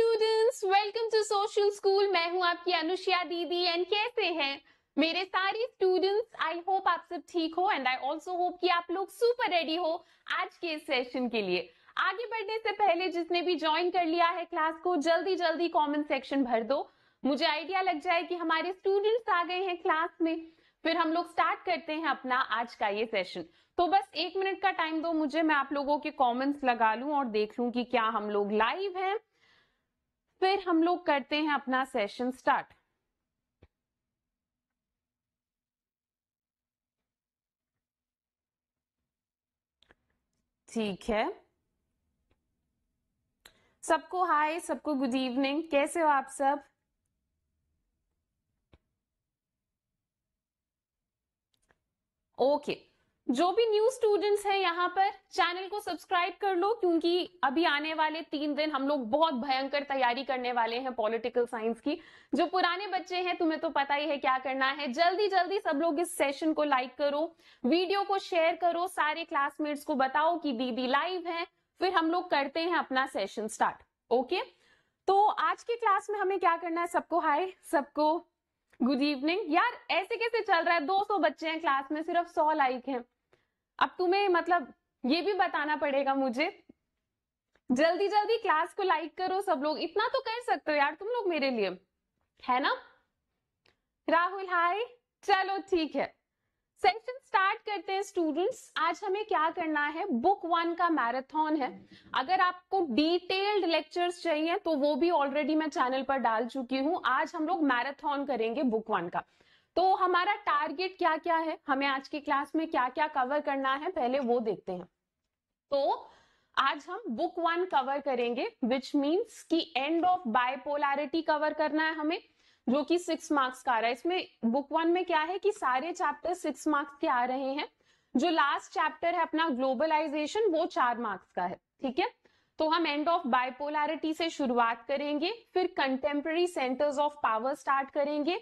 Students welcome to social school मैं हूं आपकी अनुष्या दीदी एंड कैसे हैं मेरे सारे स्टूडेंट्स आई होप आप सब ठीक हो एंड आई आल्सो होप कि आप लोग सुपर रेडी हो आज के सेशन के लिए आगे बढ़ने से पहले जिसने भी ज्वाइन कर लिया है क्लास को जल्दी जल्दी कमेंट सेक्शन भर दो मुझे आइडिया लग जाए कि हमारे स्टूडेंट्स आ गए हैं क्लास में फिर हम लोग स्टार्ट करते हैं अपना आज का ये सेशन तो बस एक मिनट का टाइम दो मुझे मैं आप लोगों के कमेंट्स लगा लूं और देख लूं कि क्या हम लोग लाइव हैं फिर हम लोग करते हैं अपना सेशन स्टार्ट ठीक है सबको हाय सबको गुड इवनिंग कैसे हो आप सब ओके okay. जो भी न्यू स्टूडेंट्स हैं यहाँ पर चैनल को सब्सक्राइब कर लो क्योंकि अभी आने वाले तीन दिन हम लोग बहुत भयंकर तैयारी करने वाले हैं पॉलिटिकल साइंस की जो पुराने बच्चे हैं तुम्हें तो पता ही है क्या करना है जल्दी जल्दी सब लोग इस सेशन को लाइक करो वीडियो को शेयर करो सारे क्लासमेट्स को बताओ कि दीदी लाइव है फिर हम लोग करते हैं अपना सेशन स्टार्ट ओके तो आज के क्लास में हमें क्या करना है सबको हाय सबको गुड इवनिंग यार ऐसे कैसे चल रहा है 200 बच्चे हैं क्लास में सिर्फ 100 लाइक हैं अब तुम्हें मतलब ये भी बताना पड़ेगा मुझे जल्दी जल्दी क्लास को लाइक करो सब लोग इतना तो कर सकते हो यार तुम लोग मेरे लिए है ना राहुल हाय चलो ठीक है सेशन स्टार्ट करते हैं स्टूडेंट्स आज हमें क्या करना है बुक वन का मैराथन है अगर आपको डिटेल्ड लेक्चर्स चाहिए तो वो भी ऑलरेडी मैं चैनल पर डाल चुकी हूँ आज हम लोग मैराथन करेंगे बुक वन का तो हमारा टारगेट क्या क्या है हमें आज की क्लास में क्या क्या कवर करना है पहले वो देखते हैं तो आज हम बुक वन कवर करेंगे विच मीन्स कि एंड ऑफ बायपोलैरिटी कवर करना है हमें जो कि सिक्स मार्क्स का आ रहा है इसमें बुक वन में क्या है कि सारे चैप्टर सिक्स मार्क्स के आ रहे हैं जो लास्ट चैप्टर है अपना ग्लोबलाइजेशन वो चार मार्क्स का है ठीक है तो हम एंड ऑफ बायपोलैरिटी से शुरुआत करेंगे फिर contemporary centres of power start करेंगे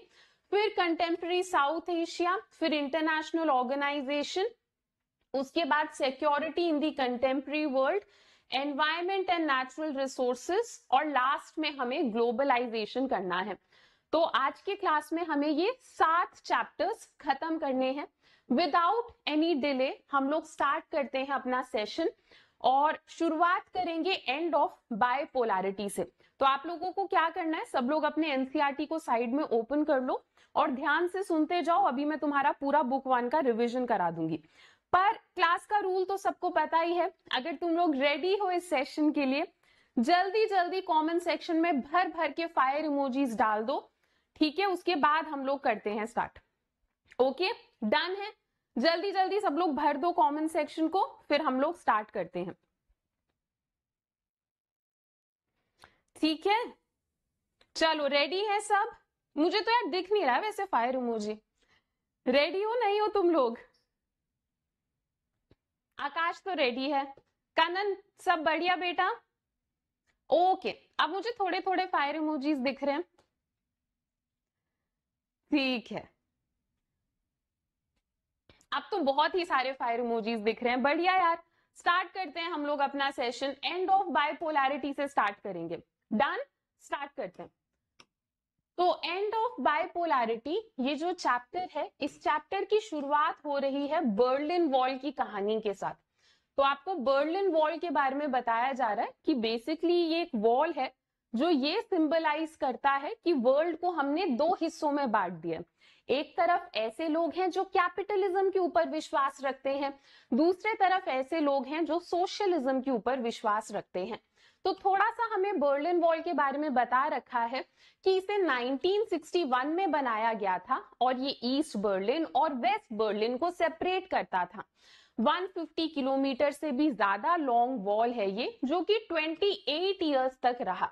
फिर कंटेम्प्रेरी साउथ एशिया फिर इंटरनेशनल ऑर्गेनाइजेशन उसके बाद security in the contemporary world environment and natural resources और लास्ट में हमें ग्लोबलाइजेशन करना है तो आज के क्लास में हमें ये सात चैप्टर्स खत्म करने हैं विदाउट एनी डिले हम लोग स्टार्ट करते हैं अपना सेशन और शुरुआत करेंगे एंड ऑफ बायपोलैरिटी से तो आप लोगों को क्या करना है सब लोग अपने एनसीआरटी e को साइड में ओपन कर लो और ध्यान से सुनते जाओ अभी मैं तुम्हारा पूरा बुक वन का रिविजन करा दूंगी पर क्लास का रूल तो सबको पता ही है अगर तुम लोग रेडी हो इस सेशन के लिए जल्दी जल्दी कमेंट सेक्शन में भर भर के फायर इमोजीज डाल दो ठीक है उसके बाद हम लोग करते हैं स्टार्ट ओके डन है जल्दी जल्दी सब लोग भर दो कॉमेंट सेक्शन को फिर हम लोग स्टार्ट करते हैं ठीक है चलो रेडी है सब मुझे तो यार दिख नहीं रहा वैसे फायर इमोजी रेडी हो नहीं हो तुम लोग आकाश तो रेडी है कनन सब बढ़िया बेटा ओके अब मुझे थोड़े थोड़े फायर इमोजीज दिख रहे हैं ठीक है अब तो बहुत ही सारे फायर इमोजीज दिख रहे हैं बढ़िया यार स्टार्ट करते हैं हम लोग अपना सेशन एंड ऑफ बायपोलैरिटी से स्टार्ट करेंगे डन स्टार्ट करते हैं तो एंड ऑफ बाइपोलैरिटी ये जो चैप्टर है इस चैप्टर की शुरुआत हो रही है बर्लिन वॉल की कहानी के साथ तो आपको बर्लिन वॉल के बारे में बताया जा रहा है कि बेसिकली ये एक वॉल है जो ये सिंबलाइज करता है कि वर्ल्ड को हमने दो हिस्सों में बांट दिया एक तरफ ऐसे लोग हैं जो कैपिटलिज्म के ऊपर विश्वास रखते हैं दूसरे तरफ ऐसे लोग हैं जो सोशलिज्म के ऊपर विश्वास रखते हैं तो थोड़ा सा हमें बर्लिन वॉल के बारे में बता रखा है कि इसे 1961 में बनाया गया था और ये ईस्ट बर्लिन और वेस्ट बर्लिन को सेपरेट करता था 150 किलोमीटर से भी ज्यादा लॉन्ग वॉल है ये जो कि 28 इयर्स तक रहा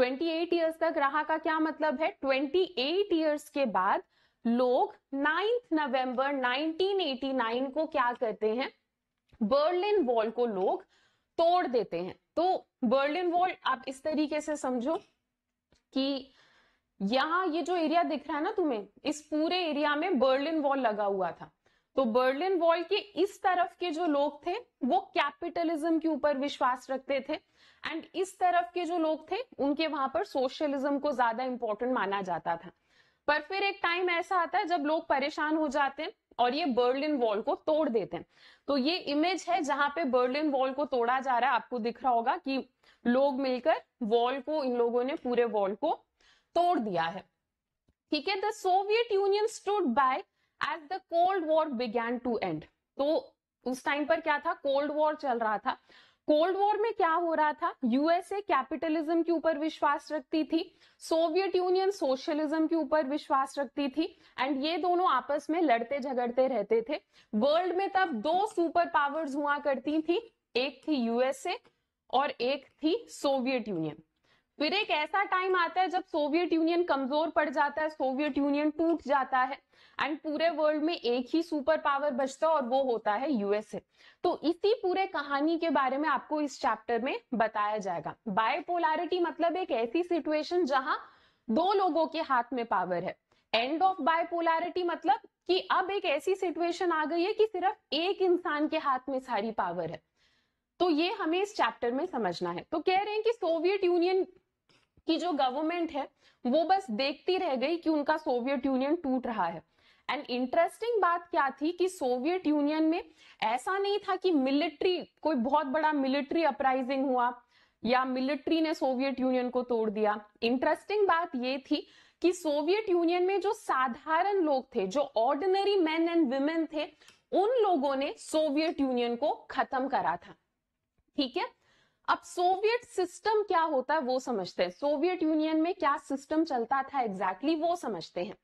28 इयर्स तक रहा का क्या मतलब है 28 इयर्स के बाद लोग 9th नवंबर 1989 को क्या करते हैं बर्लिन वॉल को लोग तोड़ देते हैं तो बर्लिन वॉल आप इस तरीके से समझो कि यहां ये जो एरिया दिख रहा है ना तुम्हें इस पूरे एरिया में बर्लिन वॉल लगा हुआ था तो बर्लिन वॉल के इस तरफ के जो लोग थे वो कैपिटलिज्म के ऊपर विश्वास रखते थे एंड इस तरफ के जो लोग थे उनके वहां पर सोशलिज्म को ज्यादा इंपॉर्टेंट माना जाता था पर फिर एक टाइम ऐसा आता है जब लोग परेशान हो जाते हैं और ये बर्लिन वॉल को तोड़ देते हैं तो ये इमेज है जहां पे बर्लिन वॉल को तोड़ा जा रहा है आपको दिख रहा होगा कि लोग मिलकर वॉल को इन लोगों ने पूरे वॉल को तोड़ दिया है ठीक है the Soviet union stood by as the cold war began to end तो उस टाइम पर क्या था कोल्ड वॉर चल रहा था कोल्ड वॉर में क्या हो रहा था यूएसए कैपिटलिज्म के ऊपर विश्वास रखती थी सोवियत यूनियन सोशलिज्म के ऊपर विश्वास रखती थी एंड ये दोनों आपस में लड़ते झगड़ते रहते थे वर्ल्ड में तब दो सुपर पावर्स हुआ करती थी एक थी यूएसए और एक थी सोवियत यूनियन फिर एक ऐसा टाइम आता है जब सोवियत यूनियन कमजोर पड़ जाता है सोवियत यूनियन टूट जाता है एंड पूरे वर्ल्ड में एक ही सुपर पावर बचता है और वो होता है यूएसए तो इसी पूरे कहानी के बारे में आपको इस चैप्टर में बताया जाएगा बायपोलैरिटी मतलब एक ऐसी सिचुएशन जहां दो लोगों के हाथ में पावर है एंड ऑफ बायपोलैरिटी मतलब कि अब एक ऐसी सिचुएशन आ गई है कि सिर्फ एक इंसान के हाथ में सारी पावर है तो ये हमें इस चैप्टर में समझना है तो कह रहे हैं कि सोवियत यूनियन कि जो गवर्नमेंट है वो बस देखती रह गई कि उनका सोवियत यूनियन टूट रहा है एंड इंटरेस्टिंग बात क्या थी कि सोवियत यूनियन में ऐसा नहीं था कि मिलिट्री कोई बहुत बड़ा मिलिट्री अपराइजिंग हुआ या मिलिट्री ने सोवियत यूनियन को तोड़ दिया इंटरेस्टिंग बात यह थी कि सोवियत यूनियन में जो साधारण लोग थे जो ऑर्डिनरी मेन एंड वुमेन थे उन लोगों ने सोवियत यूनियन को खत्म करा था ठीक है अब सोवियत सिस्टम क्या होता है वो समझते हैं सोवियत यूनियन में क्या सिस्टम चलता था एग्जैक्टली exactly, वो समझते हैं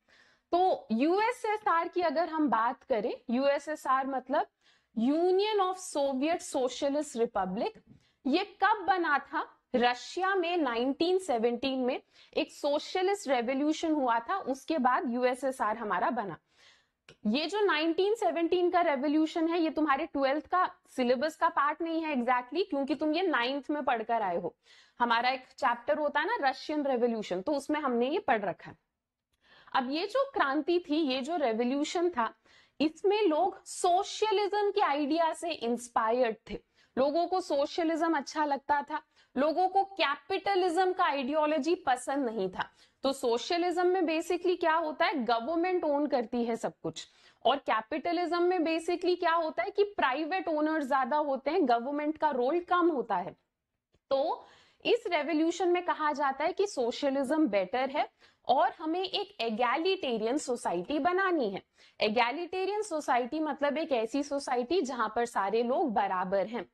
तो यूएसएसआर की अगर हम बात करें यूएसएसआर मतलब union of Soviet socialist republic ये कब बना था रशिया में 1917 में एक सोशलिस्ट रेवोल्यूशन हुआ था उसके बाद यूएसएसआर हमारा बना ये जो 1917 का रेवोल्यूशन है ये तुम्हारे ट्वेल्थ का सिलेबस का पार्ट नहीं है एग्जैक्टली exactly, क्योंकि तुम ये नाइन्थ में पढ़कर आए हो हमारा एक चैप्टर होता है ना रशियन रेवोल्यूशन तो उसमें हमने ये पढ़ रखा है अब ये जो क्रांति थी ये जो रेवोल्यूशन था इसमें लोग सोशलिज्म के आइडिया से इंस्पायर्ड थे लोगों को सोशलिज्म अच्छा लगता था लोगों को कैपिटलिज्म का आइडियोलॉजी पसंद नहीं था तो सोशलिज्म में बेसिकली क्या होता है गवर्नमेंट ओन करती है सब कुछ और कैपिटलिज्म में बेसिकली क्या होता है कि प्राइवेट ओनर ज्यादा होते हैं गवर्नमेंट का रोल कम होता है तो इस रेवोल्यूशन में कहा जाता है कि सोशलिज्म बेटर है और हमें एक एगैलिटेरियन सोसाइटी बनानी है एगैलिटेरियन सोसाइटी मतलब एक ऐसी सोसाइटी जहां पर सारे लोग बराबर हैं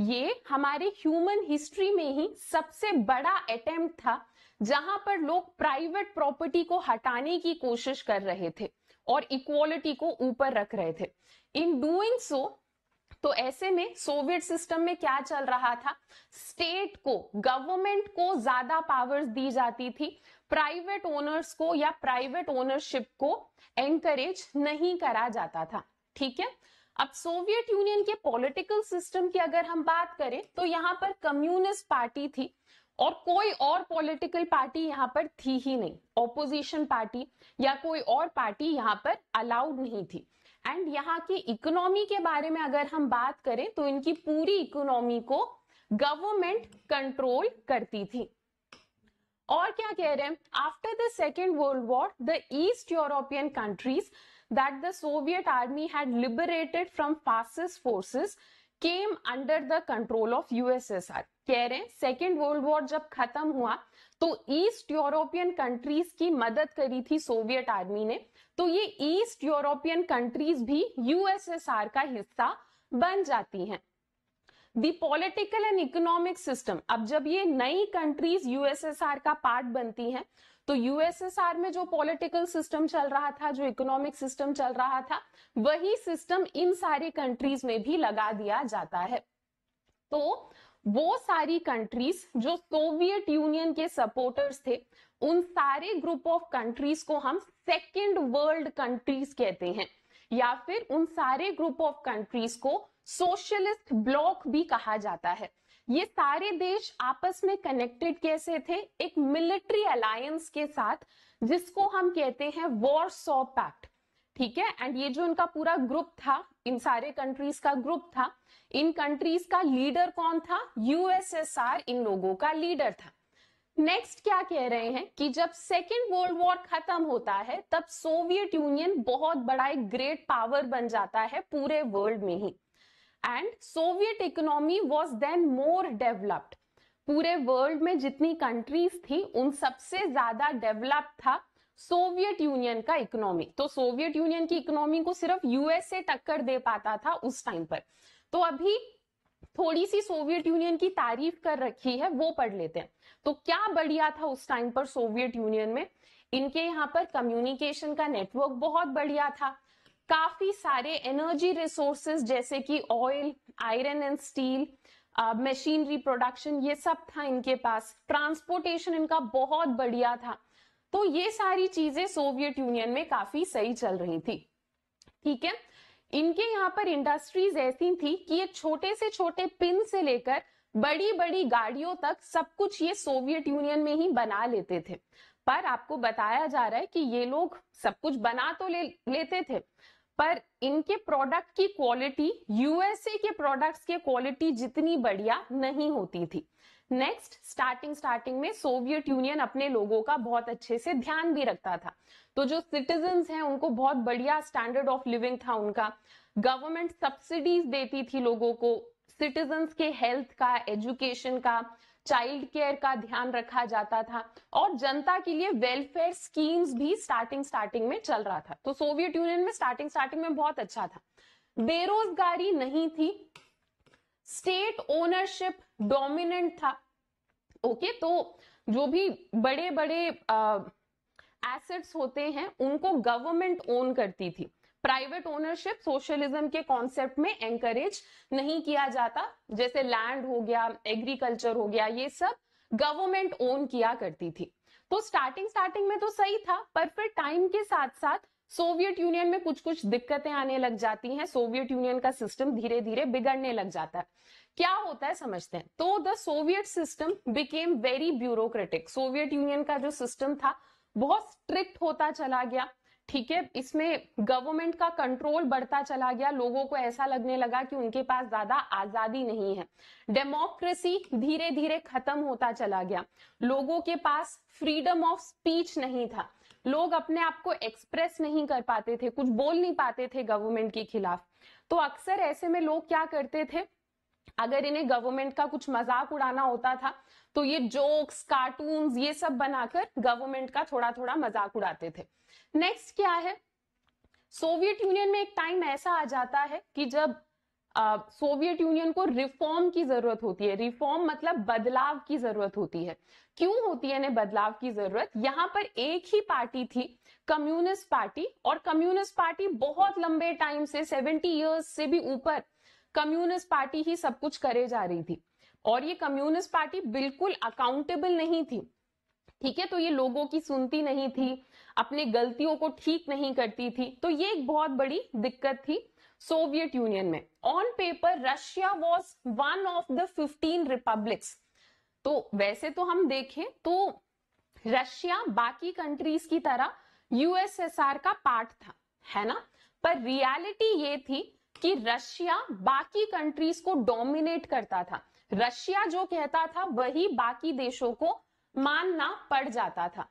ये हमारे ह्यूमन हिस्ट्री में ही सबसे बड़ा अटेम्प्ट था जहां पर लोग प्राइवेट प्रॉपर्टी को हटाने की कोशिश कर रहे थे और इक्वालिटी को ऊपर रख रहे थे इन डूइंग सो तो ऐसे में सोवियत सिस्टम में क्या चल रहा था स्टेट को गवर्नमेंट को ज्यादा पावर्स दी जाती थी प्राइवेट ओनर्स को या प्राइवेट ओनरशिप को एंकरेज नहीं करा जाता था ठीक है अब सोवियत यूनियन के पॉलिटिकल सिस्टम की अगर हम बात करें तो यहाँ पर कम्युनिस्ट पार्टी थी और कोई और पॉलिटिकल पार्टी यहाँ पर थी ही नहीं ऑपोजिशन पार्टी या कोई और पार्टी यहाँ पर अलाउड नहीं थी एंड यहाँ की इकोनॉमी के बारे में अगर हम बात करें तो इनकी पूरी इकोनॉमी को गवर्नमेंट कंट्रोल करती थी और क्या कह रहे हैं after the second world war the east European countries that the Soviet army had liberated from fascist forces came under the control of USSR. कह रहे हैं सेकेंड वर्ल्ड वॉर जब खत्म हुआ तो ईस्ट यूरोपियन कंट्रीज की मदद करी थी सोवियत आर्मी ने तो ये ईस्ट यूरोपियन कंट्रीज भी यूएसएसआर का हिस्सा बन जाती हैं the political and economic system अब जब ये नई कंट्रीज यूएसएसआर का पार्ट बनती हैं तो यूएसएसआर में जो पॉलिटिकल सिस्टम चल रहा था जो इकोनॉमिक सिस्टम चल रहा था वही सिस्टम इन सारी कंट्रीज में भी लगा दिया जाता है तो वो सारी कंट्रीज जो सोवियत यूनियन के सपोर्टर्स थे उन सारे ग्रुप ऑफ कंट्रीज को हम सेकेंड वर्ल्ड कंट्रीज कहते हैं या फिर उन सारे ग्रुप ऑफ कंट्रीज को सोशलिस्ट ब्लॉक भी कहा जाता है ये सारे देश आपस में कनेक्टेड कैसे थे एक मिलिट्री अलायंस के साथ जिसको हम कहते हैं वॉर सॉ पैक्ट ठीक है एंड ये जो इनका पूरा ग्रुप था इन सारे कंट्रीज का ग्रुप था इन कंट्रीज का लीडर कौन था यूएसएसआर इन लोगों का लीडर था नेक्स्ट क्या कह रहे हैं कि जब सेकेंड वर्ल्ड वॉर खत्म होता है तब सोवियत यूनियन बहुत बड़ा एक ग्रेट पावर बन जाता है पूरे वर्ल्ड में ही and Soviet economy was then more developed पूरे वर्ल्ड में जितनी कंट्रीज थी उन सबसे ज्यादा डेवलप था सोवियत यूनियन का इकोनॉमी तो सोवियत यूनियन की इकोनॉमी को सिर्फ यूएसए टक्कर दे पाता था उस टाइम पर तो अभी थोड़ी सी सोवियत यूनियन की तारीफ कर रखी है वो पढ़ लेते हैं तो क्या बढ़िया था उस टाइम पर सोवियत यूनियन में इनके यहाँ पर कम्युनिकेशन का नेटवर्क बहुत बढ़िया था काफी सारे एनर्जी रिसोर्सेज जैसे कि oil iron and steel machinery production ये सब था इनके पास ट्रांसपोर्टेशन इनका बहुत बढ़िया था तो ये सारी चीजें सोवियत यूनियन में काफी सही चल रही थी ठीक है इनके यहाँ पर इंडस्ट्रीज ऐसी थी कि ये छोटे से छोटे पिन से लेकर बड़ी बड़ी गाड़ियों तक सब कुछ ये सोवियत यूनियन में ही बना लेते थे पर आपको बताया जा रहा है कि ये लोग सब कुछ बना तो ले लेते थे पर इनके प्रोडक्ट की क्वालिटी यूएसए के प्रोडक्ट्स के क्वालिटी जितनी बढ़िया नहीं होती थी नेक्स्ट स्टार्टिंग स्टार्टिंग में सोवियत यूनियन अपने लोगों का बहुत अच्छे से ध्यान भी रखता था तो जो सिटीजन हैं उनको बहुत बढ़िया स्टैंडर्ड ऑफ लिविंग था उनका गवर्नमेंट सब्सिडीज देती थी लोगों को सिटीजन के हेल्थ का एजुकेशन का चाइल्ड केयर का ध्यान रखा जाता था और जनता के लिए वेलफेयर स्कीम्स भी स्टार्टिंग स्टार्टिंग में चल रहा था तो सोवियत यूनियन में स्टार्टिंग स्टार्टिंग में बहुत अच्छा था बेरोजगारी नहीं थी स्टेट ओनरशिप डोमिनेंट था ओके तो जो भी बड़े बड़े एसेट्स होते हैं उनको गवर्नमेंट ओन करती थी प्राइवेट ओनरशिप सोशलिज्म के कॉन्सेप्ट में एंकरेज नहीं किया जाता जैसे लैंड हो गया एग्रीकल्चर हो गया ये सब गवर्नमेंट ओन किया करती थी तो स्टार्टिंग स्टार्टिंग में तो सही था पर फिर टाइम के साथ साथ सोवियत यूनियन में कुछ कुछ दिक्कतें आने लग जाती हैं सोवियत यूनियन का सिस्टम धीरे धीरे बिगड़ने लग जाता है क्या होता है समझते हैं तो the Soviet system became very bureaucratic Soviet union का जो सिस्टम था बहुत स्ट्रिक्ट होता चला गया ठीक है इसमें गवर्नमेंट का कंट्रोल बढ़ता चला गया लोगों को ऐसा लगने लगा कि उनके पास ज्यादा आजादी नहीं है डेमोक्रेसी धीरे धीरे खत्म होता चला गया लोगों के पास फ्रीडम ऑफ स्पीच नहीं था लोग अपने आप को एक्सप्रेस नहीं कर पाते थे कुछ बोल नहीं पाते थे गवर्नमेंट के खिलाफ तो अक्सर ऐसे में लोग क्या करते थे अगर इन्हें गवर्नमेंट का कुछ मजाक उड़ाना होता था तो ये जोक्स कार्टून ये सब बनाकर गवर्नमेंट का थोड़ा थोड़ा मजाक उड़ाते थे नेक्स्ट क्या है सोवियत यूनियन में एक टाइम ऐसा आ जाता है कि जब सोवियत यूनियन को रिफॉर्म की जरूरत होती है रिफॉर्म मतलब बदलाव की जरूरत होती है क्यों होती है इन्हें बदलाव की जरूरत यहाँ पर एक ही पार्टी थी कम्युनिस्ट पार्टी और कम्युनिस्ट पार्टी बहुत लंबे टाइम से 70 इयर्स से भी ऊपर कम्युनिस्ट पार्टी ही सब कुछ करे जा रही थी और ये कम्युनिस्ट पार्टी बिल्कुल अकाउंटेबल नहीं थी ठीक है तो ये लोगों की सुनती नहीं थी अपनी गलतियों को ठीक नहीं करती थी तो ये एक बहुत बड़ी दिक्कत थी सोवियत यूनियन में on paper Russia was one of the fifteen republics तो वैसे तो हम देखें तो रशिया बाकी कंट्रीज की तरह यूएसएसआर का पार्ट था है ना पर रियलिटी ये थी कि रशिया बाकी कंट्रीज को डोमिनेट करता था रशिया जो कहता था वही बाकी देशों को मानना पड़ जाता था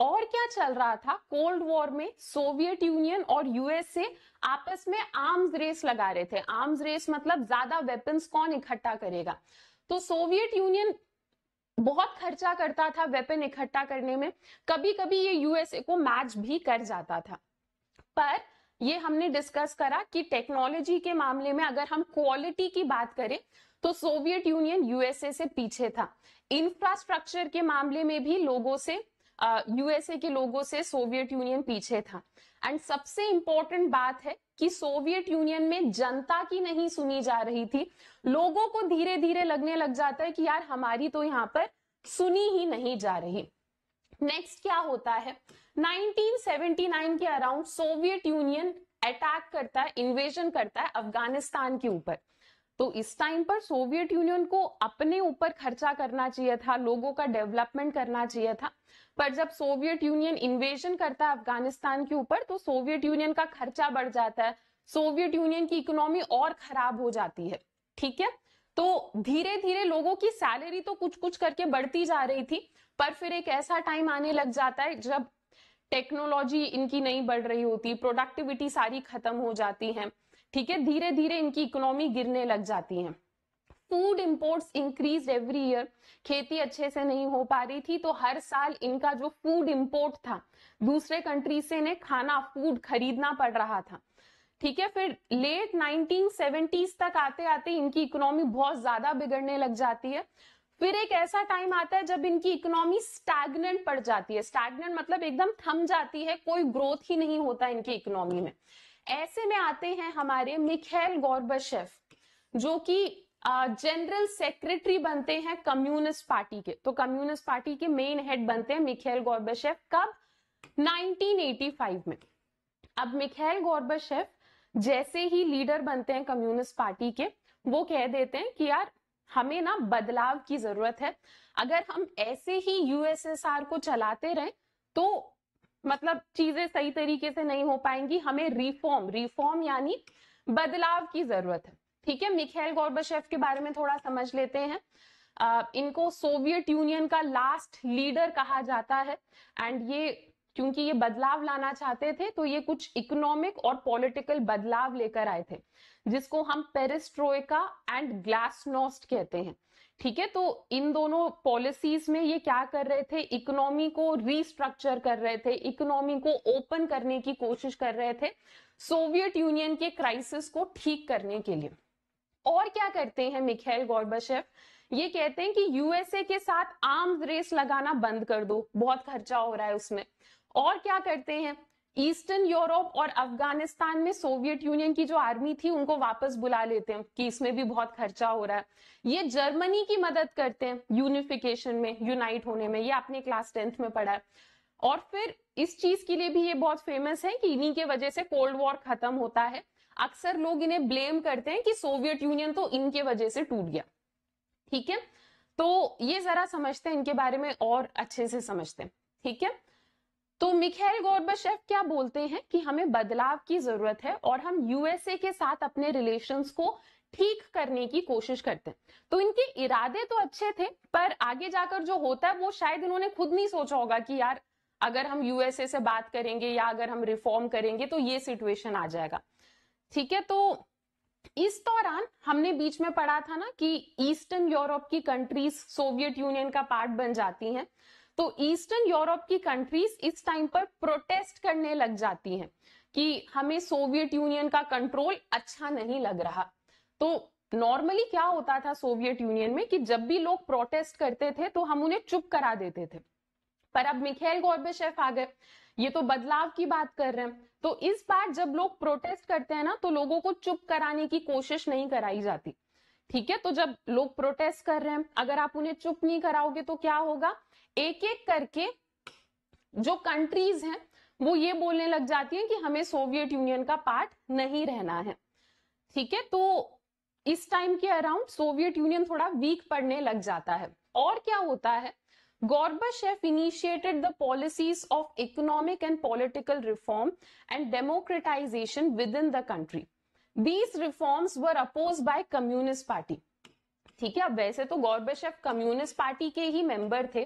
और क्या चल रहा था कोल्ड वॉर में सोवियत यूनियन और यूएसए आपस में आर्म्स रेस लगा रहे थे आर्म्स रेस मतलब ज्यादा वेपन्स कौन इकट्ठा करेगा तो सोवियत यूनियन बहुत खर्चा करता था वेपन इकट्ठा करने में कभी कभी ये यूएसए को मैच भी कर जाता था पर ये हमने डिस्कस करा कि टेक्नोलॉजी के मामले में अगर हम क्वालिटी की बात करें तो सोवियत यूनियन यूएसए से पीछे था इंफ्रास्ट्रक्चर के मामले में भी लोगों से यूएसए के लोगों से सोवियत यूनियन पीछे था एंड सबसे इंपॉर्टेंट बात है कि सोवियत यूनियन में जनता की नहीं सुनी जा रही थी लोगों को धीरे धीरे लगने लग जाता है कि यार हमारी तो यहाँ पर सुनी ही नहीं जा रही नेक्स्ट क्या होता है 1979 के अराउंड सोवियत यूनियन अटैक करता है इन्वेजन करता है अफगानिस्तान के ऊपर तो इस टाइम पर सोवियत यूनियन को अपने ऊपर खर्चा करना चाहिए था लोगों का डेवलपमेंट करना चाहिए था पर जब सोवियत यूनियन इन्वेजन करता है अफगानिस्तान के ऊपर तो सोवियत यूनियन का खर्चा बढ़ जाता है सोवियत यूनियन की इकोनॉमी और खराब हो जाती है ठीक है तो धीरे धीरे लोगों की सैलरी तो कुछ कुछ करके बढ़ती जा रही थी पर फिर एक ऐसा टाइम आने लग जाता है जब टेक्नोलॉजी इनकी नहीं बढ़ रही होती प्रोडक्टिविटी सारी खत्म हो जाती है ठीक है धीरे धीरे इनकी इकोनॉमी गिरने लग जाती है food import increase every year खेती अच्छे से नहीं हो पा रही थी तो हर साल इनका जो फूड इम्पोर्ट था दूसरे कंट्री से इन्हें खाना फूड खरीदना पड़ रहा था ठीक है फिर लेट 1970s तक आते आते इनकी इकोनॉमी बहुत ज्यादा बिगड़ने लग जाती है फिर एक ऐसा टाइम आता है जब इनकी इकोनॉमी स्टैग्नेंट पड़ जाती है स्टैग्नेंट मतलब एकदम थम जाती है कोई ग्रोथ ही नहीं होता इनकी इकोनॉमी में ऐसे में आते हैं हमारे मिखेल गौरबशेफ जो कि जनरल सेक्रेटरी बनते हैं कम्युनिस्ट पार्टी के तो कम्युनिस्ट पार्टी के मेन हेड बनते हैं मिखेल गौरबेफ कब 1985 में अब मिखेल गौरबेफ जैसे ही लीडर बनते हैं कम्युनिस्ट पार्टी के वो कह देते हैं कि यार हमें ना बदलाव की जरूरत है अगर हम ऐसे ही यूएसएसआर को चलाते रहे तो मतलब चीजें सही तरीके से नहीं हो पाएंगी हमें रिफॉर्म रिफॉर्म यानी बदलाव की जरूरत है ठीक है मिखेल गौरबशेव के बारे में थोड़ा समझ लेते हैं इनको सोवियत यूनियन का लास्ट लीडर कहा जाता है एंड ये क्योंकि ये बदलाव लाना चाहते थे तो ये कुछ इकोनॉमिक और पॉलिटिकल बदलाव लेकर आए थे जिसको हम पेरिस्ट्रोएका एंड ग्लासनोस्ट कहते हैं ठीक है तो इन दोनों पॉलिसीज में ये क्या कर रहे थे इकोनॉमी को रिस्ट्रक्चर कर रहे थे इकोनॉमी को ओपन करने की कोशिश कर रहे थे सोवियत यूनियन के क्राइसिस को ठीक करने के लिए और क्या करते हैं मिखेल गॉर्बशेफ ये कहते हैं कि यूएसए के साथ आर्म्स रेस लगाना बंद कर दो बहुत खर्चा हो रहा है उसमें और क्या करते हैं ईस्टर्न यूरोप और अफगानिस्तान में सोवियत यूनियन की जो आर्मी थी उनको वापस बुला लेते हैं कि इसमें भी बहुत खर्चा हो रहा है ये जर्मनी की मदद करते हैं यूनिफिकेशन में यूनाइट होने में ये आपने क्लास टेंथ में पढ़ा है और फिर इस चीज के लिए भी ये बहुत फेमस है कि इन्हीं के वजह से कोल्ड वॉर खत्म होता है अक्सर लोग इन्हें ब्लेम करते हैं कि सोवियत यूनियन तो इनके वजह से टूट गया ठीक है तो ये जरा समझते हैं इनके बारे में और अच्छे से समझते हैं ठीक है तो मिखेल गोर्बशेव क्या बोलते हैं कि हमें बदलाव की जरूरत है और हम यूएसए के साथ अपने रिलेशंस को ठीक करने की कोशिश करते हैं तो इनके इरादे तो अच्छे थे पर आगे जाकर जो होता है वो शायद इन्होंने खुद नहीं सोचा होगा कि यार अगर हम यूएसए से बात करेंगे या अगर हम रिफॉर्म करेंगे तो ये सिचुएशन आ जाएगा ठीक है तो इस दौरान हमने बीच में पढ़ा था ना कि ईस्टर्न यूरोप की कंट्रीज सोवियत यूनियन का पार्ट बन जाती हैं तो ईस्टर्न यूरोप की कंट्रीज इस टाइम पर प्रोटेस्ट करने लग जाती हैं कि हमें सोवियत यूनियन का कंट्रोल अच्छा नहीं लग रहा तो नॉर्मली क्या होता था सोवियत यूनियन में कि जब भी लोग प्रोटेस्ट करते थे तो हम उन्हें चुप करा देते थे पर अब मिखेल गौरबे आ गए ये तो बदलाव की बात कर रहे हैं तो इस बार जब लोग प्रोटेस्ट करते हैं ना तो लोगों को चुप कराने की कोशिश नहीं कराई जाती ठीक है तो जब लोग प्रोटेस्ट कर रहे हैं अगर आप उन्हें चुप नहीं कराओगे तो क्या होगा एक एक करके जो कंट्रीज हैं वो ये बोलने लग जाती हैं कि हमें सोवियत यूनियन का पार्ट नहीं रहना है ठीक है तो इस टाइम के अराउंड सोवियत यूनियन थोड़ा वीक पड़ने लग जाता है और क्या होता है Gorbachev initiated the policies of economic and political reform and democratization within the country. These reforms were opposed by Communist Party. ठीक है अब वैसे तो गौरबशेफ कम्युनिस्ट पार्टी के ही मेंबर थे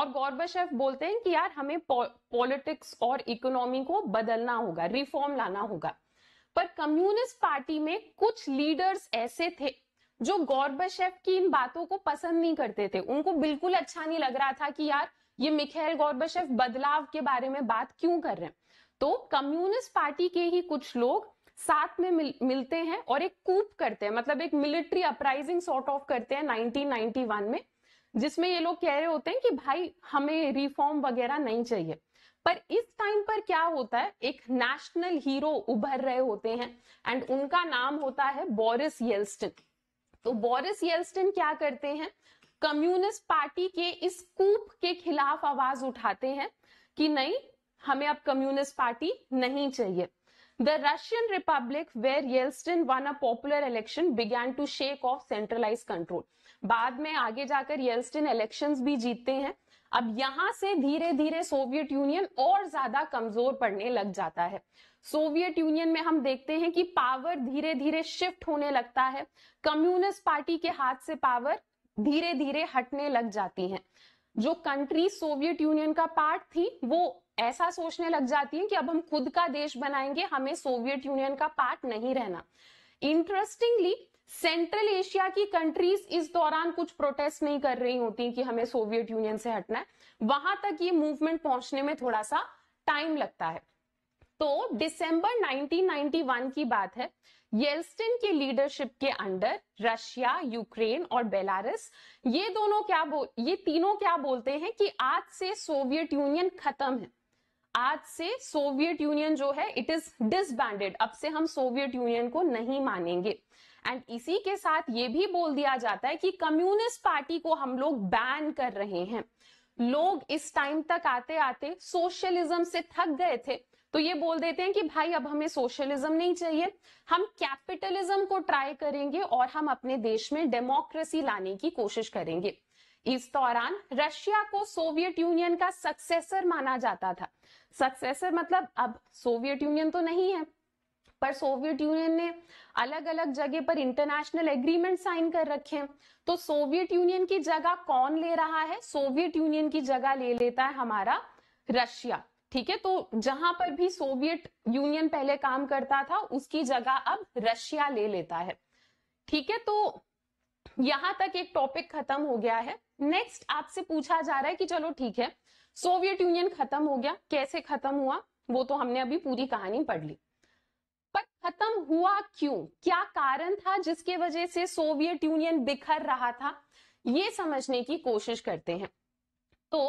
और गौरबशेफ बोलते हैं कि यार हमें पॉलिटिक्स और इकोनॉमी को बदलना होगा रिफॉर्म लाना होगा पर कम्युनिस्ट पार्टी में कुछ लीडर्स ऐसे थे जो गौरबशेफ की इन बातों को पसंद नहीं करते थे उनको बिल्कुल अच्छा नहीं लग रहा था कि यार ये मिखेल गौरबशेफ बदलाव के बारे में बात क्यों कर रहे हैं तो कम्युनिस्ट पार्टी के ही कुछ लोग साथ में मिल, मिलते हैं और एक कूप करते हैं मतलब एक मिलिट्री अपराइजिंग सॉर्ट ऑफ करते हैं 1991 में जिसमें ये लोग कह रहे होते हैं कि भाई हमें रिफॉर्म वगैरह नहीं चाहिए पर इस टाइम पर क्या होता है एक नेशनल हीरो उभर रहे होते हैं एंड उनका नाम होता है बोरिस येल्स्टन तो बोरिस येल्स्टन क्या करते हैं कम्युनिस्ट पार्टी के इस कूप के खिलाफ आवाज उठाते हैं कि नहीं हमें अब कम्युनिस्ट पार्टी नहीं चाहिए the Russian republic where Yeltsin won a popular election began to shake off centralise control बाद में आगे जाकर येल्स्टन इलेक्शंस भी जीतते हैं अब यहां से धीरे धीरे सोवियत यूनियन और ज्यादा कमजोर पड़ने लग जाता है सोवियत यूनियन में हम देखते हैं कि पावर धीरे धीरे शिफ्ट होने लगता है कम्युनिस्ट पार्टी के हाथ से पावर धीरे धीरे हटने लग जाती है जो कंट्री सोवियत यूनियन का पार्ट थी वो ऐसा सोचने लग जाती है कि अब हम खुद का देश बनाएंगे हमें सोवियत यूनियन का पार्ट नहीं रहना इंटरेस्टिंगली सेंट्रल एशिया की कंट्रीज इस दौरान कुछ प्रोटेस्ट नहीं कर रही होती कि हमें सोवियत यूनियन से हटना है वहां तक ये मूवमेंट पहुंचने में थोड़ा सा टाइम लगता है तो दिसंबर 1991 की बात है येल्स्टिन की लीडरशिप के अंडर रशिया यूक्रेन और बेलारस ये दोनों क्या बोल ये तीनों क्या बोलते हैं कि आज से सोवियत यूनियन खत्म है आज से सोवियत यूनियन जो है इट इज डिसबैंडेड अब से हम सोवियत यूनियन को नहीं मानेंगे एंड इसी के साथ ये भी बोल दिया जाता है कि कम्युनिस्ट पार्टी को हम लोग बैन कर रहे हैं लोग इस टाइम तक आते आते सोशलिज्म से थक गए थे तो ये बोल देते हैं कि भाई अब हमें सोशलिज्म नहीं चाहिए हम कैपिटलिज्म को ट्राई करेंगे और हम अपने देश में डेमोक्रेसी लाने की कोशिश करेंगे इस दौरान रशिया को सोवियत यूनियन का सक्सेसर माना जाता था सक्सेसर मतलब अब सोवियत यूनियन तो नहीं है पर सोवियत यूनियन ने अलग अलग जगह पर इंटरनेशनल एग्रीमेंट साइन कर रखे हैं तो सोवियत यूनियन की जगह कौन ले रहा है सोवियत यूनियन की जगह ले लेता है हमारा रशिया ठीक है तो जहां पर भी सोवियत यूनियन पहले काम करता था उसकी जगह अब रशिया ले लेता है ठीक है तो यहां तक एक टॉपिक खत्म हो गया है नेक्स्ट आपसे पूछा जा रहा है कि चलो ठीक है सोवियत यूनियन खत्म हो गया कैसे खत्म हुआ वो तो हमने अभी पूरी कहानी पढ़ ली पर खत्म हुआ क्यों क्या कारण था जिसके वजह से सोवियत यूनियन बिखर रहा था ये समझने की कोशिश करते हैं तो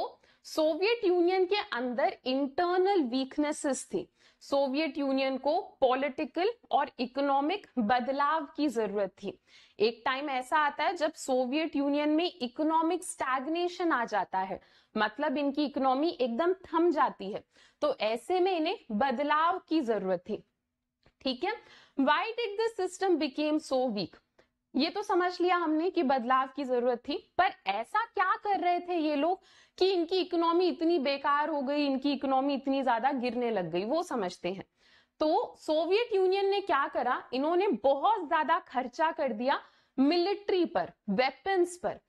सोवियत यूनियन के अंदर इंटरनल वीकनेसेस थी सोवियत यूनियन को पॉलिटिकल और इकोनॉमिक बदलाव की जरूरत थी एक टाइम ऐसा आता है जब सोवियत यूनियन में इकोनॉमिक स्टैग्नेशन आ जाता है मतलब इनकी इकोनॉमी एकदम थम जाती है तो ऐसे में इन्हें बदलाव की जरूरत थी ठीक है why did this system became so weak ये तो समझ लिया हमने कि बदलाव की जरूरत थी पर ऐसा क्या कर रहे थे ये लोग कि इनकी इकोनॉमी इतनी बेकार हो गई इनकी इकोनॉमी इतनी ज्यादा गिरने लग गई वो समझते हैं तो सोवियत यूनियन ने क्या करा इन्होंने बहुत ज्यादा खर्चा कर दिया मिलिट्री पर वेपन्स पर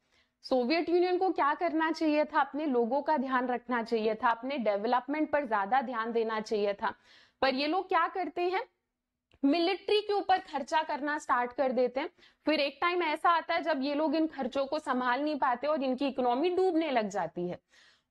सोवियत यूनियन को क्या करना चाहिए था अपने लोगों का ध्यान रखना चाहिए था अपने डेवलपमेंट पर ज्यादा ध्यान देना चाहिए था पर ये लोग क्या करते हैं मिलिट्री के ऊपर खर्चा करना स्टार्ट कर देते हैं फिर एक टाइम ऐसा आता है जब ये लोग इन खर्चों को संभाल नहीं पाते और इनकी इकोनॉमी डूबने लग जाती है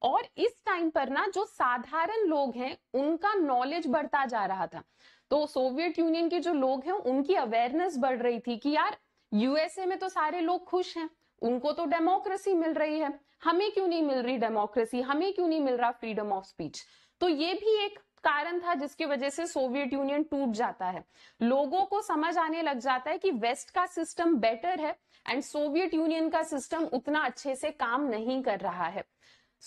और इस टाइम पर ना जो साधारण लोग हैं उनका नॉलेज बढ़ता जा रहा था तो सोवियत यूनियन के जो लोग हैं उनकी अवेयरनेस बढ़ रही थी कि यार यूएसए में तो सारे लोग खुश हैं उनको तो डेमोक्रेसी मिल रही है हमें क्यों नहीं मिल रही डेमोक्रेसी हमें क्यों नहीं मिल रहा फ्रीडम ऑफ स्पीच तो ये भी एक कारण था जिसकी वजह से सोवियत यूनियन टूट जाता है लोगों को समझ आने लग जाता है कि वेस्ट का सिस्टम बेटर है एंड सोवियत यूनियन का सिस्टम उतना अच्छे से काम नहीं कर रहा है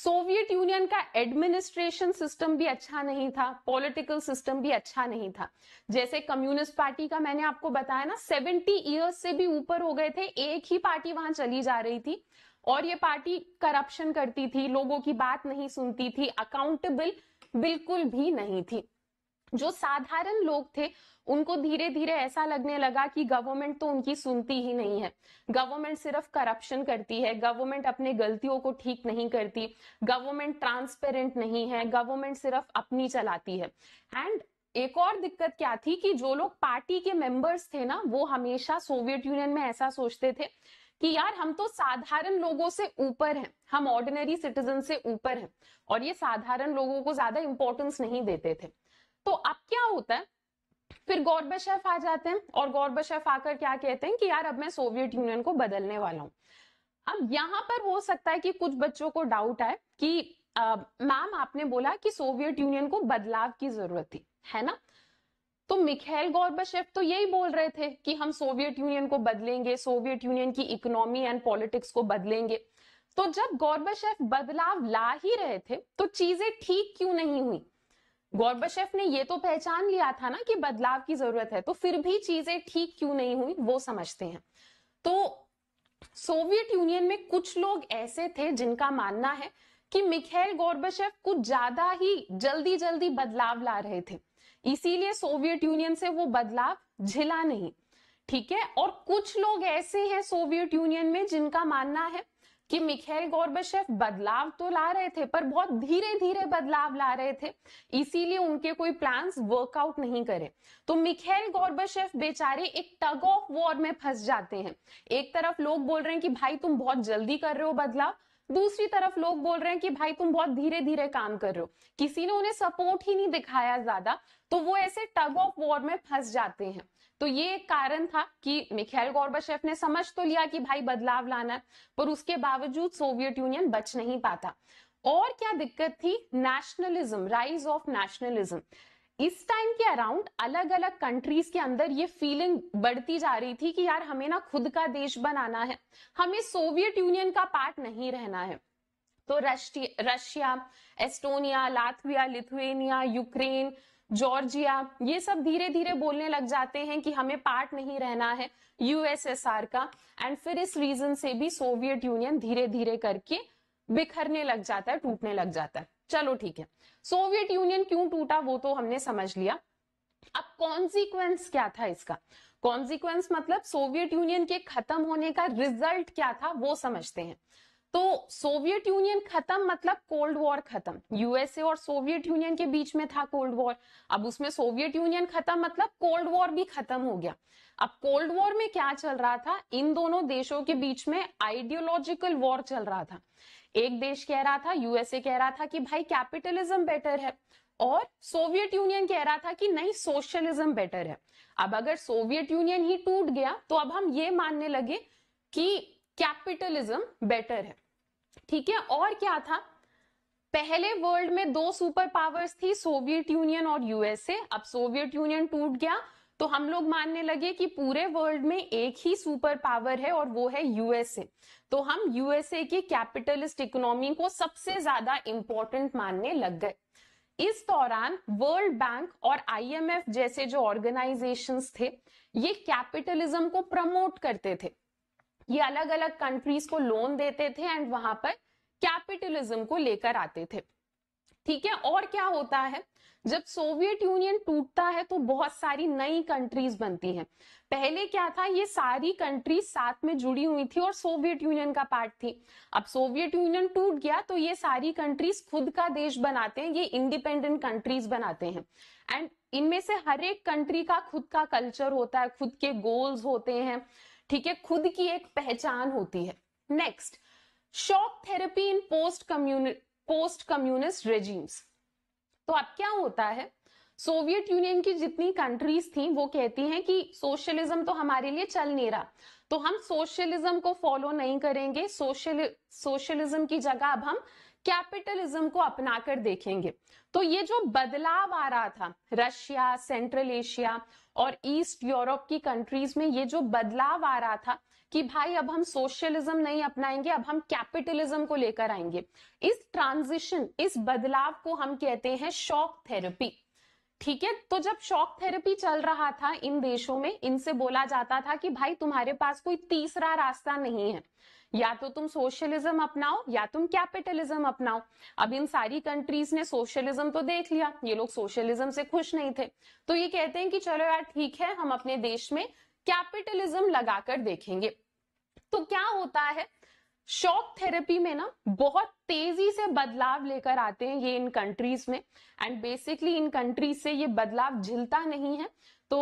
सोवियत यूनियन का एडमिनिस्ट्रेशन सिस्टम भी अच्छा नहीं था पॉलिटिकल सिस्टम भी अच्छा नहीं था जैसे कम्युनिस्ट पार्टी का मैंने आपको बताया ना 70 इयर्स से भी ऊपर हो गए थे एक ही पार्टी वहां चली जा रही थी और ये पार्टी करप्शन करती थी लोगों की बात नहीं सुनती थी अकाउंटेबल बिल्कुल भी नहीं थी जो साधारण लोग थे उनको धीरे धीरे ऐसा लगने लगा कि गवर्नमेंट तो उनकी सुनती ही नहीं है गवर्नमेंट सिर्फ करप्शन करती है गवर्नमेंट अपने गलतियों को ठीक नहीं करती गवर्नमेंट ट्रांसपेरेंट नहीं है गवर्नमेंट सिर्फ अपनी चलाती है एंड एक और दिक्कत क्या थी कि जो लोग पार्टी के मेंबर्स थे ना वो हमेशा सोवियत यूनियन में ऐसा सोचते थे कि यार हम तो साधारण लोगों से ऊपर हैं हम ऑर्डिनरी सिटीजन से ऊपर हैं और ये साधारण लोगों को ज्यादा इंपॉर्टेंस नहीं देते थे तो अब क्या होता है फिर गौरबशेफ आ जाते हैं और गौरबशेफ आकर क्या कहते हैं कि यार अब मैं सोवियत यूनियन को बदलने वाला हूं अब यहाँ पर हो सकता है कि कुछ बच्चों को डाउट आए कि मैम आपने बोला कि सोवियत यूनियन को बदलाव की जरूरत थी है ना तो मिखेल गौरबशेफ तो यही बोल रहे थे कि हम सोवियत यूनियन को बदलेंगे सोवियत यूनियन की इकोनॉमी एंड पॉलिटिक्स को बदलेंगे तो जब गौरबशेव बदलाव ला ही रहे थे तो चीजें ठीक क्यों नहीं हुई गौरबशेफ ने यह तो पहचान लिया था ना कि बदलाव की जरूरत है तो फिर भी चीजें ठीक क्यों नहीं हुई वो समझते हैं तो सोवियत यूनियन में कुछ लोग ऐसे थे जिनका मानना है कि मिखेल गौरबशेफ कुछ ज्यादा ही जल्दी जल्दी बदलाव ला रहे थे इसीलिए सोवियत यूनियन से वो बदलाव झिला नहीं ठीक है और कुछ लोग ऐसे हैं सोवियत यूनियन में जिनका मानना है कि मिखेल गोर्बशेफ बदलाव तो ला रहे थे पर बहुत धीरे धीरे बदलाव ला रहे थे इसीलिए उनके कोई प्लान्स वर्कआउट नहीं करे तो मिखेल गोर्बशेफ बेचारे एक टग ऑफ वॉर में फंस जाते हैं एक तरफ लोग बोल रहे हैं कि भाई तुम बहुत जल्दी कर रहे हो बदलाव दूसरी तरफ लोग बोल रहे हैं कि भाई तुम बहुत धीरे धीरे काम कर रहे हो किसी ने उन्हें सपोर्ट ही नहीं दिखाया ज्यादा तो वो ऐसे टग ऑफ वॉर में फंस जाते हैं तो ये एक कारण था कि मिखेल गौरबाशेफ ने समझ तो लिया कि भाई बदलाव लाना है पर उसके बावजूद सोवियत यूनियन बच नहीं पाता और क्या दिक्कत थी नेशनलिज्म राइज ऑफ नेशनलिज्म इस टाइम के अराउंड अलग अलग कंट्रीज के अंदर ये फीलिंग बढ़ती जा रही थी कि यार हमें ना खुद का देश बनाना है हमें सोवियत यूनियन का पार्ट नहीं रहना है तो Russia Estonia Latvia Lithuania Ukraine Georgia ये सब धीरे धीरे बोलने लग जाते हैं कि हमें पार्ट नहीं रहना है यूएसएसआर का एंड फिर इस रीजन से भी सोवियत यूनियन धीरे धीरे करके बिखरने लग जाता है टूटने लग जाता है चलो ठीक है सोवियत यूनियन क्यों टूटा वो तो हमने समझ लिया अब कॉन्सिक्वेंस क्या था इसका कॉन्सिक्वेंस मतलब सोवियत यूनियन के खत्म होने का रिजल्ट क्या था वो समझते हैं तो सोवियत यूनियन खत्म मतलब कोल्ड वॉर खत्म यूएसए और सोवियत यूनियन के बीच में था कोल्ड वॉर अब उसमें सोवियत यूनियन खत्म मतलब कोल्ड वॉर भी खत्म हो गया अब कोल्ड वॉर में क्या चल रहा था इन दोनों देशों के बीच में आइडियोलॉजिकल वॉर चल रहा था एक देश कह रहा था यूएसए कह रहा था कि भाई कैपिटलिज्म बेटर है और सोवियत यूनियन कह रहा था कि नहीं सोशलिज्म बेटर है अब अगर सोवियत यूनियन ही टूट गया तो अब हम ये मानने लगे कि कैपिटलिज्म बेटर है ठीक है और क्या था पहले वर्ल्ड में दो सुपर पावर्स थी सोवियत यूनियन और यूएसए अब सोवियत यूनियन टूट गया तो हम लोग मानने लगे कि पूरे वर्ल्ड में एक ही सुपर पावर है और वो है यूएसए तो हम यूएसए की कैपिटलिस्ट इकोनॉमी को सबसे ज्यादा इंपॉर्टेंट मानने लग गए इस दौरान वर्ल्ड बैंक और आईएमएफ जैसे जो ऑर्गेनाइजेशंस थे ये कैपिटलिज्म को प्रमोट करते थे ये अलग अलग कंट्रीज को लोन देते थे एंड वहां पर कैपिटलिज्म को लेकर आते थे ठीक है और क्या होता है जब सोवियत यूनियन टूटता है तो बहुत सारी नई कंट्रीज बनती हैं पहले क्या था ये सारी कंट्रीज साथ में जुड़ी हुई थी और सोवियत यूनियन का पार्ट थी अब सोवियत यूनियन टूट गया तो ये सारी कंट्रीज खुद का देश बनाते हैं ये इंडिपेंडेंट कंट्रीज बनाते हैं एंड इनमें से हर एक कंट्री का खुद का कल्चर होता है खुद के गोल्स होते हैं ठीक है खुद की एक पहचान होती है next shock therapy in post कम्युनि पोस्ट कम्युनिस्ट रेजिम्स तो अब क्या होता है सोवियत यूनियन की जितनी कंट्रीज थी वो कहती हैं कि सोशलिज्म तो हमारे लिए चल नहीं रहा तो हम सोशलिज्म को फॉलो नहीं करेंगे सोशल सोशलिज्म की जगह अब हम कैपिटलिज्म को अपना कर देखेंगे तो ये जो बदलाव आ रहा था रशिया सेंट्रल एशिया और ईस्ट यूरोप की कंट्रीज में ये जो बदलाव आ रहा था कि भाई अब हम सोशलिज्म नहीं अपनाएंगे अब हम कैपिटलिज्म को लेकर आएंगे इस ट्रांजिशन इस बदलाव को हम कहते हैं शॉक थेरेपी ठीक है तो जब शॉक थेरेपी चल रहा था इन देशों में इनसे बोला जाता था कि भाई तुम्हारे पास कोई तीसरा रास्ता नहीं है या तो तुम सोशलिज्म अपनाओ या तुम कैपिटलिज्म अपनाओ अब इन सारी कंट्रीज ने सोशलिज्म तो देख लिया ये लोग सोशलिज्म से खुश नहीं थे तो ये कहते हैं कि चलो यार ठीक है हम अपने देश में कैपिटलिज्म लगाकर देखेंगे तो क्या होता है शॉक थेरेपी में ना बहुत तेजी से बदलाव लेकर आते हैं ये इन कंट्रीज में एंड बेसिकली इन कंट्रीज से ये बदलाव झिलता नहीं है तो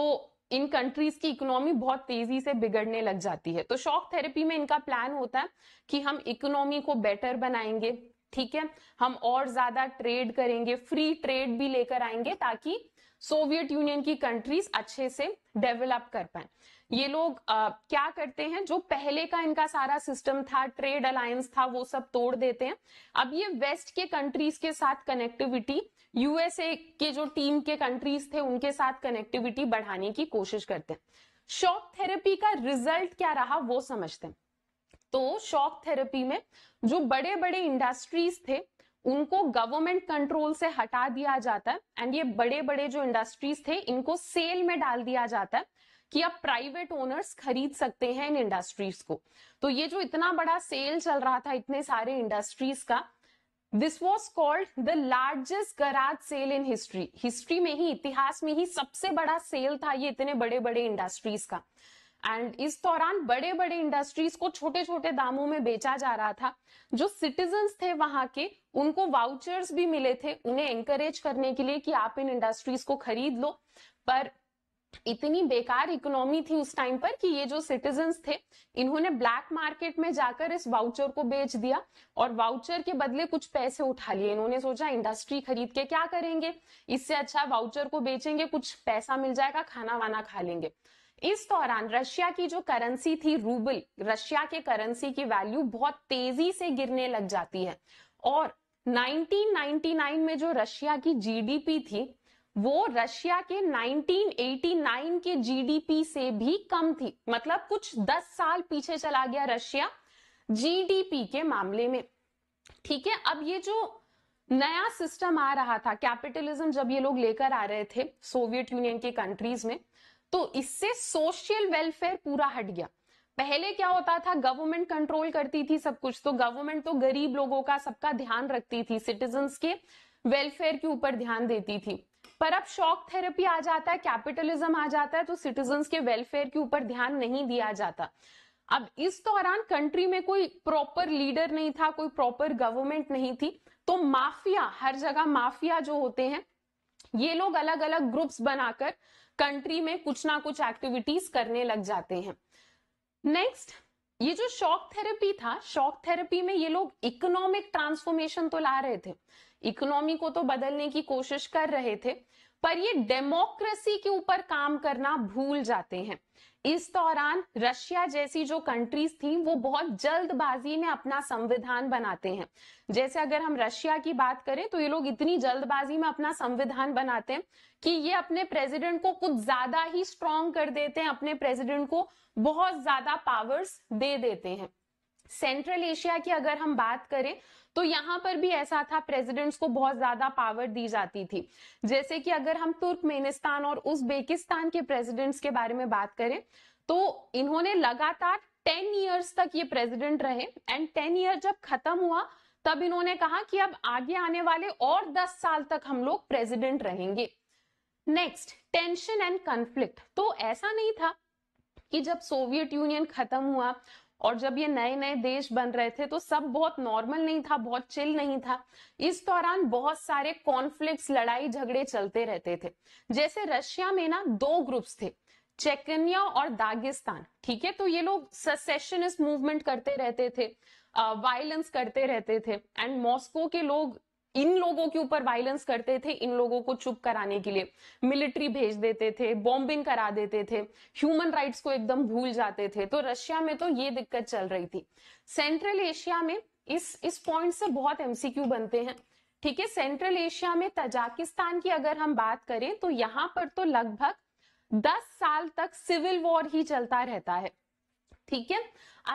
इन कंट्रीज की इकोनॉमी बहुत तेजी से बिगड़ने लग जाती है तो शॉक थेरेपी में इनका प्लान होता है कि हम इकोनॉमी को बेटर बनाएंगे ठीक है हम और ज्यादा ट्रेड करेंगे फ्री ट्रेड भी लेकर आएंगे ताकि सोवियत यूनियन की कंट्रीज अच्छे से डेवलप कर पाए ये लोग आ, क्या करते हैं जो पहले का इनका सारा सिस्टम था ट्रेड अलायंस था वो सब तोड़ देते हैं अब ये वेस्ट के कंट्रीज के साथ कनेक्टिविटी यूएसए के जो टीम के कंट्रीज थे उनके साथ कनेक्टिविटी बढ़ाने की कोशिश करते हैं शॉक थेरेपी का रिजल्ट क्या रहा वो समझते हैं तो शॉक थेरेपी में जो बड़े बड़े इंडस्ट्रीज थे उनको गवर्नमेंट कंट्रोल से हटा दिया जाता है एंड ये बड़े बड़े जो इंडस्ट्रीज थे इनको सेल में डाल दिया जाता है कि अब प्राइवेट ओनर्स खरीद सकते हैं इन इंडस्ट्रीज को तो ये जो इतना बड़ा सेल चल रहा था इतने सारे इंडस्ट्रीज का this was called the largest garage sale in history history में ही इतिहास में ही सबसे बड़ा सेल था ये इतने बड़े बड़े इंडस्ट्रीज का एंड इस दौरान बड़े बड़े इंडस्ट्रीज को छोटे छोटे दामों में बेचा जा रहा था जो सिटीजन्स थे वहां के उनको वाउचर्स भी मिले थे उन्हें एंकरेज करने के लिए कि आप इन इंडस्ट्रीज को खरीद लो पर इतनी बेकार इकोनॉमी थी उस टाइम पर कि ये जो सिटीजन थे इन्होंने ब्लैक मार्केट में जाकर इस वाउचर को बेच दिया और वाउचर के बदले कुछ पैसे उठा लिए इन्होंने सोचा इंडस्ट्री खरीद के क्या करेंगे इससे अच्छा वाउचर को बेचेंगे कुछ पैसा मिल जाएगा खाना वाना खा लेंगे इस दौरान रशिया की जो करेंसी थी रूबल रशिया के करेंसी की वैल्यू बहुत तेजी से गिरने लग जाती है और 1999 में जो रशिया की जीडीपी थी वो रशिया के 1989 के जीडीपी से भी कम थी मतलब कुछ 10 साल पीछे चला गया रशिया जीडीपी के मामले में ठीक है अब ये जो नया सिस्टम आ रहा था कैपिटलिज्म जब ये लोग लेकर आ रहे थे सोवियत यूनियन के कंट्रीज में तो इससे सोशल वेलफेयर पूरा हट गया पहले क्या होता था गवर्नमेंट कंट्रोल करती थी सब कुछ तो गवर्नमेंट तो गरीब लोगों का सबका ध्यान रखती थी सिटीजन के वेलफेयर के ऊपर ध्यान देती थी पर अब शॉक थेरेपी आ जाता है कैपिटलिज्म आ जाता है तो सिटीजन के वेलफेयर के ऊपर ध्यान नहीं दिया जाता अब इस दौरान कंट्री में कोई प्रॉपर लीडर नहीं था कोई प्रॉपर गवर्नमेंट नहीं थी तो माफिया हर जगह माफिया जो होते हैं ये लोग अलग अलग ग्रुप्स बनाकर कंट्री में कुछ ना कुछ एक्टिविटीज करने लग जाते हैं नेक्स्ट ये जो शॉक थेरेपी था शॉक थेरेपी में ये लोग इकोनॉमिक ट्रांसफॉर्मेशन तो ला रहे थे इकोनॉमी को तो बदलने की कोशिश कर रहे थे पर ये डेमोक्रेसी के ऊपर काम करना भूल जाते हैं इस दौरान रशिया जैसी जो कंट्रीज थी वो बहुत जल्दबाजी में अपना संविधान बनाते हैं जैसे अगर हम रशिया की बात करें तो ये लोग इतनी जल्दबाजी में अपना संविधान बनाते हैं कि ये अपने प्रेसिडेंट को कुछ ज्यादा ही स्ट्रांग कर देते हैं अपने प्रेसिडेंट को बहुत ज्यादा पावर्स दे देते हैं सेंट्रल एशिया की अगर हम बात करें तो यहाँ पर भी ऐसा था प्रेसिडेंट्स को बहुत ज्यादा पावर दी जाती थी जैसे कि अगर हम तुर्कमेनिस्तान और उज्बेकिस्तान के प्रेसिडेंट्स के बारे में बात करें तो इन्होंने लगातार टेन ईयर्स तक ये प्रेसिडेंट रहे एंड टेन ईयर जब खत्म हुआ तब इन्होंने कहा कि अब आगे आने वाले और दस साल तक हम लोग प्रेसिडेंट रहेंगे नेक्स्ट टेंशन एंड कंफ्लिक्ट तो ऐसा नहीं था कि जब सोवियत यूनियन खत्म हुआ और जब ये नए नए देश बन रहे थे तो सब बहुत नॉर्मल नहीं था बहुत चिल नहीं था इस दौरान बहुत सारे कॉन्फ्लिक्ट लड़ाई झगड़े चलते रहते थे जैसे रशिया में ना दो ग्रुप्स थे चेकनिया और दागिस्तान ठीक है तो ये लोग ससेशनिस्ट मूवमेंट करते रहते थे वायलेंस करते रहते थे एंड मॉस्को के लोग इन लोगों के ऊपर वायलेंस करते थे इन लोगों को चुप कराने के लिए मिलिट्री भेज देते थे बॉम्बिंग करा देते थे ह्यूमन राइट्स को एकदम भूल जाते थे तो रशिया में तो ये दिक्कत चल रही थी सेंट्रल एशिया में इस इस पॉइंट से बहुत एमसीक्यू बनते हैं ठीक है सेंट्रल एशिया में तजाकिस्तान की अगर हम बात करें तो यहां पर तो लगभग दस साल तक सिविल वॉर ही चलता रहता है ठीक है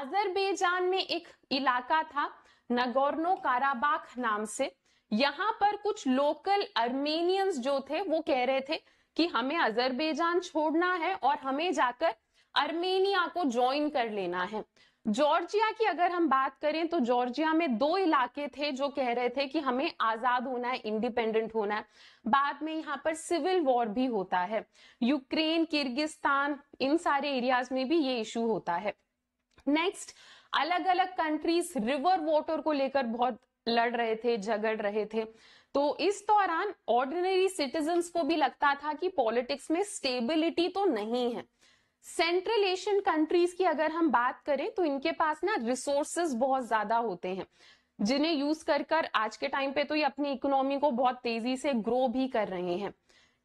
अजरबैजान में एक इलाका था नगोर्नो काराबाख नाम से यहां पर कुछ लोकल अर्मेनियंस जो थे वो कह रहे थे कि हमें अजरबैजान छोड़ना है और हमें जाकर अर्मेनिया को ज्वाइन कर लेना है जॉर्जिया की अगर हम बात करें तो जॉर्जिया में दो इलाके थे जो कह रहे थे कि हमें आजाद होना है इंडिपेंडेंट होना है बाद में यहाँ पर सिविल वॉर भी होता है यूक्रेन किर्गिस्तान इन सारे एरियाज में भी ये इश्यू होता है नेक्स्ट अलग अलग कंट्रीज रिवर वाटर को लेकर बहुत लड़ रहे थे झगड़ रहे थे तो इस दौरान ऑर्डिनरी सिटीजन को भी लगता था कि पॉलिटिक्स में स्टेबिलिटी तो नहीं है सेंट्रल एशियन कंट्रीज की अगर हम बात करें तो इनके पास ना रिसोर्सेज बहुत ज्यादा होते हैं जिन्हें यूज कर कर आज के टाइम पे तो ये अपनी इकोनॉमी को बहुत तेजी से ग्रो भी कर रहे हैं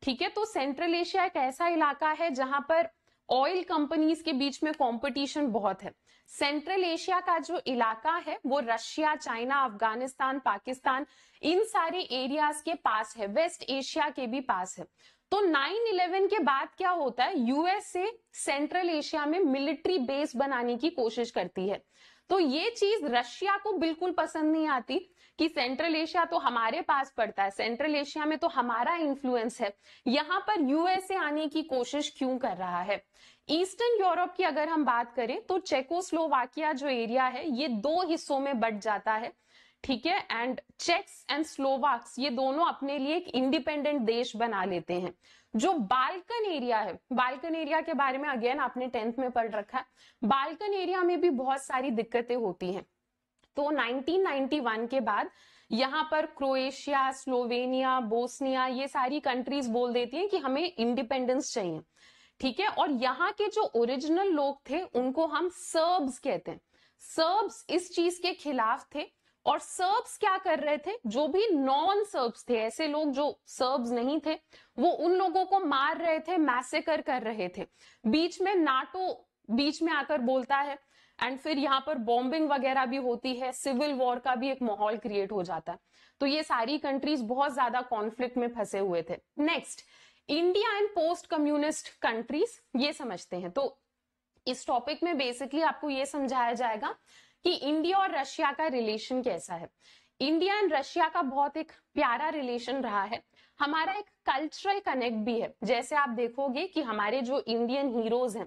ठीक है तो सेंट्रल एशिया एक ऐसा इलाका है जहां पर ऑयल कंपनीज के बीच में कंपटीशन बहुत है सेंट्रल एशिया का जो इलाका है वो रशिया चाइना अफगानिस्तान पाकिस्तान इन सारे एरियाज के पास है वेस्ट एशिया के भी पास है तो 9/11 के बाद क्या होता है यूएसए सेंट्रल एशिया में मिलिट्री बेस बनाने की कोशिश करती है तो ये चीज रशिया को बिल्कुल पसंद नहीं आती कि सेंट्रल एशिया तो हमारे पास पड़ता है सेंट्रल एशिया में तो हमारा इन्फ्लुएंस है यहां पर यूएसए आने की कोशिश क्यों कर रहा है ईस्टर्न यूरोप की अगर हम बात करें तो चेकोस्लोवाकिया जो एरिया है ये दो हिस्सों में बट जाता है ठीक है एंड चेक्स एंड स्लोवाक्स ये दोनों अपने लिए एक इंडिपेंडेंट देश बना लेते हैं जो बाल्कन एरिया है बाल्कन एरिया के बारे में अगेन आपने टेंथ में पढ़ रखा है बाल्कन एरिया में भी बहुत सारी दिक्कतें होती हैं तो 1991 के बाद यहाँ पर क्रोएशिया स्लोवेनिया बोस्निया ये सारी कंट्रीज बोल देती हैं कि हमें इंडिपेंडेंस चाहिए ठीक है और यहाँ के जो ओरिजिनल लोग थे उनको हम सर्ब्स कहते हैं सर्ब्स इस चीज के खिलाफ थे और सर्ब्स क्या कर रहे थे जो भी नॉन सर्ब्स थे ऐसे लोग जो सर्ब्स नहीं थे वो उन लोगों को मार रहे थे मैसेकर कर रहे थे बीच में नाटो बीच में आकर बोलता है एंड फिर यहाँ पर बॉम्बिंग वगैरह भी होती है सिविल वॉर का भी एक माहौल क्रिएट हो जाता है तो ये सारी कंट्रीज बहुत ज्यादा कॉन्फ्लिक्ट में फंसे हुए थे next India and post communist countries ये समझते हैं तो इस टॉपिक में बेसिकली आपको ये समझाया जाएगा कि इंडिया और रशिया का रिलेशन कैसा है इंडिया एंड रशिया का बहुत एक प्यारा रिलेशन रहा है हमारा एक कल्चरल कनेक्ट भी है जैसे आप देखोगे कि हमारे जो इंडियन हीरोज हैं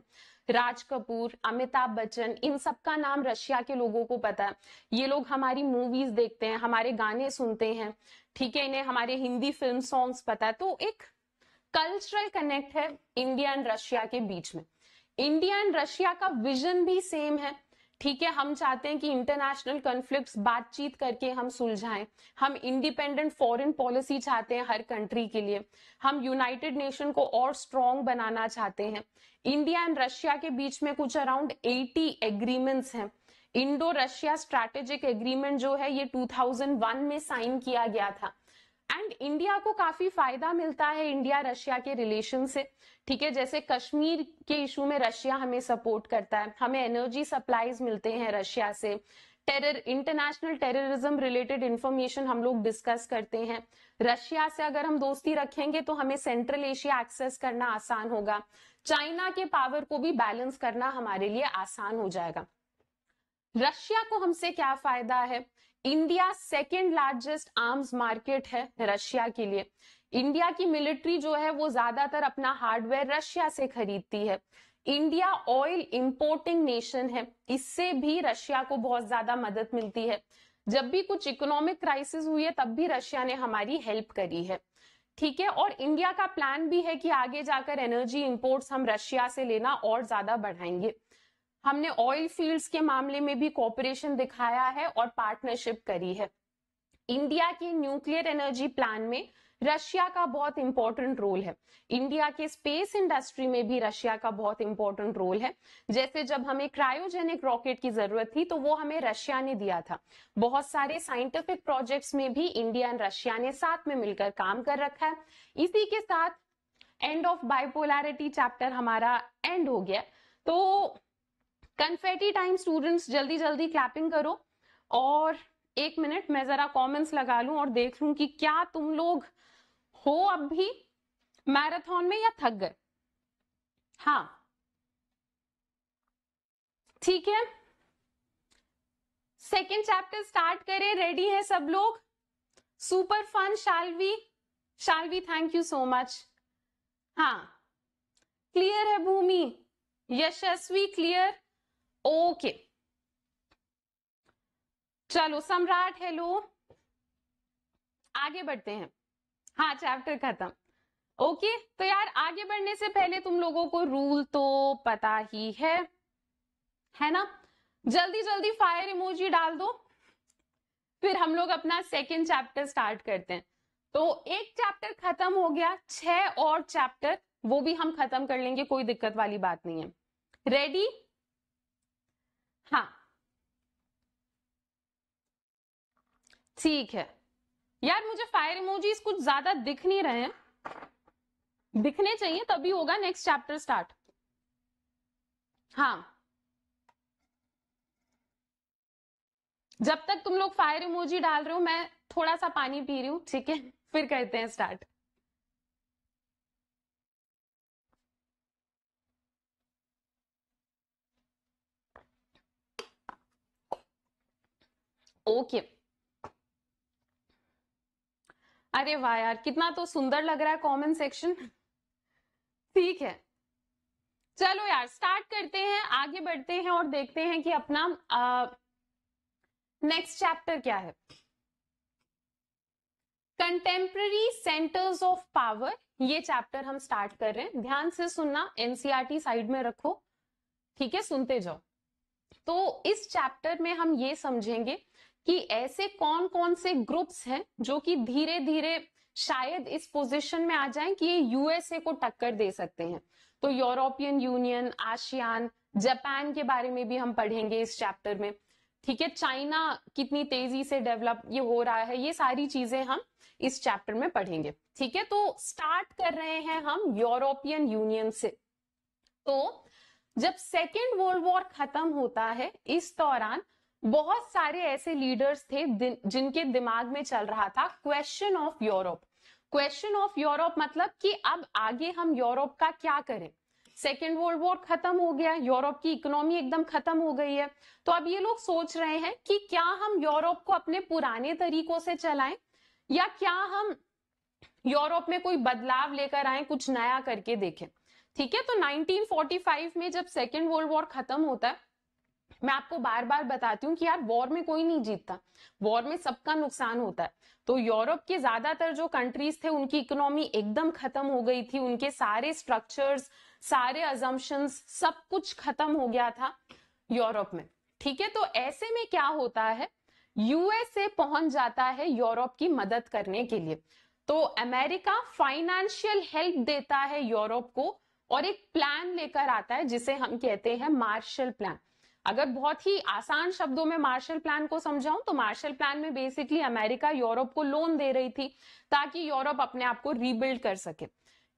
राज कपूर अमिताभ बच्चन इन सबका नाम रशिया के लोगों को पता है ये लोग हमारी मूवीज देखते हैं हमारे गाने सुनते हैं ठीक है इन्हें हमारे हिंदी फिल्म सॉन्ग्स पता है तो एक कल्चरल कनेक्ट है इंडिया एंड रशिया के बीच में इंडिया एंड रशिया का विजन भी सेम है ठीक है हम चाहते हैं कि इंटरनेशनल कॉन्फ्लिक्ट्स बातचीत करके हम सुलझाएं हम इंडिपेंडेंट फॉरेन पॉलिसी चाहते हैं हर कंट्री के लिए हम यूनाइटेड नेशन को और स्ट्रांग बनाना चाहते हैं इंडिया एंड रशिया के बीच में कुछ अराउंड 80 एग्रीमेंट्स हैं इंडो रशिया स्ट्रैटेजिक एग्रीमेंट जो है ये 2001 में साइन किया गया था एंड इंडिया को काफी फायदा मिलता है इंडिया रशिया के रिलेशन से ठीक है जैसे कश्मीर के इशू में रशिया हमें सपोर्ट करता है हमें एनर्जी सप्लाईज मिलते हैं रशिया से terror international terrorism related information हम लोग डिस्कस करते हैं रशिया से अगर हम दोस्ती रखेंगे तो हमें सेंट्रल एशिया एक्सेस करना आसान होगा चाइना के पावर को भी बैलेंस करना हमारे लिए आसान हो जाएगा रशिया को हमसे क्या फायदा है India second largest arms market है रशिया के लिए इंडिया की मिलिट्री जो है वो ज्यादातर अपना हार्डवेयर रशिया से खरीदती है इंडिया ऑयल इंपोर्टिंग नेशन है इससे भी रशिया को बहुत ज्यादा मदद मिलती है जब भी कुछ इकोनॉमिक क्राइसिस हुई है तब भी रशिया ने हमारी हेल्प करी है ठीक है और इंडिया का प्लान भी है कि आगे जाकर एनर्जी इंपोर्ट्स हम रशिया से लेना और ज्यादा बढ़ाएंगे हमने ऑयल फील्ड्स के मामले में भी कॉपरेशन दिखाया है और पार्टनरशिप करी है इंडिया के न्यूक्लियर एनर्जी प्लान में रशिया का बहुत इंपॉर्टेंट रोल है इंडिया के स्पेस इंडस्ट्री में भी रशिया का बहुत इंपॉर्टेंट रोल है जैसे जब हमें क्रायोजेनिक रॉकेट की जरूरत थी तो वो हमें रशिया ने दिया था बहुत सारे साइंटिफिक प्रोजेक्ट्स में भी इंडिया एंड रशिया ने साथ में मिलकर काम कर रखा है इसी के साथ एंड ऑफ बाइपोलैरिटी चैप्टर हमारा एंड हो गया तो कन्फेटी टाइम स्टूडेंट्स जल्दी जल्दी क्लैपिंग करो और एक मिनट मैं जरा कमेंट्स लगा लूं और देख लूं कि क्या तुम लोग हो अब भी मैराथन में या थक गए हाँ ठीक है सेकेंड चैप्टर स्टार्ट करें रेडी है सब लोग super fun Shalvi Shalvi thank you so much हाँ क्लियर है भूमि यशस्वी क्लियर ओके चलो सम्राट हेलो आगे बढ़ते हैं हाँ चैप्टर खत्म ओके तो यार आगे बढ़ने से पहले तुम लोगों को रूल तो पता ही है है ना जल्दी जल्दी फायर इमोजी डाल दो फिर हम लोग अपना सेकेंड चैप्टर स्टार्ट करते हैं तो एक चैप्टर खत्म हो गया छह और चैप्टर वो भी हम खत्म कर लेंगे कोई दिक्कत वाली बात नहीं है रेडी हाँ ठीक है यार मुझे फायर इमोजीज कुछ ज्यादा दिख नहीं रहे हैं दिखने चाहिए तभी होगा नेक्स्ट चैप्टर स्टार्ट हाँ जब तक तुम लोग फायर इमोजी डाल रहे हो मैं थोड़ा सा पानी पी रही हूं ठीक है फिर करते हैं स्टार्ट ओके अरे वाह यार कितना तो सुंदर लग रहा है कमेंट सेक्शन ठीक है चलो यार स्टार्ट करते हैं आगे बढ़ते हैं और देखते हैं कि अपना नेक्स्ट चैप्टर क्या है कंटेम्प्ररी सेंटर्स ऑफ पावर ये चैप्टर हम स्टार्ट कर रहे हैं ध्यान से सुनना एनसीआरटी साइड e में रखो ठीक है सुनते जाओ तो इस चैप्टर में हम ये समझेंगे कि ऐसे कौन कौन से ग्रुप्स हैं जो कि धीरे धीरे शायद इस पोजीशन में आ जाएं कि ये यूएसए को टक्कर दे सकते हैं तो यूरोपियन यूनियन आशियान जापान के बारे में भी हम पढ़ेंगे इस चैप्टर में ठीक है चाइना कितनी तेजी से डेवलप ये हो रहा है ये सारी चीजें हम इस चैप्टर में पढ़ेंगे ठीक है तो स्टार्ट कर रहे हैं हम यूरोपियन यूनियन से तो जब सेकेंड वर्ल्ड वॉर खत्म होता है इस दौरान बहुत सारे ऐसे लीडर्स थे जिनके दिमाग में चल रहा था question of Europe question of Europe मतलब कि अब आगे हम यूरोप का क्या करें सेकेंड वर्ल्ड वॉर खत्म हो गया यूरोप की इकोनॉमी एकदम खत्म हो गई है तो अब ये लोग सोच रहे हैं कि क्या हम यूरोप को अपने पुराने तरीकों से चलाएं या क्या हम यूरोप में कोई बदलाव लेकर आए कुछ नया करके देखें ठीक है तो 1945 में जब सेकेंड वर्ल्ड वॉर खत्म होता है मैं आपको बार बार बताती हूँ कि यार वॉर में कोई नहीं जीतता वॉर में सबका नुकसान होता है तो यूरोप के ज्यादातर जो कंट्रीज थे उनकी इकोनॉमी एकदम खत्म हो गई थी उनके सारे स्ट्रक्चर्स सारे अजम्पन्स सब कुछ खत्म हो गया था यूरोप में ठीक है तो ऐसे में क्या होता है यूएसए पहुंच जाता है यूरोप की मदद करने के लिए तो अमेरिका फाइनेंशियल हेल्प देता है यूरोप को और एक प्लान लेकर आता है जिसे हम कहते हैं मार्शल प्लान अगर बहुत ही आसान शब्दों में मार्शल प्लान को समझाऊं तो मार्शल प्लान में बेसिकली अमेरिका यूरोप को लोन दे रही थी ताकि यूरोप अपने आप को रीबिल्ड कर सके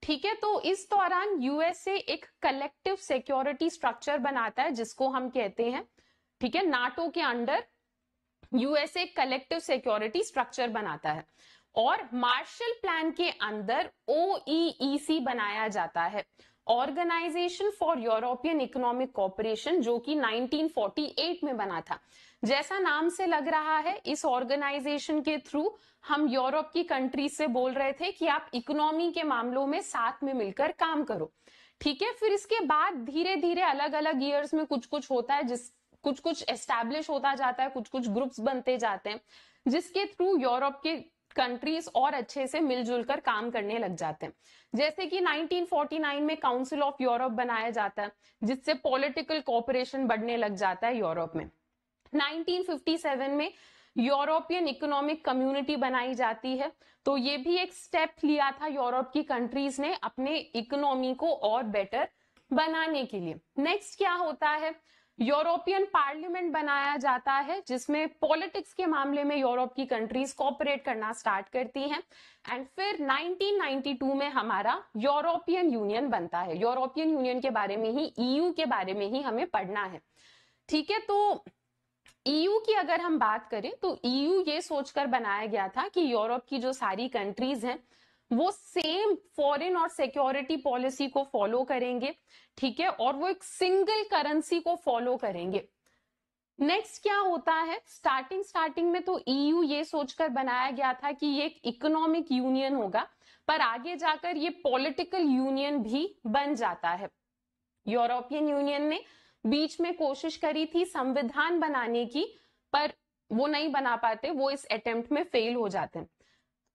ठीक है तो इस दौरान यूएसए एक कलेक्टिव सिक्योरिटी स्ट्रक्चर बनाता है जिसको हम कहते हैं ठीक है नाटो के under USA collective security structure बनाता है और मार्शल प्लान के अंदर ओईईसी e e बनाया जाता है organisation for European economic cooperation जो कि 1948 में बना था जैसा नाम से लग रहा है इस ऑर्गेनाइजेशन के थ्रू हम यूरोप की कंट्री से बोल रहे थे कि आप इकोनॉमी के मामलों में साथ में मिलकर काम करो ठीक है फिर इसके बाद धीरे धीरे अलग अलग ईयर्स में कुछ कुछ होता है जिस कुछ कुछ एस्टेब्लिश होता जाता है कुछ कुछ ग्रुप्स बनते जाते हैं जिसके थ्रू यूरोप के कंट्रीज और अच्छे से मिलजुल कर काम करने लग जाते हैं जैसे कि 1949 में काउंसिल ऑफ यूरोप बनाया जाता है जिससे पॉलिटिकल कोऑपरेशन बढ़ने लग जाता है यूरोप में 1957 में यूरोपियन इकोनॉमिक कम्युनिटी बनाई जाती है तो ये भी एक स्टेप लिया था यूरोप की कंट्रीज ने अपने इकोनॉमी को और बेटर बनाने के लिए नेक्स्ट क्या होता है यूरोपियन पार्लियामेंट बनाया जाता है जिसमें पॉलिटिक्स के मामले में यूरोप की कंट्रीज कॉपरेट करना स्टार्ट करती हैं एंड फिर 1992 में हमारा यूरोपियन यूनियन बनता है यूरोपियन यूनियन के बारे में ही ईयू e के बारे में ही हमें पढ़ना है ठीक है तो ईयू e की अगर हम बात करें तो ईयू e ये सोचकर बनाया गया था कि यूरोप की जो सारी कंट्रीज हैं वो सेम फॉरेन और सिक्योरिटी पॉलिसी को फॉलो करेंगे ठीक है और वो एक सिंगल करेंसी को फॉलो करेंगे नेक्स्ट क्या होता है स्टार्टिंग स्टार्टिंग में तो ईयू e ये सोचकर बनाया गया था कि ये एक इकोनॉमिक यूनियन होगा पर आगे जाकर ये पॉलिटिकल यूनियन भी बन जाता है यूरोपियन यूनियन ने बीच में कोशिश करी थी संविधान बनाने की पर वो नहीं बना पाते वो इस अटेम्प्ट में फेल हो जाते हैं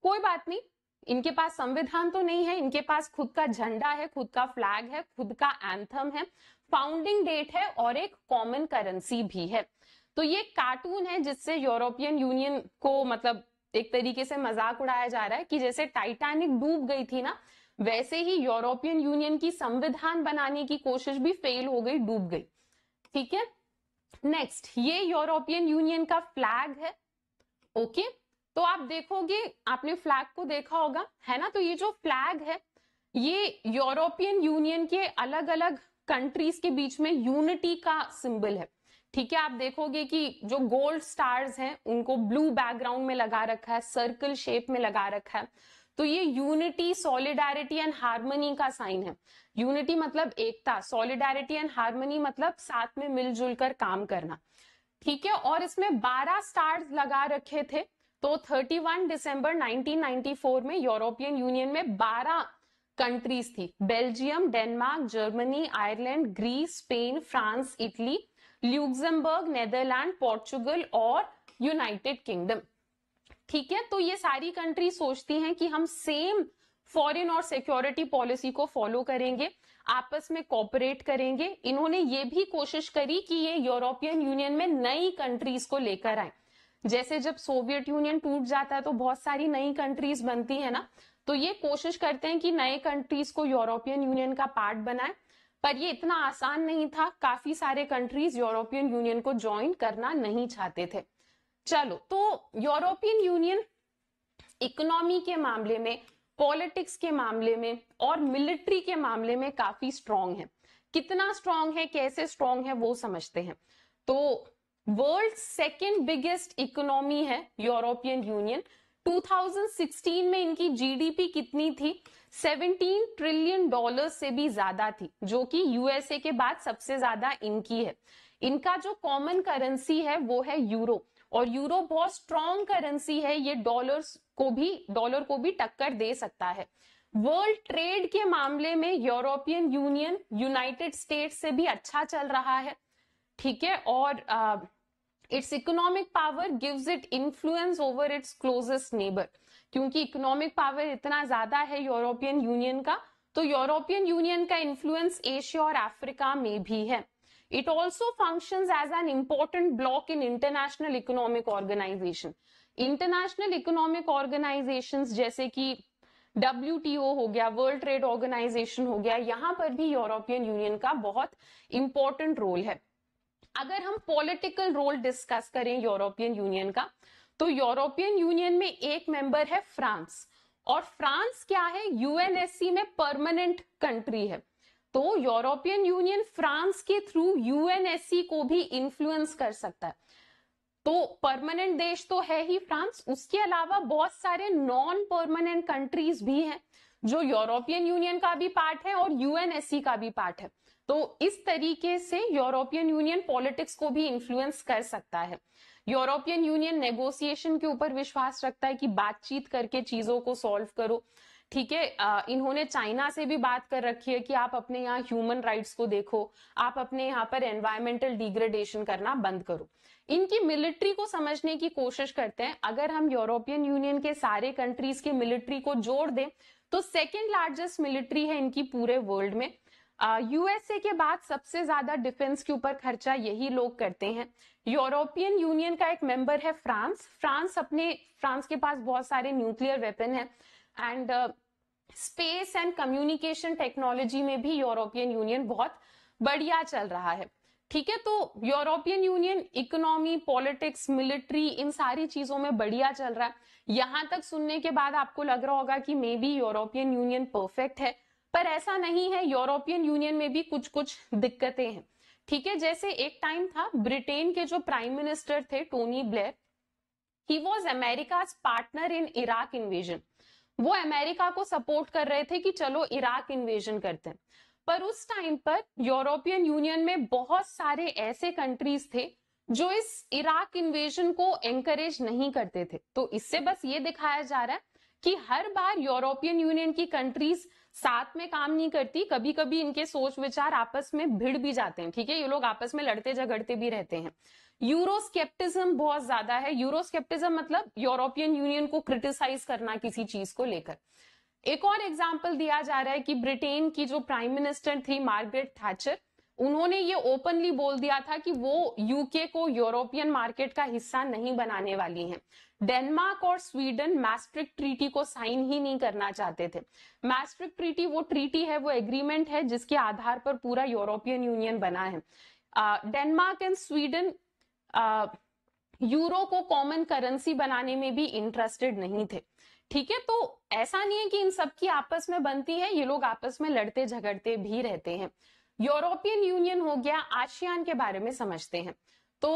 कोई बात नहीं इनके पास संविधान तो नहीं है इनके पास खुद का झंडा है खुद का फ्लैग है खुद का एंथम है फाउंडिंग डेट है और एक कॉमन करेंसी भी है तो ये कार्टून है जिससे यूरोपियन यूनियन को मतलब एक तरीके से मजाक उड़ाया जा रहा है कि जैसे टाइटैनिक डूब गई थी ना वैसे ही यूरोपियन यूनियन की संविधान बनाने की कोशिश भी फेल हो गई डूब गई ठीक है नेक्स्ट ये यूरोपियन यूनियन का फ्लैग है ओके okay? तो आप देखोगे आपने फ्लैग को देखा होगा है ना तो ये जो फ्लैग है ये यूरोपियन यूनियन के अलग अलग कंट्रीज के बीच में यूनिटी का सिंबल है ठीक है आप देखोगे कि जो गोल्ड स्टार्स हैं उनको ब्लू बैकग्राउंड में लगा रखा है सर्कल शेप में लगा रखा है तो ये यूनिटी सॉलिडारिटी एंड हार्मनी का साइन है यूनिटी मतलब एकता सॉलिडारिटी एंड हार्मनी मतलब साथ में मिलजुल कर काम करना ठीक है और इसमें 12 स्टार्स लगा रखे थे तो 31 दिसंबर 1994 में यूरोपियन यूनियन में 12 कंट्रीज थी Belgium Denmark Germany Ireland Greece Spain France Italy Luxembourg Netherland Portugal और यूनाइटेड किंगडम ठीक है तो ये सारी कंट्री सोचती हैं कि हम सेम फॉरेन और सिक्योरिटी पॉलिसी को फॉलो करेंगे आपस में कॉपरेट करेंगे इन्होंने ये भी कोशिश करी कि ये यूरोपियन यूनियन में नई कंट्रीज को लेकर आए जैसे जब सोवियत यूनियन टूट जाता है तो बहुत सारी नई कंट्रीज बनती है ना तो ये कोशिश करते हैं कि नए कंट्रीज को यूरोपियन यूनियन का पार्ट बनाए पर ये इतना आसान नहीं था काफी सारे कंट्रीज यूरोपियन यूनियन को ज्वाइन करना नहीं चाहते थे चलो तो यूरोपियन यूनियन इकोनॉमी के मामले में पॉलिटिक्स के मामले में और मिलिट्री के मामले में काफी स्ट्रांग है कितना स्ट्रांग है कैसे स्ट्रांग है वो समझते हैं तो वर्ल्ड सेकेंड बिगेस्ट इकोनॉमी है यूरोपियन यूनियन 2016 में इनकी जीडीपी कितनी थी 17 ट्रिलियन डॉलर से भी ज्यादा थी जो कि यूएसए के बाद सबसे ज्यादा इनकी है इनका जो कॉमन करेंसी है वो है यूरो और यूरो बहुत स्ट्रॉन्ग करेंसी है ये डॉलर को भी डॉलर को भी टक्कर दे सकता है वर्ल्ड ट्रेड के मामले में यूरोपियन यूनियन यूनाइटेड स्टेट से भी अच्छा चल रहा है ठीक है और its economic power gives it influence over its closest neighbour क्योंकि इकोनॉमिक पावर इतना ज्यादा है यूरोपियन यूनियन का तो यूरोपियन यूनियन का इन्फ्लुएंस एशिया और अफ्रीका में भी है it also function as an important bloc in international economic organisation international economic organisation जैसे कि डब्ल्यू हो गया वर्ल्ड ट्रेड ऑर्गेनाइजेशन हो गया यहां पर भी यूरोपियन यूनियन का बहुत इंपॉर्टेंट रोल है अगर हम पॉलिटिकल रोल डिस्कस करें यूरोपियन यूनियन का तो यूरोपियन यूनियन में एक मेंबर है फ्रांस और फ्रांस क्या है यूएनएससी में परमानेंट कंट्री है तो यूरोपियन यूनियन फ्रांस के थ्रू यूएनएससी को भी इन्फ्लुएंस कर सकता है तो परमानेंट देश तो है ही फ्रांस उसके अलावा बहुत सारे नॉन परमानेंट कंट्रीज भी हैं जो यूरोपियन यूनियन का भी पार्ट है और यूएनएससी का भी पार्ट है तो इस तरीके से यूरोपियन यूनियन पॉलिटिक्स को भी इन्फ्लुएंस कर सकता है यूरोपियन यूनियन नेगोशिएशन के ऊपर विश्वास रखता है कि बातचीत करके चीजों को सॉल्व करो ठीक है इन्होंने चाइना से भी बात कर रखी है कि आप अपने यहाँ ह्यूमन राइट्स को देखो आप अपने यहाँ पर एनवायरमेंटल डिग्रेडेशन करना बंद करो इनकी मिलिट्री को समझने की कोशिश करते हैं अगर हम यूरोपियन यूनियन के सारे कंट्रीज के मिलिट्री को जोड़ दें तो सेकेंड लार्जेस्ट मिलिट्री है इनकी पूरे वर्ल्ड में यूएसए के बाद सबसे ज्यादा डिफेंस के ऊपर खर्चा यही लोग करते हैं यूरोपियन यूनियन का एक मेंबर है फ्रांस फ्रांस अपने फ्रांस के पास बहुत सारे न्यूक्लियर वेपन है and space and communication technology में भी यूरोपियन यूनियन बहुत बढ़िया चल रहा है ठीक है तो European Union economy politics military इन सारी चीजों में बढ़िया चल रहा है यहां तक सुनने के बाद आपको लग रहा होगा कि maybe European Union perfect है पर ऐसा नहीं है यूरोपियन यूनियन में भी कुछ कुछ दिक्कतें हैं ठीक है जैसे एक टाइम था ब्रिटेन के जो प्राइम मिनिस्टर थे Tony Blair he was America partner in Iraq invasion वो अमेरिका को सपोर्ट कर रहे थे कि चलो इराक इन्वेजन करते हैं पर उस टाइम पर यूरोपियन यूनियन में बहुत सारे ऐसे कंट्रीज थे जो इस इराक इन्वेजन को एंकरेज नहीं करते थे तो इससे बस ये दिखाया जा रहा है कि हर बार यूरोपियन यूनियन की कंट्रीज साथ में काम नहीं करती कभी कभी इनके सोच विचार आपस में भिड़ भी जाते हैं ठीक है ये लोग आपस में लड़ते झगड़ते भी रहते हैं यूरोस्केप्टिज्म बहुत ज्यादा है यूरोस्केप्टिज्म मतलब यूरोपियन यूनियन को क्रिटिसाइज करना किसी चीज को लेकर एक और एग्जाम्पल दिया जा रहा है कि ब्रिटेन की जो प्राइम मिनिस्टर थी मार्गरेट थैचर उन्होंने ये ओपनली बोल दिया था कि वो यूके को यूरोपियन मार्केट का हिस्सा नहीं बनाने वाली हैं डेनमार्क और स्वीडन मैस्ट्रिक ट्रीटी को साइन ही नहीं करना चाहते थे मैस्ट्रिक ट्रीटी वो ट्रीटी है वो एग्रीमेंट है जिसके आधार पर पूरा यूरोपियन यूनियन बना है डेनमार्क एंड स्वीडन यूरो को कॉमन करेंसी बनाने में भी इंटरेस्टेड नहीं थे ठीक है तो ऐसा नहीं है कि इन सबकी आपस में बनती है ये लोग आपस में लड़ते झगड़ते भी रहते हैं यूरोपियन यूनियन हो गया आशियान के बारे में समझते हैं तो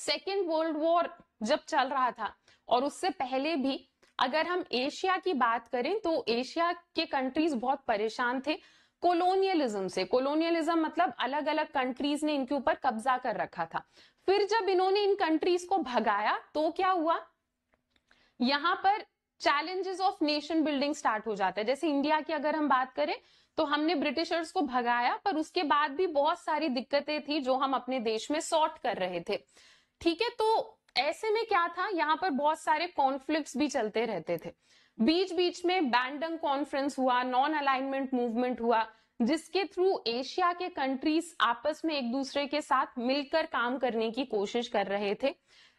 सेकेंड वर्ल्ड वॉर जब चल रहा था और उससे पहले भी अगर हम एशिया की बात करें तो एशिया के कंट्रीज बहुत परेशान थे कोलोनियलिज्म से कोलोनियलिज्म मतलब अलग अलग कंट्रीज ने इनके ऊपर कब्जा कर रखा था फिर जब इन्होंने इन कंट्रीज को भगाया तो क्या हुआ यहां पर challenges of nation building start हो जाता है जैसे इंडिया की अगर हम बात करें तो हमने ब्रिटिशर्स को भगाया पर उसके बाद भी बहुत सारी दिक्कतें थी जो हम अपने देश में सॉर्ट कर रहे थे ठीक है तो ऐसे में क्या था यहाँ पर बहुत सारे कॉन्फ्लिक्ट्स भी चलते रहते थे बीच बीच में बैंडंग कॉन्फ्रेंस हुआ नॉन अलाइनमेंट मूवमेंट हुआ जिसके थ्रू एशिया के कंट्रीज आपस में एक दूसरे के साथ मिलकर काम करने की कोशिश कर रहे थे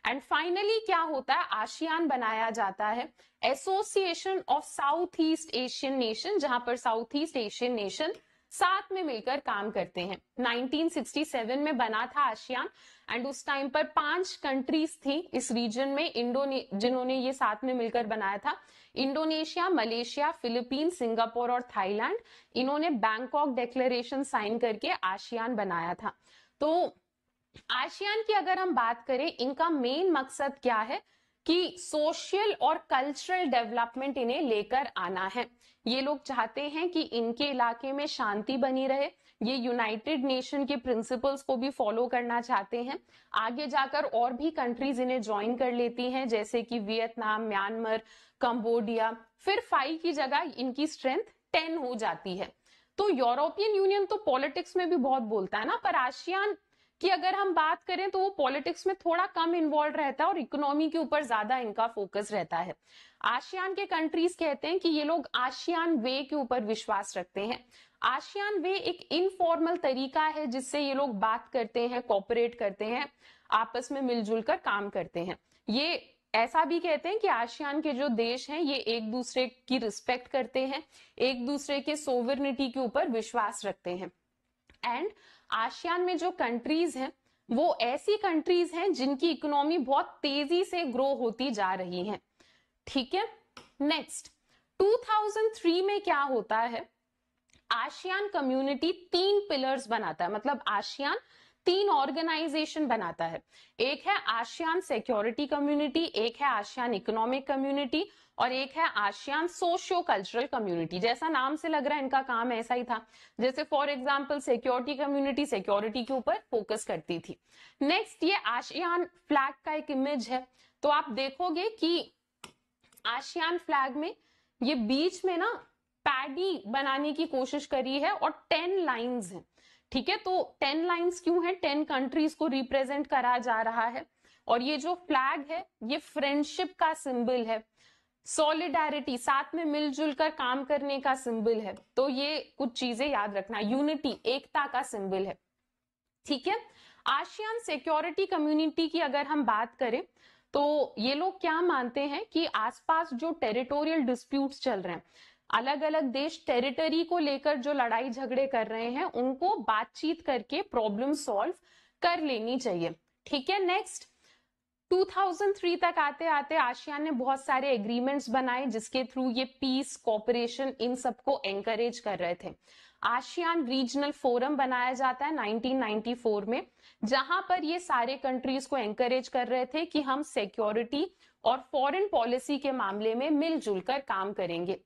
एंड फाइनली क्या होता है आशियान बनाया जाता है association of South East Asian nation जहां पर साउथ ईस्ट एशियन नेशन साथ में मिलकर काम करते हैं 1967 में बना था आशियान एंड उस टाइम पर पांच कंट्रीज थी इस रीजन में इंडोने जिन्होंने ये साथ में मिलकर बनाया था इंडोनेशिया मलेशिया फिलीपींस सिंगापुर और थाईलैंड इन्होंने बैंकॉक डेक्लेरेशन साइन करके आशियान बनाया था तो आशियान की अगर हम बात करें इनका मेन मकसद क्या है कि सोशल और कल्चरल डेवलपमेंट इन्हें लेकर आना है ये लोग चाहते हैं कि इनके इलाके में शांति बनी रहे ये यूनाइटेड नेशन के प्रिंसिपल्स को भी फॉलो करना चाहते हैं आगे जाकर और भी कंट्रीज इन्हें ज्वाइन कर लेती हैं जैसे कि वियतनाम म्यांमार कंबोडिया फिर फाइव की जगह इनकी स्ट्रेंथ टेन हो जाती है तो यूरोपियन यूनियन तो पॉलिटिक्स में भी बहुत बोलता है ना पर आसियान कि अगर हम बात करें तो वो पॉलिटिक्स में थोड़ा कम इन्वॉल्व रहता है और इकोनॉमी के ऊपर ज्यादा इनका फोकस रहता है आशियान के कंट्रीज कहते हैं कि ये लोग आशियान वे के ऊपर विश्वास रखते हैं आशियान वे एक इनफॉर्मल तरीका है जिससे ये लोग बात करते हैं कॉपरेट करते हैं आपस में मिलजुल कर काम करते हैं ये ऐसा भी कहते हैं कि आशियान के जो देश हैं ये एक दूसरे की रिस्पेक्ट करते हैं एक दूसरे के सोवरनिटी के ऊपर विश्वास रखते हैं एंड आशियान में जो कंट्रीज हैं वो ऐसी कंट्रीज हैं जिनकी इकोनॉमी बहुत तेजी से ग्रो होती जा रही है ठीक है नेक्स्ट 2003 में क्या होता है आशियान कम्युनिटी तीन पिलर्स बनाता है मतलब आशियान तीन ऑर्गेनाइजेशन बनाता है एक है आशियान सिक्योरिटी कम्युनिटी एक है आशियान इकोनॉमिक कम्युनिटी और एक है आशियान सोशियो कल्चरल कम्युनिटी जैसा नाम से लग रहा है इनका काम ऐसा ही था जैसे for example security community security के ऊपर फोकस करती थी नेक्स्ट ये आशियान फ्लैग का एक इमेज है तो आप देखोगे कि आशियान फ्लैग में ये बीच में ना पैडी बनाने की कोशिश करी है और टेन लाइन हैं ठीक है तो टेन लाइन्स क्यों है टेन कंट्रीज को रिप्रेजेंट करा जा रहा है और ये जो फ्लैग है ये फ्रेंडशिप का सिंबल है सॉलिडारिटी साथ में मिलजुल कर काम करने का सिंबल है तो ये कुछ चीजें याद रखना यूनिटी एकता का सिंबल है ठीक है आशियान सिक्योरिटी कम्युनिटी की अगर हम बात करें तो ये लोग क्या मानते हैं कि आसपास जो टेरिटोरियल डिस्प्यूट्स चल रहे हैं अलग अलग देश टेरिटरी को लेकर जो लड़ाई झगड़े कर रहे हैं उनको बातचीत करके प्रॉब्लम सॉल्व कर लेनी चाहिए ठीक है नेक्स्ट 2003 तक आते आते आशियान ने बहुत सारे एग्रीमेंट्स बनाए जिसके थ्रू ये पीस कॉपरेशन इन सबको एंकरेज कर रहे थे आशियान रीजनल फोरम बनाया जाता है 1994 में जहां पर ये सारे कंट्रीज को एंकरेज कर रहे थे कि हम सिक्योरिटी और फॉरेन पॉलिसी के मामले में मिलजुल कर काम करेंगे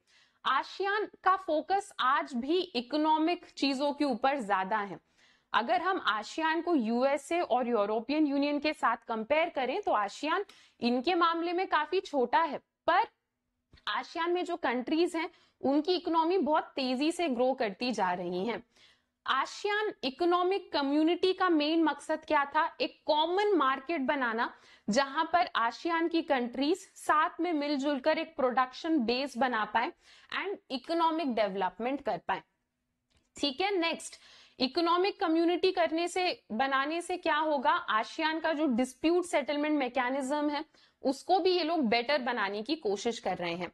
आशियान का फोकस आज भी इकोनॉमिक चीजों के ऊपर ज्यादा है अगर हम आशियान को यूएसए और यूरोपियन यूनियन के साथ कंपेयर करें तो आशियान इनके मामले में काफी छोटा है पर आशियान में जो कंट्रीज हैं उनकी इकोनॉमी बहुत तेजी से ग्रो करती जा रही है आशियान इकोनॉमिक कम्युनिटी का मेन मकसद क्या था एक कॉमन मार्केट बनाना जहां पर आसियान की कंट्रीज साथ में मिलजुल कर एक प्रोडक्शन बेस बना पाए एंड इकोनॉमिक डेवलपमेंट कर पाए ठीक है नेक्स्ट इकोनॉमिक कम्युनिटी करने से बनाने से क्या होगा आसियान का जो डिस्प्यूट सेटलमेंट मैकेनिज्म है उसको भी ये लोग बेटर बनाने की कोशिश कर रहे हैं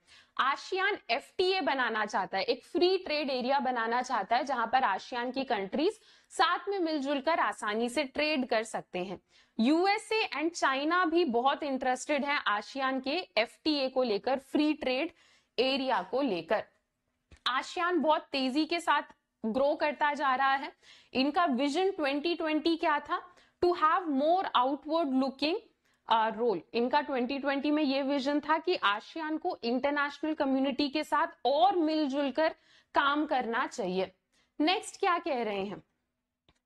आशियान एफटीए बनाना चाहता है एक फ्री ट्रेड एरिया बनाना चाहता है जहां पर आशियान की कंट्रीज साथ में मिलजुल कर आसानी से ट्रेड कर सकते हैं यूएसए एंड चाइना भी बहुत इंटरेस्टेड है आशियान के एफ को लेकर फ्री ट्रेड एरिया को लेकर आशियान बहुत तेजी के साथ ग्रो करता जा रहा है इनका विजन 2020 क्या था to have more outward looking role इनका 2020 में ये विजन था कि आशियान को इंटरनेशनल कम्युनिटी के साथ और मिलजुल कर काम करना चाहिए नेक्स्ट क्या कह रहे हैं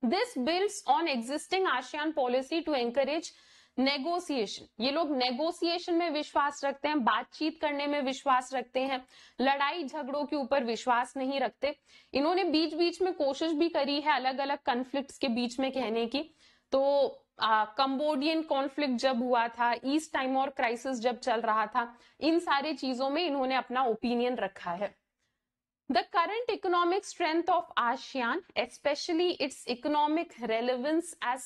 this builds on existing ASEAN policy to encourage negotiation ये लोग नेगोशिएशन में विश्वास रखते हैं बातचीत करने में विश्वास रखते हैं लड़ाई झगड़ों के ऊपर विश्वास नहीं रखते इन्होंने बीच बीच में कोशिश भी करी है अलग अलग कंफ्लिक्ट्स के बीच में कहने की तो कंबोडियन कॉन्फ्लिक्ट जब हुआ था ईस्ट टाइम और क्राइसिस जब चल रहा था इन सारे चीजों में इन्होंने अपना ओपिनियन रखा है the current economic strength of ASEAN especially its economic relevance as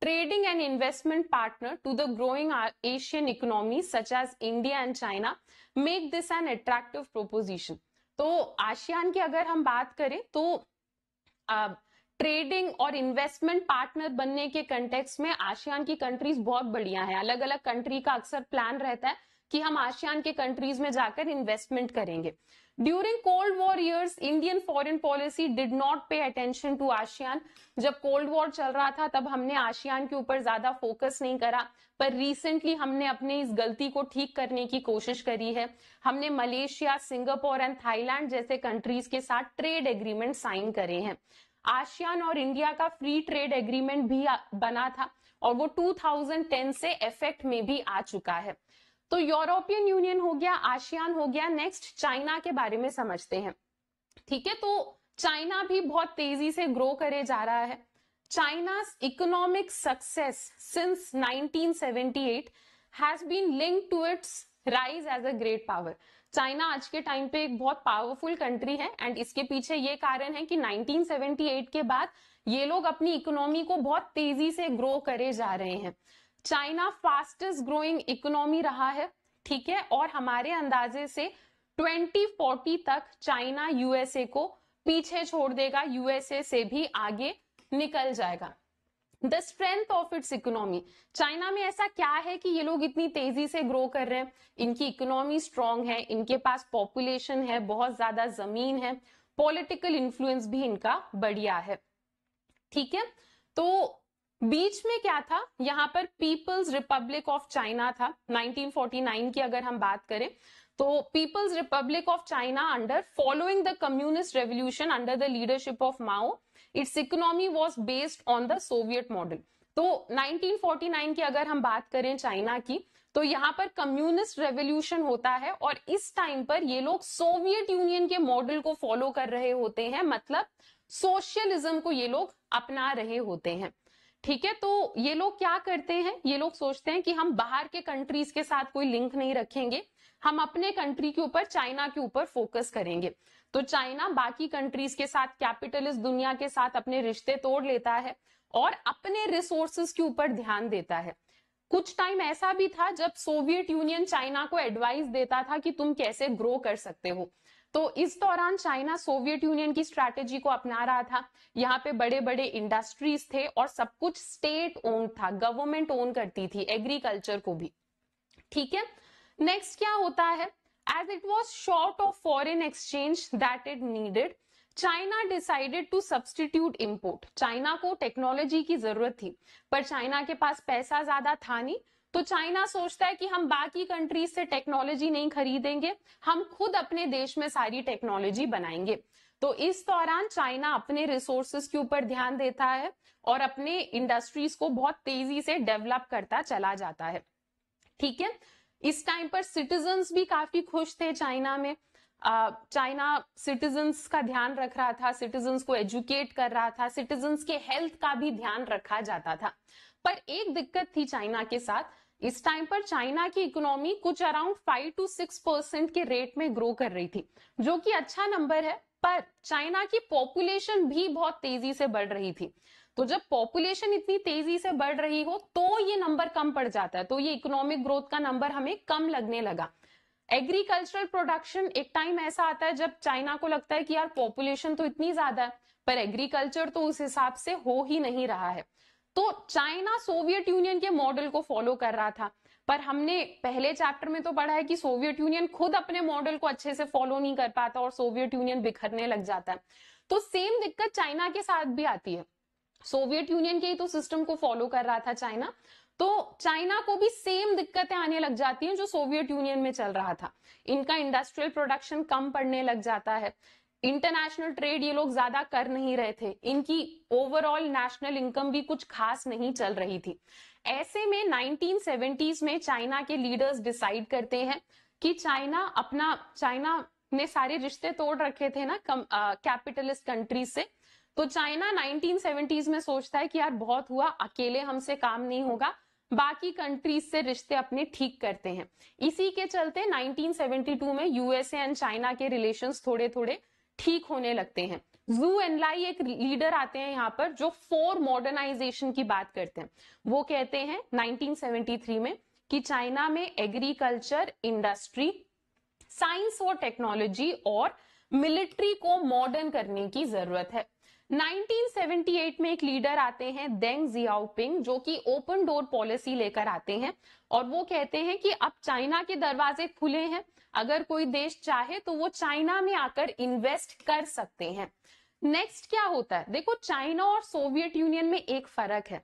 trading and investment partner to the growing Asian economy such as India and China make this an attractive proposition तो ASEAN की अगर हम बात करें तो trading और investment partner बनने के कंटेक्स में आसियान की कंट्रीज बहुत बढ़िया है अलग अलग कंट्री का अक्सर प्लान रहता है कि हम आसियान के कंट्रीज में जाकर इन्वेस्टमेंट करेंगे during cold war years Indian foreign policy did not pay attention to ASEAN जब कोल्ड वॉर चल रहा था तब हमने आशियान के ऊपर ज्यादा फोकस नहीं करा पर रिसेंटली हमने अपने इस गलती को ठीक करने की कोशिश करी है हमने मलेशिया सिंगापुर एंड थाईलैंड जैसे कंट्रीज के साथ ट्रेड एग्रीमेंट साइन करे हैं आशियान और इंडिया का फ्री ट्रेड एग्रीमेंट भी बना था और वो 2010 से इफेक्ट में भी आ चुका है तो यूरोपियन यूनियन हो गया आशियान हो गया नेक्स्ट चाइना के बारे में समझते हैं ठीक है तो चाइना भी बहुत तेजी से ग्रो करे जा रहा है China's economic success since 1978 has been linked to its rise as a great power China आज के टाइम पे एक बहुत पावरफुल कंट्री है एंड इसके पीछे ये कारण है कि 1978 के बाद ये लोग अपनी इकोनॉमी को बहुत तेजी से ग्रो करे जा रहे हैं चाइना फास्टेस्ट ग्रोइंग इकोनॉमी रहा है ठीक है और हमारे अंदाजे से 2040 तक चाइना यूएसए को पीछे छोड़ देगा यूएसए से भी आगे निकल जाएगा the strength of its economy China में ऐसा क्या है कि ये लोग इतनी तेजी से ग्रो कर रहे हैं इनकी इकोनॉमी स्ट्रांग है इनके पास पॉपुलेशन है बहुत ज्यादा जमीन है पॉलिटिकल इन्फ्लुएंस भी इनका बढ़िया है ठीक है तो बीच में क्या था यहाँ पर पीपल्स रिपब्लिक ऑफ चाइना था 1949 की अगर हम बात करें तो People's Republic of China under following the communist revolution under the leadership of Mao its economy was based on the Soviet model तो 1949 की अगर हम बात करें चाइना की तो यहाँ पर कम्युनिस्ट रेवोल्यूशन होता है और इस टाइम पर ये लोग सोवियत यूनियन के मॉडल को फॉलो कर रहे होते हैं मतलब सोशलिज्म को ये लोग अपना रहे होते हैं ठीक है तो ये लोग क्या करते हैं ये लोग सोचते हैं कि हम बाहर के कंट्रीज के साथ कोई लिंक नहीं रखेंगे हम अपने कंट्री के ऊपर चाइना के ऊपर फोकस करेंगे तो चाइना बाकी कंट्रीज के साथ कैपिटलिस्ट दुनिया के साथ अपने रिश्ते तोड़ लेता है और अपने रिसोर्सेस के ऊपर ध्यान देता है कुछ टाइम ऐसा भी था जब सोवियत यूनियन चाइना को एडवाइस देता था कि तुम कैसे ग्रो कर सकते हो तो इस दौरान चाइना सोवियत यूनियन की स्ट्रैटेजी को अपना रहा था यहाँ पे बड़े बड़े इंडस्ट्रीज थे और सब कुछ स्टेट ओन था गवर्नमेंट ओन करती थी एग्रीकल्चर को भी ठीक है नेक्स्ट क्या होता है as it was short of foreign exchange that it needed China decided to substitute import China को टेक्नोलॉजी की जरूरत थी पर चाइना के पास पैसा ज्यादा था नहीं तो चाइना सोचता है कि हम बाकी कंट्रीज से टेक्नोलॉजी नहीं खरीदेंगे हम खुद अपने देश में सारी टेक्नोलॉजी बनाएंगे तो इस दौरान चाइना अपने रिसोर्सेस के ऊपर ध्यान देता है और अपने इंडस्ट्रीज को बहुत तेजी से डेवलप करता चला जाता है ठीक है इस टाइम पर सिटीजन्स भी काफी खुश थे चाइना में चाइना सिटीजन्स का ध्यान रख रहा था सिटीजन्स को एजुकेट कर रहा था सिटीजन्स के हेल्थ का भी ध्यान रखा जाता था पर एक दिक्कत थी चाइना के साथ इस टाइम पर चाइना की इकोनॉमी कुछ around five to six percent के रेट में ग्रो कर रही थी जो कि अच्छा नंबर है पर चाइना की पॉपुलेशन भी बहुत तेजी से बढ़ रही थी तो जब पॉपुलेशन इतनी तेजी से बढ़ रही हो तो ये नंबर कम पड़ जाता है तो ये इकोनॉमिक ग्रोथ का नंबर हमें कम लगने लगा एग्रीकल्चरल प्रोडक्शन एक टाइम ऐसा आता है जब चाइना को लगता है कि यार पॉपुलेशन तो इतनी ज्यादा है पर एग्रीकल्चर तो उस हिसाब से हो ही नहीं रहा है तो चाइना सोवियत यूनियन के मॉडल को फॉलो कर रहा था पर हमने पहले चैप्टर में तो पढ़ा है कि सोवियत यूनियन खुद अपने मॉडल को अच्छे से फॉलो नहीं कर पाता और सोवियत यूनियन बिखरने लग जाता है तो सेम दिक्कत चाइना के साथ भी आती है सोवियत यूनियन के ही तो सिस्टम को फॉलो कर रहा था चाइना तो चाइना को भी सेम दिक्कतें आने लग जाती हैं जो सोवियत यूनियन में चल रहा था इनका इंडस्ट्रियल प्रोडक्शन कम पड़ने लग जाता है इंटरनेशनल ट्रेड ये लोग ज्यादा कर नहीं रहे थे इनकी ओवरऑल नेशनल इनकम भी कुछ खास नहीं चल रही थी ऐसे में 1970s में चाइना के लीडर्स डिसाइड करते हैं कि चाइना अपना चाइना ने सारे रिश्ते तोड़ रखे थे ना कैपिटलिस्ट कंट्रीज से तो चाइना 1970s में सोचता है कि यार बहुत हुआ अकेले हमसे काम नहीं होगा बाकी कंट्रीज से रिश्ते अपने ठीक करते हैं इसी के चलते 1972 में यूएसए एंड चाइना के रिलेशन थोड़े थोड़े ठीक होने लगते हैं जू एनलाई एक लीडर आते हैं यहाँ पर जो फोर मॉडर्नाइजेशन की बात करते हैं वो कहते हैं 1973 में कि चाइना में एग्रीकल्चर इंडस्ट्री साइंस और टेक्नोलॉजी और मिलिट्री को मॉडर्न करने की जरूरत है 1978 में एक लीडर आते हैं देंग जियाओपिंग जो कि ओपन डोर पॉलिसी लेकर आते हैं और वो कहते हैं कि अब चाइना के दरवाजे खुले हैं अगर कोई देश चाहे तो वो चाइना में आकर इन्वेस्ट कर सकते हैं नेक्स्ट क्या होता है देखो चाइना और सोवियत यूनियन में एक फर्क है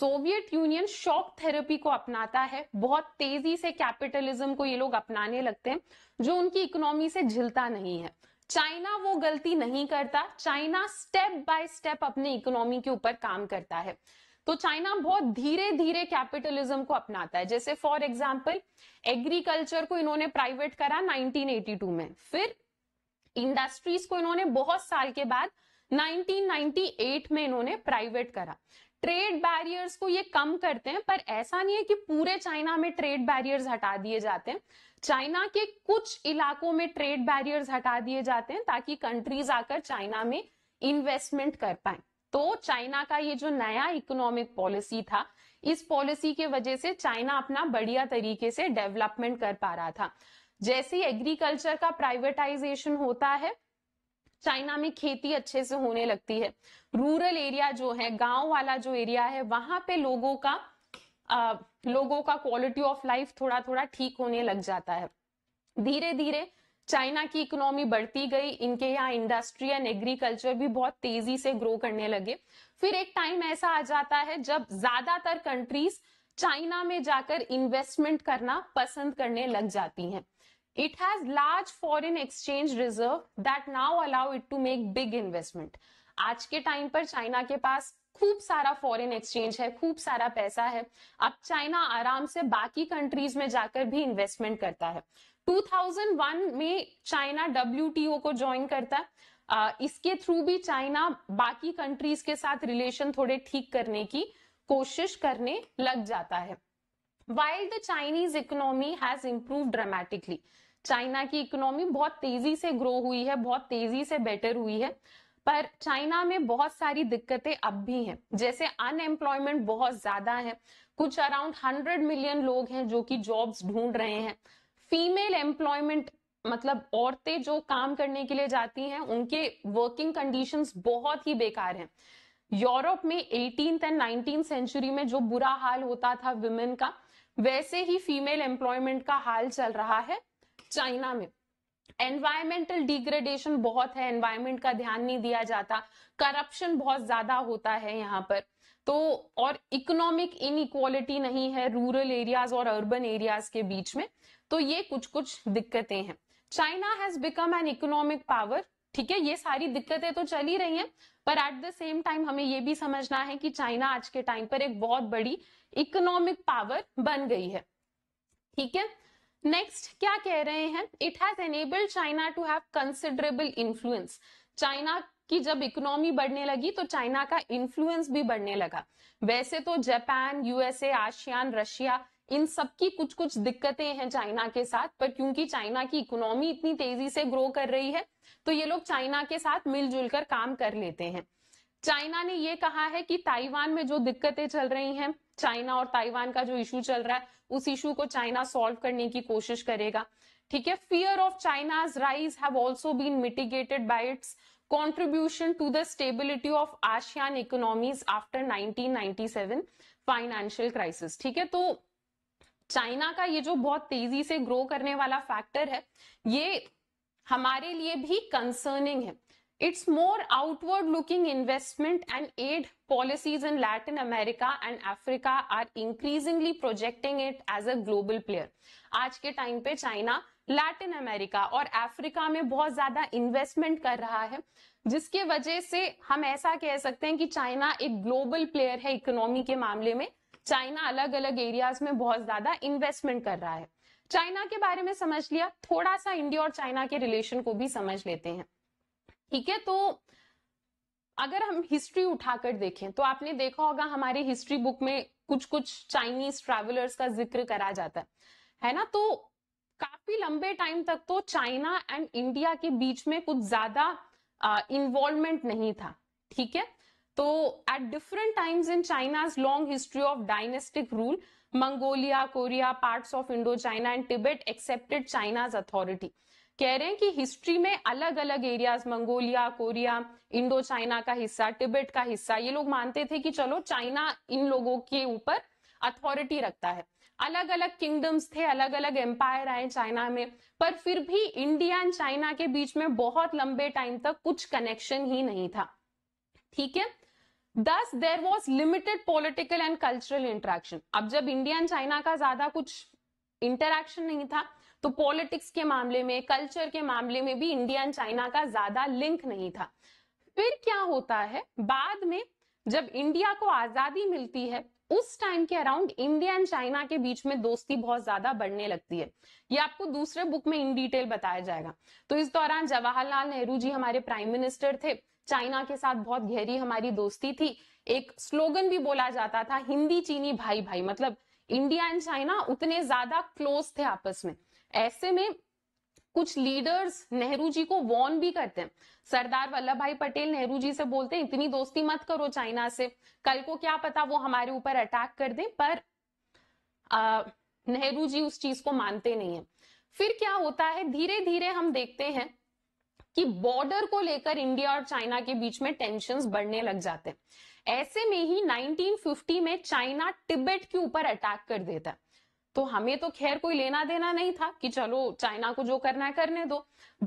सोवियत यूनियन शॉक थेरेपी को अपनाता है बहुत तेजी से कैपिटलिज्म को ये लोग अपनाने लगते हैं जो उनकी इकोनॉमी से झिलता नहीं है चाइना वो गलती नहीं करता चाइना स्टेप बाय स्टेप अपनी इकोनॉमी के ऊपर काम करता है तो चाइना बहुत धीरे धीरे कैपिटलिज्म को अपनाता है जैसे फॉर एग्जाम्पल एग्रीकल्चर को इन्होंने प्राइवेट करा 1982 में फिर इंडस्ट्रीज को इन्होंने बहुत साल के बाद 1998 में इन्होंने प्राइवेट करा ट्रेड बैरियर्स को ये कम करते हैं पर ऐसा नहीं है कि पूरे चाइना में ट्रेड बैरियर्स हटा दिए जाते हैं चाइना के कुछ इलाकों में ट्रेड बैरियर्स हटा दिए जाते हैं ताकि कंट्रीज आकर चाइना में इन्वेस्टमेंट कर पाए तो चाइना का ये जो नया इकोनॉमिक पॉलिसी था इस पॉलिसी के वजह से चाइना अपना बढ़िया तरीके से डेवलपमेंट कर पा रहा था जैसे एग्रीकल्चर का प्राइवेटाइजेशन होता है चाइना में खेती अच्छे से होने लगती है रूरल एरिया जो है गांव वाला जो एरिया है वहां पे लोगों का लोगों का क्वालिटी ऑफ लाइफ थोड़ा थोड़ा ठीक होने लग जाता है धीरे धीरे चाइना की इकोनॉमी बढ़ती गई इनके यहाँ इंडस्ट्री एंड एग्रीकल्चर भी बहुत तेजी से ग्रो करने लगे फिर एक टाइम ऐसा आ जाता है जब ज्यादातर कंट्रीज चाइना में जाकर इन्वेस्टमेंट करना पसंद करने लग जाती हैं it has large foreign exchange reserve that now allow it to make big investment आज के टाइम पर चाइना के पास खूब सारा फॉरेन एक्सचेंज है खूब सारा पैसा है अब चाइना आराम से बाकी कंट्रीज में जाकर भी इन्वेस्टमेंट करता है 2001 में चाइना डब्ल्यू को ज्वाइन करता है आ, इसके थ्रू भी चाइना बाकी कंट्रीज के साथ रिलेशन थोड़े ठीक करने की कोशिश करने लग जाता है while the Chinese economy has improve dramatically China की इकोनॉमी बहुत तेजी से ग्रो हुई है बहुत तेजी से बेटर हुई है पर चाइना में बहुत सारी दिक्कतें अब भी हैं जैसे अनएम्प्लॉयमेंट बहुत ज्यादा है कुछ अराउंड हंड्रेड मिलियन लोग हैं जो कि जॉब्स ढूंढ रहे हैं फीमेल एम्प्लॉयमेंट मतलब औरतें जो काम करने के लिए जाती हैं उनके वर्किंग कंडीशंस बहुत ही बेकार हैं यूरोप में एटीन एंड नाइनटीन सेंचुरी में जो बुरा हाल होता था विमेन का वैसे ही फीमेल एम्प्लॉयमेंट का हाल चल रहा है चाइना में एनवायरमेंटल डिग्रेडेशन बहुत है एनवायरमेंट का ध्यान नहीं दिया जाता करप्शन बहुत ज्यादा होता है यहाँ पर तो और इकोनॉमिक इनइक्वालिटी नहीं है रूरल एरियाज और अर्बन एरियाज के बीच में तो ये कुछ कुछ दिक्कतें हैं China has become an economic power ठीक है ये सारी दिक्कतें तो चल ही रही हैं पर एट द सेम टाइम हमें ये भी समझना है कि चाइना आज के टाइम पर एक बहुत बड़ी इकोनॉमिक पावर बन गई है ठीक है नेक्स्ट क्या कह रहे हैं it has enabled China to have considerable influence China की जब इकोनॉमी बढ़ने लगी तो चाइना का इन्फ्लुएंस भी बढ़ने लगा वैसे तो जापान यूएसए आशियान रशिया इन सबकी कुछ कुछ दिक्कतें हैं चाइना के साथ पर क्योंकि चाइना की इकोनॉमी इतनी तेजी से ग्रो कर रही है तो ये लोग चाइना के साथ मिलजुल कर काम कर लेते हैं चाइना ने ये कहा है कि ताइवान में जो दिक्कतें चल रही हैं चाइना और ताइवान का जो इशू चल रहा है उस इशू को चाइना सॉल्व करने की कोशिश करेगा ठीक है fear of China's rise have also been mitigated by its the stability of ASEAN of ASEAN economies after 1997 financial crisis ठीक है तो चाइना का ये जो बहुत तेजी से ग्रो करने वाला फैक्टर है ये हमारे लिए भी कंसर्निंग है It's more outward looking investment and aid policies in Latin America and Africa are increasingly projecting it as a global player. आज के टाइम पे चाइना लैटिन अमेरिका और अफ्रीका में बहुत ज्यादा इन्वेस्टमेंट कर रहा है जिसके वजह से हम ऐसा कह सकते हैं कि चाइना एक ग्लोबल प्लेयर है इकोनॉमी के मामले में चाइना अलग अलग एरियाज में बहुत ज्यादा इन्वेस्टमेंट कर रहा है चाइना के बारे में समझ लिया थोड़ा सा इंडिया और चाइना के रिलेशन को भी समझ लेते हैं ठीक है तो अगर हम हिस्ट्री उठाकर देखें तो आपने देखा होगा हमारे हिस्ट्री बुक में कुछ कुछ चाइनीज ट्रेवलर्स का जिक्र करा जाता है है ना तो काफी लंबे टाइम तक तो चाइना एंड इंडिया के बीच में कुछ ज्यादा इन्वॉल्वमेंट नहीं था ठीक है तो at different times in China's long history of dynastic rule Mongolia Korea parts of Indo China and Tibet accepted China's authority कह रहे हैं कि हिस्ट्री में अलग अलग areas Mongolia Korea Indo China का हिस्सा टिबेट का हिस्सा ये लोग मानते थे कि चलो चाइना इन लोगों के ऊपर अथॉरिटी रखता है अलग अलग किंगडम्स थे अलग अलग एम्पायर आए चाइना में पर फिर भी इंडिया एंड चाइना के बीच में बहुत लंबे टाइम तक कुछ कनेक्शन ही नहीं था ठीक है thus there was limited political and cultural interaction अब जब इंडिया एंड चाइना का ज्यादा कुछ इंटरेक्शन नहीं था तो पॉलिटिक्स के मामले में कल्चर के मामले में भी इंडिया एंड चाइना का ज्यादा लिंक नहीं था फिर क्या होता है बाद में जब इंडिया को आजादी मिलती है उस टाइम के अराउंड इंडिया एंड चाइना के बीच में दोस्ती बहुत ज्यादा बढ़ने लगती है ये आपको दूसरे बुक में इन डिटेल बताया जाएगा तो इस दौरान जवाहरलाल नेहरू जी हमारे प्राइम मिनिस्टर थे चाइना के साथ बहुत गहरी हमारी दोस्ती थी एक स्लोगन भी बोला जाता था हिंदी चीनी भाई भाई मतलब इंडिया एंड चाइना उतने ज्यादा क्लोज थे आपस में ऐसे में कुछ लीडर्स नेहरू जी को वॉर्न भी करते हैं सरदार वल्लभ भाई पटेल नेहरू जी से बोलते हैं इतनी दोस्ती मत करो चाइना से कल को क्या पता वो हमारे ऊपर अटैक कर दें पर नेहरू जी उस चीज को मानते नहीं है फिर क्या होता है धीरे धीरे हम देखते हैं कि बॉर्डर को लेकर इंडिया और चाइना के बीच में टेंशन बढ़ने लग जाते हैं ऐसे में ही 1950 में चाइना टिबेट के ऊपर अटैक कर देता है तो हमें तो खैर कोई लेना देना नहीं था कि चलो चाइना को जो करना है करने दो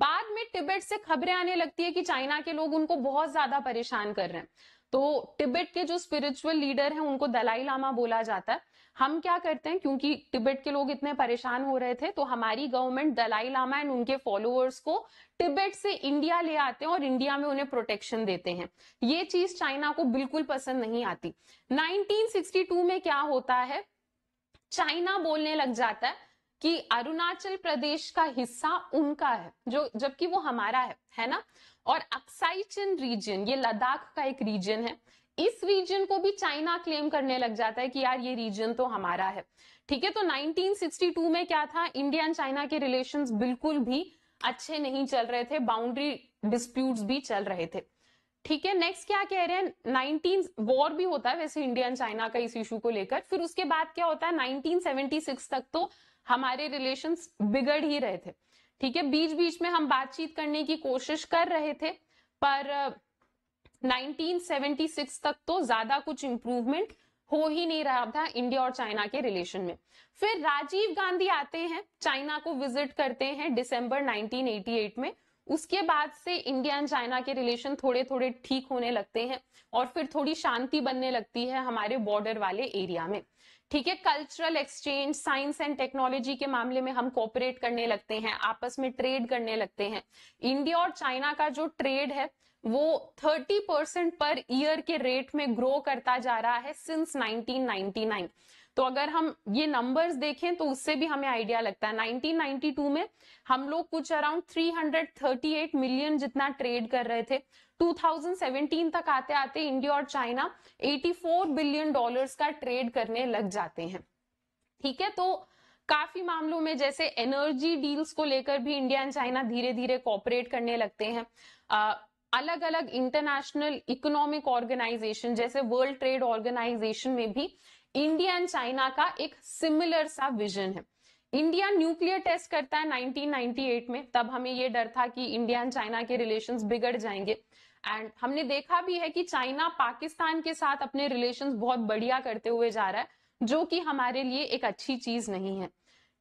बाद में टिबेट से खबरें आने लगती है कि चाइना के लोग उनको बहुत ज्यादा परेशान कर रहे हैं तो टिबेट के जो स्पिरिचुअल लीडर हैं उनको दलाई लामा बोला जाता है हम क्या करते हैं क्योंकि टिबेट के लोग इतने परेशान हो रहे थे तो हमारी गवर्नमेंट दलाई लामा एंड उनके फॉलोअर्स को टिबेट से इंडिया ले आते हैं और इंडिया में उन्हें प्रोटेक्शन देते हैं ये चीज चाइना को बिल्कुल पसंद नहीं आती 1962 में क्या होता है चाइना बोलने लग जाता है कि अरुणाचल प्रदेश का हिस्सा उनका है जो जबकि वो हमारा है है ना और अक्साइचन रीजन ये लद्दाख का एक रीजन है इस रीजन को भी चाइना क्लेम करने लग जाता है कि यार ये रीजन तो हमारा है ठीक है तो 1962 में क्या था इंडिया एंड चाइना के रिलेशंस बिल्कुल भी अच्छे नहीं चल रहे थे बाउंड्री डिस्प्यूट्स भी चल रहे थे ठीक है नेक्स्ट क्या कह रहे हैं नाइनटीन वॉर भी होता है वैसे इंडिया एंड चाइना का इस इशू को लेकर फिर उसके बाद क्या होता है नाइनटीन तक तो हमारे रिलेशन बिगड़ ही रहे थे ठीक है बीच बीच में हम बातचीत करने की कोशिश कर रहे थे पर 1976 तक तो ज्यादा कुछ इंप्रूवमेंट हो ही नहीं रहा था इंडिया और चाइना के रिलेशन में फिर राजीव गांधी आते हैं चाइना को विजिट करते हैं दिसंबर 1988 में उसके बाद से इंडिया एंड चाइना के रिलेशन थोड़े थोड़े ठीक होने लगते हैं और फिर थोड़ी शांति बनने लगती है हमारे बॉर्डर वाले एरिया में ठीक है cultural exchange science and technology के मामले में हम कोऑपरेट करने लगते हैं आपस में ट्रेड करने लगते हैं इंडिया और चाइना का जो ट्रेड है वो 30 परसेंट पर ईयर के रेट में ग्रो करता जा रहा है सिंस 1999 तो अगर हम ये नंबर्स देखें तो उससे भी हमें आइडिया लगता है 1992 में हम लोग कुछ अराउंड 338 मिलियन जितना ट्रेड कर रहे थे 2017 तक आते आते इंडिया और चाइना 84 बिलियन डॉलर्स का ट्रेड करने लग जाते हैं ठीक है तो काफी मामलों में जैसे एनर्जी डील्स को लेकर भी इंडिया एंड चाइना धीरे धीरे कॉपरेट करने लगते हैं आ, अलग अलग इंटरनेशनल इकोनॉमिक ऑर्गेनाइजेशन जैसे वर्ल्ड ट्रेड ऑर्गेनाइजेशन में भी इंडिया एंड चाइना का एक सिमिलर सा विजन है इंडिया न्यूक्लियर टेस्ट करता है 1998 में तब हमें यह डर था कि इंडिया एंड चाइना के रिलेशंस बिगड़ जाएंगे एंड हमने देखा भी है कि चाइना पाकिस्तान के साथ अपने रिलेशंस बहुत बढ़िया करते हुए जा रहा है जो कि हमारे लिए एक अच्छी चीज नहीं है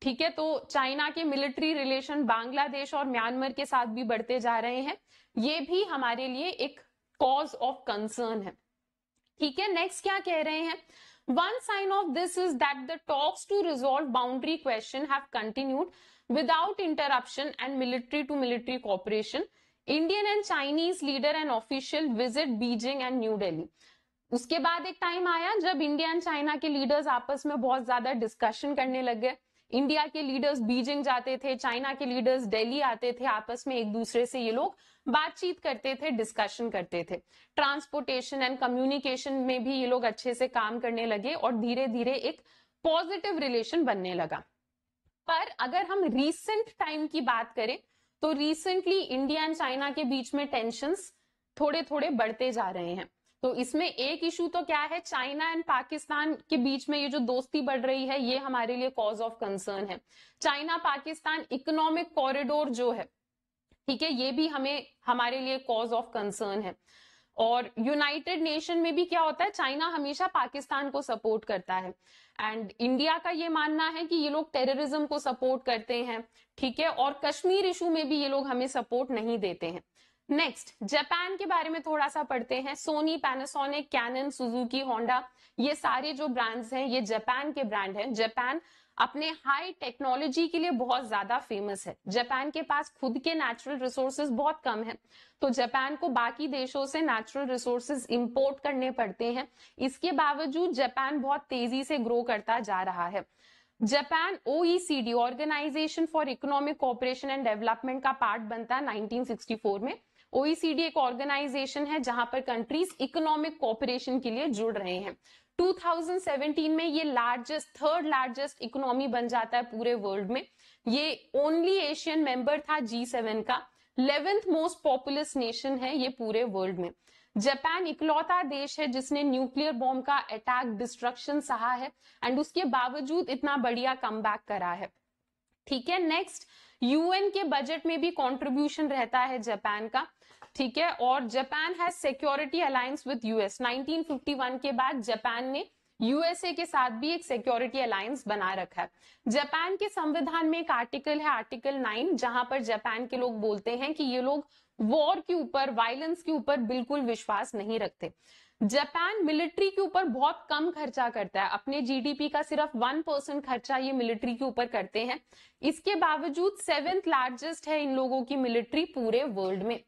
ठीक है तो चाइना के मिलिट्री रिलेशन बांग्लादेश और म्यांमार के साथ भी बढ़ते जा रहे हैं ये भी हमारे लिए एक कॉज ऑफ कंसर्न है ठीक है नेक्स्ट क्या कह रहे हैं One sign of this is that the talks to resolve boundary question have continued without interruption and military to military cooperation. Indian and Chinese leader and official visit Beijing and New Delhi. उसके बाद एक time आया जब India and China के leaders आपस में बहुत ज्यादा डिस्कशन करने लग गए इंडिया के लीडर्स बीजिंग जाते थे चाइना के लीडर्स दिल्ली आते थे आपस में एक दूसरे से ये लोग बातचीत करते थे डिस्कशन करते थे ट्रांसपोर्टेशन एंड कम्युनिकेशन में भी ये लोग अच्छे से काम करने लगे और धीरे धीरे एक पॉजिटिव रिलेशन बनने लगा पर अगर हम रीसेंट टाइम की बात करें तो रिसेंटली इंडिया एंड चाइना के बीच में टेंशन थोड़े थोड़े बढ़ते जा रहे हैं तो इसमें एक इशू तो क्या है चाइना एंड पाकिस्तान के बीच में ये जो दोस्ती बढ़ रही है ये हमारे लिए कॉज ऑफ कंसर्न है चाइना पाकिस्तान इकोनॉमिक कॉरिडोर जो है ठीक है ये भी हमें हमारे लिए कॉज ऑफ कंसर्न है और यूनाइटेड नेशन में भी क्या होता है चाइना हमेशा पाकिस्तान को सपोर्ट करता है एंड इंडिया का ये मानना है कि ये लोग टेररिज्म को सपोर्ट करते हैं ठीक है और कश्मीर इशू में भी ये लोग हमें सपोर्ट नहीं देते हैं नेक्स्ट जापान के बारे में थोड़ा सा पढ़ते हैं Sony Panasonic Canon Suzuki Honda ये सारे जो ब्रांड्स हैं ये जापान के ब्रांड हैं जापान अपने हाई टेक्नोलॉजी के लिए बहुत ज्यादा फेमस है जापान के पास खुद के नेचुरल रिसोर्सेज बहुत कम है तो जापान को बाकी देशों से नेचुरल रिसोर्सेज इंपोर्ट करने पड़ते हैं इसके बावजूद जापान बहुत तेजी से ग्रो करता जा रहा है Japan OECD organization for economic cooperation and development का पार्ट बनता है 1964 में ओईसीडी एक ऑर्गेनाइजेशन है जहां पर कंट्रीज इकोनॉमिक कॉपरेशन के लिए जुड़ रहे हैं 2017 में ये लार्जेस्ट थर्ड लार्जेस्ट इकोनॉमी बन जाता है पूरे वर्ल्ड में ये ओनली एशियन मेंबर था जी सेवन का इलेवेंथ मोस्ट पॉपुलस नेशन है ये पूरे वर्ल्ड में जापान इकलौता देश है जिसने न्यूक्लियर बॉम्ब का अटैक डिस्ट्रक्शन सहा है एंड उसके बावजूद इतना बढ़िया कम करा है ठीक है नेक्स्ट यूएन के बजट में भी कंट्रीब्यूशन रहता है जापान का ठीक है और Japan has security alliance with US 1951 के बाद जापान ने यूएसए के साथ भी एक सिक्योरिटी अलायंस बना रखा है जापान के संविधान में एक आर्टिकल है आर्टिकल नाइन जहां पर जापान के लोग बोलते हैं कि ये लोग वॉर के ऊपर वायलेंस के ऊपर बिल्कुल विश्वास नहीं रखते जापान मिलिट्री के ऊपर बहुत कम खर्चा करता है अपने जीडीपी का सिर्फ वन परसेंट खर्चा ये मिलिट्री के ऊपर करते हैं इसके बावजूद सेवेंथ लार्जेस्ट है इन लोगों की मिलिट्री पूरे वर्ल्ड में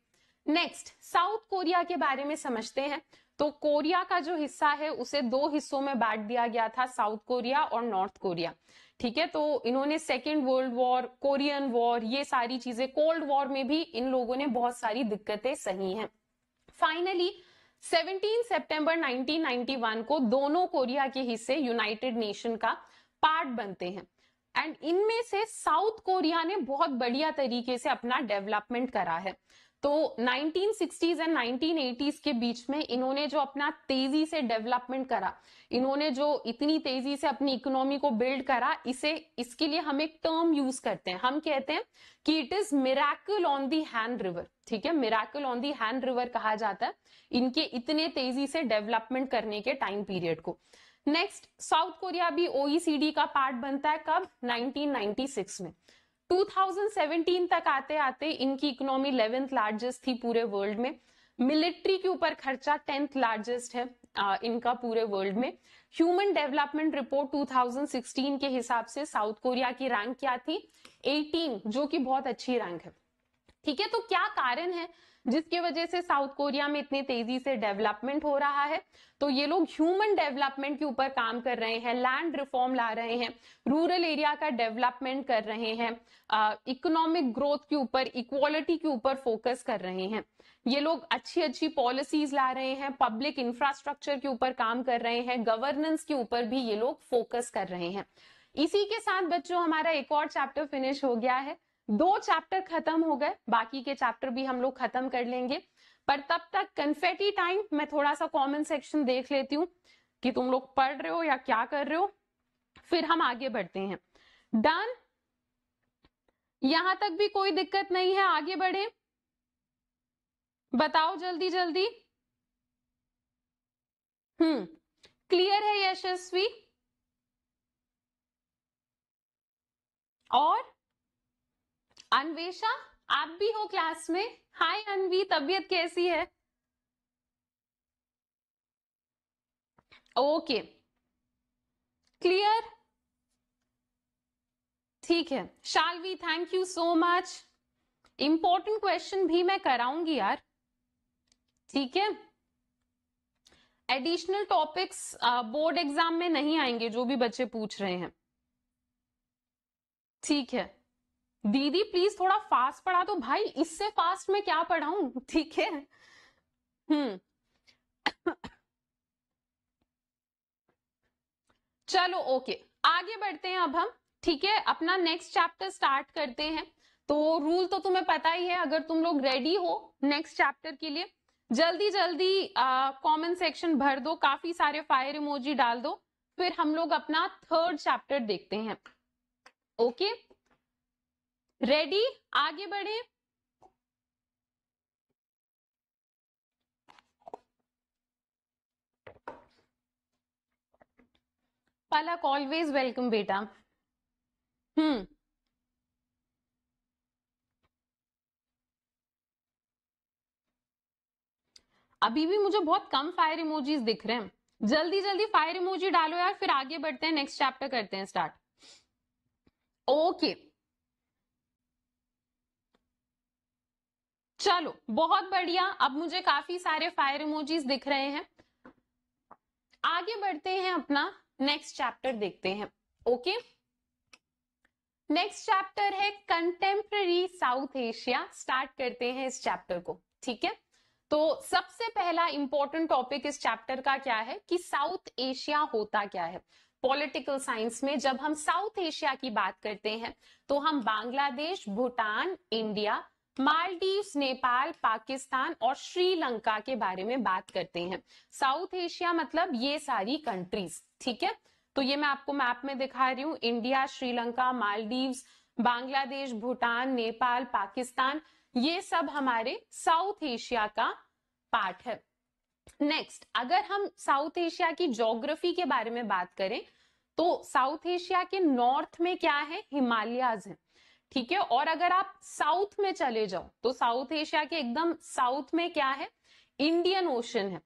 नेक्स्ट साउथ कोरिया के बारे में समझते हैं तो कोरिया का जो हिस्सा है उसे दो हिस्सों में बांट दिया गया था साउथ कोरिया और नॉर्थ कोरिया ठीक है तो इन्होंने second world war Korean war ये सारी चीजें कोल्ड वॉर में भी इन लोगों ने बहुत सारी दिक्कतें सही हैं फाइनली 17 सितंबर 1991 को दोनों कोरिया के हिस्से यूनाइटेड नेशन का पार्ट बनते हैं एंड इनमें से साउथ कोरिया ने बहुत बढ़िया तरीके से अपना डेवलपमेंट करा है तो 1960s एंड 1980s के बीच में इन्होंने जो अपना तेजी से डेवलपमेंट करा इन्होंने जो इतनी तेजी से अपनी इकोनॉमी को बिल्ड करा इसे इसके लिए हम एक टर्म यूज करते हैं हम कहते हैं कि it is miracle on the hand river ठीक है miracle on the hand river कहा जाता है इनके इतने तेजी से डेवलपमेंट करने के टाइम पीरियड को नेक्स्ट साउथ कोरिया भी ओईसीडी e का पार्ट बनता है कब 1996 में 2017 तक आते आते इनकी इकोनॉमी इलेवेंथ लार्जेस्ट थी पूरे वर्ल्ड में मिलिट्री के ऊपर खर्चा टेंथ लार्जेस्ट है आ, इनका पूरे वर्ल्ड में ह्यूमन डेवलपमेंट रिपोर्ट 2016 के हिसाब से साउथ कोरिया की रैंक क्या थी 18 जो कि बहुत अच्छी रैंक है ठीक है तो क्या कारण है जिसकी वजह से साउथ कोरिया में इतनी तेजी से डेवलपमेंट हो रहा है तो ये लोग ह्यूमन डेवलपमेंट के ऊपर काम कर रहे हैं लैंड रिफॉर्म ला रहे हैं रूरल एरिया का डेवलपमेंट कर रहे हैं इकोनॉमिक ग्रोथ के ऊपर इक्वालिटी के ऊपर फोकस कर रहे हैं ये लोग अच्छी अच्छी पॉलिसीज ला रहे हैं पब्लिक इंफ्रास्ट्रक्चर के ऊपर काम कर रहे हैं गवर्नेंस के ऊपर भी ये लोग फोकस कर रहे हैं इसी के साथ बच्चों हमारा एक और चैप्टर फिनिश हो गया है दो चैप्टर खत्म हो गए बाकी के चैप्टर भी हम लोग खत्म कर लेंगे पर तब तक कन्फेटी टाइम मैं थोड़ा सा कॉमन सेक्शन देख लेती हूँ कि तुम लोग पढ़ रहे हो या क्या कर रहे हो फिर हम आगे बढ़ते हैं डन यहां तक भी कोई दिक्कत नहीं है आगे बढ़े बताओ जल्दी जल्दी हम्म क्लियर है यशस्वी और अनवेशा आप भी हो क्लास में हाय अनवी तबीयत कैसी है ओके क्लियर ठीक है Shalvi thank you so much important question भी मैं कराऊंगी यार ठीक है एडिशनल टॉपिक्स बोर्ड एग्जाम में नहीं आएंगे जो भी बच्चे पूछ रहे हैं ठीक है दीदी प्लीज थोड़ा फास्ट पढ़ा तो भाई इससे फास्ट में क्या पढ़ाऊं ठीक है हम्म चलो ओके आगे बढ़ते हैं अब हम ठीक है अपना नेक्स्ट चैप्टर स्टार्ट करते हैं तो रूल तो तुम्हें पता ही है अगर तुम लोग रेडी हो नेक्स्ट चैप्टर के लिए जल्दी जल्दी कमेंट सेक्शन भर दो काफी सारे फायर इमोजी डाल दो फिर हम लोग अपना थर्ड चैप्टर देखते हैं ओके okay? रेडी आगे बढ़े पलक ऑलवेज वेलकम बेटा हम्म अभी भी मुझे बहुत कम फायर इमोजीज दिख रहे हैं जल्दी जल्दी फायर इमोजी डालो यार फिर आगे बढ़ते हैं नेक्स्ट चैप्टर करते हैं स्टार्ट ओके okay. चलो बहुत बढ़िया अब मुझे काफी सारे फायर इमोजीज दिख रहे हैं आगे बढ़ते हैं अपना नेक्स्ट चैप्टर देखते हैं ओके नेक्स्ट चैप्टर है कंटेम्प्ररी साउथ एशिया स्टार्ट करते हैं इस चैप्टर को ठीक है तो सबसे पहला इंपॉर्टेंट टॉपिक इस चैप्टर का क्या है कि साउथ एशिया होता क्या है पॉलिटिकल साइंस में जब हम साउथ एशिया की बात करते हैं तो हम बांग्लादेश भूटान इंडिया मालदीव्स नेपाल पाकिस्तान और श्रीलंका के बारे में बात करते हैं साउथ एशिया मतलब ये सारी कंट्रीज ठीक है तो ये मैं आपको मैप में दिखा रही हूँ इंडिया श्रीलंका मालदीव्स बांग्लादेश भूटान नेपाल पाकिस्तान ये सब हमारे साउथ एशिया का पार्ट है नेक्स्ट अगर हम साउथ एशिया की जोग्राफी के बारे में बात करें तो साउथ एशिया के नॉर्थ में क्या है हिमालयाज हैं ठीक है और अगर आप साउथ में चले जाओ तो साउथ एशिया के एकदम साउथ में क्या है इंडियन ओशन है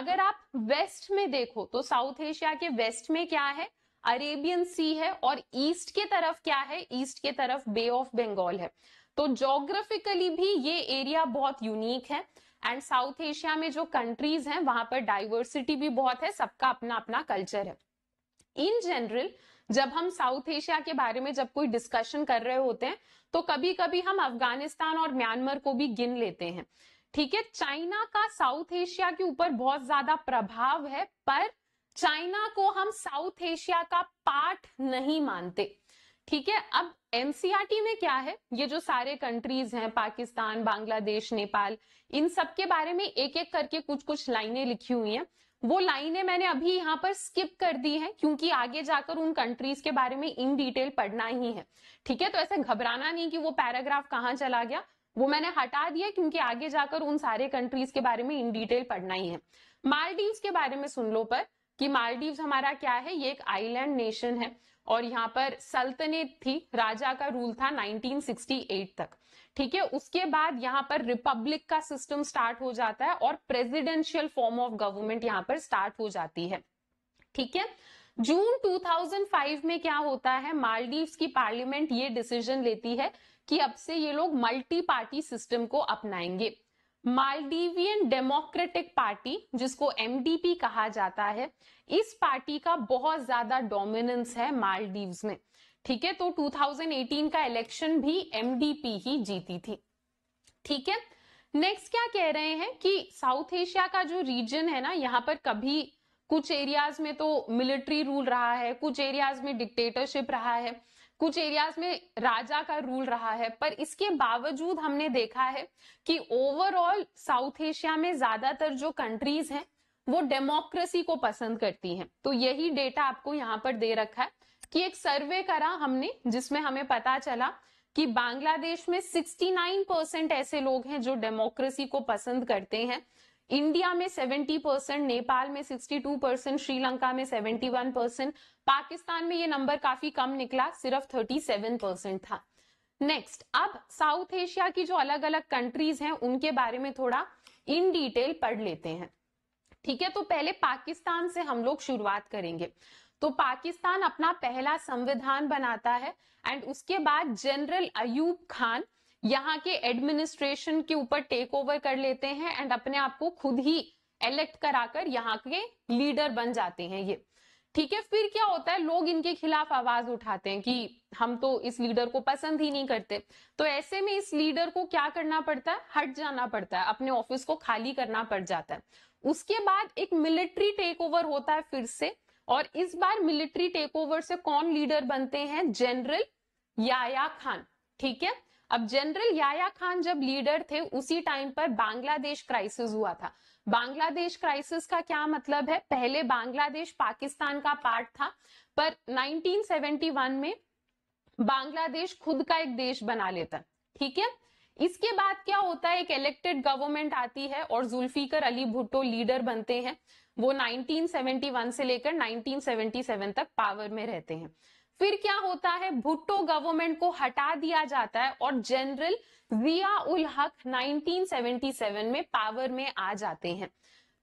अगर आप वेस्ट में देखो तो साउथ एशिया के वेस्ट में क्या है अरेबियन सी है और ईस्ट के तरफ क्या है ईस्ट के तरफ बे ऑफ बंगाल है तो जोग्राफिकली भी ये एरिया बहुत यूनिक है एंड साउथ एशिया में जो कंट्रीज हैं वहां पर डाइवर्सिटी भी बहुत है सबका अपना अपना कल्चर है इन जनरल जब हम साउथ एशिया के बारे में जब कोई डिस्कशन कर रहे होते हैं तो कभी कभी हम अफगानिस्तान और म्यांमार को भी गिन लेते हैं ठीक है चाइना का साउथ एशिया के ऊपर बहुत ज्यादा प्रभाव है पर चाइना को हम साउथ एशिया का पार्ट नहीं मानते ठीक है अब एनसीआरटी में क्या है ये जो सारे कंट्रीज हैं पाकिस्तान बांग्लादेश नेपाल इन सब के बारे में एक एक करके कुछ कुछ लाइनें लिखी हुई हैं वो लाइनें मैंने अभी यहाँ पर स्किप कर दी हैं क्योंकि आगे जाकर उन कंट्रीज के बारे में इन डिटेल पढ़ना ही है ठीक है तो ऐसे घबराना नहीं कि वो पैराग्राफ कहाँ चला गया वो मैंने हटा दिया क्योंकि आगे जाकर उन सारे कंट्रीज के बारे में इन डिटेल पढ़ना ही है मालदीव्स के बारे में सुन लो पर कि मालदीव्स हमारा क्या है ये एक आइलैंड नेशन है और यहाँ पर सल्तनेत थी राजा का रूल था 1968 तक ठीक है उसके बाद यहां पर रिपब्लिक का सिस्टम स्टार्ट हो जाता है और प्रेसिडेंशियल फॉर्म ऑफ गवर्नमेंट यहां पर स्टार्ट हो जाती है ठीक है जून 2005 में क्या होता है मालदीव्स की पार्लियामेंट ये डिसीजन लेती है कि अब से ये लोग मल्टी पार्टी सिस्टम को अपनाएंगे मालदीवियन डेमोक्रेटिक पार्टी जिसको एमडीपी कहा जाता है इस पार्टी का बहुत ज्यादा डोमिनेंस है मालदीव्स में ठीक है तो 2018 का इलेक्शन भी एमडीपी ही जीती थी ठीक है नेक्स्ट क्या कह रहे हैं कि साउथ एशिया का जो रीजन है ना यहाँ पर कभी कुछ एरियाज में तो मिलिट्री रूल रहा है कुछ एरियाज में डिक्टेटरशिप रहा है कुछ एरियाज में राजा का रूल रहा है पर इसके बावजूद हमने देखा है कि ओवरऑल साउथ एशिया में ज्यादातर जो कंट्रीज हैं वो डेमोक्रेसी को पसंद करती हैं तो यही डेटा आपको यहाँ पर दे रखा है कि एक सर्वे करा हमने जिसमें हमें पता चला कि बांग्लादेश में 69 परसेंट ऐसे लोग हैं जो डेमोक्रेसी को पसंद करते हैं इंडिया में 70 परसेंट नेपाल में 62 परसेंट श्रीलंका में 71 परसेंट पाकिस्तान में ये नंबर काफी कम निकला सिर्फ 37 परसेंट था नेक्स्ट अब साउथ एशिया की जो अलग अलग कंट्रीज हैं उनके बारे में थोड़ा इन डिटेल पढ़ लेते हैं ठीक है तो पहले पाकिस्तान से हम लोग शुरुआत करेंगे तो पाकिस्तान अपना पहला संविधान बनाता है एंड उसके बाद जनरल अयूब खान यहाँ के एडमिनिस्ट्रेशन के ऊपर टेक ओवर कर लेते हैं एंड अपने आप को खुद ही इलेक्ट कराकर यहाँ के लीडर बन जाते हैं ये ठीक है फिर क्या होता है लोग इनके खिलाफ आवाज उठाते हैं कि हम तो इस लीडर को पसंद ही नहीं करते तो ऐसे में इस लीडर को क्या करना पड़ता है हट जाना पड़ता है अपने ऑफिस को खाली करना पड़ जाता है उसके बाद एक मिलिट्री टेक ओवर होता है फिर से और इस बार मिलिट्री टेकओवर से कौन लीडर बनते हैं जनरल याया खान ठीक है अब जनरल याया खान जब लीडर थे उसी टाइम पर बांग्लादेश क्राइसिस हुआ था बांग्लादेश क्राइसिस का क्या मतलब है पहले बांग्लादेश पाकिस्तान का पार्ट था पर 1971 में बांग्लादेश खुद का एक देश बना लेता ठीक है इसके बाद क्या होता है एक इलेक्टेड गवर्नमेंट आती है और जुल्फीकर अली भुट्टो लीडर बनते हैं वो 1971 से लेकर 1977 तक पावर में रहते हैं फिर क्या होता है भुट्टो गवर्नमेंट को हटा दिया जाता है और जनरल जिया उल हक 1977 में पावर में आ जाते हैं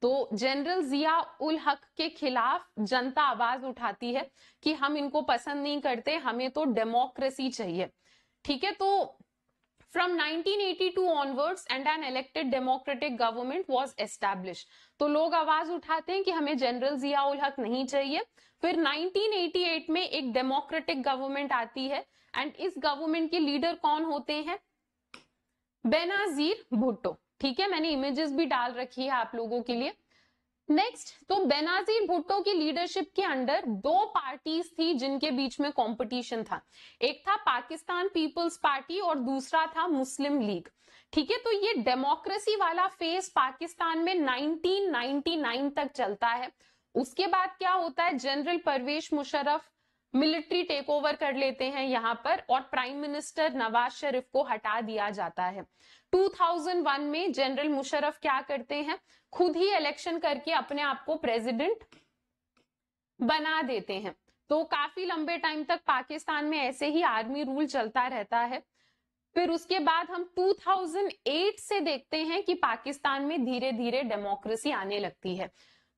तो जनरल जिया उल हक के खिलाफ जनता आवाज उठाती है कि हम इनको पसंद नहीं करते हमें तो डेमोक्रेसी चाहिए ठीक है तो from 1982 onwards and an elected democratic government was establish तो लोग आवाज उठाते हैं कि हमें जनरल जिया उल हक नहीं चाहिए फिर 1988 में एक डेमोक्रेटिक गवर्नमेंट आती है एंड इस गवर्नमेंट के लीडर कौन होते हैं बेनाजीर भुट्टो ठीक है मैंने इमेजेस भी डाल रखी है आप लोगों के लिए नेक्स्ट तो बेनाजीर भुट्टो की लीडरशिप के अंडर दो पार्टीज थी जिनके बीच में कंपटीशन था एक था पाकिस्तान पीपल्स पार्टी और दूसरा था मुस्लिम लीग ठीक है तो ये डेमोक्रेसी वाला फेज पाकिस्तान में 1999 तक चलता है उसके बाद क्या होता है general Parvez Musharraf military take over कर लेते हैं यहाँ पर और प्राइम मिनिस्टर नवाज शरीफ को हटा दिया जाता है 2001 में जनरल मुशरफ क्या करते हैं खुद ही इलेक्शन करके अपने आप को प्रेसिडेंट बना देते हैं तो काफी लंबे टाइम तक पाकिस्तान में ऐसे ही आर्मी रूल चलता रहता है फिर उसके बाद हम 2008 से देखते हैं कि पाकिस्तान में धीरे धीरे डेमोक्रेसी आने लगती है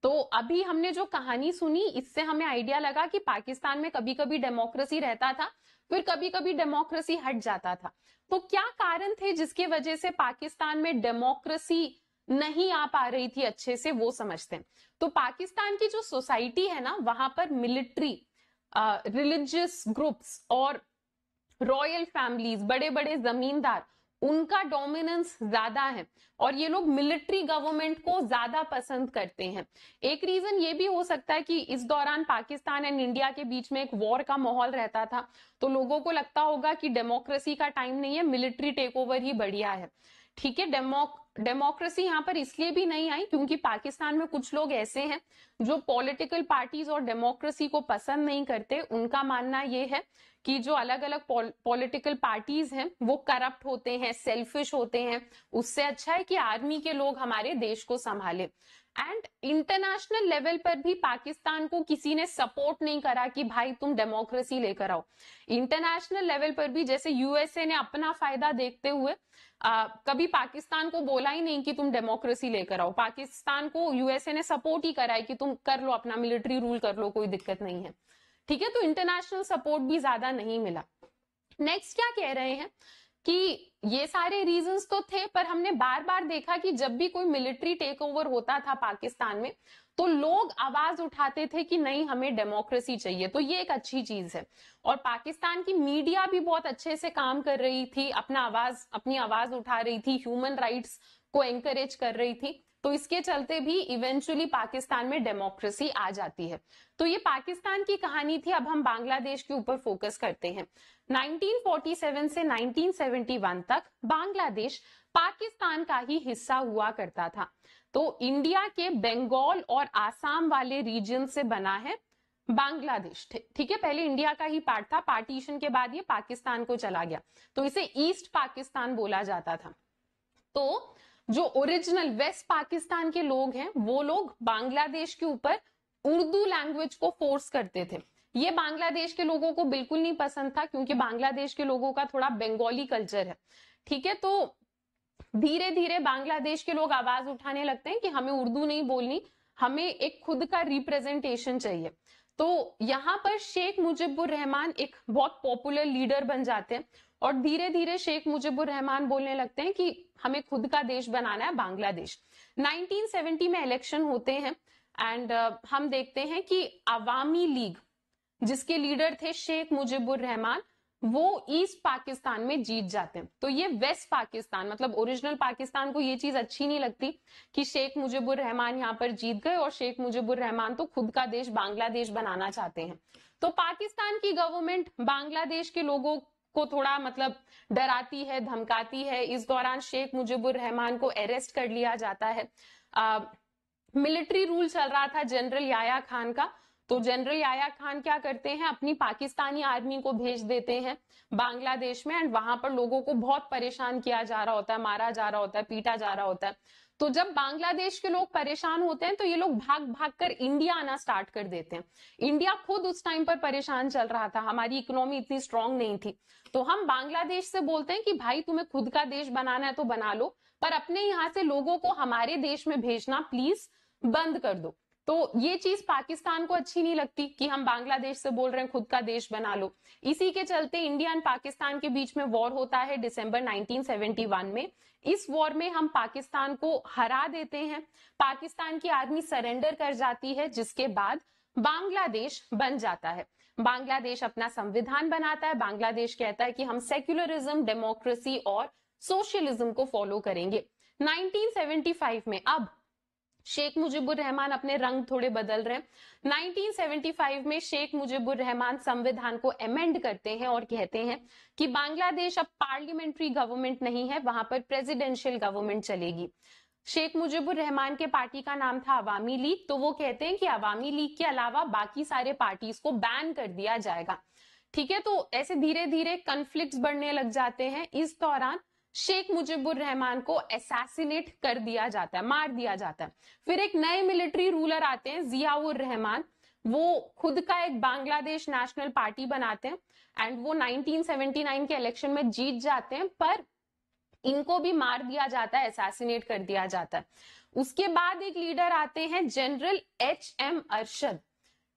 तो अभी हमने जो कहानी सुनी इससे हमें आइडिया लगा कि पाकिस्तान में कभी कभी डेमोक्रेसी रहता था फिर कभी कभी डेमोक्रेसी हट जाता था तो क्या कारण थे जिसकी वजह से पाकिस्तान में डेमोक्रेसी नहीं आ पा रही थी अच्छे से वो समझते हैं तो पाकिस्तान की जो सोसाइटी है ना वहां पर मिलिट्री रिलीजियस ग्रुप्स और रॉयल फैमिलीज बड़े बड़े जमींदार उनका डोमिनेंस ज्यादा है और ये लोग मिलिट्री गवर्नमेंट को ज्यादा पसंद करते हैं एक रीजन ये भी हो सकता है कि इस दौरान पाकिस्तान एंड इंडिया के बीच में एक वॉर का माहौल रहता था तो लोगों को लगता होगा कि डेमोक्रेसी का टाइम नहीं है मिलिट्री टेक ओवर ही बढ़िया है ठीक है डेमोक डेमोक्रेसी यहाँ पर इसलिए भी नहीं आई क्योंकि पाकिस्तान में कुछ लोग ऐसे हैं जो पॉलिटिकल पार्टीज और डेमोक्रेसी को पसंद नहीं करते उनका मानना यह है कि जो अलग अलग पॉलिटिकल पार्टीज हैं वो करप्ट होते हैं सेल्फिश होते हैं उससे अच्छा है कि आर्मी के लोग हमारे देश को संभाले एंड इंटरनेशनल लेवल पर भी पाकिस्तान को किसी ने सपोर्ट नहीं करा कि भाई तुम डेमोक्रेसी लेकर आओ इंटरनेशनल लेवल पर भी जैसे यूएसए ने अपना फायदा देखते हुए आ, कभी पाकिस्तान को बोला ही नहीं कि तुम डेमोक्रेसी लेकर आओ पाकिस्तान को यूएसए ने सपोर्ट ही करा है कि तुम कर लो अपना मिलिट्री रूल कर लो कोई दिक्कत नहीं है ठीक है तो इंटरनेशनल सपोर्ट भी ज्यादा नहीं मिला नेक्स्ट क्या कह रहे हैं कि ये सारे रीजंस तो थे पर हमने बार बार देखा कि जब भी कोई मिलिट्री टेक ओवर होता था पाकिस्तान में तो लोग आवाज उठाते थे कि नहीं हमें डेमोक्रेसी चाहिए तो ये एक अच्छी चीज है और पाकिस्तान की मीडिया भी बहुत अच्छे से काम कर रही थी अपना आवाज अपनी आवाज उठा रही थी ह्यूमन राइट्स को एंकरेज कर रही थी तो इसके चलते भी इवेंचुअली पाकिस्तान में डेमोक्रेसी आ जाती है तो ये पाकिस्तान की कहानी थी अब हम बांग्लादेश के ऊपर फोकस करते हैं 1947 से 1971 तक बांग्लादेश पाकिस्तान का ही हिस्सा हुआ करता था तो इंडिया के बंगाल और आसाम वाले रीजन से बना है बांग्लादेश ठीक है पहले इंडिया का ही पार्ट था पार्टीशन के बाद ये पाकिस्तान को चला गया तो इसे ईस्ट पाकिस्तान बोला जाता था तो जो ओरिजिनल वेस्ट पाकिस्तान के लोग हैं वो लोग बांग्लादेश के ऊपर उर्दू लैंग्वेज को फोर्स करते थे ये बांग्लादेश के लोगों को बिल्कुल नहीं पसंद था क्योंकि बांग्लादेश के लोगों का थोड़ा बंगाली कल्चर है ठीक है तो धीरे धीरे बांग्लादेश के लोग आवाज उठाने लगते हैं कि हमें उर्दू नहीं बोलनी हमें एक खुद का रिप्रेजेंटेशन चाहिए तो यहाँ पर शेख मुजिबुर रहमान एक बहुत पॉपुलर लीडर बन जाते हैं और धीरे धीरे शेख मुजिबुर रहमान बोलने लगते हैं कि हमें खुद का देश बनाना है बांग्लादेश 1970 में इलेक्शन होते हैं एंड uh, हम देखते हैं कि अवामी लीग जिसके लीडर थे शेख मुजिबुर रहमान वो ईस्ट पाकिस्तान में जीत जाते हैं तो ये वेस्ट पाकिस्तान मतलब ओरिजिनल पाकिस्तान को ये चीज अच्छी नहीं लगती कि शेख मुजिबुर रहमान यहाँ पर जीत गए और शेख मुजिबुर रहमान तो खुद का देश बांग्लादेश बनाना चाहते हैं तो पाकिस्तान की गवर्नमेंट बांग्लादेश के लोगों को थोड़ा मतलब डराती है धमकाती है इस दौरान शेख मुजीबुर रहमान को अरेस्ट कर लिया जाता है मिलिट्री रूल चल रहा था जनरल याया खान का तो जनरल याया खान क्या करते हैं अपनी पाकिस्तानी आर्मी को भेज देते हैं बांग्लादेश में एंड वहां पर लोगों को बहुत परेशान किया जा रहा होता है मारा जा रहा होता है पीटा जा रहा होता है तो जब बांग्लादेश के लोग परेशान होते हैं तो ये लोग भाग भाग कर इंडिया आना स्टार्ट कर देते हैं इंडिया खुद उस टाइम पर परेशान चल रहा था हमारी इकोनॉमी इतनी स्ट्रांग नहीं थी तो हम बांग्लादेश से बोलते हैं कि भाई तुम्हें खुद का देश बनाना है तो बना लो पर अपने यहां से लोगों को हमारे देश में भेजना प्लीज बंद कर दो तो ये चीज पाकिस्तान को अच्छी नहीं लगती कि हम बांग्लादेश से बोल रहे हैं खुद का देश बना लो इसी के चलते इंडिया एंड पाकिस्तान के बीच में वॉर होता है दिसंबर 1971 में इस वॉर में हम पाकिस्तान को हरा देते हैं पाकिस्तान की आर्मी सरेंडर कर जाती है जिसके बाद बांग्लादेश बन जाता है बांग्लादेश अपना संविधान बनाता है बांग्लादेश कहता है कि हम सेक्युलरिज्म डेमोक्रेसी और सोशलिज्म को फॉलो करेंगे 1975 में अब शेख मुजीबुर रहमान अपने रंग थोड़े बदल रहे हैं 1975 में शेख मुजीबुर रहमान संविधान को एमेंड करते हैं और कहते हैं कि बांग्लादेश अब पार्लियामेंट्री गवर्नमेंट नहीं है वहां पर प्रेसिडेंशियल गवर्नमेंट चलेगी शेख मुजीबुर रहमान के पार्टी का नाम था अवामी लीग तो वो कहते हैं कि अवामी लीग के अलावा बाकी सारे पार्टीज को बैन कर दिया जाएगा ठीक है तो ऐसे धीरे धीरे कंफ्लिक्ट बढ़ने लग जाते हैं इस दौरान शेख मुजिबुर रहमान को एसासिनेट कर दिया जाता है मार दिया जाता है फिर एक नए मिलिट्री रूलर आते हैं जियाउर रहमान वो खुद का एक बांग्लादेश नेशनल पार्टी बनाते हैं एंड वो 1979 के इलेक्शन में जीत जाते हैं पर इनको भी मार दिया जाता है एसासिनेट कर दिया जाता है उसके बाद एक लीडर आते हैं जनरल एच एम अरशद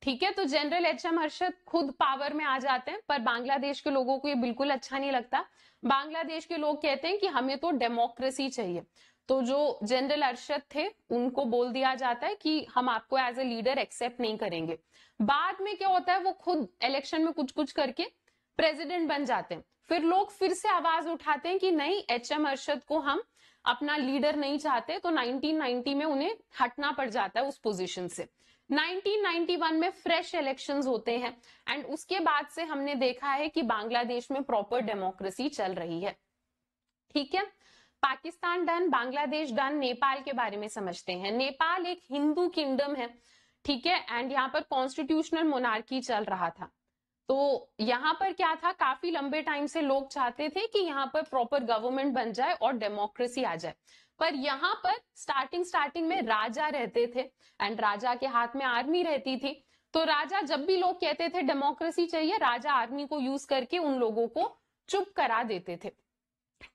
ठीक है तो जनरल एच एम अरशद खुद पावर में आ जाते हैं पर बांग्लादेश के लोगों को ये बिल्कुल अच्छा नहीं लगता बांग्लादेश के लोग कहते हैं कि हमें तो डेमोक्रेसी चाहिए तो जो जनरल अरशद थे उनको बोल दिया जाता है कि हम आपको एज ए लीडर एक्सेप्ट नहीं करेंगे बाद में क्या होता है वो खुद इलेक्शन में कुछ कुछ करके प्रेसिडेंट बन जाते हैं फिर लोग फिर से आवाज उठाते हैं कि नहीं एच एम अरशद को हम अपना लीडर नहीं चाहते तो 1990 में उन्हें हटना पड़ जाता है उस पोजीशन से 1991 में फ्रेश इलेक्शंस होते हैं एंड उसके बाद से हमने देखा है कि बांग्लादेश में प्रॉपर डेमोक्रेसी चल रही है ठीक है पाकिस्तान डन बांग्लादेश डन नेपाल के बारे में समझते हैं नेपाल एक हिंदू किंगडम है ठीक है एंड यहाँ पर कॉन्स्टिट्यूशनल मोनार्की चल रहा था तो यहाँ पर क्या था काफी लंबे टाइम से लोग चाहते थे कि यहाँ पर प्रॉपर गवर्नमेंट बन जाए और डेमोक्रेसी आ जाए पर यहाँ पर स्टार्टिंग स्टार्टिंग में राजा रहते थे एंड राजा के हाथ में आर्मी रहती थी तो राजा जब भी लोग कहते थे डेमोक्रेसी चाहिए राजा आर्मी को यूज करके उन लोगों को चुप करा देते थे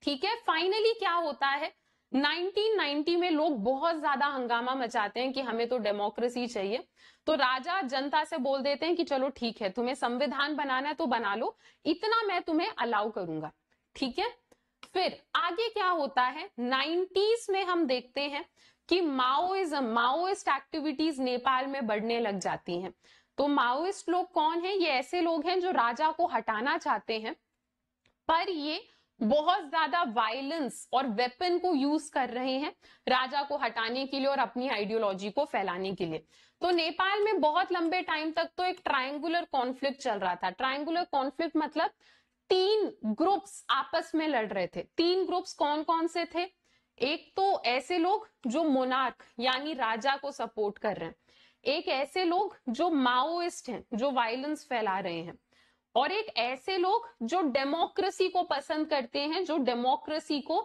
ठीक है फाइनली क्या होता है 1990 में लोग बहुत ज्यादा हंगामा मचाते हैं कि हमें तो डेमोक्रेसी चाहिए तो राजा जनता से बोल देते हैं कि चलो ठीक है तुम्हें संविधान बनाना है तो बना लो इतना मैं तुम्हें अलाउ करूंगा ठीक है फिर आगे क्या होता है 90s में हम देखते हैं कि माओइज्म माओइस्ट एक्टिविटीज नेपाल में बढ़ने लग जाती हैं तो माओइस्ट लोग कौन हैं ये ऐसे लोग हैं जो राजा को हटाना चाहते हैं पर ये बहुत ज्यादा वायलेंस और वेपन को यूज कर रहे हैं राजा को हटाने के लिए और अपनी आइडियोलॉजी को फैलाने के लिए तो नेपाल में बहुत लंबे टाइम तक तो एक ट्रायंगुलर कॉन्फ्लिक्ट चल रहा था ट्रायंगुलर कॉन्फ्लिक्ट मतलब तीन ग्रुप्स आपस में लड़ रहे थे तीन ग्रुप्स कौन कौन से थे एक तो ऐसे लोग जो मोनार्क यानी राजा को सपोर्ट कर रहे हैं एक ऐसे लोग जो माओइस्ट हैं जो वायलेंस फैला रहे हैं और एक ऐसे लोग जो डेमोक्रेसी को पसंद करते हैं जो डेमोक्रेसी को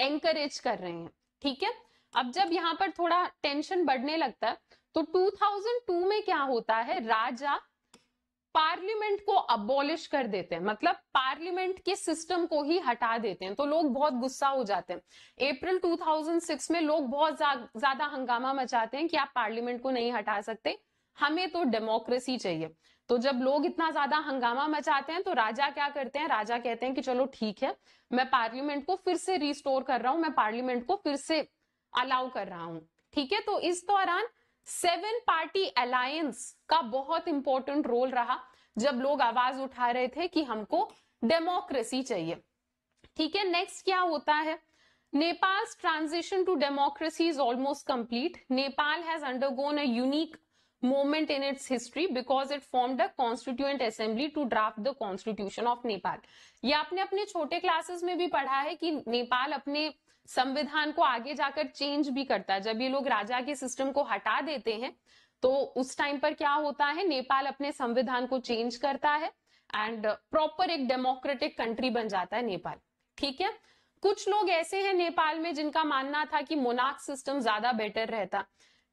एंकरेज कर रहे हैं ठीक है अब जब यहाँ पर थोड़ा टेंशन बढ़ने लगता है तो 2002 में क्या होता है राजा पार्लियामेंट को अबॉलिश कर देते हैं मतलब पार्लियामेंट के सिस्टम को ही हटा देते हैं तो लोग बहुत गुस्सा हो जाते हैं अप्रैल 2006 में लोग बहुत ज्यादा हंगामा मचाते हैं कि आप पार्लियामेंट को नहीं हटा सकते हमें तो डेमोक्रेसी चाहिए तो जब लोग इतना ज्यादा हंगामा मचाते हैं तो राजा क्या करते हैं राजा कहते हैं कि चलो ठीक है मैं पार्लियामेंट को फिर से रिस्टोर कर रहा हूं मैं पार्लियामेंट को फिर से अलाउ कर रहा हूं ठीक है तो इस दौरान सेवन पार्टी अलायंस का बहुत इंपॉर्टेंट रोल रहा जब लोग आवाज उठा रहे थे कि हमको डेमोक्रेसी चाहिए ठीक है नेक्स्ट क्या होता है Nepal transition to democracy is almost complete Nepal has undergone a unique moment in its history because it form the constituent assembly to draft the constitution of Nepal ये आपने अपने छोटे क्लासेस में भी पढ़ा है कि नेपाल अपने संविधान को आगे जाकर चेंज भी करता है जब ये लोग राजा के सिस्टम को हटा देते हैं तो उस टाइम पर क्या होता है नेपाल अपने संविधान को चेंज करता है एंड प्रॉपर एक डेमोक्रेटिक कंट्री बन जाता है नेपाल ठीक है कुछ लोग ऐसे हैं नेपाल में जिनका मानना था कि मोनाक सिस्टम ज्यादा बेटर रहता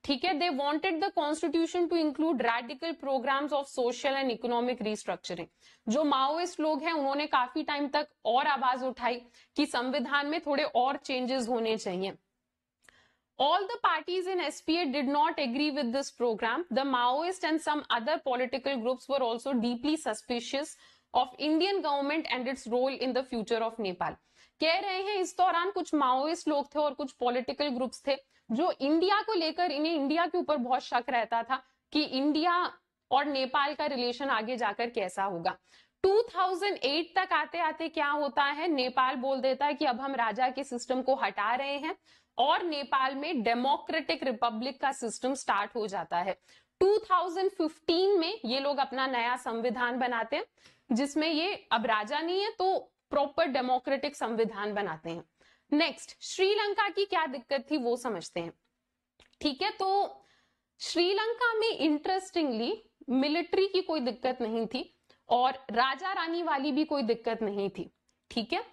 ठीक है they wanted the constitution to include radical programs of social and economic restructuring जो माओइस्ट लोग हैं उन्होंने काफी टाइम तक और आवाज उठाई कि संविधान में थोड़े और चेंजेस होने चाहिए All the parties in SPA did not agree with this program. The Maoist and some other political groups were also deeply suspicious of Indian government and its role in the future of Nepal. कह रहे हैं इस दौरान कुछ Maoist लोग थे और कुछ पॉलिटिकल ग्रुप्स थे जो इंडिया को लेकर इन्हें इंडिया के ऊपर बहुत शक रहता था कि इंडिया और नेपाल का रिलेशन आगे जाकर कैसा होगा 2008 तक आते आते क्या होता है नेपाल बोल देता है कि अब हम राजा के सिस्टम को हटा रहे हैं और नेपाल में डेमोक्रेटिक रिपब्लिक का सिस्टम स्टार्ट हो जाता है 2015 में ये लोग अपना नया संविधान बनाते हैं जिसमें ये अब राजा नहीं है तो प्रॉपर डेमोक्रेटिक संविधान बनाते हैं नेक्स्ट श्रीलंका की क्या दिक्कत थी वो समझते हैं ठीक है तो श्रीलंका में इंटरेस्टिंगली मिलिट्री की कोई दिक्कत नहीं थी और राजा रानी वाली भी कोई दिक्कत नहीं थी ठीक है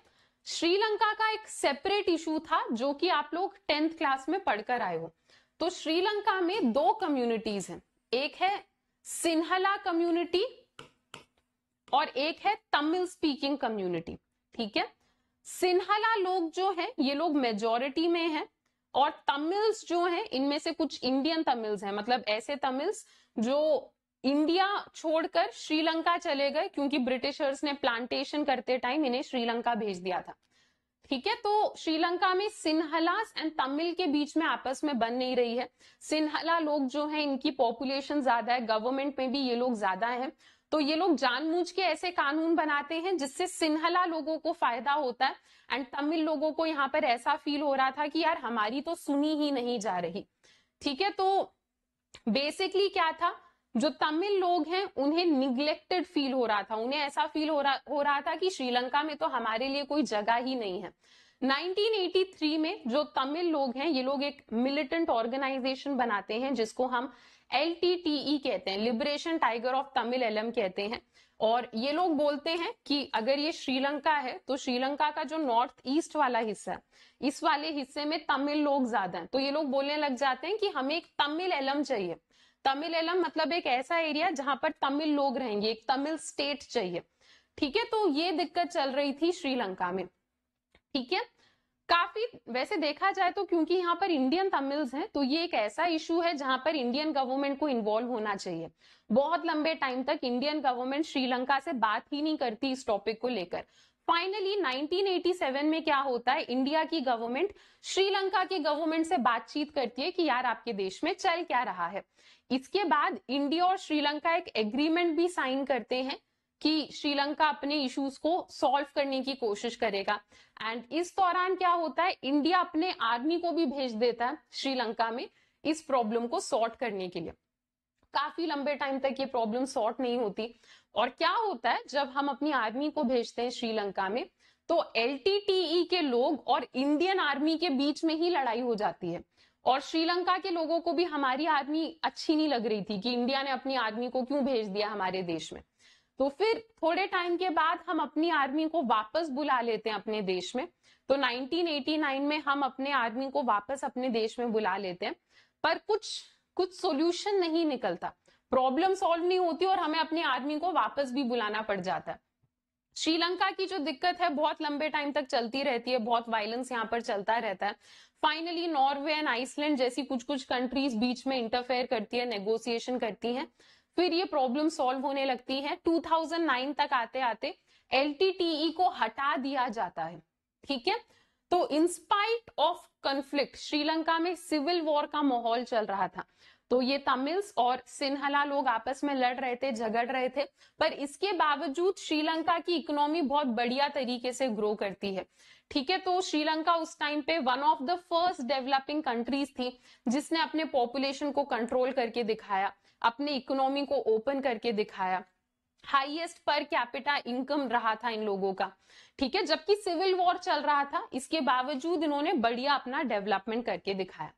श्रीलंका का एक सेपरेट इशू था जो कि आप लोग टेंथ क्लास में पढ़कर आए हो तो श्रीलंका में दो कम्युनिटीज हैं एक है सिन्हला कम्युनिटी और एक है तमिल स्पीकिंग कम्युनिटी ठीक है सिन्हाला लोग जो हैं ये लोग मेजोरिटी में हैं और तमिल्स जो हैं इनमें से कुछ इंडियन तमिल्स हैं मतलब ऐसे तमिल्स जो इंडिया छोड़कर श्रीलंका चले गए क्योंकि ब्रिटिशर्स ने प्लांटेशन करते टाइम इन्हें श्रीलंका भेज दिया था ठीक है तो श्रीलंका में सिन्हलास एंड तमिल के बीच में आपस में बन नहीं रही है सिन्हला लोग जो है इनकी पॉपुलेशन ज्यादा है गवर्नमेंट में भी ये लोग ज्यादा हैं तो ये लोग जानबूझ के ऐसे कानून बनाते हैं जिससे सिन्हला लोगों को फायदा होता है एंड तमिल लोगों को यहाँ पर ऐसा फील हो रहा था कि यार हमारी तो सुनी ही नहीं जा रही ठीक है तो बेसिकली क्या था जो तमिल लोग हैं उन्हें निग्लेक्टेड फील हो रहा था उन्हें ऐसा फील हो रहा हो रहा था कि श्रीलंका में तो हमारे लिए कोई जगह ही नहीं है 1983 में जो तमिल लोग हैं ये लोग एक मिलिटेंट ऑर्गेनाइजेशन बनाते हैं जिसको हम एल टी टी ई कहते हैं liberation tiger of Tamil Eelam कहते हैं और ये लोग बोलते हैं कि अगर ये श्रीलंका है तो श्रीलंका का जो नॉर्थ ईस्ट वाला हिस्सा है इस वाले हिस्से में तमिल लोग ज्यादा हैं तो ये लोग बोलने लग जाते हैं कि हमें एक तमिल एलम चाहिए तमिल एलम मतलब एक ऐसा एरिया जहां पर तमिल लोग रहेंगे एक तमिल स्टेट चाहिए ठीक है तो ये दिक्कत चल रही थी श्रीलंका में ठीक है काफी वैसे देखा जाए तो क्योंकि यहाँ पर इंडियन तमिल्स हैं तो ये एक ऐसा इशू है जहां पर इंडियन गवर्नमेंट को इन्वॉल्व होना चाहिए बहुत लंबे टाइम तक इंडियन गवर्नमेंट श्रीलंका से बात ही नहीं करती इस टॉपिक को लेकर फाइनली 1987 में क्या होता है इंडिया की गवर्नमेंट श्रीलंका की गवर्नमेंट से बातचीत करती है कि यार आपके देश में चल क्या रहा है इसके बाद इंडिया और श्रीलंका एक एग्रीमेंट भी साइन करते हैं कि श्रीलंका अपने इश्यूज को सॉल्व करने की कोशिश करेगा एंड इस दौरान क्या होता है इंडिया अपने आर्मी को भी भेज देता है श्रीलंका में इस प्रॉब्लम को सॉर्ट करने के लिए काफी लंबे टाइम तक ये प्रॉब्लम सॉर्ट नहीं होती और क्या होता है जब हम अपनी आर्मी को भेजते हैं श्रीलंका में तो एल e के लोग और इंडियन आर्मी के बीच में ही लड़ाई हो जाती है और श्रीलंका के लोगों को भी हमारी आर्मी अच्छी नहीं लग रही थी कि इंडिया ने अपनी आर्मी को क्यों भेज दिया हमारे देश में तो फिर थोड़े टाइम के बाद हम अपनी आर्मी को वापस बुला लेते हैं अपने देश में तो 1989 में हम अपने आर्मी को वापस अपने देश में बुला लेते हैं पर कुछ कुछ सॉल्यूशन नहीं निकलता प्रॉब्लम सॉल्व नहीं होती और हमें अपनी आर्मी को वापस भी बुलाना पड़ जाता है श्रीलंका की जो दिक्कत है बहुत लंबे टाइम तक चलती रहती है बहुत वायलेंस यहाँ पर चलता रहता है फाइनली नॉर्वे एंड आइसलैंड जैसी कुछ कुछ कंट्रीज बीच में इंटरफेयर करती है नेगोसिएशन करती हैं फिर ये प्रॉब्लम सॉल्व होने लगती है 2009 तक आते आते एल को हटा दिया जाता है ठीक है तो इंस्पाइट ऑफ कंफ्लिक्ट श्रीलंका में सिविल वॉर का माहौल चल रहा था तो ये तमिल्स और सिन्हला लोग आपस में लड़ रहे थे झगड़ रहे थे पर इसके बावजूद श्रीलंका की इकोनॉमी बहुत बढ़िया तरीके से ग्रो करती है ठीक है तो श्रीलंका उस टाइम पे one of the first developing countries थी जिसने अपने पॉपुलेशन को कंट्रोल करके दिखाया अपनी इकोनॉमी को ओपन करके दिखाया हाईएस्ट पर कैपिटा इनकम रहा था इन लोगों का ठीक है जबकि सिविल वॉर चल रहा था इसके बावजूद इन्होंने बढ़िया अपना डेवलपमेंट करके दिखाया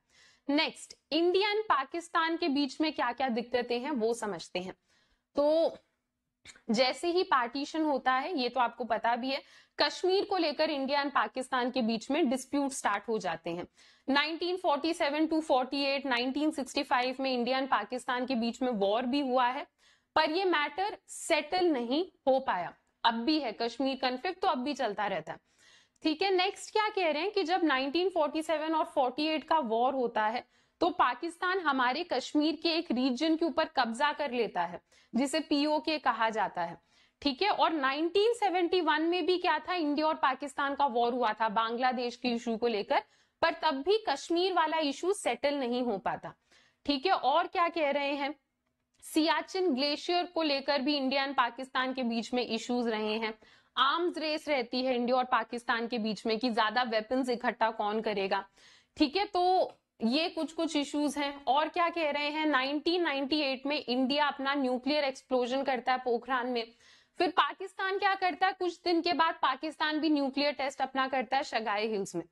नेक्स्ट इंडिया एंड पाकिस्तान के बीच में क्या क्या दिक्कतें हैं वो समझते हैं तो जैसे ही पार्टीशन होता है ये तो आपको पता भी है कश्मीर को लेकर इंडिया एंड पाकिस्तान के बीच में डिस्प्यूट स्टार्ट हो जाते हैं 1947 टू 48, 1965 में इंडिया एंड पाकिस्तान के बीच में वॉर भी हुआ है पर ये मैटर सेटल नहीं हो पाया अब भी है कश्मीर कन्फ्लिक्ट तो अब भी चलता रहता है ठीक है नेक्स्ट क्या कह रहे हैं कि जब 1947 और 48 का वॉर होता है तो पाकिस्तान हमारे कश्मीर के एक रीजन के ऊपर कब्जा कर लेता है जिसे पीओके कहा जाता है ठीक है और 1971 में भी क्या था इंडिया और पाकिस्तान का वॉर हुआ था बांग्लादेश के इशू को लेकर पर तब भी कश्मीर वाला इशू सेटल नहीं हो पाता ठीक है और क्या कह रहे हैं सियाचिन ग्लेशियर को लेकर भी इंडिया एंड पाकिस्तान के बीच में इश्यूज रहे हैं आर्म्स रेस रहती है इंडिया और पाकिस्तान के बीच में कि ज्यादा वेपन्स इकट्ठा कौन करेगा ठीक है तो ये कुछ कुछ इश्यूज हैं और क्या कह रहे हैं 1998 में इंडिया अपना न्यूक्लियर एक्सप्लोजन करता है पोखरान में फिर पाकिस्तान क्या करता है कुछ दिन के बाद पाकिस्तान भी न्यूक्लियर टेस्ट अपना करता है शगाई हिल्स में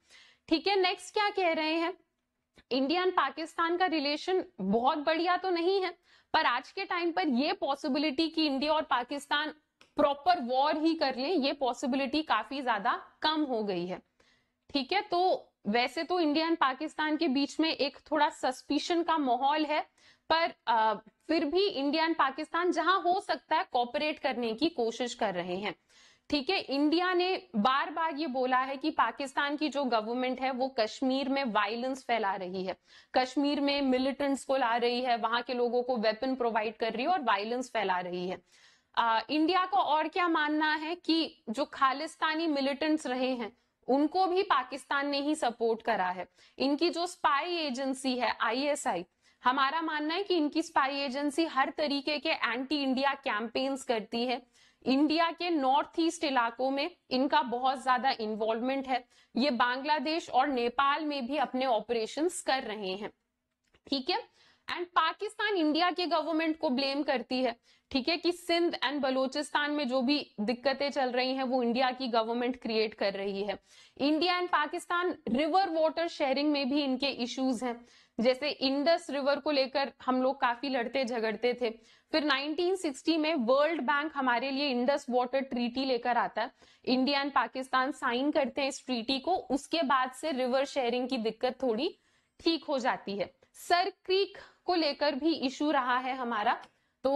ठीक है नेक्स्ट क्या कह रहे हैं इंडिया एंड पाकिस्तान का रिलेशन बहुत बढ़िया तो नहीं है पर आज के टाइम पर यह पॉसिबिलिटी कि इंडिया और पाकिस्तान प्रॉपर वॉर ही कर लें ये पॉसिबिलिटी काफी ज्यादा कम हो गई है ठीक है तो वैसे तो इंडिया एंड पाकिस्तान के बीच में एक थोड़ा सस्पिशन का माहौल है पर आ, फिर भी इंडिया एंड पाकिस्तान जहां हो सकता है कॉपरेट करने की कोशिश कर रहे हैं ठीक है इंडिया ने बार बार ये बोला है कि पाकिस्तान की जो गवर्नमेंट है वो कश्मीर में वायलेंस फैला रही है कश्मीर में मिलिटेंट्स को ला रही है वहां के लोगों को वेपन प्रोवाइड कर रही है और वायलेंस फैला रही है आ, इंडिया को और क्या मानना है कि जो खालिस्तानी मिलिटेंट्स रहे हैं उनको भी पाकिस्तान ने ही सपोर्ट करा है इनकी जो स्पाई एजेंसी है आईएसआई हमारा मानना है कि इनकी स्पाई एजेंसी हर तरीके के एंटी इंडिया कैंपेन्स करती है इंडिया के नॉर्थ ईस्ट इलाकों में इनका बहुत ज्यादा इन्वॉल्वमेंट है ये बांग्लादेश और नेपाल में भी अपने ऑपरेशन कर रहे हैं ठीक है एंड पाकिस्तान इंडिया के गवर्नमेंट को ब्लेम करती है ठीक है कि सिंध एंड बलोचिस्तान में जो भी दिक्कतें चल रही हैं वो इंडिया की गवर्नमेंट क्रिएट कर रही है India and Pakistan river water sharing में भी इनके इश्यूज हैं जैसे इंडस रिवर को लेकर हम लोग काफी लड़ते झगड़ते थे फिर 1960 में वर्ल्ड बैंक हमारे लिए इंडस वाटर ट्रीटी लेकर आता है इंडिया एंड पाकिस्तान साइन करते हैं इस ट्रीटी को उसके बाद से रिवर शेयरिंग की दिक्कत थोड़ी ठीक हो जाती है सर क्रीक को लेकर भी इशू रहा है हमारा तो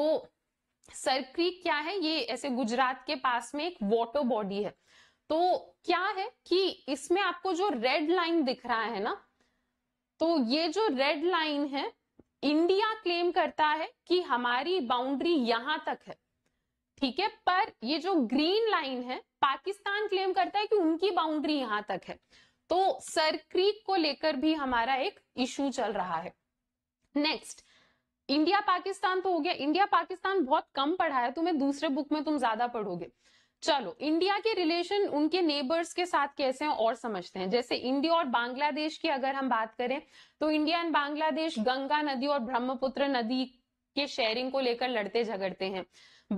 सर क्रीक क्या है ये ऐसे गुजरात के पास में एक वॉटर बॉडी है तो क्या है कि इसमें आपको जो रेड लाइन दिख रहा है ना तो ये जो रेड लाइन है इंडिया क्लेम करता है कि हमारी बाउंड्री यहां तक है ठीक है पर ये जो ग्रीन लाइन है पाकिस्तान क्लेम करता है कि उनकी बाउंड्री यहां तक है तो सर क्रीक को लेकर भी हमारा एक इशू चल रहा है नेक्स्ट इंडिया पाकिस्तान तो हो गया इंडिया पाकिस्तान बहुत कम पढ़ा है तुम्हें दूसरे बुक में तुम ज्यादा पढ़ोगे चलो इंडिया के रिलेशन उनके नेबर्स के साथ कैसे हैं और समझते हैं जैसे इंडिया और बांग्लादेश की अगर हम बात करें तो इंडिया एंड बांग्लादेश गंगा नदी और ब्रह्मपुत्र नदी के शेयरिंग को लेकर लड़ते झगड़ते हैं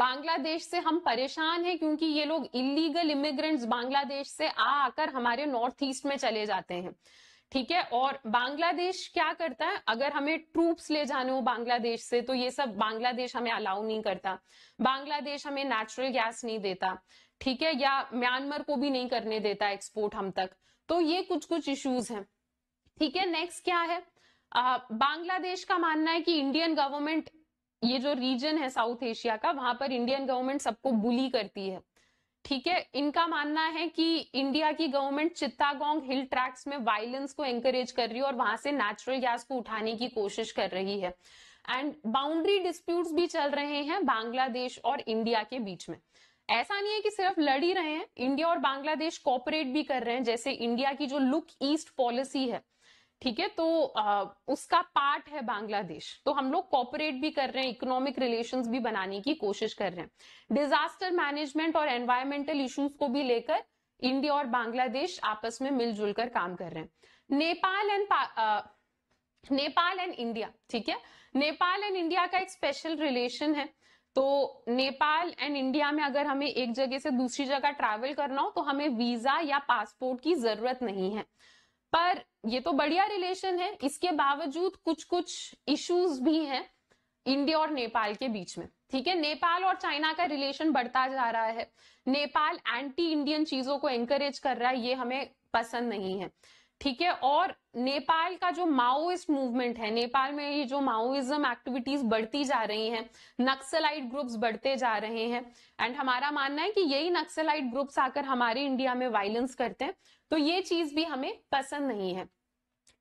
बांग्लादेश से हम परेशान हैं क्योंकि ये लोग इलीगल इमिग्रेंट्स बांग्लादेश से आ आकर हमारे नॉर्थ ईस्ट में चले जाते हैं ठीक है और बांग्लादेश क्या करता है अगर हमें ट्रूप्स ले जाने हो बांग्लादेश से तो ये सब बांग्लादेश हमें अलाउ नहीं करता बांग्लादेश हमें नेचुरल गैस नहीं देता ठीक है या म्यांमार को भी नहीं करने देता एक्सपोर्ट हम तक तो ये कुछ कुछ इश्यूज हैं ठीक है नेक्स्ट क्या है बांग्लादेश का मानना है कि इंडियन गवर्नमेंट ये जो रीजन है साउथ एशिया का वहां पर इंडियन गवर्नमेंट सबको बुली करती है ठीक है इनका मानना है कि इंडिया की गवर्नमेंट चित्तागोंग हिल ट्रैक्स में वायलेंस को एंकरेज कर रही है और वहां से नेचुरल गैस को उठाने की कोशिश कर रही है एंड बाउंड्री डिस्प्यूट्स भी चल रहे हैं बांग्लादेश और इंडिया के बीच में ऐसा नहीं है कि सिर्फ लड़ ही रहे हैं इंडिया और बांग्लादेश कॉपरेट भी कर रहे हैं जैसे इंडिया की जो लुक ईस्ट पॉलिसी है ठीक है तो आ, उसका पार्ट है बांग्लादेश तो हम लोग कॉपरेट भी कर रहे हैं इकोनॉमिक रिलेशंस भी बनाने की कोशिश कर रहे हैं डिजास्टर मैनेजमेंट और एनवायरमेंटल इश्यूज को भी लेकर इंडिया और बांग्लादेश आपस में मिलजुल कर काम कर रहे हैं Nepal and Nepal and India ठीक है नेपाल एंड इंडिया का एक स्पेशल रिलेशन है तो नेपाल एंड इंडिया में अगर हमें एक जगह से दूसरी जगह ट्रैवल करना हो तो हमें वीजा या पासपोर्ट की जरूरत नहीं है पर ये तो बढ़िया रिलेशन है इसके बावजूद कुछ कुछ इश्यूज भी हैं इंडिया और नेपाल के बीच में ठीक है नेपाल और चाइना का रिलेशन बढ़ता जा रहा है नेपाल एंटी इंडियन चीजों को एंकरेज कर रहा है ये हमें पसंद नहीं है ठीक है और नेपाल का जो माओइस्ट मूवमेंट है नेपाल में ये जो माओइज्म एक्टिविटीज बढ़ती जा रही हैं नक्सलाइट ग्रुप्स बढ़ते जा रहे हैं एंड हमारा मानना है कि यही नक्सलाइट ग्रुप्स आकर हमारे इंडिया में वायलेंस करते हैं तो ये चीज भी हमें पसंद नहीं है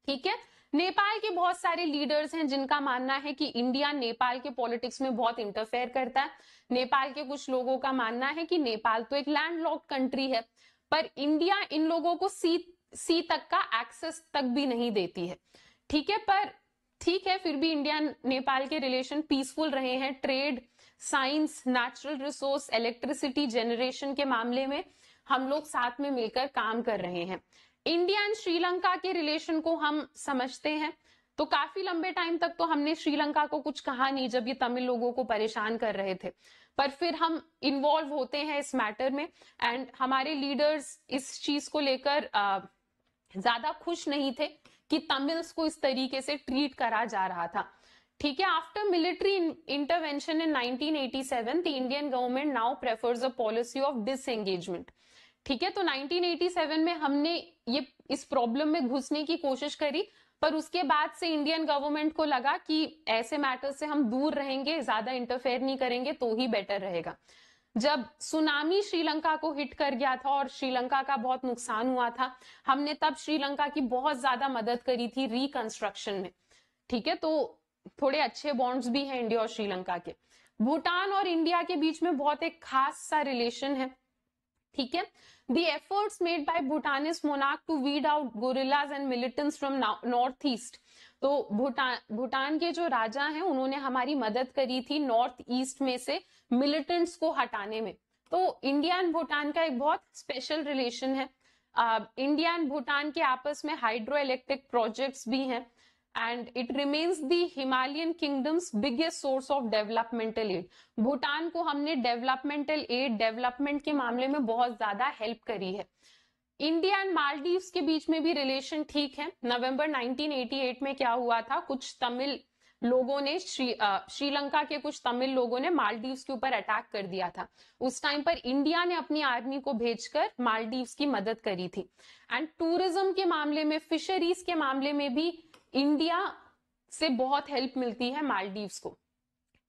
ठीक है नेपाल के बहुत सारे लीडर्स हैं जिनका मानना है कि इंडिया नेपाल के पॉलिटिक्स में बहुत इंटरफेयर करता है नेपाल के कुछ लोगों का मानना है कि नेपाल तो एक लैंडलॉक कंट्री है पर इंडिया इन लोगों को सी सी तक का एक्सेस तक भी नहीं देती है ठीक है पर ठीक है फिर भी इंडिया नेपाल के रिलेशन पीसफुल रहे हैं trade science natural resource electricity generation के मामले में हम लोग साथ में मिलकर काम कर रहे हैं इंडिया एंड श्रीलंका के रिलेशन को हम समझते हैं तो काफी लंबे टाइम तक तो हमने श्रीलंका को कुछ कहा नहीं जब ये तमिल लोगों को परेशान कर रहे थे पर फिर हम इन्वॉल्व होते हैं इस मैटर में एंड हमारे लीडर्स इस चीज को लेकर ज्यादा खुश नहीं थे कि तमिल्स को इस तरीके से ट्रीट करा जा रहा था ठीक है after military intervention in 1987 the Indian government now prefers a policy of disengagement ठीक है तो 1987 में हमने ये इस प्रॉब्लम में घुसने की कोशिश करी पर उसके बाद से इंडियन गवर्नमेंट को लगा कि ऐसे मैटर से हम दूर रहेंगे ज्यादा इंटरफेयर नहीं करेंगे तो ही बेटर रहेगा जब सुनामी श्रीलंका को हिट कर गया था और श्रीलंका का बहुत नुकसान हुआ था हमने तब श्रीलंका की बहुत ज्यादा मदद करी थी रिकंस्ट्रक्शन में ठीक है तो थोड़े अच्छे बॉन्ड्स भी हैं इंडिया और श्रीलंका के भूटान और इंडिया के बीच में बहुत एक खास सा रिलेशन है ठीक है the efforts made by Bhutanese monarch to weed out gorillas and militants from north east तो भूटान भूटान के जो राजा हैं उन्होंने हमारी मदद करी थी नॉर्थ ईस्ट में से मिलिटेंट्स को हटाने में तो इंडिया एंड भूटान का एक बहुत स्पेशल रिलेशन है इंडिया एंड भूटान के आपस में हाइड्रो इलेक्ट्रिक प्रोजेक्ट्स भी हैं and it remains the Himalayan kingdom's biggest source of developmental aid Bhutan को हमने डेवलपमेंटल एड डेवलपमेंट के मामले में बहुत ज्यादा हेल्प करी है इंडिया एंड मालदीव के बीच में भी रिलेशन ठीक है नवंबर 1988 में क्या हुआ था कुछ तमिल लोगों ने श्री श्रीलंका के कुछ तमिल लोगों ने मालदीव्स के ऊपर अटैक कर दिया था उस टाइम पर इंडिया ने अपनी आर्मी को भेजकर मालदीव्स की मदद करी थी एंड टूरिज्म के मामले में फिशरीज के मामले में भी इंडिया से बहुत हेल्प मिलती है मालदीव्स को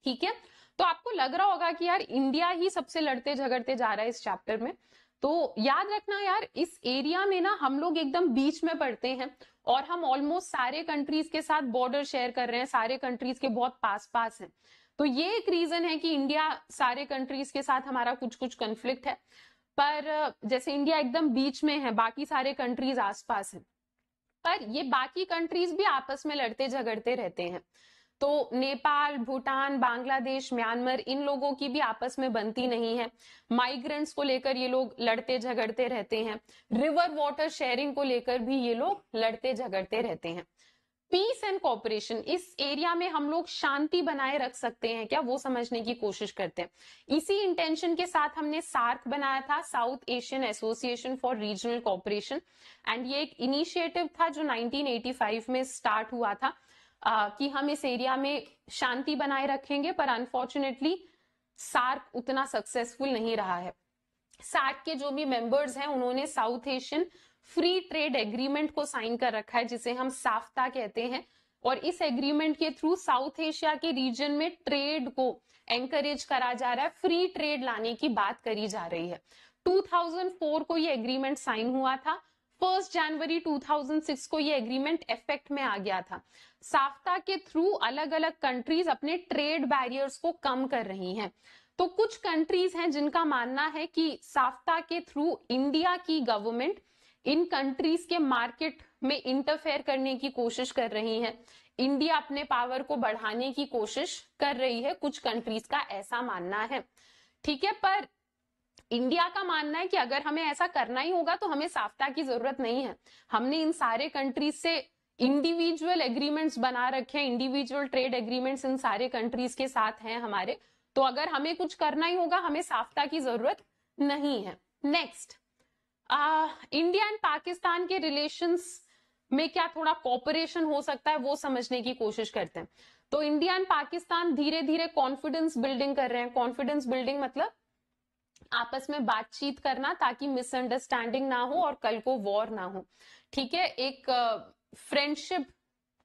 ठीक है तो आपको लग रहा होगा कि यार इंडिया ही सबसे लड़ते झगड़ते जा रहा है इस चैप्टर में तो याद रखना यार इस एरिया में ना हम लोग एकदम बीच में पड़ते हैं और हम ऑलमोस्ट सारे कंट्रीज के साथ बॉर्डर शेयर कर रहे हैं सारे कंट्रीज के बहुत पास पास हैं तो ये एक रीजन है कि इंडिया सारे कंट्रीज के साथ हमारा कुछ कुछ कंफ्लिक्ट है पर जैसे इंडिया एकदम बीच में है बाकी सारे कंट्रीज आसपास हैं पर ये बाकी कंट्रीज भी आपस में लड़ते झगड़ते रहते हैं तो नेपाल भूटान बांग्लादेश म्यांमार इन लोगों की भी आपस में बनती नहीं है माइग्रेंट्स को लेकर ये लोग लड़ते झगड़ते रहते हैं रिवर वाटर शेयरिंग को लेकर भी ये लोग लड़ते झगड़ते रहते हैं पीस एंड कॉपरेशन इस एरिया में हम लोग शांति बनाए रख सकते हैं क्या वो समझने की कोशिश करते हैं इसी इंटेंशन के साथ हमने सार्क बनाया था South Asian Association for Regional Cooperation and ये एक इनिशिएटिव था जो 1985 में स्टार्ट हुआ था आ, कि हम इस एरिया में शांति बनाए रखेंगे पर अनफॉर्चुनेटली सार्क उतना सक्सेसफुल नहीं रहा है सार्क के जो भी मेंबर्स हैं उन्होंने South Asian Free Trade Agreement को साइन कर रखा है जिसे हम साफ्ता कहते हैं और इस एग्रीमेंट के थ्रू साउथ एशिया के रीजन में ट्रेड को एंकरेज करा जा रहा है फ्री ट्रेड लाने की बात करी जा रही है 2004 को ये एग्रीमेंट साइन हुआ था फर्स्ट जनवरी 2006 को ये एग्रीमेंट इफेक्ट में आ गया था साफ्ता के थ्रू अलग अलग कंट्रीज अपने ट्रेड बैरियर्स को कम कर रही हैं तो कुछ कंट्रीज हैं जिनका मानना है कि साफ्ता के थ्रू इंडिया की गवर्नमेंट इन कंट्रीज के मार्केट में इंटरफेयर करने की कोशिश कर रही हैं इंडिया अपने पावर को बढ़ाने की कोशिश कर रही है कुछ कंट्रीज का ऐसा मानना है ठीक है पर इंडिया का मानना है कि अगर हमें ऐसा करना ही होगा तो हमें साफ्ता की जरूरत नहीं है हमने इन सारे कंट्रीज से इंडिविजुअल एग्रीमेंट्स बना रखे हैं इंडिविजुअल ट्रेड एग्रीमेंट्स इन सारे कंट्रीज के साथ हैं हमारे तो अगर हमें कुछ करना ही होगा हमें साफ्ता की जरूरत नहीं है नेक्स्ट इंडिया एंड पाकिस्तान के रिलेशंस में क्या थोड़ा कॉपरेशन हो सकता है वो समझने की कोशिश करते हैं तो इंडिया एंड पाकिस्तान धीरे धीरे कॉन्फिडेंस बिल्डिंग कर रहे हैं कॉन्फिडेंस बिल्डिंग मतलब आपस में बातचीत करना ताकि मिसअंडरस्टैंडिंग ना हो और कल को वॉर ना हो ठीक है एक फ्रेंडशिप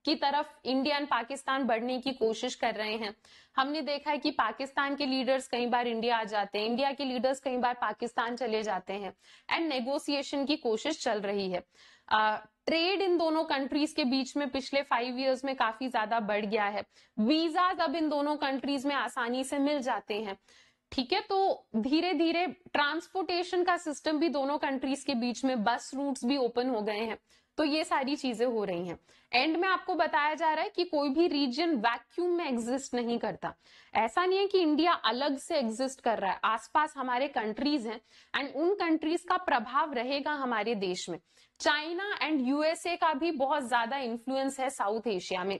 की तरफ इंडिया एंड पाकिस्तान बढ़ने की कोशिश कर रहे हैं हमने देखा है कि पाकिस्तान के लीडर्स कई बार इंडिया आ जाते हैं इंडिया के लीडर्स कई बार पाकिस्तान चले जाते हैं एंड नेगोसिएशन की कोशिश चल रही है ट्रेड uh, इन दोनों कंट्रीज के बीच में पिछले फाइव इयर्स में काफी ज्यादा बढ़ गया है वीजा अब इन दोनों कंट्रीज में आसानी से मिल जाते हैं ठीक है तो धीरे धीरे ट्रांसपोर्टेशन का सिस्टम भी दोनों कंट्रीज के बीच में बस रूट्स भी ओपन हो गए हैं तो ये सारी चीजें हो रही हैं एंड में आपको बताया जा रहा है कि कोई भी रीजन वैक्यूम में एग्जिस्ट नहीं करता ऐसा नहीं है कि इंडिया अलग से एग्जिस्ट कर रहा है आसपास हमारे कंट्रीज हैं एंड उन कंट्रीज का प्रभाव रहेगा हमारे देश में चाइना एंड यूएसए का भी बहुत ज्यादा इन्फ्लुएंस है साउथ एशिया में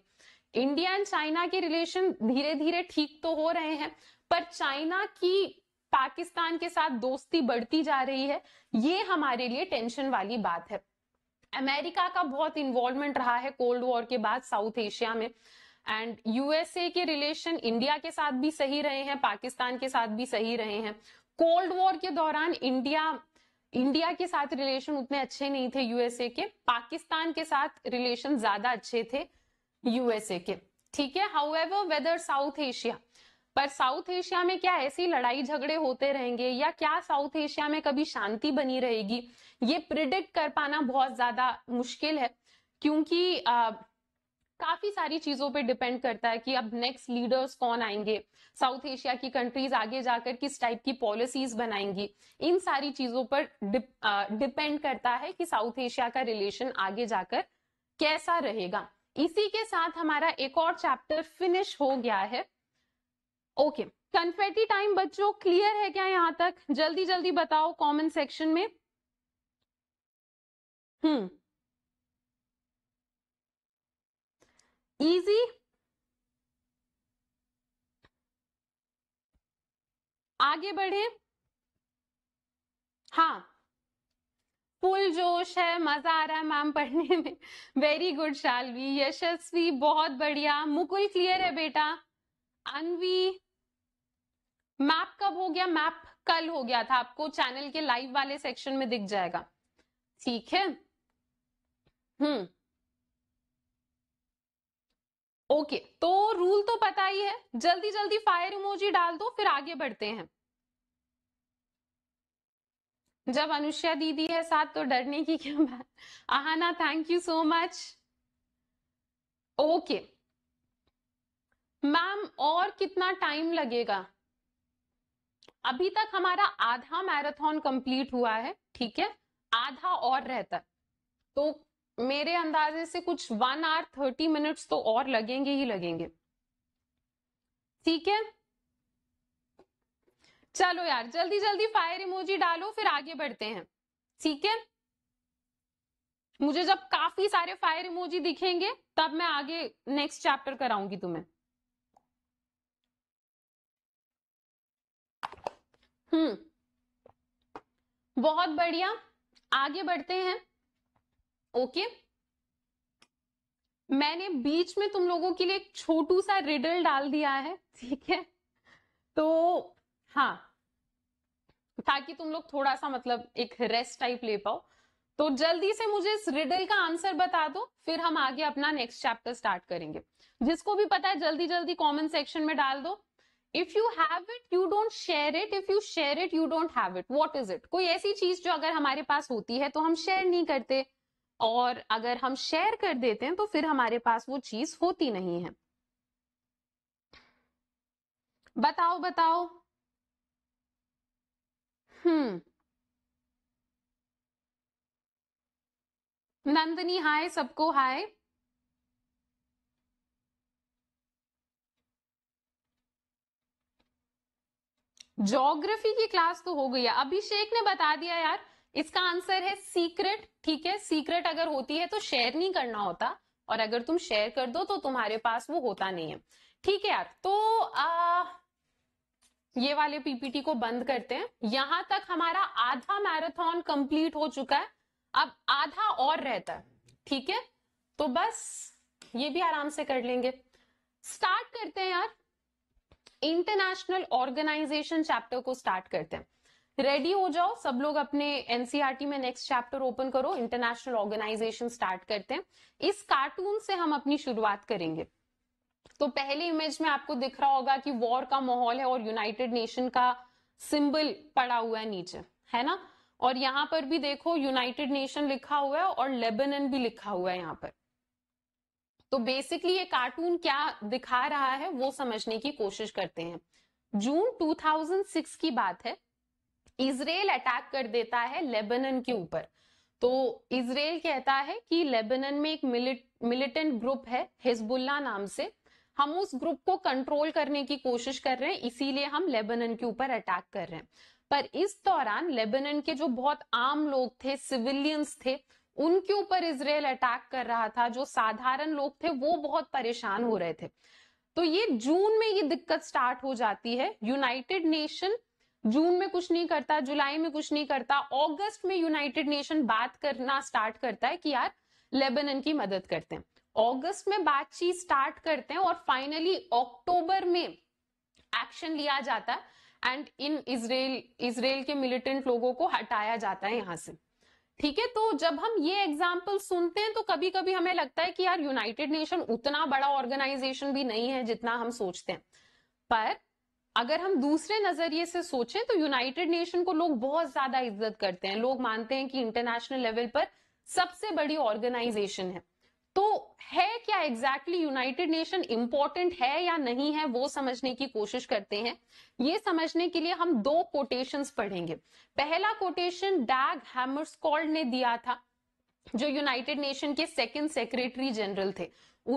इंडिया एंड चाइना के रिलेशन धीरे धीरे ठीक तो हो रहे हैं पर चाइना की पाकिस्तान के साथ दोस्ती बढ़ती जा रही है ये हमारे लिए टेंशन वाली बात है अमेरिका का बहुत इन्वॉल्वमेंट रहा है कोल्ड वॉर के बाद साउथ एशिया में एंड यूएसए के रिलेशन इंडिया के साथ भी सही रहे हैं पाकिस्तान के साथ भी सही रहे हैं कोल्ड वॉर के दौरान इंडिया इंडिया के साथ रिलेशन उतने अच्छे नहीं थे यूएसए के पाकिस्तान के साथ रिलेशन ज्यादा अच्छे थे यूएसए के ठीक है however whether South Asia पर साउथ एशिया में क्या ऐसी लड़ाई झगड़े होते रहेंगे या क्या साउथ एशिया में कभी शांति बनी रहेगी ये प्रिडिक्ट कर पाना बहुत ज्यादा मुश्किल है क्योंकि आ, काफी सारी चीजों पे डिपेंड करता है कि अब नेक्स्ट लीडर्स कौन आएंगे साउथ एशिया की कंट्रीज आगे जाकर किस टाइप की पॉलिसीज बनाएंगी इन सारी चीजों पर डिप, आ, डिपेंड करता है कि साउथ एशिया का रिलेशन आगे जाकर कैसा रहेगा इसी के साथ हमारा एक और चैप्टर फिनिश हो गया है ओके कन्फेटी टाइम बच्चों क्लियर है क्या यहां तक जल्दी जल्दी बताओ कॉमेंट सेक्शन में हम्म hmm. इजी आगे बढ़े हाँ फुल जोश है मजा आ रहा है मैम पढ़ने में वेरी गुड शालवी यशस्वी बहुत बढ़िया मुकुल क्लियर है बेटा अनवी मैप कब हो गया मैप कल हो गया था आपको चैनल के लाइव वाले सेक्शन में दिख जाएगा ठीक है हम्म ओके तो रूल तो पता ही है जल्दी जल्दी फायर इमोजी डाल दो फिर आगे बढ़ते हैं जब अनुष्या दीदी है साथ तो डरने की क्या बात Ahana thank you so much okay ma'am और कितना टाइम लगेगा अभी तक हमारा आधा मैराथन कंप्लीट हुआ है ठीक है आधा और रहता है तो मेरे अंदाजे से कुछ वन आवर थर्टी मिनट्स तो और लगेंगे ही लगेंगे ठीक है चलो यार जल्दी जल्दी फायर इमोजी डालो फिर आगे बढ़ते हैं ठीक है मुझे जब काफी सारे फायर इमोजी दिखेंगे तब मैं आगे नेक्स्ट चैप्टर कराऊंगी तुम्हें हम्म बहुत बढ़िया आगे बढ़ते हैं ओके मैंने बीच में तुम लोगों के लिए एक छोटू सा रिडल डाल दिया है ठीक है तो हाँ ताकि तुम लोग थोड़ा सा मतलब एक रेस्ट टाइप ले पाओ तो जल्दी से मुझे इस रिडल का आंसर बता दो फिर हम आगे अपना नेक्स्ट चैप्टर स्टार्ट करेंगे जिसको भी पता है जल्दी जल्दी कमेंट सेक्शन में डाल दो if you have it you don't share it if you share it you don't have it what is it कोई ऐसी चीज जो अगर हमारे पास होती है तो हम शेयर नहीं करते और अगर हम शेयर कर देते हैं तो फिर हमारे पास वो चीज होती नहीं है बताओ बताओ हम्म नंदनी हाय सबको हाय ज्योग्राफी की क्लास तो हो गई है अभिषेक ने बता दिया यार इसका आंसर है सीक्रेट ठीक है सीक्रेट अगर होती है तो शेयर नहीं करना होता और अगर तुम शेयर कर दो तो तुम्हारे पास वो होता नहीं है ठीक है यार तो आ, ये वाले पीपीटी को बंद करते हैं यहां तक हमारा आधा मैराथन कंप्लीट हो चुका है अब आधा और रहता है ठीक है तो बस ये भी आराम से कर लेंगे स्टार्ट करते हैं यार इंटरनेशनल ऑर्गेनाइजेशन चैप्टर को स्टार्ट करते हैं रेडी हो जाओ सब लोग अपने एनसीआरटी e में नेक्स्ट चैप्टर ओपन करो इंटरनेशनल ऑर्गेनाइजेशन स्टार्ट करते हैं इस कार्टून से हम अपनी शुरुआत करेंगे तो पहले इमेज में आपको दिख रहा होगा कि वॉर का माहौल है और यूनाइटेड नेशन का सिंबल पड़ा हुआ है नीचे है ना और यहां पर भी देखो यूनाइटेड नेशन लिखा हुआ है और लेबनन भी लिखा हुआ है यहां पर तो बेसिकली ये कार्टून क्या दिखा रहा है वो समझने की कोशिश करते हैं जून 2006 की बात है इसराइल अटैक कर देता है लेबनन के ऊपर तो इसराइल कहता है कि लेबनन में एक मिलिट, मिलिटेंट ग्रुप है हिजबुल्ला नाम से हम उस ग्रुप को कंट्रोल करने की कोशिश कर रहे हैं इसीलिए हम लेबनन के ऊपर अटैक कर रहे हैं पर इस दौरान लेबनन के जो बहुत आम लोग थे सिविलियंस थे उनके ऊपर इसराइल अटैक कर रहा था जो साधारण लोग थे वो बहुत परेशान हो रहे थे तो ये जून में ये दिक्कत स्टार्ट हो जाती है यूनाइटेड नेशन जून में कुछ नहीं करता जुलाई में कुछ नहीं करता अगस्त में यूनाइटेड नेशन बात करना स्टार्ट करता है कि यार लेबनन की मदद करते हैं अगस्त में बातचीत स्टार्ट करते हैं और फाइनली अक्टूबर में एक्शन लिया जाता है एंड इन इसराइल इसराइल के मिलिटेंट लोगों को हटाया जाता है यहां से ठीक है तो जब हम ये एग्जाम्पल सुनते हैं तो कभी कभी हमें लगता है कि यार यूनाइटेड नेशन उतना बड़ा ऑर्गेनाइजेशन भी नहीं है जितना हम सोचते हैं पर अगर हम दूसरे नजरिए से सोचें तो यूनाइटेड नेशन को लोग बहुत ज्यादा इज्जत करते हैं लोग मानते हैं कि इंटरनेशनल लेवल पर सबसे बड़ी ऑर्गेनाइजेशन है तो है क्या एग्जैक्टली यूनाइटेड नेशन इंपॉर्टेंट है या नहीं है वो समझने की कोशिश करते हैं ये समझने के लिए हम दो कोटेशन पढ़ेंगे पहला कोटेशन डैग हैमर्सकॉल्ड ने दिया था जो यूनाइटेड नेशन के सेकंड सेक्रेटरी जनरल थे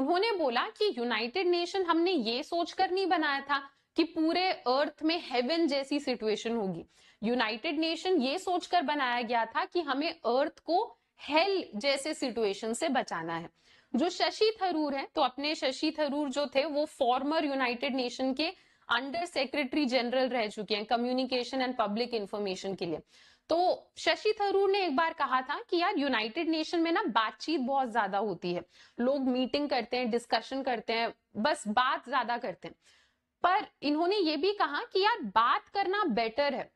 उन्होंने बोला कि यूनाइटेड नेशन हमने ये सोचकर नहीं बनाया था कि पूरे अर्थ में हेवन जैसी सिचुएशन होगी यूनाइटेड नेशन ये सोचकर बनाया गया था कि हमें अर्थ को हेल जैसे सिचुएशन से बचाना है जो शशि थरूर है तो अपने शशि थरूर जो थे वो फॉर्मर यूनाइटेड नेशन के अंडर सेक्रेटरी जनरल रह चुके हैं कम्युनिकेशन एंड पब्लिक इंफॉर्मेशन के लिए तो शशि थरूर ने एक बार कहा था कि यार यूनाइटेड नेशन में ना बातचीत बहुत ज्यादा होती है लोग मीटिंग करते हैं डिस्कशन करते हैं बस बात ज्यादा करते हैं पर इन्होंने ये भी कहा कि यार बात करना बेटर है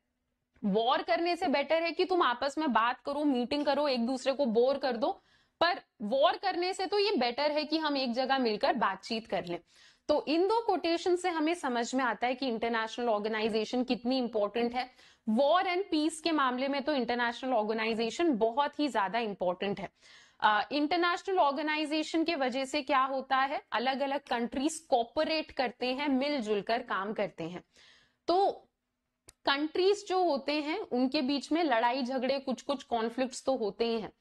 वॉर करने से बेटर है कि तुम आपस में बात करो मीटिंग करो एक दूसरे को बोर कर दो पर वॉर करने से तो ये बेटर है कि हम एक जगह मिलकर बातचीत कर लें तो इन दो कोटेशन से हमें समझ में आता है कि इंटरनेशनल ऑर्गेनाइजेशन कितनी इंपॉर्टेंट है वॉर एंड पीस के मामले में तो इंटरनेशनल ऑर्गेनाइजेशन बहुत ही ज्यादा इंपॉर्टेंट है इंटरनेशनल uh, ऑर्गेनाइजेशन के वजह से क्या होता है अलग अलग कंट्रीज कॉपरेट करते हैं मिलजुल कर काम करते हैं तो कंट्रीज जो होते हैं उनके बीच में लड़ाई झगड़े कुछ कुछ कॉन्फ्लिक्ट्स तो होते ही हैं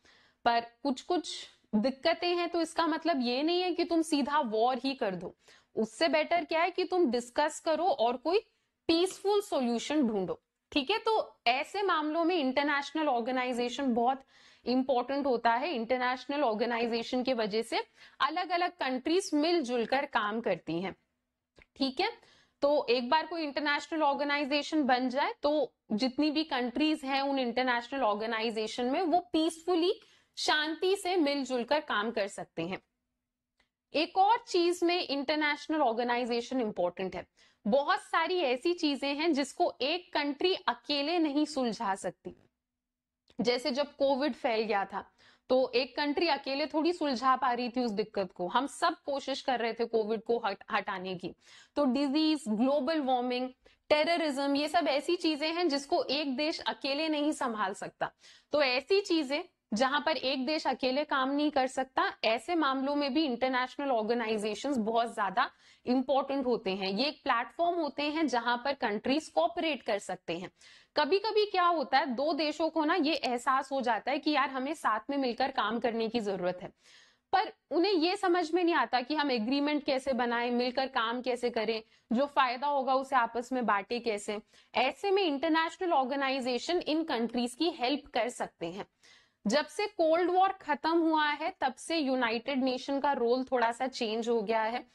पर कुछ कुछ दिक्कतें हैं तो इसका मतलब ये नहीं है कि तुम सीधा वॉर ही कर दो उससे बेटर क्या है कि तुम डिस्कस करो और कोई पीसफुल सॉल्यूशन ढूंढो ठीक है तो ऐसे मामलों में इंटरनेशनल ऑर्गेनाइजेशन बहुत इंपॉर्टेंट होता है इंटरनेशनल ऑर्गेनाइजेशन की वजह से अलग अलग कंट्रीज मिलजुल कर काम करती हैं ठीक है तो एक बार कोई इंटरनेशनल ऑर्गेनाइजेशन बन जाए तो जितनी भी कंट्रीज हैं उन इंटरनेशनल ऑर्गेनाइजेशन में वो पीसफुली शांति से मिलजुल कर काम कर सकते हैं एक और चीज में इंटरनेशनल ऑर्गेनाइजेशन इंपॉर्टेंट है बहुत सारी ऐसी चीजें हैं जिसको एक कंट्री अकेले नहीं सुलझा सकती जैसे जब कोविड फैल गया था तो एक कंट्री अकेले थोड़ी सुलझा पा रही थी उस दिक्कत को हम सब कोशिश कर रहे थे कोविड को हट, हटाने की तो डिजीज ग्लोबल वार्मिंग टेररिज्म ये सब ऐसी चीजें हैं जिसको एक देश अकेले नहीं संभाल सकता तो ऐसी चीजें जहां पर एक देश अकेले काम नहीं कर सकता ऐसे मामलों में भी इंटरनेशनल ऑर्गेनाइजेशंस बहुत ज्यादा इंपॉर्टेंट होते हैं ये एक प्लेटफॉर्म होते हैं जहां पर कंट्रीज कॉपरेट कर सकते हैं कभी कभी क्या होता है दो देशों को ना ये एहसास हो जाता है कि यार हमें साथ में मिलकर काम करने की जरूरत है पर उन्हें ये समझ में नहीं आता कि हम एग्रीमेंट कैसे बनाए मिलकर काम कैसे करें जो फायदा होगा उसे आपस में बांटे कैसे ऐसे में इंटरनेशनल ऑर्गेनाइजेशन इन कंट्रीज की हेल्प कर सकते हैं जब से कोल्ड वॉर खत्म हुआ है तब से यूनाइटेड नेशन का रोल थोड़ा सा चेंज हो गया है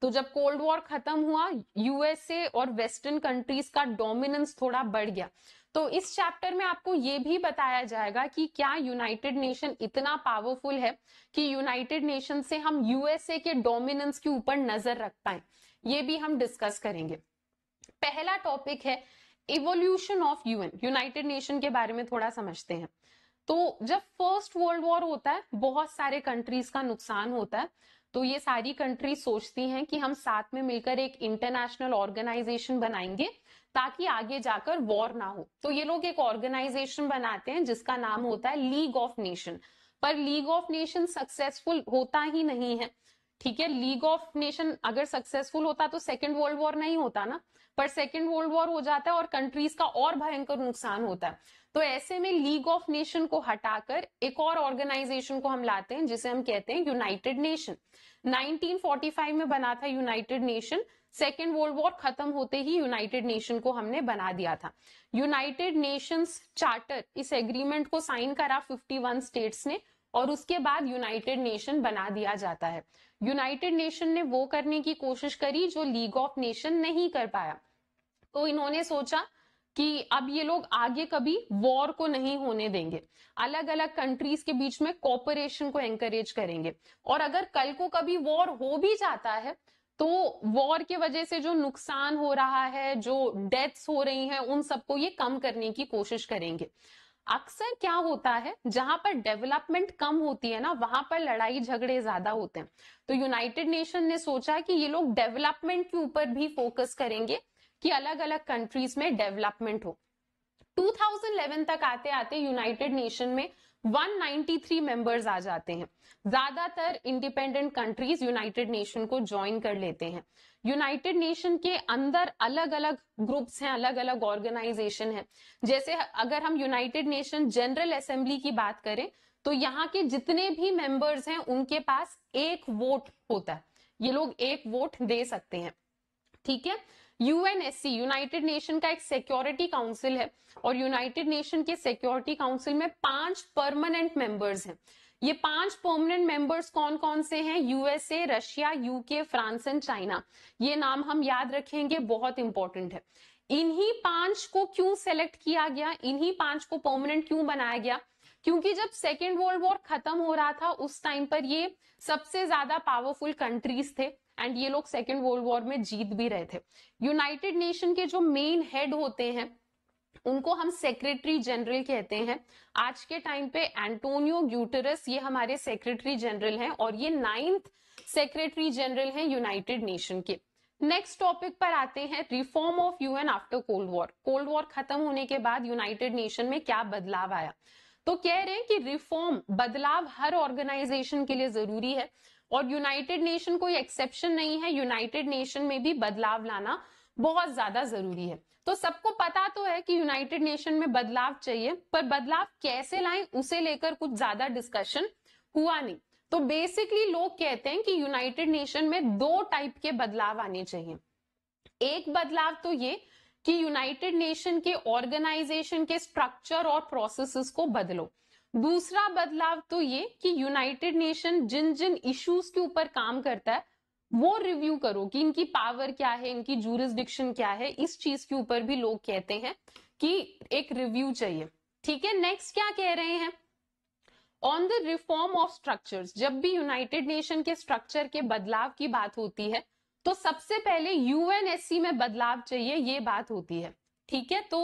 तो जब कोल्ड वॉर खत्म हुआ यूएसए और वेस्टर्न कंट्रीज का डोमिनेंस थोड़ा बढ़ गया तो इस चैप्टर में आपको ये भी बताया जाएगा कि क्या यूनाइटेड नेशन इतना पावरफुल है कि यूनाइटेड नेशन से हम यूएसए के डोमिनेंस के ऊपर नजर रख पाए ये भी हम डिस्कस करेंगे पहला टॉपिक है evolution of UN United Nation के बारे में थोड़ा समझते हैं तो जब फर्स्ट वर्ल्ड वॉर होता है बहुत सारे कंट्रीज का नुकसान होता है तो ये सारी कंट्रीज सोचती हैं कि हम साथ में मिलकर एक इंटरनेशनल ऑर्गेनाइजेशन बनाएंगे ताकि आगे जाकर वॉर ना हो तो ये लोग एक ऑर्गेनाइजेशन बनाते हैं जिसका नाम होता है लीग ऑफ नेशन पर लीग ऑफ नेशन सक्सेसफुल होता ही नहीं है ठीक है लीग ऑफ नेशन अगर सक्सेसफुल होता तो सेकेंड वर्ल्ड वॉर नहीं होता ना पर सेकेंड वर्ल्ड वॉर हो जाता है और कंट्रीज का और भयंकर नुकसान होता है तो ऐसे में लीग ऑफ नेशन को हटाकर एक और ऑर्गेनाइजेशन को हम लाते हैं जिसे हम कहते हैं यूनाइटेड नेशन 1945 में बना था United Nation second world war खत्म होते ही यूनाइटेड नेशन को हमने बना दिया था यूनाइटेड नेशंस चार्टर इस एग्रीमेंट को साइन करा 51 स्टेट्स ने और उसके बाद यूनाइटेड नेशन बना दिया जाता है यूनाइटेड नेशन ने वो करने की कोशिश करी जो लीग ऑफ नेशन नहीं कर पाया तो इन्होंने सोचा कि अब ये लोग आगे कभी वॉर को नहीं होने देंगे अलग अलग कंट्रीज के बीच में कॉपरेशन को एंकरेज करेंगे और अगर कल को कभी वॉर हो भी जाता है तो वॉर के वजह से जो नुकसान हो रहा है जो डेथ्स हो रही हैं उन सबको ये कम करने की कोशिश करेंगे अक्सर क्या होता है जहां पर डेवलपमेंट कम होती है ना वहां पर लड़ाई झगड़े ज्यादा होते हैं तो यूनाइटेड नेशन ने सोचा कि ये लोग डेवलपमेंट के ऊपर भी फोकस करेंगे कि अलग अलग कंट्रीज में डेवलपमेंट हो 2011 तक आते आते यूनाइटेड नेशन में 193 मेंबर्स आ जाते हैं ज्यादातर इंडिपेंडेंट कंट्रीज यूनाइटेड नेशन को ज्वाइन कर लेते हैं यूनाइटेड नेशन के अंदर अलग अलग ग्रुप्स हैं अलग अलग ऑर्गेनाइजेशन हैं जैसे अगर हम यूनाइटेड नेशन जनरल असेंबली की बात करें तो यहाँ के जितने भी मेंबर्स हैं उनके पास एक वोट होता है ये लोग एक वोट दे सकते हैं ठीक है यूएनएससी यूनाइटेड नेशन का एक सिक्योरिटी काउंसिल है और यूनाइटेड नेशन के सिक्योरिटी काउंसिल में पांच परमानेंट मेंबर्स हैं ये पांच परमानेंट मेंबर्स कौन कौन से हैं USA Russia UK France and China ये नाम हम याद रखेंगे बहुत इंपॉर्टेंट है इन्हीं पांच को क्यों सेलेक्ट किया गया इन्हीं पांच को परमानेंट क्यों बनाया गया क्योंकि जब सेकेंड वर्ल्ड वॉर खत्म हो रहा था उस टाइम पर ये सबसे ज्यादा पावरफुल कंट्रीज थे एंड ये लोग सेकेंड वर्ल्ड वॉर में जीत भी रहे थे यूनाइटेड नेशन के जो मेन हेड होते हैं उनको हम सेक्रेटरी जनरल कहते हैं आज के टाइम पे एंटोनियो ग्यूटरस ये हमारे सेक्रेटरी जनरल हैं और ये नाइन्थ सेक्रेटरी जनरल हैं यूनाइटेड नेशन के नेक्स्ट टॉपिक पर आते हैं reform of UN after cold war cold war खत्म होने के बाद यूनाइटेड नेशन में क्या बदलाव आया तो कह रहे हैं कि रिफॉर्म बदलाव हर ऑर्गेनाइजेशन के लिए जरूरी है और यूनाइटेड नेशन कोई एक्सेप्शन नहीं है यूनाइटेड नेशन में भी बदलाव लाना बहुत ज्यादा जरूरी है तो सबको पता तो है कि यूनाइटेड नेशन में बदलाव चाहिए पर बदलाव कैसे लाएं उसे लेकर कुछ ज्यादा डिस्कशन हुआ नहीं तो बेसिकली लोग कहते हैं कि यूनाइटेड नेशन में दो टाइप के बदलाव आने चाहिए एक बदलाव तो ये कि यूनाइटेड नेशन के ऑर्गेनाइजेशन के स्ट्रक्चर और प्रोसेसेस को बदलो दूसरा बदलाव तो ये कि यूनाइटेड नेशन जिन जिन इश्यूज के ऊपर काम करता है वो रिव्यू करो कि इनकी पावर क्या है इनकी जूरिस्डिक्शन क्या है इस चीज के ऊपर भी लोग कहते हैं कि एक रिव्यू चाहिए ठीक है नेक्स्ट क्या कह रहे हैं on the reform of structure जब भी यूनाइटेड नेशन के स्ट्रक्चर के बदलाव की बात होती है तो सबसे पहले यूएनएससी में बदलाव चाहिए ये बात होती है ठीक है तो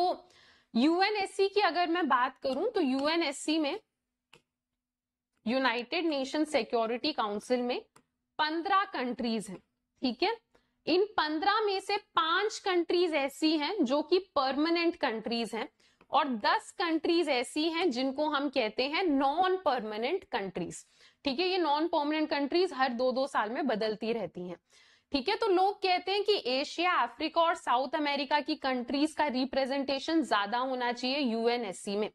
यूएनएससी की अगर मैं बात करूं तो यूएनएससी में यूनाइटेड नेशन सिक्योरिटी काउंसिल में पंद्रह कंट्रीज हैं ठीक है इन पंद्रह में से पांच कंट्रीज ऐसी हैं जो कि परमानेंट कंट्रीज हैं और दस कंट्रीज ऐसी हैं जिनको हम कहते हैं नॉन परमानेंट कंट्रीज ठीक है ये नॉन परमानेंट कंट्रीज हर दो दो साल में बदलती रहती हैं ठीक है तो लोग कहते हैं कि एशिया अफ्रीका और साउथ अमेरिका की कंट्रीज का रिप्रेजेंटेशन ज्यादा होना चाहिए यूएनएससी में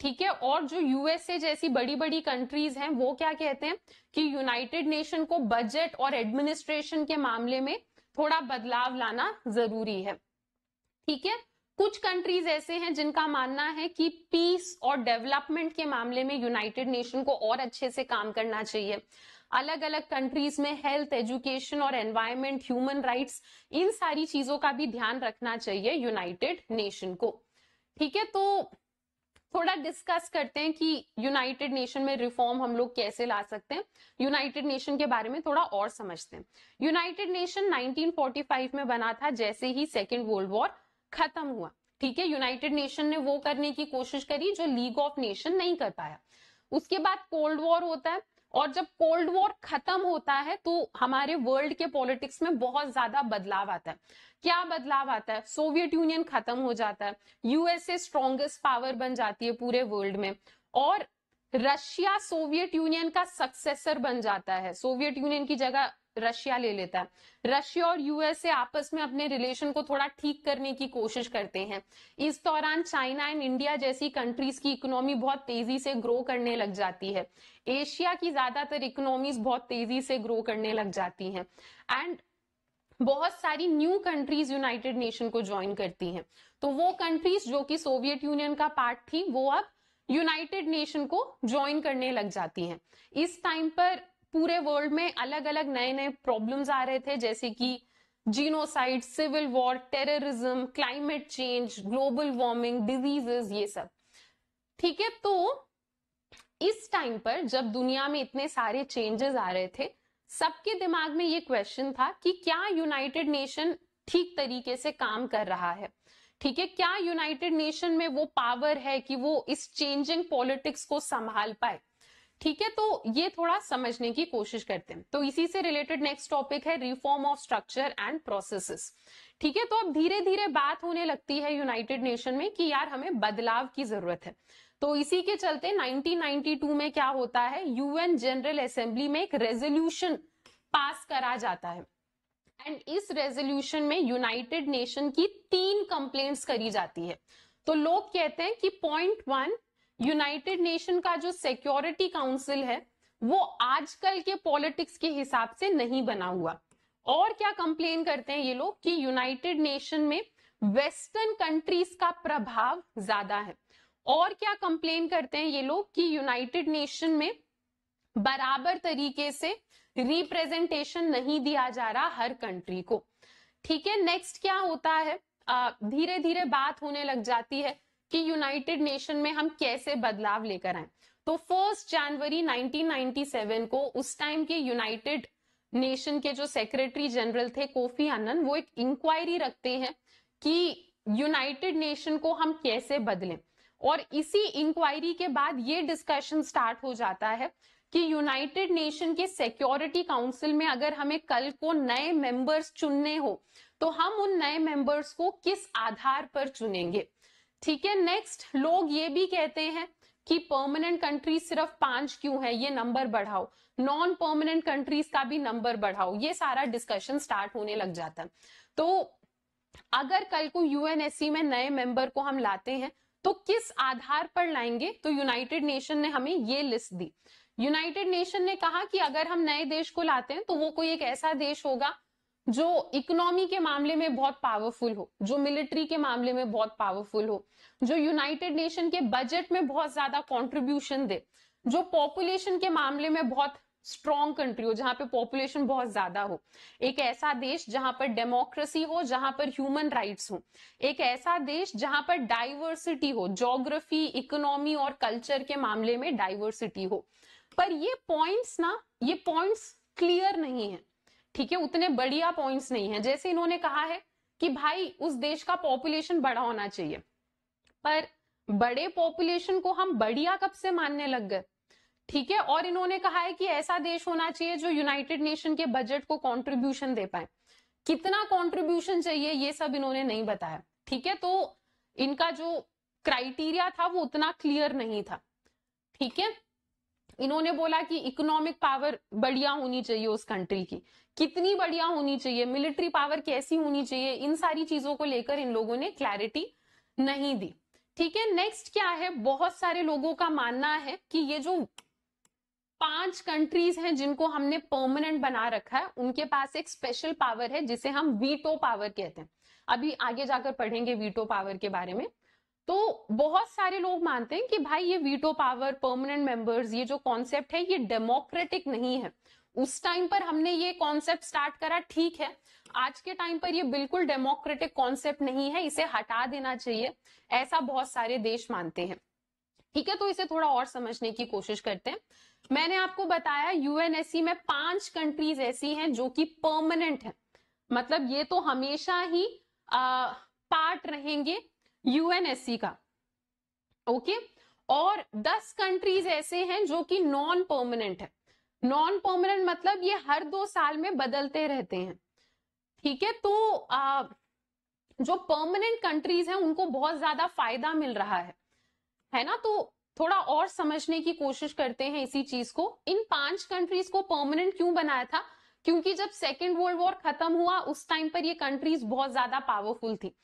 ठीक है और जो यूएसए जैसी बड़ी बड़ी कंट्रीज हैं वो क्या कहते हैं कि यूनाइटेड नेशन को बजट और एडमिनिस्ट्रेशन के मामले में थोड़ा बदलाव लाना जरूरी है ठीक है कुछ कंट्रीज ऐसे हैं जिनका मानना है कि पीस और डेवलपमेंट के मामले में यूनाइटेड नेशन को और अच्छे से काम करना चाहिए अलग अलग कंट्रीज में हेल्थ एजुकेशन और एनवायरमेंट ह्यूमन राइट्स इन सारी चीजों का भी ध्यान रखना चाहिए यूनाइटेड नेशन को ठीक है तो थोड़ा डिस्कस करते हैं कि यूनाइटेड नेशन में रिफॉर्म हम लोग कैसे ला सकते हैं यूनाइटेड नेशन के बारे में थोड़ा और समझते हैं यूनाइटेड नेशन 1945 में बना था जैसे ही सेकेंड वर्ल्ड वॉर खत्म हुआ ठीक है यूनाइटेड नेशन ने वो करने की कोशिश करी जो लीग ऑफ नेशन नहीं कर पाया उसके बाद कोल्ड वॉर होता है और जब कोल्ड वॉर खत्म होता है तो हमारे वर्ल्ड के पॉलिटिक्स में बहुत ज्यादा बदलाव आता है क्या बदलाव आता है सोवियत यूनियन खत्म हो जाता है यूएसए स्ट्रॉन्गेस्ट पावर बन जाती है पूरे वर्ल्ड में और रशिया सोवियत यूनियन का सक्सेसर बन जाता है सोवियत यूनियन की जगह रशिया ले लेता है रशिया और यूएसए आपस में अपने रिलेशन को थोड़ा ठीक करने की कोशिश करते हैं इस दौरान चाइना एंड इंडिया जैसी कंट्रीज की इकोनॉमी बहुत तेजी से ग्रो करने लग जाती है एशिया की ज्यादातर इकोनॉमीज बहुत तेजी से ग्रो करने लग जाती हैं एंड बहुत सारी न्यू कंट्रीज यूनाइटेड नेशन को ज्वाइन करती हैं तो वो कंट्रीज जो कि सोवियत यूनियन का पार्ट थी वो अब यूनाइटेड नेशन को ज्वाइन करने लग जाती हैं इस टाइम पर पूरे वर्ल्ड में अलग अलग नए नए प्रॉब्लम्स आ रहे थे जैसे कि genocide civil war terrorism climate change global warming diseases ये सब ठीक है तो इस टाइम पर जब दुनिया में इतने सारे चेंजेस आ रहे थे सबके दिमाग में ये क्वेश्चन था कि क्या यूनाइटेड नेशन ठीक तरीके से काम कर रहा है ठीक है क्या यूनाइटेड नेशन में वो पावर है कि वो इस चेंजिंग पॉलिटिक्स को संभाल पाए ठीक है तो ये थोड़ा समझने की कोशिश करते हैं तो इसी से रिलेटेड नेक्स्ट टॉपिक है reform of structure and processes ठीक है तो अब धीरे धीरे बात होने लगती है यूनाइटेड नेशन में कि यार हमें बदलाव की जरूरत है तो इसी के चलते 1992 में क्या होता है यूएन जनरल असेंबली में एक रेजोल्यूशन पास करा जाता है एंड इस रेजोल्यूशन में यूनाइटेड नेशन की तीन कंप्लेंट्स करी जाती है तो लोग कहते हैं कि पॉइंट वन यूनाइटेड नेशन का जो सिक्योरिटी काउंसिल है वो आजकल के पॉलिटिक्स के हिसाब से नहीं बना हुआ और क्या कंप्लेन करते हैं ये लोग कि यूनाइटेड नेशन में वेस्टर्न कंट्रीज का प्रभाव ज्यादा है और क्या कंप्लेन करते हैं ये लोग कि यूनाइटेड नेशन में बराबर तरीके से रिप्रेजेंटेशन नहीं दिया जा रहा हर कंट्री को ठीक है नेक्स्ट क्या होता है धीरे धीरे बात होने लग जाती है कि यूनाइटेड नेशन में हम कैसे बदलाव लेकर आए तो फर्स्ट जनवरी 1997 को उस टाइम के यूनाइटेड नेशन के जो सेक्रेटरी जनरल थे कोफी आनंद वो एक इंक्वायरी रखते हैं कि यूनाइटेड नेशन को हम कैसे बदलें और इसी इंक्वायरी के बाद ये डिस्कशन स्टार्ट हो जाता है कि यूनाइटेड नेशन के सिक्योरिटी काउंसिल में अगर हमें कल को नए मेंबर्स चुनने हो तो हम उन नए मेंबर्स को किस आधार पर चुनेंगे ठीक है नेक्स्ट लोग ये भी कहते हैं कि परमानेंट कंट्रीज सिर्फ पांच क्यों है ये नंबर बढ़ाओ नॉन परमानेंट कंट्रीज का भी नंबर बढ़ाओ ये सारा डिस्कशन स्टार्ट होने लग जाता है तो अगर कल को यूएनएससी में नए मेंबर को हम लाते हैं तो किस आधार पर लाएंगे तो यूनाइटेड नेशन ने हमें ये लिस्ट दी यूनाइटेड नेशन ने कहा कि अगर हम नए देश को लाते हैं तो वो कोई एक ऐसा देश होगा जो इकोनॉमी के मामले में बहुत पावरफुल हो जो मिलिट्री के मामले में बहुत पावरफुल हो जो यूनाइटेड नेशन के बजट में बहुत ज्यादा कॉन्ट्रीब्यूशन दे जो पॉपुलेशन के मामले में बहुत स्ट्रॉन्ग कंट्री हो जहां पे पॉपुलेशन बहुत ज्यादा हो एक ऐसा देश जहां पर डेमोक्रेसी हो जहां पर ह्यूमन राइट्स हो एक ऐसा देश जहां पर डाइवर्सिटी हो जोग्राफी इकोनॉमी और कल्चर के मामले में डाइवर्सिटी हो पर ये पॉइंट्स ना ये पॉइंट्स क्लियर नहीं है ठीक है उतने बढ़िया पॉइंट्स नहीं है जैसे इन्होंने कहा है कि भाई उस देश का पॉपुलेशन बड़ा होना चाहिए पर बड़े पॉपुलेशन को हम बढ़िया कब से मानने लग गए ठीक है और इन्होंने कहा है कि ऐसा देश होना चाहिए जो यूनाइटेड नेशन के बजट को कंट्रीब्यूशन दे पाए कितना कंट्रीब्यूशन चाहिए ये सब इन्होंने नहीं बताया ठीक है तो इनका जो क्राइटेरिया था वो उतना क्लियर नहीं था ठीक है इन्होंने बोला कि इकोनॉमिक पावर बढ़िया होनी चाहिए उस कंट्री की कितनी बढ़िया होनी चाहिए मिलिट्री पावर कैसी होनी चाहिए इन सारी चीजों को लेकर इन लोगों ने क्लैरिटी नहीं दी ठीक है नेक्स्ट क्या है बहुत सारे लोगों का मानना है कि ये जो पांच कंट्रीज हैं जिनको हमने परमानेंट बना रखा है उनके पास एक स्पेशल पावर है जिसे हम वीटो पावर कहते हैं अभी आगे जाकर पढ़ेंगे वीटो पावर के बारे में तो बहुत सारे लोग मानते हैं कि भाई ये वीटो पावर परमानेंट मेंबर्स ये जो कॉन्सेप्ट है ये डेमोक्रेटिक नहीं है उस टाइम पर हमने ये कॉन्सेप्ट स्टार्ट करा ठीक है आज के टाइम पर ये बिल्कुल डेमोक्रेटिक कॉन्सेप्ट नहीं है इसे हटा देना चाहिए ऐसा बहुत सारे देश मानते हैं ठीक है तो इसे थोड़ा और समझने की कोशिश करते हैं मैंने आपको बताया यूएनएससी में पांच कंट्रीज ऐसी हैं जो कि परमानेंट है मतलब ये तो हमेशा ही आ, पार्ट रहेंगे यूएनएससी का ओके और दस कंट्रीज ऐसे हैं जो कि नॉन परमानेंट है नॉन परमानेंट मतलब ये हर दो साल में बदलते रहते हैं ठीक है तो आ, जो परमानेंट कंट्रीज हैं उनको बहुत ज्यादा फायदा मिल रहा है है ना तो थोड़ा और समझने की कोशिश करते हैं इसी चीज को इन पांच कंट्रीज को परमानेंट क्यों बनाया था क्योंकि जब सेकेंड वर्ल्ड वॉर खत्म हुआ उस टाइम पर ये कंट्रीज बहुत ज्यादा पावरफुल थी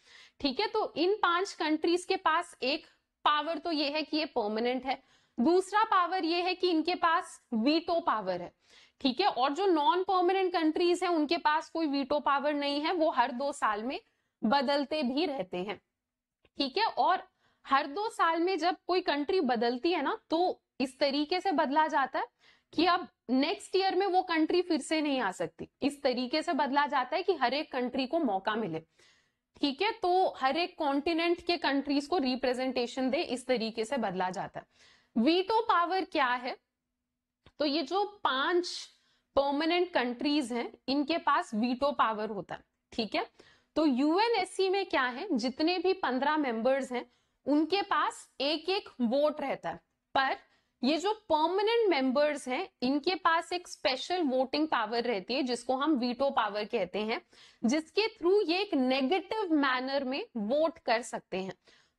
ठीक है तो इन पांच कंट्रीज के पास एक पावर तो ये है कि ये परमानेंट है दूसरा पावर ये है कि इनके पास वीटो पावर है ठीक है और जो नॉन परमानेंट कंट्रीज हैं उनके पास कोई वीटो पावर नहीं है वो हर दो साल में बदलते भी रहते हैं ठीक है और हर दो साल में जब कोई कंट्री बदलती है ना तो इस तरीके से बदला जाता है कि अब नेक्स्ट ईयर में वो कंट्री फिर से नहीं आ सकती इस तरीके से बदला जाता है कि हर एक कंट्री को मौका मिले ठीक है तो हर एक कॉन्टिनेंट के कंट्रीज को रिप्रेजेंटेशन दे इस तरीके से बदला जाता है वीटो तो पावर क्या है तो ये जो पांच परमानेंट कंट्रीज हैं इनके पास वीटो तो पावर होता है ठीक है तो यूएनएससी में क्या है जितने भी पंद्रह मेंबर्स हैं उनके पास एक एक वोट रहता है पर ये जो परमानेंट मेंबर्स हैं इनके पास एक स्पेशल वोटिंग पावर रहती है जिसको हम वीटो तो पावर कहते हैं जिसके थ्रू ये एक नेगेटिव मैनर में वोट कर सकते हैं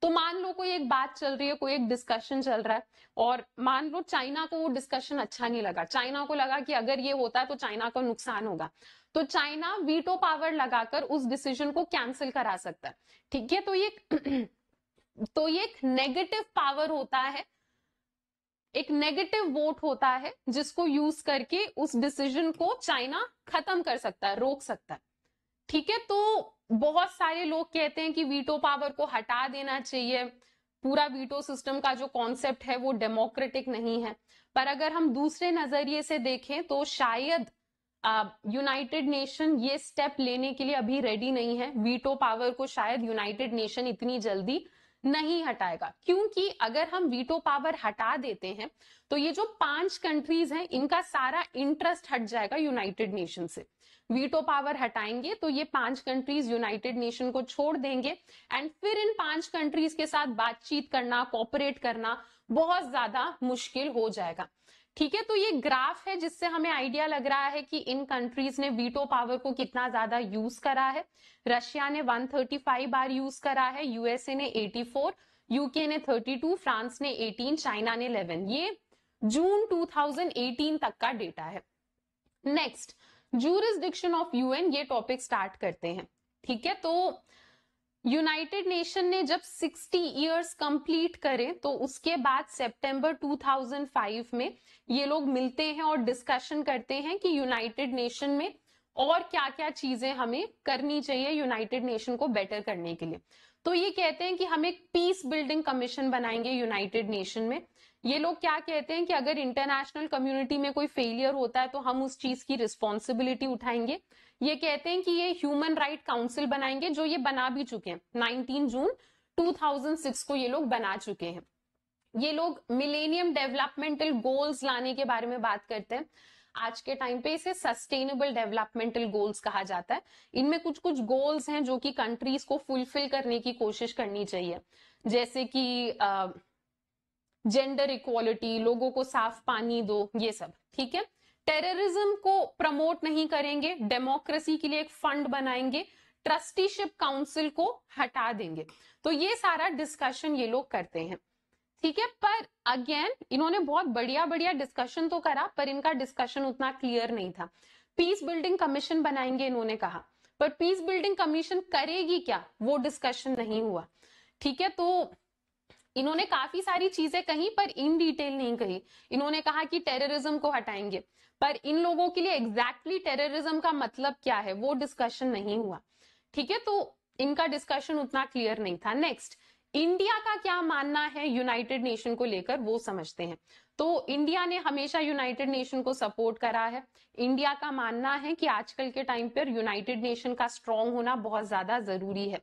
तो मान लो कोई एक बात चल रही है कोई एक डिस्कशन चल रहा है और मान लो चाइना को वो डिस्कशन अच्छा नहीं लगा चाइना को लगा कि अगर ये होता है तो चाइना का नुकसान होगा तो चाइना वीटो पावर लगाकर उस डिसीजन को कैंसिल करा सकता है ठीक है तो ये तो ये एक नेगेटिव पावर होता है एक नेगेटिव वोट होता है जिसको यूज करके उस डिसीजन को चाइना खत्म कर सकता है रोक सकता है ठीक है तो बहुत सारे लोग कहते हैं कि वीटो पावर को हटा देना चाहिए पूरा वीटो सिस्टम का जो कॉन्सेप्ट है वो डेमोक्रेटिक नहीं है पर अगर हम दूसरे नजरिए से देखें तो शायद यूनाइटेड नेशन ये स्टेप लेने के लिए अभी रेडी नहीं है वीटो पावर को शायद यूनाइटेड नेशन इतनी जल्दी नहीं हटाएगा क्योंकि अगर हम वीटो पावर हटा देते हैं तो ये जो पांच कंट्रीज हैं इनका सारा इंटरेस्ट हट जाएगा यूनाइटेड नेशन से वीटो पावर हटाएंगे तो ये पांच कंट्रीज यूनाइटेड नेशन को छोड़ देंगे एंड फिर इन पांच कंट्रीज के साथ बातचीत करना कॉपरेट करना बहुत ज्यादा मुश्किल हो जाएगा ठीक है तो ये ग्राफ है जिससे हमें आइडिया लग रहा है कि इन कंट्रीज ने वीटो पावर को कितना ज्यादा यूज करा है रशिया ने 135 बार यूज करा है यूएसए ने 84 यूके ने 32 फ्रांस ने 18 चाइना ने 11 ये जून 2018 तक का डेटा है नेक्स्ट जूरिस्डिक्शन ऑफ यूएन ये टॉपिक स्टार्ट करते हैं ठीक है तो यूनाइटेड नेशन ने जब 60 इयर्स कंप्लीट करे तो उसके बाद सितंबर 2005 में ये लोग मिलते हैं और डिस्कशन करते हैं कि यूनाइटेड नेशन में और क्या क्या चीजें हमें करनी चाहिए यूनाइटेड नेशन को बेटर करने के लिए तो ये कहते हैं कि हम एक पीस बिल्डिंग कमीशन बनाएंगे यूनाइटेड नेशन में ये लोग क्या कहते हैं कि अगर इंटरनेशनल कम्युनिटी में कोई फेलियर होता है तो हम उस चीज की रिस्पॉन्सिबिलिटी उठाएंगे ये कहते हैं कि ये ह्यूमन राइट काउंसिल बनाएंगे जो ये बना भी चुके हैं 19 जून 2006 को ये लोग बना चुके हैं ये लोग मिलेनियम डेवलपमेंटल गोल्स लाने के बारे में बात करते हैं आज के टाइम पे इसे सस्टेनेबल डेवलपमेंटल गोल्स कहा जाता है इनमें कुछ कुछ गोल्स हैं जो कि कंट्रीज को फुलफिल करने की कोशिश करनी चाहिए जैसे कि जेंडर इक्वालिटी लोगों को साफ पानी दो ये सब ठीक है टेररिज्म को प्रमोट नहीं करेंगे डेमोक्रेसी के लिए एक फंड बनाएंगे ट्रस्टीशिप काउंसिल को हटा देंगे तो ये सारा डिस्कशन ये लोग करते हैं ठीक है पर अगेन इन्होंने बहुत बढ़िया बढ़िया डिस्कशन तो करा पर इनका डिस्कशन उतना क्लियर नहीं था पीस बिल्डिंग कमीशन बनाएंगे इन्होंने कहा पर पीस बिल्डिंग कमीशन करेगी क्या वो डिस्कशन नहीं हुआ ठीक है तो इन्होंने काफी सारी चीजें कही पर इन डिटेल नहीं कही इन्होंने कहा कि टेररिज्म को हटाएंगे पर इन लोगों के लिए एग्जैक्टली exactly टेररिज्म का मतलब क्या है वो डिस्कशन नहीं हुआ ठीक है तो इनका डिस्कशन उतना क्लियर नहीं था नेक्स्ट इंडिया का क्या मानना है यूनाइटेड नेशन को लेकर वो समझते हैं तो इंडिया ने हमेशा यूनाइटेड नेशन को सपोर्ट करा है इंडिया का मानना है कि आजकल के टाइम पर यूनाइटेड नेशन का स्ट्रांग होना बहुत ज्यादा जरूरी है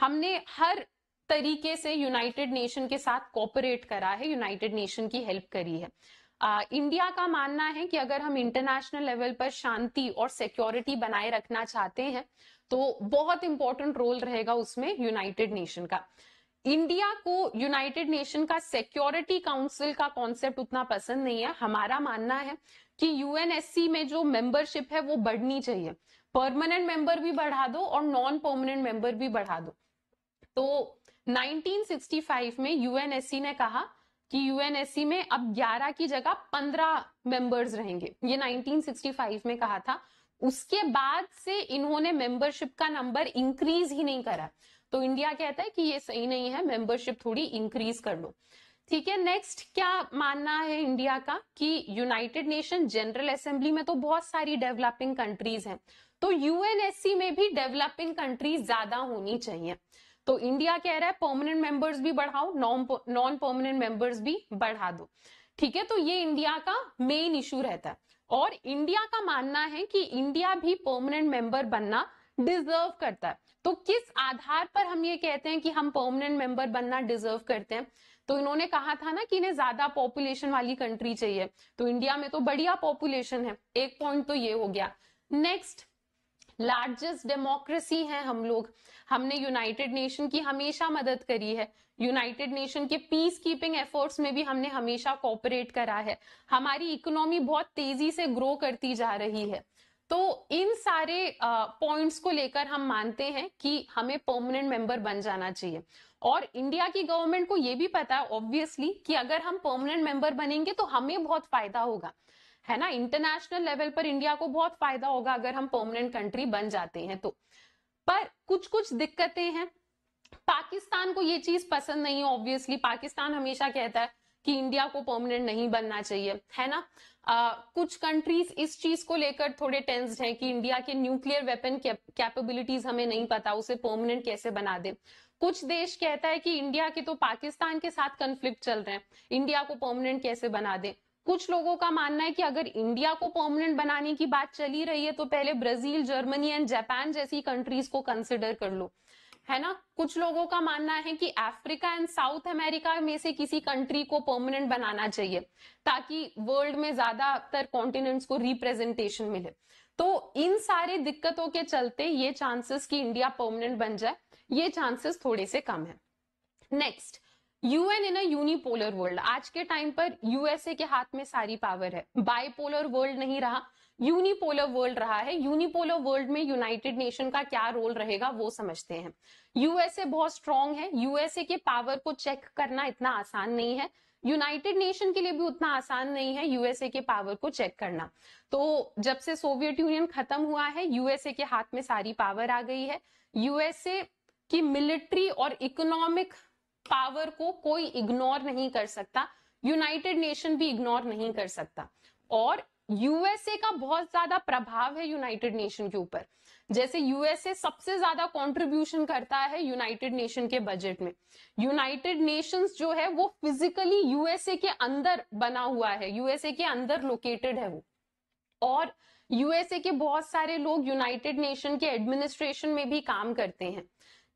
हमने हर तरीके से यूनाइटेड नेशन के साथ कॉपरेट करा है यूनाइटेड नेशन की हेल्प करी है आ, इंडिया का मानना है कि अगर हम इंटरनेशनल लेवल पर शांति और सिक्योरिटी बनाए रखना चाहते हैं तो बहुत इंपॉर्टेंट रोल रहेगा उसमें यूनाइटेड नेशन का इंडिया को यूनाइटेड नेशन का सिक्योरिटी काउंसिल का कॉन्सेप्ट उतना पसंद नहीं है हमारा मानना है कि यूएनएससी में जो मेंबरशिप है वो बढ़नी चाहिए परमानेंट मेंबर भी बढ़ा दो और नॉन परमानेंट मेंबर भी बढ़ा दो तो 1965 में यूएनएससी ने कहा कि यूएनएससी में अब 11 की जगह 15 मेंबर्स रहेंगे ये 1965 में कहा था उसके बाद से इन्होंने मेंबरशिप का नंबर इंक्रीज ही नहीं करा तो इंडिया कहता है कि ये सही नहीं है मेंबरशिप थोड़ी इंक्रीज कर लो ठीक है नेक्स्ट क्या मानना है इंडिया का कि यूनाइटेड नेशन जनरल असेंबली में तो बहुत सारी डेवलपिंग कंट्रीज हैं तो यूएनएससी में भी डेवलपिंग कंट्रीज ज्यादा होनी चाहिए तो इंडिया कह रहा है परमानेंट मेंबर्स भी बढ़ाओ नॉन परमानेंट मेंबर्स भी बढ़ा दो ठीक है तो ये इंडिया का मेन इशू रहता है और इंडिया का मानना है कि इंडिया भी परमानेंट मेंबर बनना डिजर्व करता है तो किस आधार पर हम ये कहते हैं कि हम परमानेंट मेंबर बनना डिजर्व करते हैं तो इन्होंने कहा था ना कि इन्हें ज्यादा पॉपुलेशन वाली कंट्री चाहिए तो इंडिया में तो बढ़िया पॉपुलेशन है एक पॉइंट तो ये हो गया नेक्स्ट लार्जेस्ट डेमोक्रेसी हैं हम लोग हमने यूनाइटेड नेशन की हमेशा मदद करी है यूनाइटेड नेशन के पीस कीपिंग एफर्ट्स में भी हमने हमेशा कॉपरेट करा है हमारी इकोनॉमी बहुत तेजी से ग्रो करती जा रही है तो इन सारे पॉइंट्स को लेकर हम मानते हैं कि हमें परमानेंट मेंबर बन जाना चाहिए और इंडिया की गवर्नमेंट को यह भी पता है ऑब्वियसली कि अगर हम परमानेंट मेंबर बनेंगे तो हमें बहुत फायदा होगा है ना इंटरनेशनल लेवल पर इंडिया को बहुत फायदा होगा अगर हम परमानेंट कंट्री बन जाते हैं तो पर कुछ कुछ दिक्कतें हैं पाकिस्तान को ये चीज पसंद नहीं है ऑब्वियसली पाकिस्तान हमेशा कहता है कि इंडिया को परमानेंट नहीं बनना चाहिए है ना आ, कुछ कंट्रीज इस चीज को लेकर थोड़े टेंस्ड हैं कि इंडिया के न्यूक्लियर वेपन कैपेबिलिटीज हमें नहीं पता उसे परमानेंट कैसे बना दे कुछ देश कहता है कि इंडिया के तो पाकिस्तान के साथ कंफ्लिक्ट चल रहे हैं इंडिया को परमानेंट कैसे बना दे कुछ लोगों का मानना है कि अगर इंडिया को परमानेंट बनाने की बात चली रही है तो पहले ब्राजील जर्मनी एंड जापान जैसी कंट्रीज को कंसिडर कर लो है ना कुछ लोगों का मानना है कि अफ्रीका एंड साउथ अमेरिका में से किसी कंट्री को परमानेंट बनाना चाहिए ताकि वर्ल्ड में ज्यादातर कॉन्टिनेंट्स को रिप्रेजेंटेशन मिले तो इन सारे दिक्कतों के चलते ये चांसेस कि इंडिया परमानेंट बन जाए ये चांसेस थोड़े से कम है next UN in a unipolar world आज के टाइम पर यूएसए के हाथ में सारी पावर है बाईपोलर वर्ल्ड नहीं रहा यूनिपोलर वर्ल्ड रहा है यूनिपोलर वर्ल्ड में यूनाइटेड नेशन का क्या रोल रहेगा वो समझते हैं यूएसए बहुत स्ट्रांग है यूएसए के पावर को चेक करना इतना आसान नहीं है यूनाइटेड नेशन के लिए भी उतना आसान नहीं है यूएसए के पावर को चेक करना तो जब से सोवियत यूनियन खत्म हुआ है यूएसए के हाथ में सारी पावर आ गई है यूएसए की मिलिट्री और इकोनॉमिक पावर को कोई इग्नोर नहीं कर सकता यूनाइटेड नेशन भी इग्नोर नहीं कर सकता और यूएसए का बहुत ज्यादा प्रभाव है यूनाइटेड नेशन के ऊपर जैसे यूएसए सबसे ज्यादा कंट्रीब्यूशन करता है यूनाइटेड नेशन के बजट में यूनाइटेड नेशंस जो है वो फिजिकली यूएसए के अंदर बना हुआ है यूएसए के अंदर लोकेटेड है वो और यूएसए के बहुत सारे लोग यूनाइटेड नेशन के एडमिनिस्ट्रेशन में भी काम करते हैं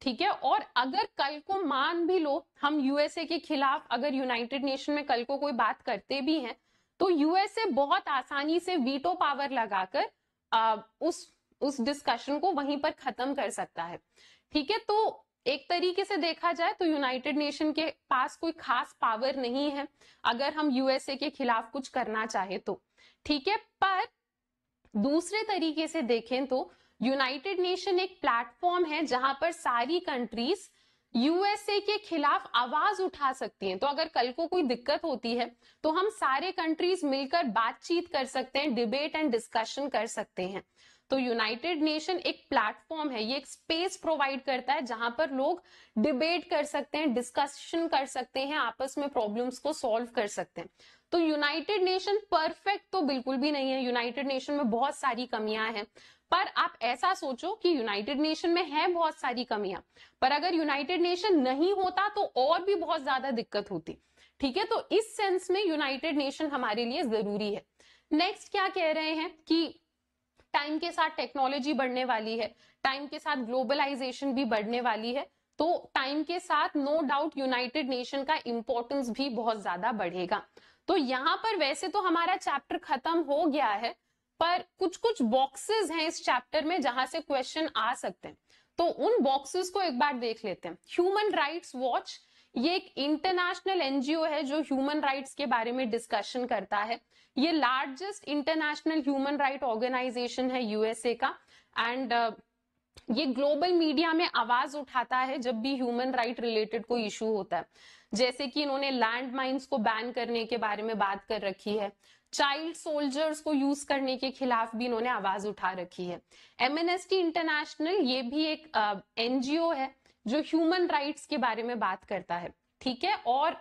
ठीक है और अगर कल को मान भी लो हम यूएसए के खिलाफ अगर यूनाइटेड नेशन में कल को कोई बात करते भी हैं तो यूएसए बहुत आसानी से वीटो पावर लगाकर उस उस डिस्कशन को वहीं पर खत्म कर सकता है ठीक है तो एक तरीके से देखा जाए तो यूनाइटेड नेशन के पास कोई खास पावर नहीं है अगर हम यूएसए के खिलाफ कुछ करना चाहे तो ठीक है पर दूसरे तरीके से देखें तो यूनाइटेड नेशन एक प्लेटफॉर्म है जहां पर सारी कंट्रीज यूएसए के खिलाफ आवाज उठा सकती हैं तो अगर कल को कोई दिक्कत होती है तो हम सारे कंट्रीज मिलकर बातचीत कर सकते हैं डिबेट एंड डिस्कशन कर सकते हैं तो यूनाइटेड नेशन एक प्लेटफॉर्म है ये एक स्पेस प्रोवाइड करता है जहां पर लोग डिबेट कर सकते हैं डिस्कशन कर सकते हैं आपस में प्रॉब्लम्स को सॉल्व कर सकते हैं तो यूनाइटेड नेशन परफेक्ट तो बिल्कुल भी नहीं है यूनाइटेड नेशन में बहुत सारी कमियां हैं पर आप ऐसा सोचो कि यूनाइटेड नेशन में है बहुत सारी कमियां पर अगर यूनाइटेड नेशन नहीं होता तो और भी बहुत ज्यादा दिक्कत होती ठीक है तो इस सेंस में यूनाइटेड नेशन हमारे लिए जरूरी है नेक्स्ट क्या कह रहे हैं कि टाइम के साथ टेक्नोलॉजी बढ़ने वाली है टाइम के साथ ग्लोबलाइजेशन भी बढ़ने वाली है तो टाइम के साथ नो डाउट यूनाइटेड नेशन का इंपॉर्टेंस भी बहुत ज्यादा बढ़ेगा तो यहां पर वैसे तो हमारा चैप्टर खत्म हो गया है पर कुछ कुछ बॉक्सेस हैं इस चैप्टर में जहां से क्वेश्चन आ सकते हैं तो उन बॉक्सेस को एक बार देख लेते हैं ह्यूमन राइट्स वॉच ये एक इंटरनेशनल एनजीओ है जो ह्यूमन राइट्स के बारे में डिस्कशन करता है ये largest international human right organisation है यूएसए का एंड uh, ये ग्लोबल मीडिया में आवाज उठाता है जब भी ह्यूमन राइट रिलेटेड कोई इशू होता है जैसे कि इन्होंने लैंड माइन्स को बैन करने के बारे में बात कर रखी है चाइल्ड सोल्जर्स को यूज करने के खिलाफ भी इन्होंने आवाज उठा रखी है एमएनएसटी इंटरनेशनल ये भी एक एनजीओ है जो ह्यूमन राइट्स के बारे में बात करता है ठीक है और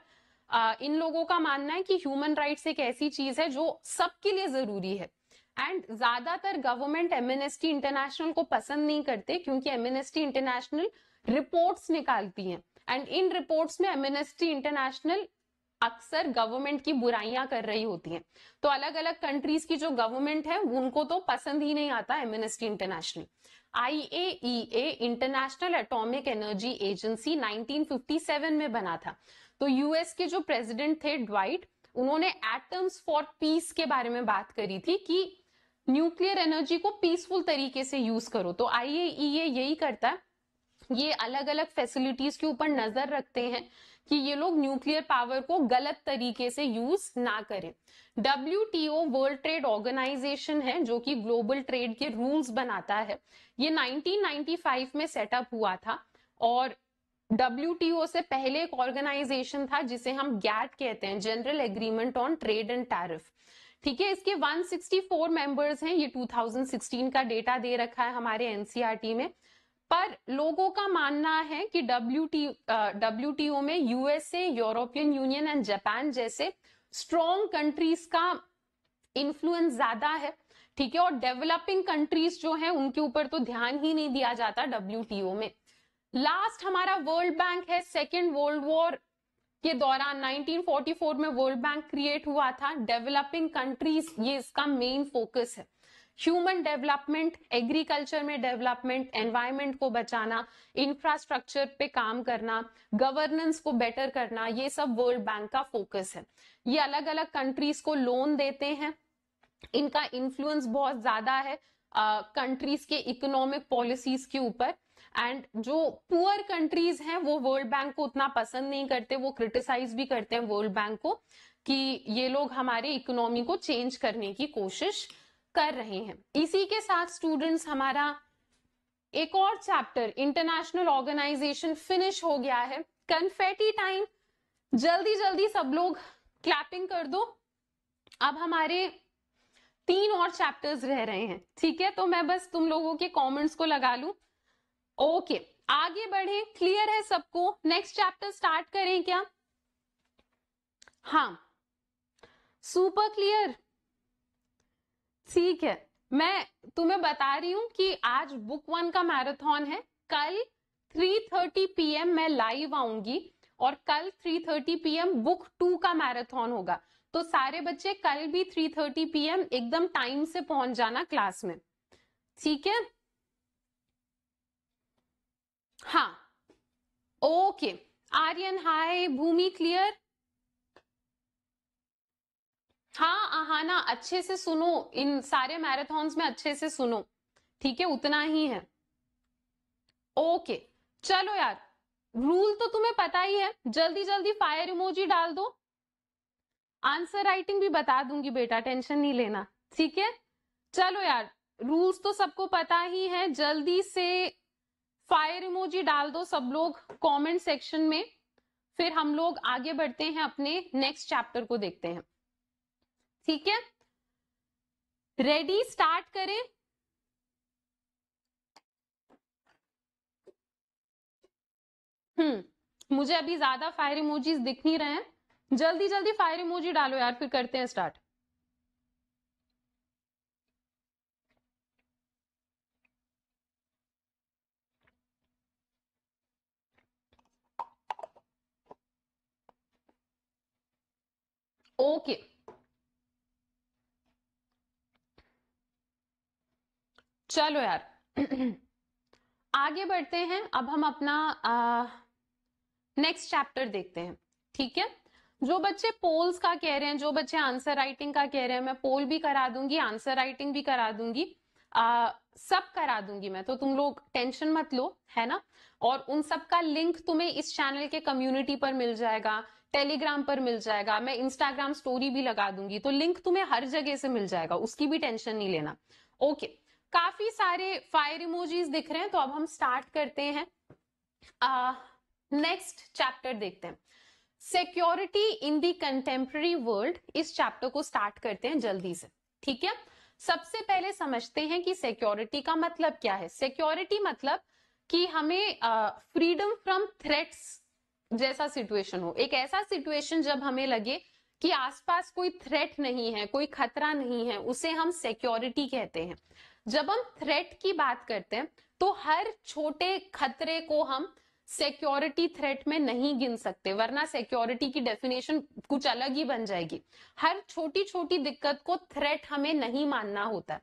आ, इन लोगों का मानना है कि ह्यूमन राइट्स एक ऐसी चीज है जो सबके लिए जरूरी है एंड ज्यादातर गवर्नमेंट एमएनएसटी इंटरनेशनल को पसंद नहीं करते क्योंकि टी इंटरनेशनल रिपोर्ट्स निकालती हैं एंड इन रिपोर्ट्स में टी इंटरनेशनल अक्सर गवर्नमेंट की बुराइयां कर रही होती हैं तो अलग अलग कंट्रीज की जो गवर्नमेंट है उनको तो पसंद ही नहीं आता Amnesty International IAEA International Atomic Energy Agency 1957 में बना था तो यूएस के जो प्रेसिडेंट थे ड्वाइट उन्होंने एटम्स फॉर पीस के बारे में बात करी थी कि न्यूक्लियर एनर्जी को पीसफुल तरीके से यूज करो तो आई e यही करता है ये अलग अलग फैसिलिटीज के ऊपर नजर रखते हैं कि ये लोग न्यूक्लियर पावर को गलत तरीके से यूज ना करें डब्ल्यू वर्ल्ड ट्रेड ऑर्गेनाइजेशन है जो कि ग्लोबल ट्रेड के रूल्स बनाता है ये 1995 में सेटअप हुआ था और डब्ल्यू से पहले एक ऑर्गेनाइजेशन था जिसे हम गैट कहते हैं General Agreement on Trade and Tariff ठीक है इसके 164 मेंबर्स हैं ये 2016 का डेटा दे रखा है हमारे एनसीआरटी में पर लोगों का मानना है कि डब्ल्यू डब्ल्यू टी ओ में USA European Union and Japan जैसे स्ट्रॉन्ग कंट्रीज का इन्फ्लुएंस ज्यादा है ठीक है और डेवलपिंग कंट्रीज जो है उनके ऊपर तो ध्यान ही नहीं दिया जाता डब्ल्यू में लास्ट हमारा वर्ल्ड बैंक है सेकेंड वर्ल्ड वॉर के दौरान 1944 में वर्ल्ड बैंक क्रिएट हुआ था डेवलपिंग कंट्रीज ये इसका मेन फोकस है ह्यूमन डेवलपमेंट एग्रीकल्चर में डेवलपमेंट एनवायरमेंट को बचाना इंफ्रास्ट्रक्चर पे काम करना गवर्नेंस को बेटर करना ये सब वर्ल्ड बैंक का फोकस है ये अलग अलग कंट्रीज को लोन देते हैं इनका इन्फ्लुएंस बहुत ज्यादा है कंट्रीज uh, के इकोनॉमिक पॉलिसीज के ऊपर एंड जो पुअर कंट्रीज हैं वो वर्ल्ड बैंक को उतना पसंद नहीं करते वो क्रिटिसाइज भी करते हैं वर्ल्ड बैंक को कि ये लोग हमारे इकोनॉमी को चेंज करने की कोशिश कर रहे हैं इसी के साथ स्टूडेंट्स हमारा एक और चैप्टर इंटरनेशनल ऑर्गेनाइजेशन फिनिश हो गया है कन्फेटी टाइम जल्दी जल्दी सब लोग क्लैपिंग कर दो अब हमारे तीन और चैप्टर्स रह रहे हैं ठीक है तो मैं बस तुम लोगों के कमेंट्स को लगा लू ओके आगे बढ़े क्लियर है सबको नेक्स्ट चैप्टर स्टार्ट करें क्या हाँ सुपर क्लियर ठीक है मैं तुम्हें बता रही हूँ कि आज बुक वन का मैराथन है कल 3:30 पीएम मैं लाइव आऊंगी और कल 3:30 पीएम बुक टू का मैराथन होगा तो सारे बच्चे कल भी 3:30 पीएम एकदम टाइम से पहुंच जाना क्लास में ठीक है हाँ okay Aryan hi Bhumi clear हाँ आहाना अच्छे से सुनो इन सारे मैराथॉन्स में अच्छे से सुनो ठीक है उतना ही है ओके चलो यार रूल तो तुम्हें पता ही है जल्दी जल्दी फायर इमोजी डाल दो आंसर राइटिंग भी बता दूंगी बेटा टेंशन नहीं लेना ठीक है चलो यार रूल्स तो सबको पता ही है जल्दी से फायर इमोजी डाल दो सब लोग कमेंट सेक्शन में फिर हम लोग आगे बढ़ते हैं अपने नेक्स्ट चैप्टर को देखते हैं ठीक है रेडी स्टार्ट करें हम्म मुझे अभी ज्यादा फायर इमोजीज दिख नहीं रहे हैं जल्दी जल्दी फायर इमोजी डालो यार फिर करते हैं स्टार्ट ओके okay. चलो यार आगे बढ़ते हैं अब हम अपना नेक्स्ट चैप्टर देखते हैं ठीक है जो बच्चे पोल्स का कह रहे हैं जो बच्चे आंसर राइटिंग का कह रहे हैं मैं पोल भी करा दूंगी आंसर राइटिंग भी करा दूंगी आ, सब करा दूंगी मैं तो तुम लोग टेंशन मत लो है ना और उन सब का लिंक तुम्हें इस चैनल के कम्युनिटी पर मिल जाएगा टेलीग्राम पर मिल जाएगा मैं इंस्टाग्राम स्टोरी भी लगा दूंगी तो लिंक तुम्हें हर जगह से मिल जाएगा उसकी भी टेंशन नहीं लेना ओके काफी सारे फायर इमोजीज दिख रहे हैं तो अब हम स्टार्ट करते हैं नेक्स्ट चैप्टर देखते हैं security in the contemporary world इस चैप्टर को स्टार्ट करते हैं जल्दी से ठीक है सबसे पहले समझते हैं कि सिक्योरिटी का मतलब क्या है सिक्योरिटी मतलब कि हमें फ्रीडम फ्रॉम थ्रेट्स जैसा सिचुएशन हो एक ऐसा सिचुएशन जब हमें लगे कि आसपास कोई थ्रेट नहीं है कोई खतरा नहीं है उसे हम सिक्योरिटी कहते हैं जब हम थ्रेट की बात करते हैं तो हर छोटे खतरे को हम सिक्योरिटी थ्रेट में नहीं गिन सकते वरना सिक्योरिटी की डेफिनेशन कुछ अलग ही बन जाएगी हर छोटी छोटी दिक्कत को थ्रेट हमें नहीं मानना होता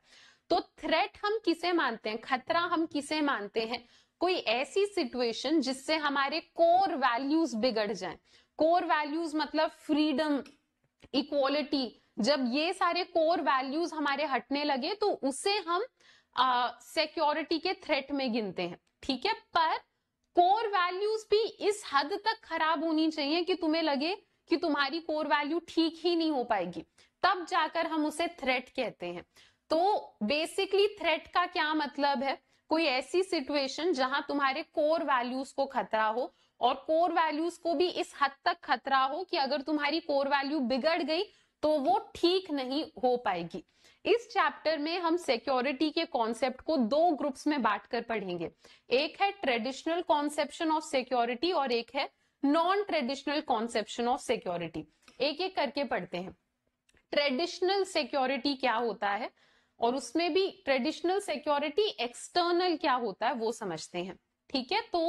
तो थ्रेट हम किसे मानते हैं खतरा हम किसे मानते हैं कोई ऐसी सिचुएशन जिससे हमारे कोर वैल्यूज बिगड़ जाए कोर वैल्यूज मतलब फ्रीडम इक्वालिटी जब ये सारे कोर वैल्यूज हमारे हटने लगे तो उसे हम सिक्योरिटी के थ्रेट में गिनते हैं ठीक है पर कोर वैल्यूज भी इस हद तक खराब होनी चाहिए कि तुम्हें लगे कि तुम्हारी कोर वैल्यू ठीक ही नहीं हो पाएगी तब जाकर हम उसे थ्रेट कहते हैं तो बेसिकली थ्रेट का क्या मतलब है कोई ऐसी सिचुएशन जहां तुम्हारे कोर वैल्यूज को खतरा हो और कोर वैल्यूज को भी इस हद तक खतरा हो कि अगर तुम्हारी कोर वैल्यू बिगड़ गई तो वो ठीक नहीं हो पाएगी इस चैप्टर में हम सिक्योरिटी के कॉन्सेप्ट को दो ग्रुप्स में बांटकर पढ़ेंगे एक है ट्रेडिशनल कॉन्सेप्शन ऑफ सिक्योरिटी और एक है non traditional conception of security एक एक करके पढ़ते हैं ट्रेडिशनल सिक्योरिटी क्या होता है और उसमें भी ट्रेडिशनल सिक्योरिटी एक्सटर्नल क्या होता है वो समझते हैं ठीक है तो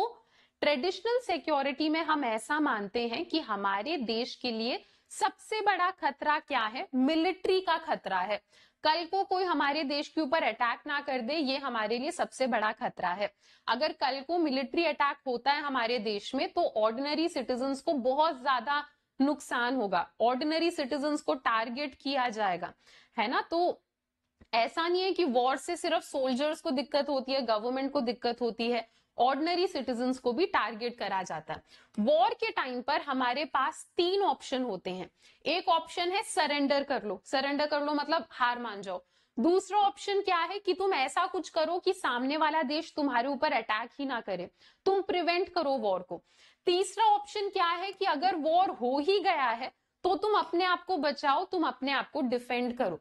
ट्रेडिशनल सिक्योरिटी में हम ऐसा मानते हैं कि हमारे देश के लिए सबसे बड़ा खतरा क्या है मिलिट्री का खतरा है कल को कोई हमारे देश के ऊपर अटैक ना कर दे ये हमारे लिए सबसे बड़ा खतरा है अगर कल को मिलिट्री अटैक होता है हमारे देश में तो ऑर्डिनरी सिटीजन को बहुत ज्यादा नुकसान होगा ऑर्डिनरी सिटीजन को टारगेट किया जाएगा है ना तो ऐसा नहीं है कि वॉर से सिर्फ सोल्जर्स को दिक्कत होती है गवर्नमेंट को दिक्कत होती है ऑर्डनरी सिटीजन को भी टारगेट करा जाता है वॉर के टाइम पर हमारे पास तीन ऑप्शन होते हैं एक ऑप्शन है सरेंडर कर लो सरेंडर कर लो मतलब हार मान जाओ दूसरा ऑप्शन क्या है कि तुम ऐसा कुछ करो कि सामने वाला देश तुम्हारे ऊपर अटैक ही ना करे तुम प्रिवेंट करो वॉर को तीसरा ऑप्शन क्या है कि अगर वॉर हो ही गया है तो तुम अपने आप को बचाओ तुम अपने आप को डिफेंड करो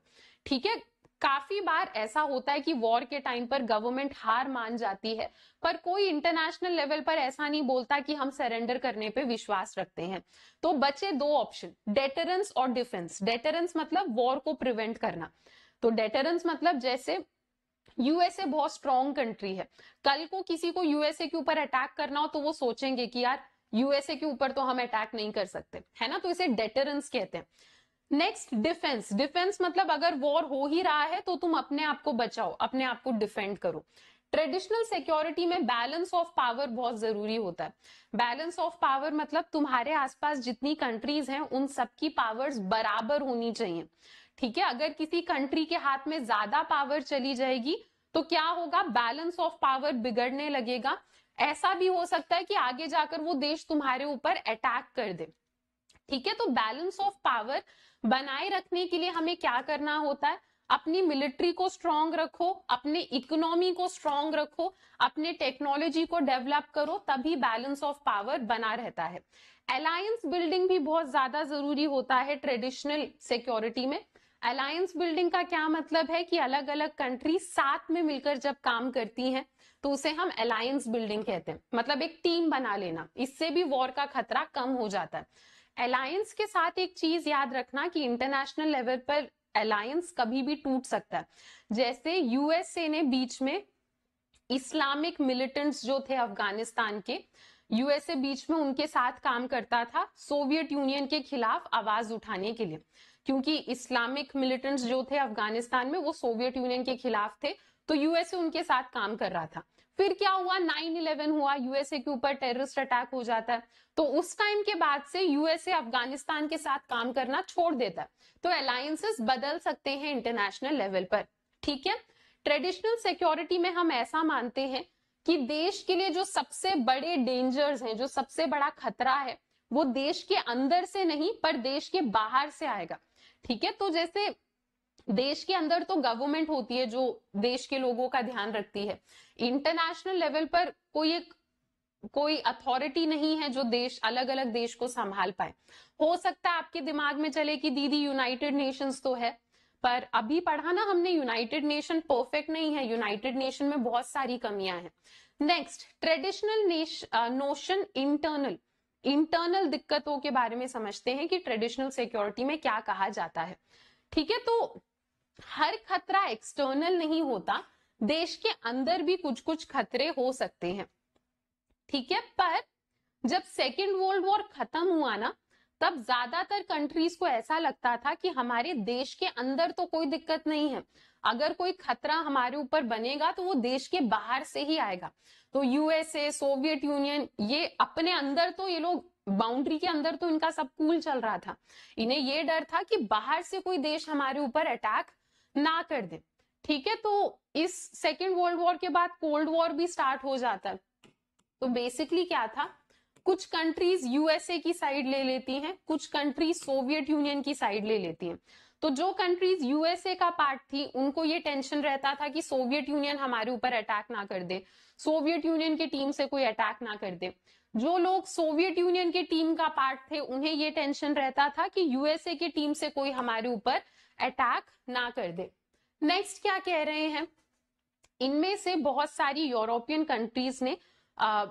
ठीक है काफी बार ऐसा होता है कि वॉर के टाइम पर गवर्नमेंट हार मान जाती है पर कोई इंटरनेशनल लेवल पर ऐसा नहीं बोलता कि हम सरेंडर करने पे विश्वास रखते हैं तो बचे दो ऑप्शन डेटरेंस और डिफेंस डेटरेंस मतलब वॉर को प्रिवेंट करना तो डेटरेंस मतलब जैसे यूएसए बहुत स्ट्रांग कंट्री है कल को किसी को यूएसए के ऊपर अटैक करना हो तो वो सोचेंगे कि यार यूएसए के ऊपर तो हम अटैक नहीं कर सकते है ना तो इसे डेटरेंस कहते हैं नेक्स्ट डिफेंस डिफेंस मतलब अगर वॉर हो ही रहा है तो तुम अपने आप को बचाओ अपने आप को डिफेंड करो ट्रेडिशनल सिक्योरिटी में बैलेंस ऑफ पावर बहुत जरूरी होता है बैलेंस ऑफ पावर मतलब तुम्हारे आसपास जितनी कंट्रीज हैं उन सबकी पावर्स बराबर होनी चाहिए ठीक है अगर किसी कंट्री के हाथ में ज्यादा पावर चली जाएगी तो क्या होगा बैलेंस ऑफ पावर बिगड़ने लगेगा ऐसा भी हो सकता है कि आगे जाकर वो देश तुम्हारे ऊपर अटैक कर दे ठीक है तो बैलेंस ऑफ पावर बनाए रखने के लिए हमें क्या करना होता है अपनी मिलिट्री को स्ट्रांग रखो अपने इकोनॉमी को स्ट्रांग रखो अपने टेक्नोलॉजी को डेवलप करो तभी बैलेंस ऑफ पावर बना रहता है अलायंस बिल्डिंग भी बहुत ज्यादा जरूरी होता है ट्रेडिशनल सिक्योरिटी में अलायंस बिल्डिंग का क्या मतलब है कि अलग अलग कंट्री साथ में मिलकर जब काम करती हैं तो उसे हम अलायंस बिल्डिंग कहते हैं मतलब एक टीम बना लेना इससे भी वॉर का खतरा कम हो जाता है अलायंस के साथ एक चीज याद रखना कि इंटरनेशनल लेवल पर अलायंस कभी भी टूट सकता है जैसे यूएसए ने बीच में इस्लामिक मिलिटेंट्स जो थे अफगानिस्तान के यूएसए बीच में उनके साथ काम करता था सोवियत यूनियन के खिलाफ आवाज उठाने के लिए क्योंकि इस्लामिक मिलिटेंट्स जो थे अफगानिस्तान में वो सोवियत यूनियन के खिलाफ थे तो यूएसए उनके साथ काम कर रहा था फिर क्या हुआ 9/11 हुआ यूएसए के ऊपर टेररिस्ट अटैक हो जाता है तो उस टाइम के बाद से यूएसए अफगानिस्तान के साथ काम करना छोड़ देता है तो अलायंसेस बदल सकते हैं इंटरनेशनल लेवल पर ठीक है ट्रेडिशनल सिक्योरिटी में हम ऐसा मानते हैं कि देश के लिए जो सबसे बड़े डेंजर्स हैं जो सबसे बड़ा खतरा है वो देश के अंदर से नहीं पर देश के बाहर से आएगा ठीक है तो जैसे देश के अंदर तो गवर्नमेंट होती है जो देश के लोगों का ध्यान रखती है इंटरनेशनल लेवल पर कोई एक कोई अथॉरिटी नहीं है जो देश अलग अलग देश को संभाल पाए हो सकता है आपके दिमाग में चले कि दीदी यूनाइटेड नेशंस तो है पर अभी पढ़ा ना हमने यूनाइटेड नेशन परफेक्ट नहीं है यूनाइटेड नेशन में बहुत सारी कमियां हैं next traditional notion internal internal दिक्कतों के बारे में समझते हैं कि ट्रेडिशनल सिक्योरिटी में क्या कहा जाता है ठीक है तो हर खतरा एक्सटर्नल नहीं होता देश के अंदर भी कुछ कुछ खतरे हो सकते हैं ठीक है पर जब सेकेंड वर्ल्ड वॉर खत्म हुआ ना तब ज्यादातर कंट्रीज को ऐसा लगता था कि हमारे देश के अंदर तो कोई दिक्कत नहीं है अगर कोई खतरा हमारे ऊपर बनेगा तो वो देश के बाहर से ही आएगा तो यूएसए सोवियत यूनियन ये अपने अंदर तो ये लोग बाउंड्री के अंदर तो इनका सब कूल चल रहा था इन्हें ये डर था कि बाहर से कोई देश हमारे ऊपर अटैक ना कर दे ठीक है तो इस सेकेंड वर्ल्ड वॉर के बाद कोल्ड वॉर भी स्टार्ट हो जाता है तो बेसिकली क्या था कुछ कंट्रीज यूएसए की साइड ले लेती हैं कुछ कंट्रीज सोवियत यूनियन की साइड ले लेती हैं तो जो कंट्रीज यूएसए का पार्ट थी उनको ये टेंशन रहता था कि सोवियत यूनियन हमारे ऊपर अटैक ना कर दे सोवियत यूनियन की टीम से कोई अटैक ना कर दे जो लोग सोवियत यूनियन की टीम का पार्ट थे उन्हें ये टेंशन रहता था कि यूएसए की टीम से कोई हमारे ऊपर अटैक ना कर दे नेक्स्ट क्या कह रहे हैं इनमें से बहुत सारी यूरोपियन कंट्रीज ने आ,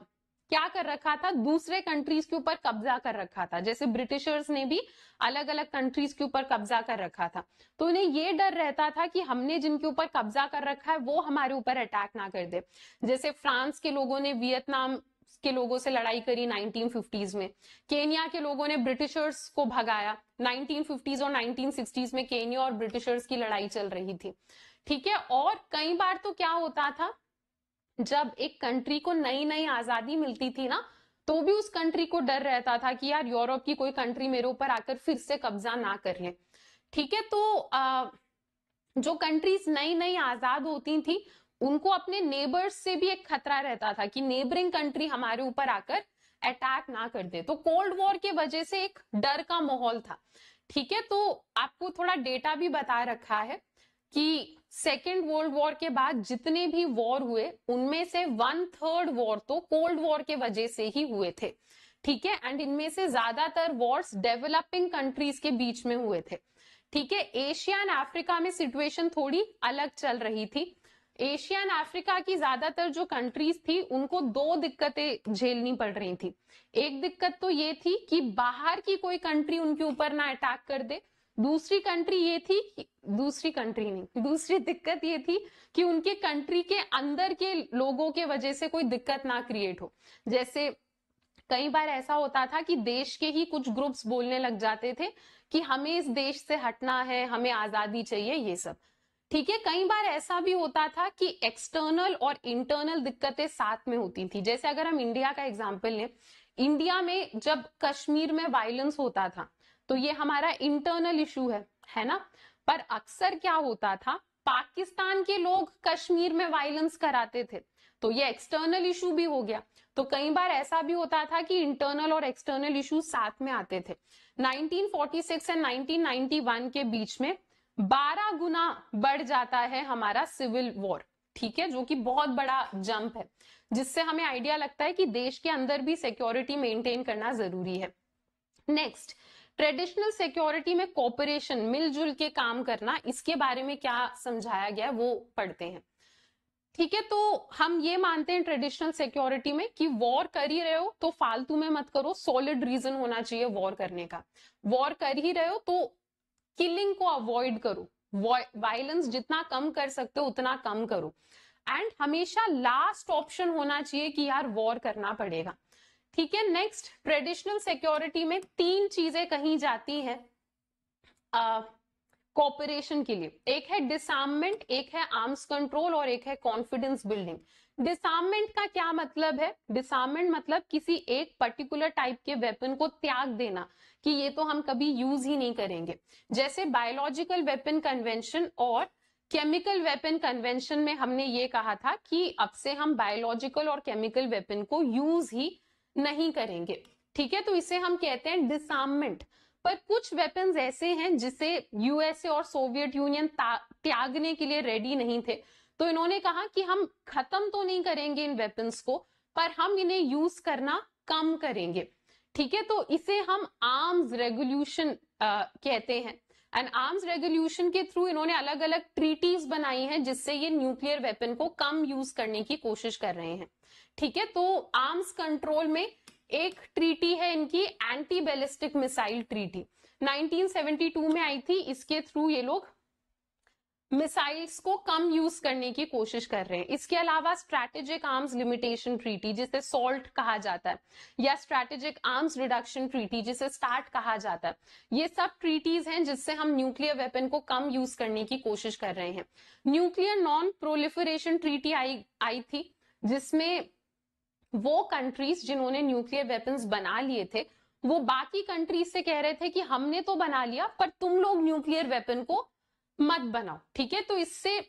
क्या कर रखा था दूसरे कंट्रीज के ऊपर कब्जा कर रखा था जैसे ब्रिटिशर्स ने भी अलग अलग कंट्रीज के ऊपर कब्जा कर रखा था तो उन्हें ये डर रहता था कि हमने जिनके ऊपर कब्जा कर रखा है वो हमारे ऊपर अटैक ना कर दे जैसे फ्रांस के लोगों ने वियतनाम के लोगों से लड़ाई करी 1950s में केनिया के लोगों ने ब्रिटिशर्स को भगाया 1950s और 1960s में केनिया और ब्रिटिशर्स की लड़ाई चल रही थी ठीक है और कई बार तो क्या होता था जब एक कंट्री को नई नई आजादी मिलती थी ना तो भी उस कंट्री को डर रहता था कि यार यूरोप की कोई कंट्री मेरे ऊपर आकर फिर से कब्जा ना कर ले ठीक है तो आ, जो कंट्रीज नई नई आजाद होती थी उनको अपने नेबर्स से भी एक खतरा रहता था कि नेबरिंग कंट्री हमारे ऊपर आकर अटैक ना कर दे तो कोल्ड वॉर की वजह से एक डर का माहौल था ठीक है तो आपको थोड़ा डेटा भी बता रखा है कि सेकेंड वर्ल्ड वॉर के बाद जितने भी वॉर हुए उनमें से वन थर्ड वॉर तो कोल्ड वॉर के वजह से ही हुए थे ठीक है एंड इनमें से ज्यादातर वॉर्स डेवलपिंग कंट्रीज के बीच में हुए थे ठीक है एशिया एंड अफ्रीका में सिचुएशन थोड़ी अलग चल रही थी एशिया एंड अफ्रीका की ज्यादातर जो कंट्रीज थी उनको दो दिक्कतें झेलनी पड़ रही थी एक दिक्कत तो ये थी कि बाहर की कोई कंट्री उनके ऊपर ना अटैक कर दे दूसरी कंट्री ये थी दूसरी कंट्री नहीं दूसरी दिक्कत ये थी कि उनके कंट्री के अंदर के लोगों के वजह से कोई दिक्कत ना क्रिएट हो जैसे कई बार ऐसा होता था कि देश के ही कुछ ग्रुप्स बोलने लग जाते थे कि हमें इस देश से हटना है हमें आजादी चाहिए ये सब ठीक है कई बार ऐसा भी होता था कि एक्सटर्नल और इंटरनल दिक्कतें साथ में होती थी जैसे अगर हम इंडिया का एग्जाम्पल लें इंडिया में जब कश्मीर में वायलेंस होता था तो ये हमारा इंटरनल इशू है है ना पर अक्सर क्या होता था पाकिस्तान के लोग कश्मीर में वायलेंस कराते थे तो ये एक्सटर्नल इशू भी हो गया तो कई बार ऐसा भी होता था कि इंटरनल और एक्सटर्नल इशू साथ में आते थे 1946 एंड 1991 के बीच में बारह गुना बढ़ जाता है हमारा सिविल वॉर ठीक है जो कि बहुत बड़ा जंप है जिससे हमें आइडिया लगता है कि देश के अंदर भी सिक्योरिटी मेंटेन करना जरूरी है नेक्स्ट ट्रेडिशनल सिक्योरिटी में कॉपरेशन मिलजुल के काम करना इसके बारे में क्या समझाया गया वो पढ़ते हैं ठीक है तो हम ये मानते हैं ट्रेडिशनल सिक्योरिटी में कि वॉर कर ही रहे हो तो फालतू में मत करो सॉलिड रीजन होना चाहिए वॉर करने का वॉर कर ही रहे हो तो किलिंग को अवॉइड करो वायलेंस जितना कम कर सकते हो उतना कम करो एंड हमेशा लास्ट ऑप्शन होना चाहिए कि यार वॉर करना पड़ेगा ठीक है नेक्स्ट ट्रेडिशनल सिक्योरिटी में तीन चीजें कही जाती है कॉपरेशन के लिए एक है डिसमेंट एक है आर्म्स कंट्रोल और एक है कॉन्फिडेंस बिल्डिंग डिसमेंट का क्या मतलब है डिसमेंट मतलब किसी एक पर्टिकुलर टाइप के वेपन को त्याग देना कि ये तो हम कभी यूज ही नहीं करेंगे जैसे बायोलॉजिकल वेपन कन्वेंशन और केमिकल वेपन कन्वेंशन में हमने ये कहा था कि अब से हम बायोलॉजिकल और केमिकल वेपन को यूज ही नहीं करेंगे ठीक है तो इसे हम कहते हैं डिसमेंट पर कुछ वेपन्स ऐसे हैं जिसे यूएसए और सोवियत यूनियन त्यागने के लिए रेडी नहीं थे तो इन्होंने कहा कि हम खत्म तो नहीं करेंगे इन वेपन्स को पर हम इन्हें यूज करना कम करेंगे ठीक है तो इसे हम आर्म्स रेगुल्यूशन कहते हैं एंड आर्म्स रेगुल्यूशन के थ्रू इन्होंने अलग अलग ट्रीटीज बनाई हैं जिससे ये न्यूक्लियर वेपन को कम यूज करने की कोशिश कर रहे हैं ठीक है तो आर्म्स कंट्रोल में एक ट्रीटी है इनकी एंटी बैलिस्टिक मिसाइल ट्रीटी 1972 में आई थी इसके थ्रू ये लोग मिसाइल्स को कम यूज करने की कोशिश कर रहे हैं इसके अलावा स्ट्रैटेजिक आर्म्स लिमिटेशन ट्रीटी जिसे सॉल्ट कहा जाता है या स्ट्रैटेजिक आर्म्स रिडक्शन ट्रीटी जिसे स्टार्ट कहा जाता है ये सब ट्रीटीज हैं जिससे हम न्यूक्लियर वेपन को कम यूज करने की कोशिश कर रहे हैं न्यूक्लियर नॉन प्रोलिफरेशन ट्रीटी आई आई थी जिसमें वो कंट्रीज जिन्होंने न्यूक्लियर वेपन्स बना लिए थे वो बाकी कंट्रीज से कह रहे थे कि हमने तो बना लिया पर तुम लोग न्यूक्लियर वेपन को मत बनाओ ठीक है तो इससे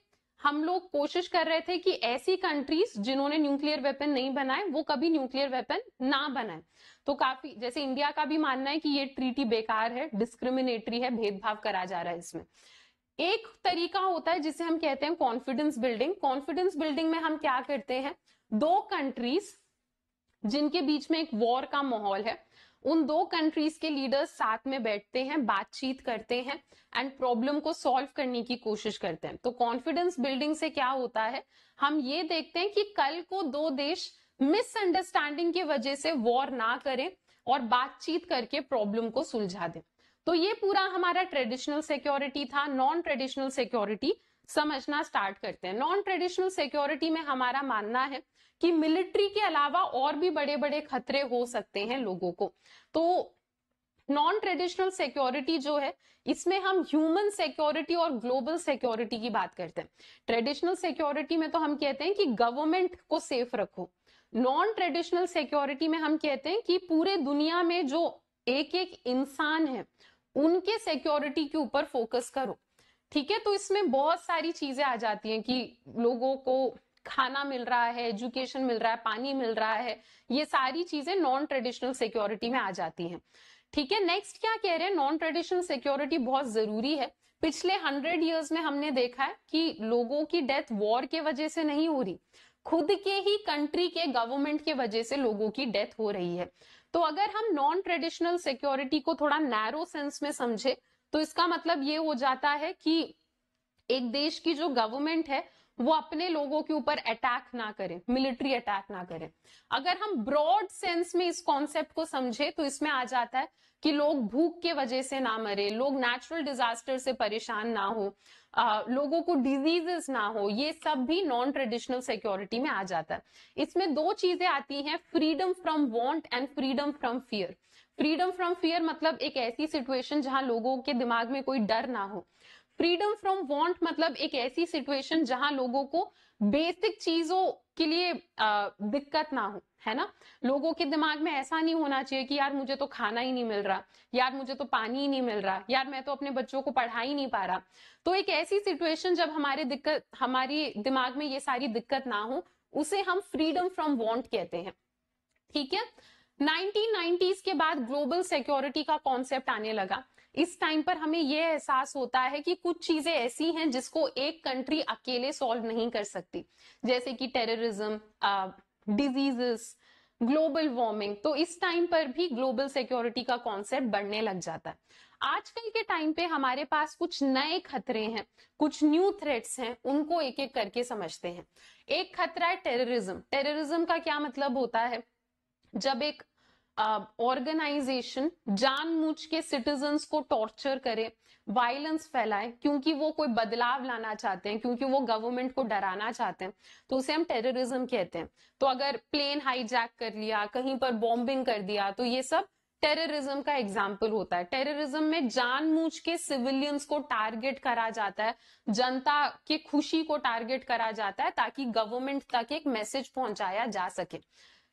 हम लोग कोशिश कर रहे थे कि ऐसी कंट्रीज जिन्होंने न्यूक्लियर वेपन नहीं बनाए वो कभी न्यूक्लियर वेपन ना बनाए तो काफी जैसे इंडिया का भी मानना है कि ये ट्रीटी बेकार है डिस्क्रिमिनेटरी है भेदभाव करा जा रहा है इसमें एक तरीका होता है जिसे हम कहते हैं कॉन्फिडेंस बिल्डिंग कॉन्फिडेंस बिल्डिंग में हम क्या करते हैं दो कंट्रीज जिनके बीच में एक वॉर का माहौल है उन दो कंट्रीज के लीडर्स साथ में बैठते हैं बातचीत करते हैं एंड प्रॉब्लम को सॉल्व करने की कोशिश करते हैं तो कॉन्फिडेंस बिल्डिंग से क्या होता है हम ये देखते हैं कि कल को दो देश मिसअंडरस्टैंडिंग की वजह से वॉर ना करें और बातचीत करके प्रॉब्लम को सुलझा दें तो ये पूरा हमारा ट्रेडिशनल सिक्योरिटी था नॉन ट्रेडिशनल सिक्योरिटी समझना स्टार्ट करते हैं नॉन ट्रेडिशनल सिक्योरिटी में हमारा मानना है कि मिलिट्री के अलावा और भी बड़े बड़े खतरे हो सकते हैं लोगों को तो नॉन ट्रेडिशनल सिक्योरिटी जो है इसमें हम ह्यूमन सिक्योरिटी और ग्लोबल सिक्योरिटी की बात करते हैं ट्रेडिशनल सिक्योरिटी में तो हम कहते हैं कि गवर्नमेंट को सेफ रखो नॉन ट्रेडिशनल सिक्योरिटी में हम कहते हैं कि पूरे दुनिया में जो एक एक इंसान है उनके सिक्योरिटी के ऊपर फोकस करो ठीक है तो इसमें बहुत सारी चीजें आ जाती हैं कि लोगों को खाना मिल रहा है एजुकेशन मिल रहा है पानी मिल रहा है ये सारी चीजें नॉन ट्रेडिशनल सिक्योरिटी में आ जाती हैं ठीक है नेक्स्ट क्या कह रहे हैं नॉन ट्रेडिशनल सिक्योरिटी बहुत जरूरी है पिछले हंड्रेड ईयर्स में हमने देखा है कि लोगों की डेथ वॉर के वजह से नहीं हो रही खुद के ही कंट्री के गवर्नमेंट के वजह से लोगों की डेथ हो रही है तो अगर हम नॉन ट्रेडिशनल सिक्योरिटी को थोड़ा नैरो सेंस में समझे तो इसका मतलब ये हो जाता है कि एक देश की जो गवर्नमेंट है वो अपने लोगों के ऊपर अटैक ना करें मिलिट्री अटैक ना करें अगर हम ब्रॉड सेंस में इस कॉन्सेप्ट को समझे तो इसमें आ जाता है कि लोग भूख के वजह से ना मरे लोग नेचुरल डिजास्टर से परेशान ना हो आ, लोगों को डिजीजेस ना हो ये सब भी नॉन ट्रेडिशनल सिक्योरिटी में आ जाता है इसमें दो चीजें आती हैं freedom from want and freedom from fear freedom from fear मतलब एक ऐसी सिचुएशन जहां लोगों के दिमाग में कोई डर ना हो फ्रीडम फ्रॉम वांट मतलब एक ऐसी सिचुएशन जहां लोगों को बेसिक चीजों के लिए दिक्कत ना हो है ना लोगों के दिमाग में ऐसा नहीं होना चाहिए कि यार मुझे तो खाना ही नहीं मिल रहा यार मुझे तो पानी ही नहीं मिल रहा यार मैं तो अपने बच्चों को पढ़ा ही नहीं पा रहा तो एक ऐसी सिचुएशन जब हमारे दिक्कत हमारी दिमाग में ये सारी दिक्कत ना हो उसे हम फ्रीडम फ्रॉम वॉन्ट कहते हैं ठीक है 1990s के बाद ग्लोबल सिक्योरिटी का कॉन्सेप्ट आने लगा इस टाइम पर हमें यह एहसास होता है कि कुछ चीजें ऐसी हैं जिसको एक कंट्री अकेले सॉल्व नहीं कर सकती जैसे कि टेररिज्म डिजीजेस ग्लोबल वार्मिंग तो इस टाइम पर भी ग्लोबल सिक्योरिटी का कॉन्सेप्ट बढ़ने लग जाता है आजकल के टाइम पे हमारे पास कुछ नए खतरे हैं कुछ न्यू थ्रेट्स हैं उनको एक एक करके समझते हैं एक खतरा है टेररिज्म टेररिज्म का क्या मतलब होता है जब एक ऑर्गेनाइजेशन जानबूझ के सिटीजन को टॉर्चर करे वायलेंस फैलाए क्योंकि वो कोई बदलाव लाना चाहते हैं क्योंकि वो गवर्नमेंट को डराना चाहते हैं तो उसे हम टेररिज्म कहते हैं तो अगर प्लेन हाईजैक कर लिया कहीं पर बॉम्बिंग कर दिया तो ये सब टेररिज्म का एग्जाम्पल होता है टेररिज्म में जानबूझ के सिविलियंस को टारगेट करा जाता है जनता की खुशी को टारगेट करा जाता है ताकि गवर्नमेंट तक एक मैसेज पहुंचाया जा सके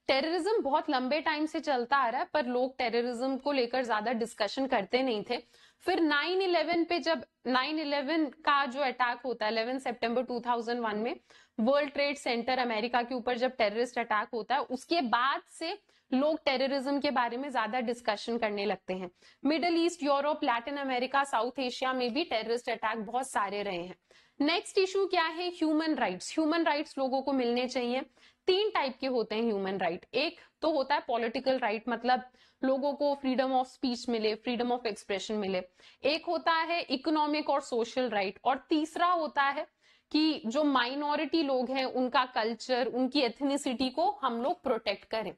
टेररिज्म बहुत लंबे टाइम से चलता आ रहा है पर लोग टेररिज्म को लेकर ज्यादा डिस्कशन करते नहीं थे फिर 9/11 पे जब 9/11 का जो अटैक होता है 11 सितंबर 2001 में वर्ल्ड ट्रेड सेंटर अमेरिका के ऊपर जब टेररिस्ट अटैक होता है उसके बाद से लोग टेररिज्म के बारे में ज्यादा डिस्कशन करने लगते हैं Middle East Europe Latin America South Asia में भी टेररिस्ट अटैक बहुत सारे रहे हैं नेक्स्ट इशू क्या है ह्यूमन राइट्स ह्यूमन राइट्स लोगों को मिलने चाहिए तीन टाइप के होते हैं ह्यूमन राइट एक तो होता है पॉलिटिकल राइट right, मतलब लोगों को फ्रीडम ऑफ स्पीच मिले फ्रीडम ऑफ एक्सप्रेशन मिले एक होता है इकोनॉमिक और सोशल राइट right, और तीसरा होता है कि जो माइनॉरिटी लोग हैं उनका कल्चर उनकी एथनिसिटी को हम लोग प्रोटेक्ट करें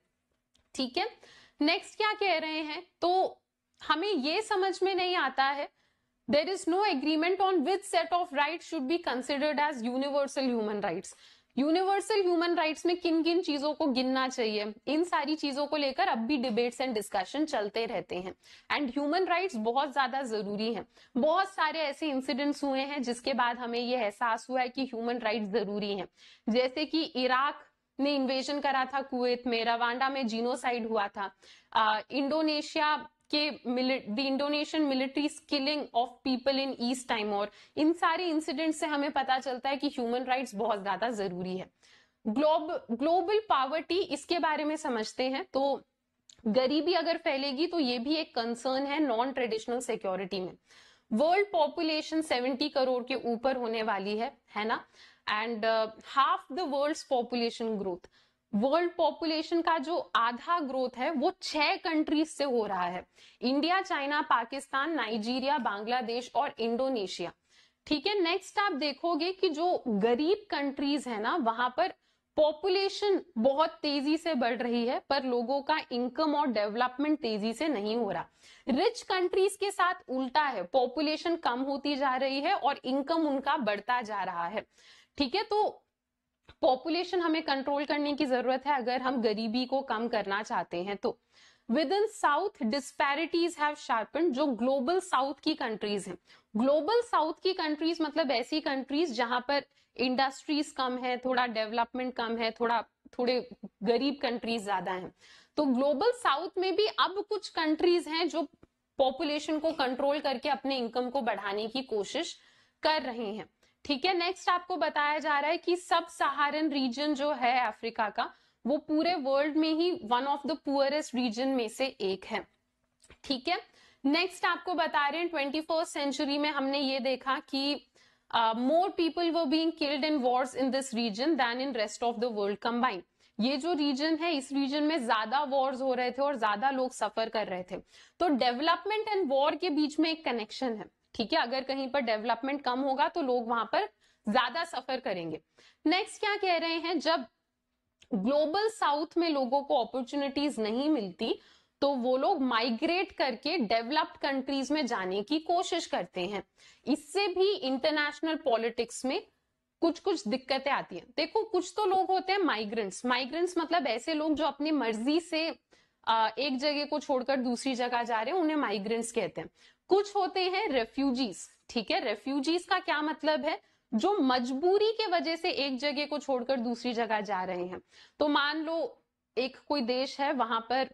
ठीक है नेक्स्ट क्या कह रहे हैं तो हमें ये समझ में नहीं आता है there is no agreement on which set of right should be considered as universal human rights universal human rights में किन किन चीजों को गिनना चाहिए इन सारी चीजों को लेकर अब भी डिबेट्स एंड डिस्कशन चलते रहते हैं एंड ह्यूमन राइट्स बहुत ज्यादा जरूरी है बहुत सारे ऐसे इंसिडेंट्स हुए हैं जिसके बाद हमें यह एहसास हुआ है कि ह्यूमन राइट्स जरूरी है जैसे कि इराक ने इन्वेजन करा था कुवैत में रवांडा में जीनोसाइड हुआ था इंडोनेशिया के the Indonesian military killing of people in East Timor और इन सारे इंसिडेंट से हमें पता चलता है कि ह्यूमन राइट्स बहुत ज्यादा जरूरी है ग्लोब ग्लोबल पावर्टी इसके बारे में समझते हैं तो गरीबी अगर फैलेगी तो ये भी एक कंसर्न है नॉन ट्रेडिशनल सिक्योरिटी में वर्ल्ड पॉपुलेशन 70 करोड़ के ऊपर होने वाली है है ना and half the world's population growth world population का जो आधा ग्रोथ है वो छह कंट्रीज से हो रहा है India China Pakistan Nigeria Bangladesh और इंडोनेशिया ठीक है नेक्स्ट आप देखोगे कि जो गरीब कंट्रीज है ना वहां पर पॉपुलेशन बहुत तेजी से बढ़ रही है पर लोगों का इनकम और डेवलपमेंट तेजी से नहीं हो रहा रिच कंट्रीज के साथ उल्टा है पॉपुलेशन कम होती जा रही है और इनकम उनका बढ़ता जा रहा है ठीक है तो पॉपुलेशन हमें कंट्रोल करने की जरूरत है अगर हम गरीबी को कम करना चाहते हैं तो within South disparities have sharpen जो ग्लोबल साउथ की कंट्रीज हैं ग्लोबल साउथ की कंट्रीज मतलब ऐसी कंट्रीज जहां पर इंडस्ट्रीज कम है थोड़ा डेवलपमेंट कम है थोड़ा थोड़े गरीब कंट्रीज ज्यादा हैं तो ग्लोबल साउथ में भी अब कुछ कंट्रीज हैं जो पॉपुलेशन को कंट्रोल करके अपने इनकम को बढ़ाने की कोशिश कर रहे हैं ठीक है नेक्स्ट आपको बताया जा रहा है कि सब सहारन रीजन जो है अफ्रीका का वो पूरे वर्ल्ड में ही one of the poorest region में से एक है ठीक है नेक्स्ट आपको बता रहे हैं ट्वेंटी फर्स्ट सेंचुरी में हमने ये देखा कि मोर पीपल वो being killed in wars in this region than in rest of the world combined ये जो रीजन है इस रीजन में ज्यादा वॉर्स हो रहे थे और ज्यादा लोग सफर कर रहे थे तो डेवलपमेंट एंड वॉर के बीच में एक कनेक्शन है ठीक है अगर कहीं पर डेवलपमेंट कम होगा तो लोग वहां पर ज्यादा सफर करेंगे नेक्स्ट क्या कह रहे हैं जब ग्लोबल साउथ में लोगों को अपॉर्चुनिटीज नहीं मिलती तो वो लोग माइग्रेट करके डेवलप्ड कंट्रीज में जाने की कोशिश करते हैं इससे भी इंटरनेशनल पॉलिटिक्स में कुछ कुछ दिक्कतें आती हैं देखो कुछ तो लोग होते हैं माइग्रेंट्स माइग्रेंट्स मतलब ऐसे लोग जो अपनी मर्जी से एक जगह को छोड़कर दूसरी जगह जा रहे हैं उन्हें माइग्रेंट्स कहते हैं कुछ होते हैं रेफ्यूजीज ठीक है रेफ्यूजीज का क्या मतलब है जो मजबूरी के वजह से एक जगह को छोड़कर दूसरी जगह जा रहे हैं तो मान लो एक कोई देश है वहां पर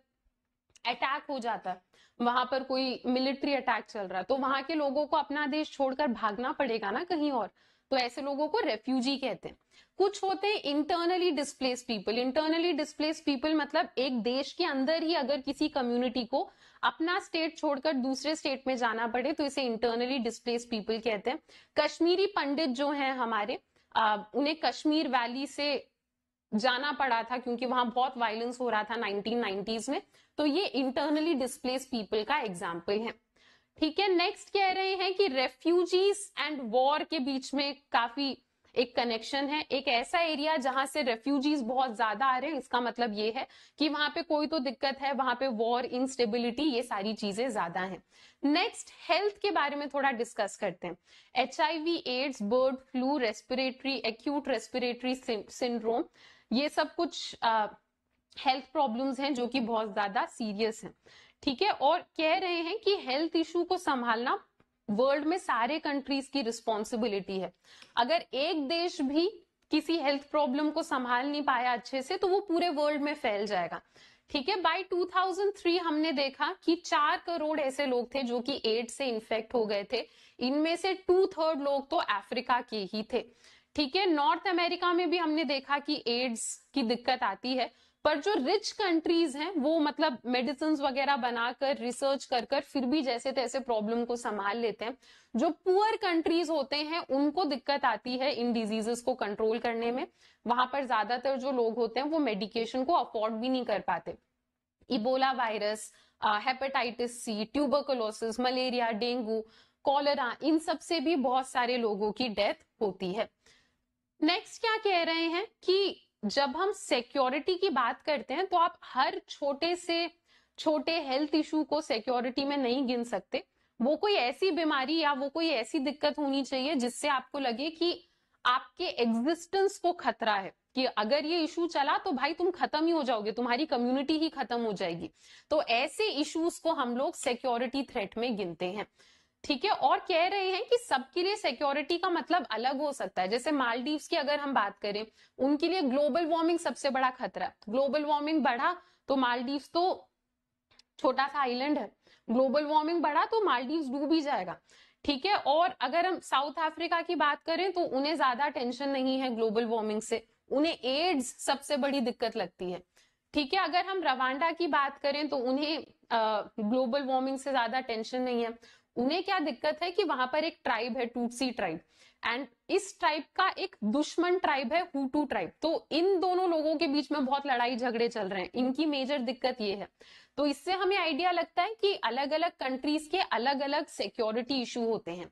अटैक हो जाता है वहां पर कोई मिलिट्री अटैक चल रहा है तो वहां के लोगों को अपना देश छोड़कर भागना पड़ेगा ना कहीं और तो ऐसे लोगों को रेफ्यूजी कहते हैं कुछ होते हैं internally displace people internally displace people मतलब एक देश के अंदर ही अगर किसी कम्युनिटी को अपना स्टेट छोड़कर दूसरे स्टेट में जाना पड़े तो इसे इंटरनली डिस्प्लेस पीपल कहते हैं कश्मीरी पंडित जो हैं हमारे आ, उन्हें कश्मीर वैली से जाना पड़ा था क्योंकि वहां बहुत वायलेंस हो रहा था 1990s में तो ये इंटरनली डिस्प्लेस पीपल का एग्जाम्पल है ठीक है नेक्स्ट कह रहे हैं कि रेफ्यूजीज एंड वॉर के बीच में काफी एक कनेक्शन है एक ऐसा एरिया जहां से रेफ्यूजीज बहुत ज्यादा आ रहे हैं इसका मतलब ये है कि वहां पे कोई तो दिक्कत है वहां पे वॉर इनस्टेबिलिटी ये सारी चीजें ज्यादा हैं नेक्स्ट हेल्थ के बारे में थोड़ा डिस्कस करते हैं H AIDS bird flu respiratory acute respiratory syndrome ये सब कुछ हेल्थ प्रॉब्लम्स हैं जो कि बहुत ज्यादा सीरियस हैं ठीक है और कह रहे हैं कि हेल्थ इशू को संभालना वर्ल्ड में सारे कंट्रीज की रिस्पॉन्सिबिलिटी है अगर एक देश भी किसी हेल्थ प्रॉब्लम को संभाल नहीं पाया अच्छे से तो वो पूरे वर्ल्ड में फैल जाएगा ठीक है बाय 2003 हमने देखा कि चार करोड़ ऐसे लोग थे जो कि एड से इन्फेक्ट हो गए थे इनमें से टू थर्ड लोग तो अफ्रीका के ही थे ठीक है नॉर्थ अमेरिका में भी हमने देखा कि एड्स की दिक्कत आती है पर जो रिच कंट्रीज हैं वो मतलब मेडिसिन वगैरह बनाकर रिसर्च कर कर फिर भी जैसे तैसे प्रॉब्लम को संभाल लेते हैं जो पुअर कंट्रीज होते हैं उनको दिक्कत आती है इन डिजीजेस को कंट्रोल करने में वहां पर ज्यादातर जो लोग होते हैं वो मेडिकेशन को अफोर्ड भी नहीं कर पाते Ebola virus hepatitis C tuberculosis malaria dengue cholera इन सब से भी बहुत सारे लोगों की डेथ होती है नेक्स्ट क्या कह रहे हैं कि जब हम सिक्योरिटी की बात करते हैं तो आप हर छोटे से छोटे हेल्थ इशू को सिक्योरिटी में नहीं गिन सकते वो कोई ऐसी बीमारी या वो कोई ऐसी दिक्कत होनी चाहिए जिससे आपको लगे कि आपके एग्जिस्टेंस को खतरा है कि अगर ये इशू चला तो भाई तुम खत्म ही हो जाओगे तुम्हारी कम्युनिटी ही खत्म हो जाएगी तो ऐसे इश्यूज को हम लोग सिक्योरिटी थ्रेट में गिनते हैं ठीक है और कह रहे हैं कि सबके लिए सिक्योरिटी का मतलब अलग हो सकता है जैसे मालदीव की अगर हम बात करें उनके लिए ग्लोबल वार्मिंग सबसे बड़ा खतरा ग्लोबल वार्मिंग बढ़ा तो मालदीव तो छोटा सा आइलैंड है ग्लोबल वार्मिंग बढ़ा तो मालदीव डूब ही जाएगा ठीक है और अगर हम साउथ अफ्रीका की बात करें तो उन्हें ज्यादा टेंशन नहीं है ग्लोबल वार्मिंग से उन्हें एड्स सबसे बड़ी दिक्कत लगती है ठीक है अगर हम रवांडा की बात करें तो उन्हें ग्लोबल वार्मिंग से ज्यादा टेंशन नहीं है उन्हें क्या दिक्कत है कि वहां पर एक ट्राइब है टूटसी ट्राइब एंड इस ट्राइब का एक दुश्मन ट्राइब है हुटू ट्राइब तो इन दोनों लोगों के बीच में बहुत लड़ाई झगड़े चल रहे हैं इनकी मेजर दिक्कत ये है तो इससे हमें आइडिया लगता है कि अलग अलग कंट्रीज के अलग अलग सिक्योरिटी इशू होते हैं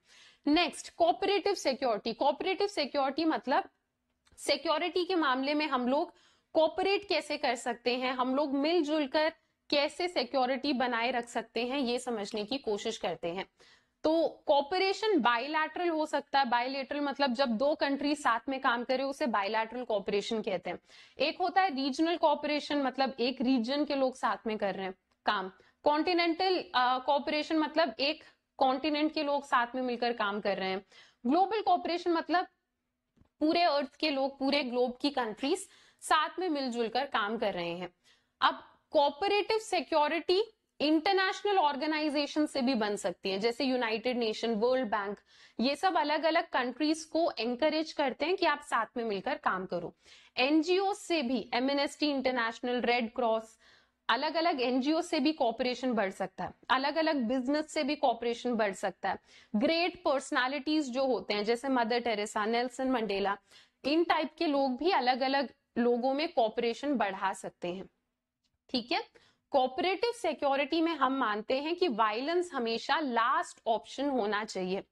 next cooperative security cooperative security मतलब सिक्योरिटी के मामले में हम लोग कॉपरेट कैसे कर सकते हैं हम लोग मिलजुल कर कैसे सिक्योरिटी बनाए रख सकते हैं ये समझने की कोशिश करते हैं तो कॉपरेशन बायलैटरल हो सकता है बायलैटरल मतलब जब दो कंट्री साथ में काम करे उसे बायलैटरल कॉपरेशन कहते हैं एक होता है रीजनल कॉपरेशन मतलब एक रीजन के लोग साथ में कर रहे हैं काम कॉन्टिनेंटल कॉपरेशन मतलब एक कॉन्टिनेंट के लोग साथ में मिलकर काम कर रहे हैं ग्लोबल कॉपरेशन मतलब पूरे अर्थ के लोग पूरे ग्लोब की कंट्रीज साथ में मिलजुल कर काम कर रहे हैं अब कॉपरेटिव सिक्योरिटी इंटरनेशनल ऑर्गेनाइजेशन से भी बन सकती है जैसे यूनाइटेड नेशन वर्ल्ड बैंक ये सब अलग अलग कंट्रीज को एंकरेज करते हैं कि आप साथ में मिलकर काम करो एनजीओ से भी एमएनएसटी इंटरनेशनल रेड क्रॉस अलग अलग एनजीओ से भी कॉपरेशन बढ़ सकता है अलग अलग बिजनेस से भी कॉपरेशन बढ़ सकता है ग्रेट पर्सनालिटीज जो होते हैं जैसे मदर टेरेसा नेल्सन मंडेला इन टाइप के लोग भी अलग अलग लोगों में कॉपरेशन बढ़ा सकते हैं ठीक है कोऑपरेटिव सिक्योरिटी में हम मानते हैं कि वायलेंस हमेशा लास्ट ऑप्शन होना चाहिए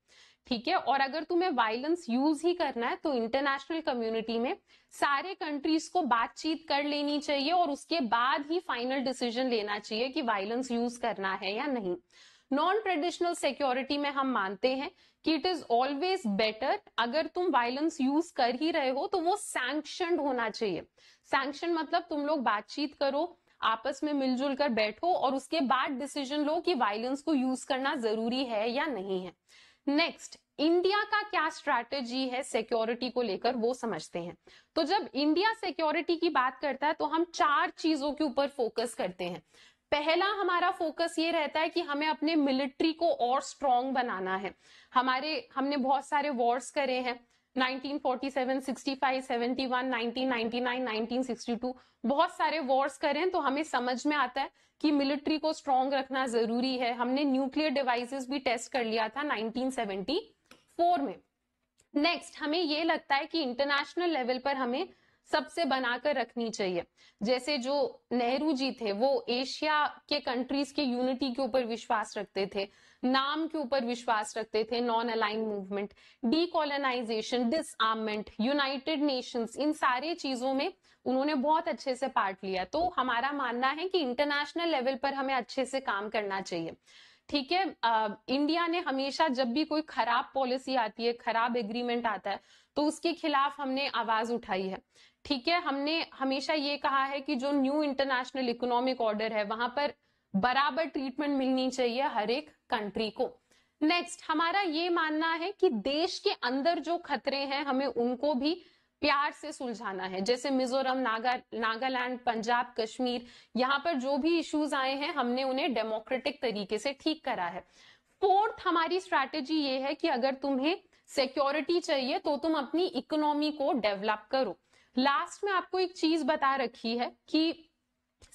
ठीक है और अगर तुम्हें वायलेंस यूज ही करना है तो इंटरनेशनल कम्युनिटी में सारे कंट्रीज को बातचीत कर लेनी चाहिए और उसके बाद ही फाइनल डिसीजन लेना चाहिए कि वायलेंस यूज करना है या नहीं नॉन ट्रेडिशनल सिक्योरिटी में हम मानते हैं कि इट इज ऑलवेज बेटर अगर तुम वायलेंस यूज कर ही रहे हो तो वो सैंक्शनड होना चाहिए सैंक्शन मतलब तुम लोग बातचीत करो आपस में मिलजुल कर बैठो और उसके बाद डिसीजन लो कि वायलेंस को यूज करना जरूरी है या नहीं है नेक्स्ट इंडिया का क्या स्ट्रैटेजी है सिक्योरिटी को लेकर वो समझते हैं तो जब इंडिया सिक्योरिटी की बात करता है तो हम चार चीजों के ऊपर फोकस करते हैं पहला हमारा फोकस ये रहता है कि हमें अपने मिलिट्री को और स्ट्रांग बनाना है हमारे हमने बहुत सारे वॉर्स करे हैं बहुत सारे वॉर्स करें तो हमें समझ में आता है कि मिलिट्री को स्ट्रांग रखना जरूरी है हमने न्यूक्लियर डिवाइसेस भी टेस्ट कर लिया था 1974 में नेक्स्ट हमें ये लगता है कि इंटरनेशनल लेवल पर हमें सबसे बनाकर रखनी चाहिए जैसे जो नेहरू जी थे वो एशिया के कंट्रीज के यूनिटी के ऊपर विश्वास रखते थे नाम के ऊपर विश्वास रखते थे non align movement decolonisation disarmament United Nations इन सारी चीजों में उन्होंने बहुत अच्छे से पार्ट लिया तो हमारा मानना है कि इंटरनेशनल लेवल पर हमें अच्छे से काम करना चाहिए ठीक है इंडिया ने हमेशा जब भी कोई खराब पॉलिसी आती है खराब एग्रीमेंट आता है तो उसके खिलाफ हमने आवाज उठाई है ठीक है हमने हमेशा ये कहा है कि जो न्यू इंटरनेशनल इकोनॉमिक ऑर्डर है वहां पर बराबर ट्रीटमेंट मिलनी चाहिए हर एक कंट्री को नेक्स्ट हमारा ये मानना है कि देश के अंदर जो खतरे हैं हमें उनको भी प्यार से सुलझाना है जैसे मिजोरम नागा नागालैंड पंजाब कश्मीर यहाँ पर जो भी इश्यूज आए हैं हमने उन्हें डेमोक्रेटिक तरीके से ठीक करा है फोर्थ हमारी स्ट्रैटेजी ये है कि अगर तुम्हें सिक्योरिटी चाहिए तो तुम अपनी इकोनॉमी को डेवलप करो लास्ट में आपको एक चीज बता रखी है कि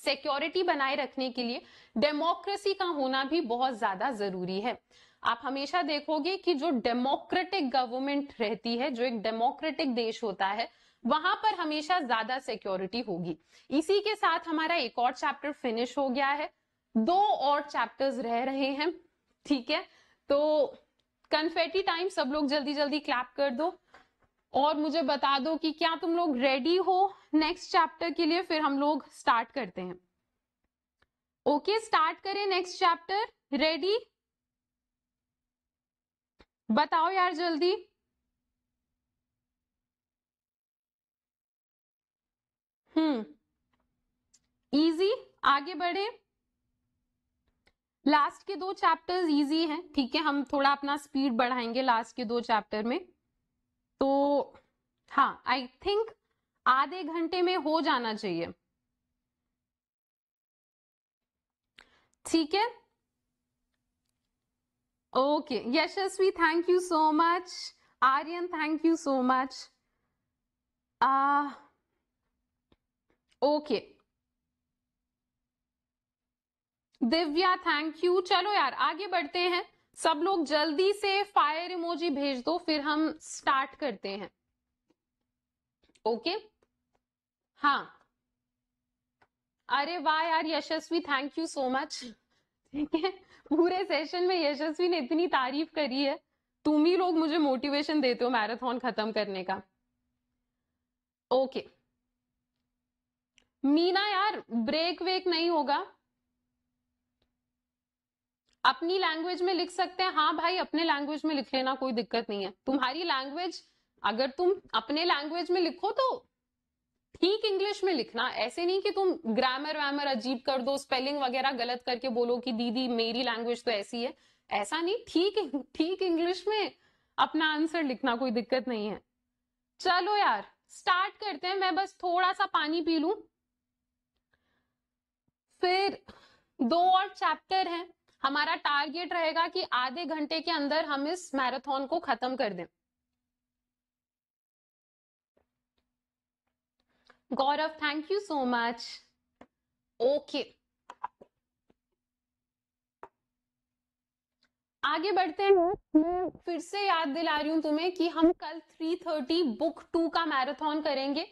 सिक्योरिटी बनाए रखने के लिए डेमोक्रेसी का होना भी बहुत ज्यादा जरूरी है आप हमेशा देखोगे कि जो डेमोक्रेटिक गवर्नमेंट रहती है जो एक डेमोक्रेटिक देश होता है वहां पर हमेशा ज्यादा सिक्योरिटी होगी इसी के साथ हमारा एक और चैप्टर फिनिश हो गया है दो और चैप्टर्स रह रहे हैं ठीक है तो कन्फेटी टाइम सब लोग जल्दी जल्दी क्लैप कर दो और मुझे बता दो कि क्या तुम लोग रेडी हो नेक्स्ट चैप्टर के लिए फिर हम लोग स्टार्ट करते हैं ओके okay, स्टार्ट करें नेक्स्ट चैप्टर रेडी बताओ यार जल्दी हम्म इजी आगे बढ़े लास्ट के दो चैप्टर्स इजी हैं ठीक है हम थोड़ा अपना स्पीड बढ़ाएंगे लास्ट के दो चैप्टर में तो हाँ आई थिंक आधे घंटे में हो जाना चाहिए ठीक है okay Yashasvi thank you so much Aryan thank you so much okay Divya thank you चलो यार आगे बढ़ते हैं सब लोग जल्दी से फायर इमोजी भेज दो फिर हम स्टार्ट करते हैं ओके हाँ अरे वाह यार Yashasvi thank you so much ठीक है पूरे सेशन में यशस्वी ने इतनी तारीफ करी है तुम ही लोग मुझे मोटिवेशन देते हो मैराथन खत्म करने का ओके मीना यार ब्रेक वेक नहीं होगा अपनी लैंग्वेज में लिख सकते हैं हाँ भाई अपने लैंग्वेज में लिख लेना कोई दिक्कत नहीं है तुम्हारी लैंग्वेज अगर तुम अपने लैंग्वेज में लिखो तो ठीक इंग्लिश में लिखना ऐसे नहीं कि तुम ग्रामर वैमर अजीब कर दो स्पेलिंग वगैरह गलत करके बोलो कि दीदी मेरी लैंग्वेज तो ऐसी है ऐसा नहीं ठीक ठीक इंग्लिश में अपना आंसर लिखना कोई दिक्कत नहीं है चलो यार स्टार्ट करते हैं मैं बस थोड़ा सा पानी पी लू फिर दो और चैप्टर हैं हमारा टारगेट रहेगा कि आधे घंटे के अंदर हम इस मैराथन को खत्म कर दें Gaurav thank you so much okay आगे बढ़ते हैं मैं फिर से याद दिला रही हूं तुम्हें कि हम कल 3:30 बुक टू का मैराथन करेंगे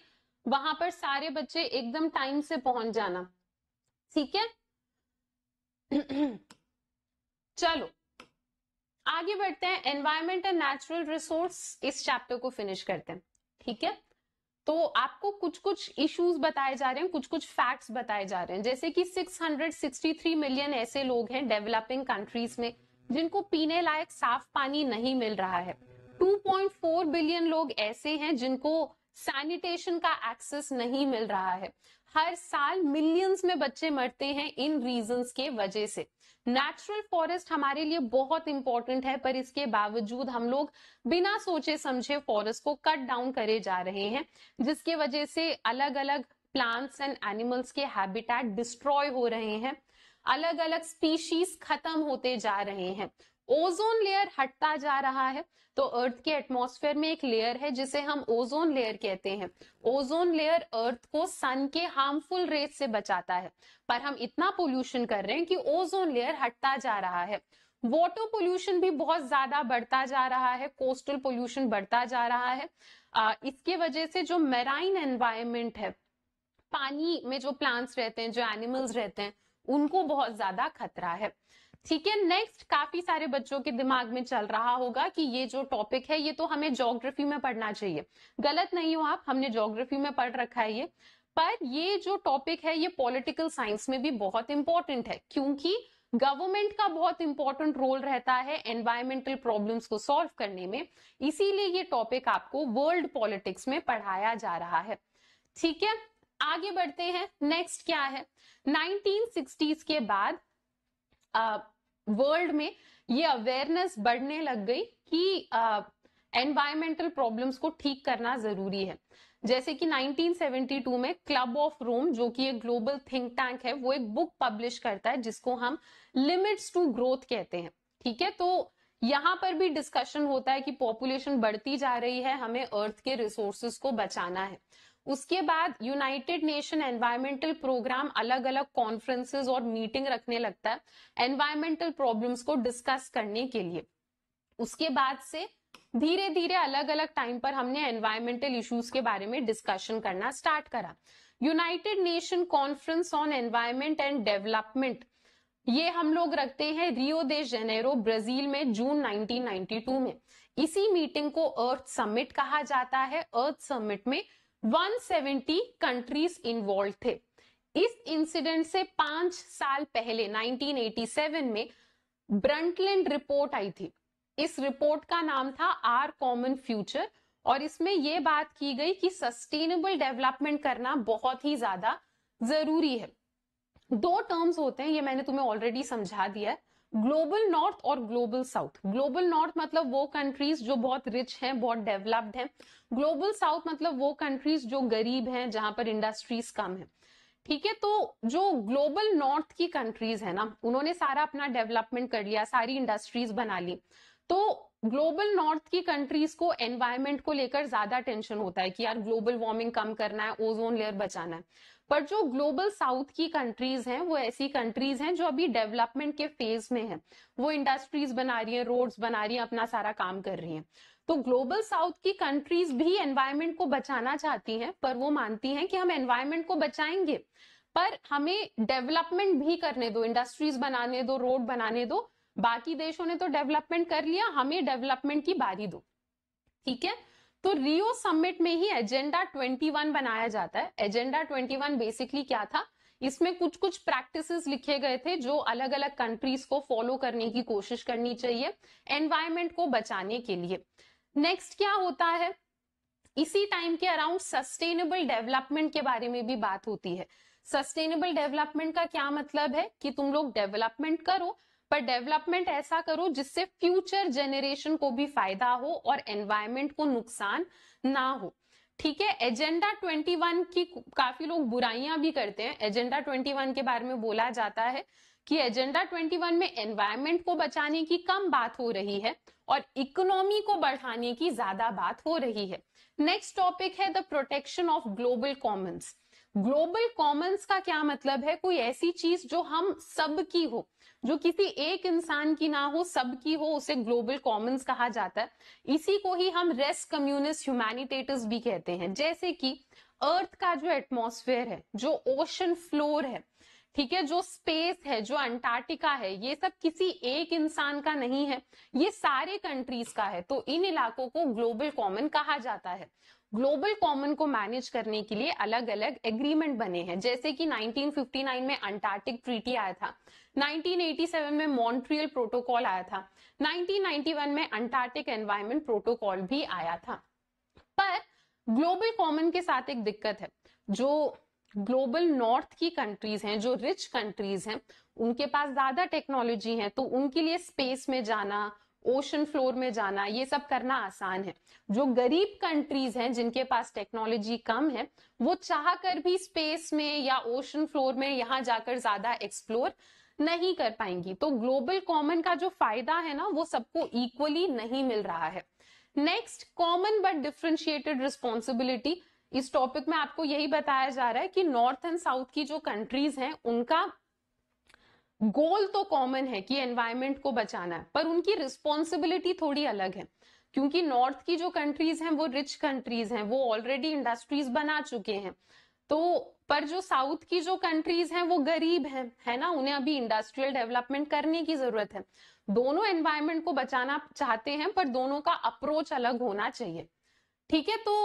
वहां पर सारे बच्चे एकदम टाइम से पहुंच जाना ठीक है चलो आगे बढ़ते हैं एनवायरमेंट एंड नेचुरल रिसोर्स इस चैप्टर को फिनिश करते हैं ठीक है तो आपको कुछ कुछ इश्यूज बताए जा रहे हैं कुछ कुछ फैक्ट्स बताए जा रहे हैं जैसे कि 663 मिलियन ऐसे लोग हैं डेवलपिंग कंट्रीज में जिनको पीने लायक साफ पानी नहीं मिल रहा है 2.4 बिलियन लोग ऐसे हैं जिनको सैनिटेशन का एक्सेस नहीं मिल रहा है हर साल मिलियंस में बच्चे मरते हैं इन रीजंस के वजह से नेचुरल फॉरेस्ट हमारे लिए बहुत इंपॉर्टेंट है पर इसके बावजूद हम लोग बिना सोचे समझे फॉरेस्ट को कट डाउन करे जा रहे हैं जिसके वजह से अलग अलग प्लांट्स एंड एनिमल्स के हैबिटेट डिस्ट्रॉय हो रहे हैं अलग अलग स्पीशीज खत्म होते जा रहे हैं ओजोन लेयर हटता जा रहा है तो अर्थ के एटमॉस्फेयर में एक लेयर है जिसे हम ओजोन लेयर कहते हैं ओजोन लेयर अर्थ को सन के हार्मफुल रेस से बचाता है पर हम इतना पोल्यूशन कर रहे हैं कि ओजोन लेयर हटता जा रहा है वाटर पोल्यूशन भी बहुत ज्यादा बढ़ता जा रहा है कोस्टल पोल्यूशन बढ़ता जा रहा है इसके वजह से जो मेराइन एनवायरमेंट है पानी में जो प्लांट्स रहते हैं जो एनिमल्स रहते हैं उनको बहुत ज्यादा खतरा है ठीक है नेक्स्ट काफी सारे बच्चों के दिमाग में चल रहा होगा कि ये जो टॉपिक है ये तो हमें ज्योग्राफी में पढ़ना चाहिए गलत नहीं हो आप हमने ज्योग्राफी में पढ़ रखा है ये पर ये जो टॉपिक है ये पॉलिटिकल साइंस में भी बहुत इंपॉर्टेंट है क्योंकि गवर्नमेंट का बहुत इंपॉर्टेंट रोल रहता है एनवायरमेंटल प्रॉब्लम्स को सॉल्व करने में इसीलिए ये टॉपिक आपको वर्ल्ड पॉलिटिक्स में पढ़ाया जा रहा है ठीक है आगे बढ़ते हैं नेक्स्ट क्या है 1960s के बाद वर्ल्ड में ये अवेयरनेस बढ़ने लग गई कि एनवायरमेंटल uh, प्रॉब्लम्स को ठीक करना जरूरी है जैसे कि 1972 में क्लब ऑफ रोम जो कि एक ग्लोबल थिंक टैंक है वो एक बुक पब्लिश करता है जिसको हम लिमिट्स टू ग्रोथ कहते हैं ठीक है तो यहाँ पर भी डिस्कशन होता है कि पॉपुलेशन बढ़ती जा रही है हमें अर्थ के रिसोर्सेस को बचाना है उसके बाद यूनाइटेड नेशन एनवायरमेंटल प्रोग्राम अलग अलग कॉन्फ्रेंसेस और मीटिंग रखने लगता है एनवायरमेंटल प्रॉब्लम्स को डिस्कस करने के लिए उसके बाद से धीरे धीरे अलग अलग टाइम पर हमने एनवायरमेंटल इश्यूज के बारे में डिस्कशन करना स्टार्ट करा United Nation conference on environment and development ये हम लोग रखते हैं रियो दे जेनेरो ब्राजील में जून 1992 में इसी मीटिंग को अर्थ समिट कहा जाता है अर्थ समिट में 170 कंट्रीज इन्वॉल्व थे इस इंसिडेंट से पांच साल पहले 1987 में ब्रंटलैंड रिपोर्ट आई थी इस रिपोर्ट का नाम था आर कॉमन फ्यूचर और इसमें यह बात की गई कि सस्टेनेबल डेवलपमेंट करना बहुत ही ज्यादा जरूरी है दो टर्म्स होते हैं ये मैंने तुम्हें ऑलरेडी समझा दिया है ग्लोबल नॉर्थ और ग्लोबल साउथ ग्लोबल नॉर्थ मतलब वो कंट्रीज जो बहुत रिच हैं बहुत डेवलप्ड हैं ग्लोबल साउथ मतलब वो कंट्रीज जो गरीब हैं जहां पर इंडस्ट्रीज कम है ठीक है तो जो ग्लोबल नॉर्थ की कंट्रीज है ना उन्होंने सारा अपना डेवलपमेंट कर लिया सारी इंडस्ट्रीज बना ली तो ग्लोबल नॉर्थ की कंट्रीज को एनवायरमेंट को लेकर ज्यादा टेंशन होता है कि यार ग्लोबल वार्मिंग कम करना है ओजोन लेयर बचाना है पर जो ग्लोबल साउथ की कंट्रीज हैं वो ऐसी कंट्रीज हैं जो अभी डेवलपमेंट के फेज में है वो इंडस्ट्रीज बना रही हैं रोड्स बना रही हैं अपना सारा काम कर रही हैं तो ग्लोबल साउथ की कंट्रीज भी एनवायरमेंट को बचाना चाहती हैं पर वो मानती हैं कि हम एनवायरमेंट को बचाएंगे पर हमें डेवलपमेंट भी करने दो इंडस्ट्रीज बनाने दो रोड बनाने दो बाकी देशों ने तो डेवलपमेंट कर लिया हमें डेवलपमेंट की बारी दो ठीक है तो रियो समिट में ही एजेंडा 21 बनाया जाता है एजेंडा 21 बेसिकली क्या था इसमें कुछ कुछ प्रैक्टिसेस लिखे गए थे जो अलग अलग कंट्रीज को फॉलो करने की कोशिश करनी चाहिए एनवायरमेंट को बचाने के लिए नेक्स्ट क्या होता है इसी टाइम के अराउंड सस्टेनेबल डेवलपमेंट के बारे में भी बात होती है सस्टेनेबल डेवलपमेंट का क्या मतलब है कि तुम लोग डेवलपमेंट करो पर डेवलपमेंट ऐसा करो जिससे फ्यूचर जेनरेशन को भी फायदा हो और एनवायरमेंट को नुकसान ना हो ठीक है एजेंडा 21 की काफी लोग बुराइयां भी करते हैं एजेंडा 21 के बारे में बोला जाता है कि एजेंडा 21 में एनवायरमेंट को बचाने की कम बात हो रही है और इकोनॉमी को बढ़ाने की ज्यादा बात हो रही है नेक्स्ट टॉपिक है the protection of global commons global commons का क्या मतलब है कोई ऐसी चीज जो हम सब की हो जो किसी एक इंसान की ना हो सब की हो उसे ग्लोबल कॉमन्स कहा जाता है इसी को ही हम रेस्ट कम्युनिस्ट ह्यूमैनिटेटर्स भी कहते हैं जैसे कि अर्थ का जो एटमोसफेयर है जो ओशन फ्लोर है ठीक है जो स्पेस है जो अंटार्कटिका है ये सब किसी एक इंसान का नहीं है ये सारे कंट्रीज का है तो इन इलाकों को ग्लोबल कॉमन कहा जाता है ग्लोबल कॉमन को मैनेज करने के लिए अलग अलग एग्रीमेंट बने हैं जैसे कि 1959 में अंटार्कटिक ट्रीटी आया था 1987 में मॉन्ट्रियल प्रोटोकॉल आया था 1991 में अंटार्कटिक एनवायरमेंट प्रोटोकॉल भी आया था पर ग्लोबल कॉमन के साथ एक दिक्कत है जो ग्लोबल नॉर्थ की कंट्रीज हैं जो रिच कंट्रीज हैं उनके पास ज्यादा टेक्नोलॉजी है तो उनके लिए स्पेस में जाना ओशन फ्लोर में जाना ये सब करना आसान है जो गरीब कंट्रीज हैं जिनके पास टेक्नोलॉजी कम है वो चाह कर भी स्पेस में या ओशन फ्लोर में यहाँ जाकर ज्यादा एक्सप्लोर नहीं कर पाएंगी तो ग्लोबल कॉमन का जो फायदा है ना वो सबको इक्वली नहीं मिल रहा है next common but differentiated responsibility इस टॉपिक में आपको यही बताया जा रहा है कि नॉर्थ एंड साउथ की जो कंट्रीज हैं उनका गोल तो कॉमन है कि एनवायरमेंट को बचाना है पर उनकी रिस्पॉन्सिबिलिटी थोड़ी अलग है क्योंकि नॉर्थ की जो कंट्रीज हैं वो रिच कंट्रीज हैं वो ऑलरेडी इंडस्ट्रीज बना चुके हैं तो पर जो साउथ की जो कंट्रीज हैं वो गरीब हैं है ना उन्हें अभी इंडस्ट्रियल डेवलपमेंट करने की जरूरत है दोनों एनवायरमेंट को बचाना चाहते हैं पर दोनों का अप्रोच अलग होना चाहिए ठीक है तो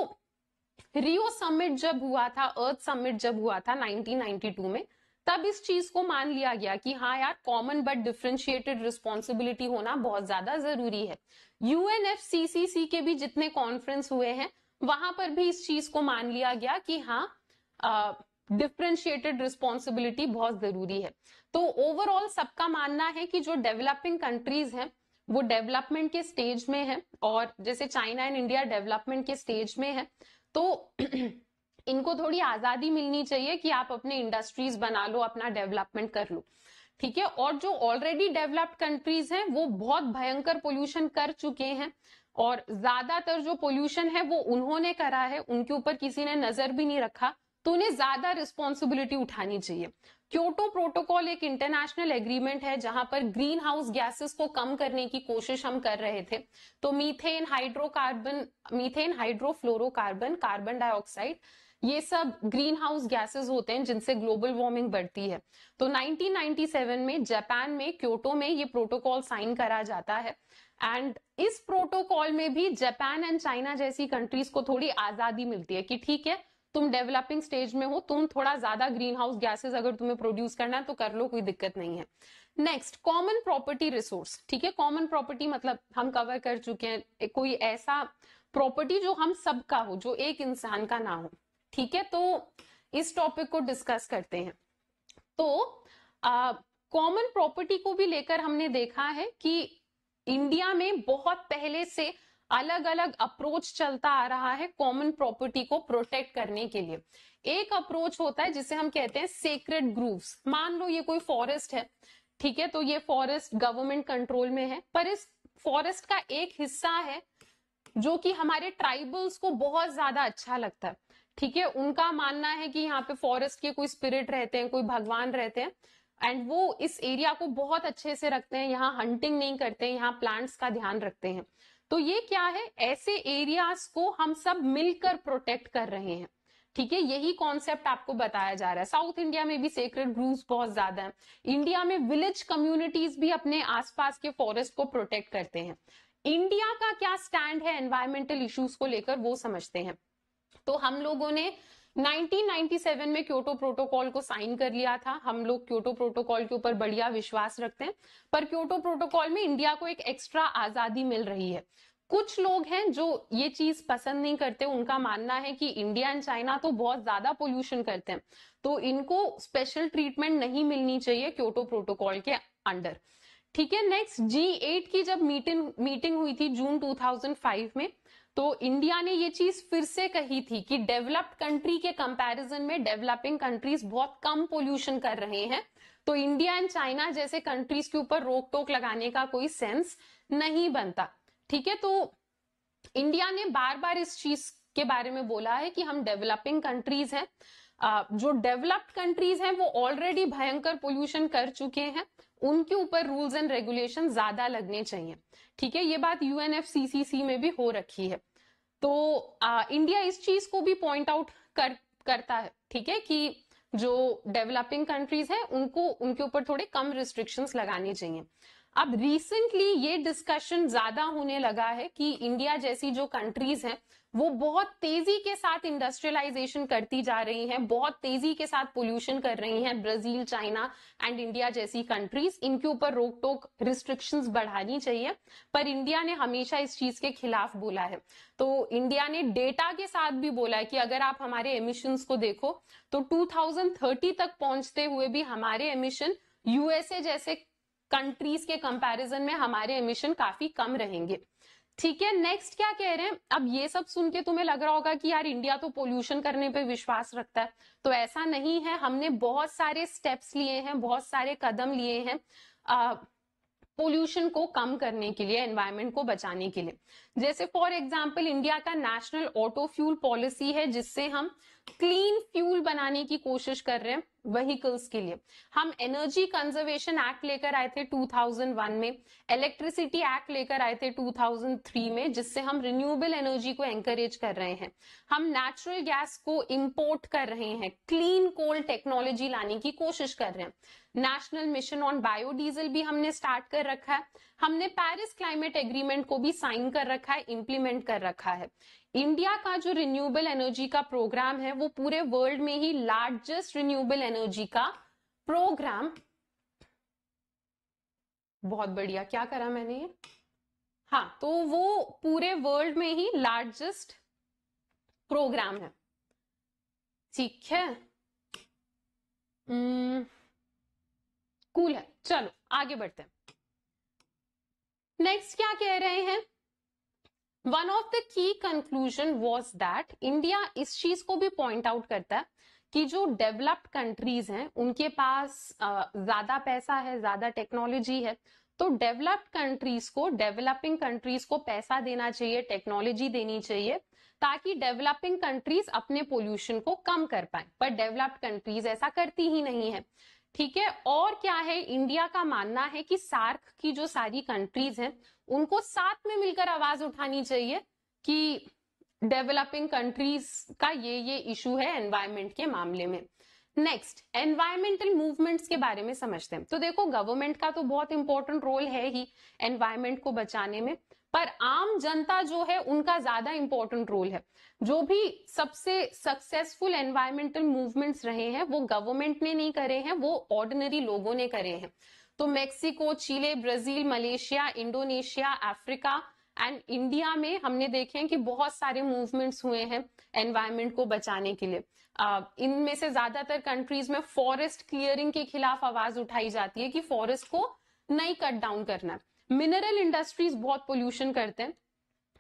रियो समिट जब हुआ था अर्थ समिट जब हुआ था 1992 में तब इस चीज को मान लिया गया कि हाँ यार कॉमन बट डिफ्रेंशिएटेड रिस्पॉन्सिबिलिटी होना बहुत ज्यादा जरूरी है यूएनएफसीसीसी के भी जितने कॉन्फ्रेंस हुए हैं वहां पर भी इस चीज को मान लिया गया कि हाँ डिफ्रेंशिएटेड रिस्पॉन्सिबिलिटी बहुत जरूरी है तो ओवरऑल सबका मानना है कि जो डेवलपिंग कंट्रीज हैं वो डेवलपमेंट के स्टेज में है और जैसे चाइना एंड इंडिया डेवलपमेंट के स्टेज में है तो इनको थोड़ी आजादी मिलनी चाहिए कि आप अपने इंडस्ट्रीज बना लो अपना डेवलपमेंट कर लो ठीक है और जो ऑलरेडी डेवलप्ड कंट्रीज हैं वो बहुत भयंकर पोल्यूशन कर चुके हैं और ज्यादातर जो पोल्यूशन है वो उन्होंने करा है उनके ऊपर किसी ने नजर भी नहीं रखा तो उन्हें ज्यादा रिस्पॉन्सिबिलिटी उठानी चाहिए क्योटो प्रोटोकॉल एक इंटरनेशनल एग्रीमेंट है जहां पर ग्रीन हाउस गैसेस को कम करने की कोशिश हम कर रहे थे तो methane hydrocarbon methane hydrofluorocarbon carbon dioxide ये सब ग्रीन हाउस गैसेस होते हैं जिनसे ग्लोबल वार्मिंग बढ़ती है तो 1997 में जापान में क्योटो में ये प्रोटोकॉल साइन करा जाता है एंड इस प्रोटोकॉल में भी जापान एंड चाइना जैसी कंट्रीज को थोड़ी आजादी मिलती है कि ठीक है तुम डेवलपिंग स्टेज में हो तुम थोड़ा ज्यादा ग्रीन हाउस गैसेस अगर तुम्हें प्रोड्यूस करना है तो कर लो कोई दिक्कत नहीं है नेक्स्ट कॉमन प्रॉपर्टी रिसोर्स ठीक है कॉमन प्रॉपर्टी मतलब हम कवर कर चुके हैं कोई ऐसा प्रॉपर्टी जो हम सबका हो जो एक इंसान का ना हो ठीक है तो इस टॉपिक को डिस्कस करते हैं तो कॉमन प्रॉपर्टी को भी लेकर हमने देखा है कि इंडिया में बहुत पहले से अलग अलग अप्रोच चलता आ रहा है कॉमन प्रॉपर्टी को प्रोटेक्ट करने के लिए एक अप्रोच होता है जिसे हम कहते हैं सेक्रेट ग्रूव्स मान लो ये कोई फॉरेस्ट है ठीक है तो ये फॉरेस्ट गवर्नमेंट कंट्रोल में है पर इस फॉरेस्ट का एक हिस्सा है जो कि हमारे ट्राइबल्स को बहुत ज्यादा अच्छा लगता है ठीक है उनका मानना है कि यहाँ पे फॉरेस्ट के कोई स्पिरिट रहते हैं कोई भगवान रहते हैं एंड वो इस एरिया को बहुत अच्छे से रखते हैं यहाँ हंटिंग नहीं करते हैं यहाँ प्लांट्स का ध्यान रखते हैं तो ये क्या है ऐसे एरियाज को हम सब मिलकर प्रोटेक्ट कर रहे हैं ठीक है यही कॉन्सेप्ट आपको बताया जा रहा है साउथ इंडिया में भी सेक्रेट ग्रूव बहुत ज्यादा है इंडिया में विलेज कम्युनिटीज भी अपने आसपास के फॉरेस्ट को प्रोटेक्ट करते हैं इंडिया का क्या स्टैंड है एनवायरमेंटल इश्यूज को लेकर वो समझते हैं तो हम लोगों ने 1997 में क्योटो प्रोटोकॉल को साइन कर लिया था हम लोग क्योटो प्रोटोकॉल के ऊपर बढ़िया विश्वास रखते हैं पर क्योटो प्रोटोकॉल में इंडिया को एक एक्स्ट्रा आजादी मिल रही है कुछ लोग हैं जो ये चीज पसंद नहीं करते उनका मानना है कि इंडिया एंड चाइना तो बहुत ज्यादा पोल्यूशन करते हैं तो इनको स्पेशल ट्रीटमेंट नहीं मिलनी चाहिए क्योटो प्रोटोकॉल के अंडर ठीक है नेक्स्ट जी एट की जब मीटिंग मीटिंग हुई थी जून 2005 में तो इंडिया ने ये चीज फिर से कही थी कि डेवलप्ड कंट्री के कंपैरिजन में डेवलपिंग कंट्रीज बहुत कम पोल्यूशन कर रहे हैं तो इंडिया एंड चाइना जैसे कंट्रीज के ऊपर रोक टोक लगाने का कोई सेंस नहीं बनता ठीक है तो इंडिया ने बार बार इस चीज के बारे में बोला है कि हम डेवलपिंग कंट्रीज हैं जो डेवलप्ड कंट्रीज हैं वो ऑलरेडी भयंकर पोल्यूशन कर चुके हैं उनके ऊपर रूल्स एंड रेगुलेशन ज्यादा लगने चाहिए ठीक है ये बात यूएनएफसीसीसी में भी हो रखी है तो आ, इंडिया इस चीज को भी पॉइंट आउट कर करता है ठीक है कि जो डेवलपिंग कंट्रीज है उनको उनके ऊपर थोड़े कम रिस्ट्रिक्शंस लगाने चाहिए अब रिसेंटली ये डिस्कशन ज्यादा होने लगा है कि इंडिया जैसी जो कंट्रीज हैं वो बहुत तेजी के साथ इंडस्ट्रियलाइजेशन करती जा रही हैं बहुत तेजी के साथ पोल्यूशन कर रही हैं ब्राजील चाइना एंड इंडिया जैसी कंट्रीज इनके ऊपर रोक टोक रिस्ट्रिक्शंस बढ़ानी चाहिए पर इंडिया ने हमेशा इस चीज के खिलाफ बोला है तो इंडिया ने डेटा के साथ भी बोला है कि अगर आप हमारे एमिशंस को देखो तो 2030 तक पहुंचते हुए भी हमारे एमिशन यूएसए जैसे कंट्रीज के कंपैरिजन में हमारे एमिशन काफी कम रहेंगे ठीक है नेक्स्ट क्या कह रहे हैं अब ये सब सुन के तुम्हें लग रहा होगा कि यार इंडिया तो पोल्यूशन करने पे विश्वास रखता है तो ऐसा नहीं है हमने बहुत सारे स्टेप्स लिए हैं बहुत सारे कदम लिए हैं पोल्यूशन को कम करने के लिए एनवायरमेंट को बचाने के लिए जैसे फॉर एग्जाम्पल इंडिया का नेशनल ऑटो फ्यूल पॉलिसी है जिससे हम क्लीन फ्यूल बनाने की कोशिश कर रहे हैं व्हीकल्स के लिए हम एनर्जी कंजर्वेशन एक्ट लेकर आए थे 2001 में इलेक्ट्रिसिटी एक्ट लेकर आए थे 2003 में जिससे हम रिन्यूएबल एनर्जी को एंकरेज कर रहे हैं हम नेचुरल गैस को इंपोर्ट कर रहे हैं क्लीन कोल टेक्नोलॉजी लाने की कोशिश कर रहे हैं नेशनल मिशन ऑन बायोडीजल भी हमने स्टार्ट कर रखा है हमने पेरिस क्लाइमेट एग्रीमेंट को भी साइन कर रखा है इंप्लीमेंट कर रखा है इंडिया का जो रिन्यूएबल एनर्जी का प्रोग्राम है वो पूरे वर्ल्ड में ही लार्जेस्ट रिन्यूएबल एनर्जी का प्रोग्राम बहुत बढ़िया क्या करा मैंने ये हाँ तो वो पूरे वर्ल्ड में ही लार्जेस्ट प्रोग्राम है ठीक है कूल हम्म, है चलो आगे बढ़ते हैं नेक्स्ट क्या कह रहे हैं one of the key conclusion was that India इस चीज को भी पॉइंट आउट करता है कि जो डेवलप्ड कंट्रीज हैं उनके पास ज्यादा पैसा है ज्यादा टेक्नोलॉजी है तो डेवलप्ड कंट्रीज को डेवलपिंग कंट्रीज को पैसा देना चाहिए टेक्नोलॉजी देनी चाहिए ताकि डेवलपिंग कंट्रीज अपने पोल्यूशन को कम कर पाए पर डेवलप्ड कंट्रीज ऐसा करती ही नहीं है ठीक है और क्या है इंडिया का मानना है कि सार्क की जो सारी कंट्रीज हैं उनको साथ में मिलकर आवाज उठानी चाहिए कि डेवलपिंग कंट्रीज का ये ये इशू है एनवायरमेंट के मामले में नेक्स्ट एनवायरमेंटल मूवमेंट्स के बारे में समझते हैं तो देखो गवर्नमेंट का तो बहुत इंपॉर्टेंट रोल है ही एनवायरमेंट को बचाने में पर आम जनता जो है उनका ज्यादा इंपॉर्टेंट रोल है जो भी सबसे सक्सेसफुल एनवायरमेंटल मूवमेंट्स रहे हैं वो गवर्नमेंट ने नहीं करे हैं वो ऑर्डिनरी लोगों ने करे हैं तो Mexico Chile Brazil Malaysia Indonesia Africa and India में हमने देखे हैं कि बहुत सारे मूवमेंट्स हुए हैं एनवायरमेंट को बचाने के लिए इनमें से ज्यादातर कंट्रीज में फॉरेस्ट क्लियरिंग के खिलाफ आवाज उठाई जाती है कि फॉरेस्ट को नहीं कट डाउन करना मिनरल इंडस्ट्रीज बहुत पोल्यूशन करते हैं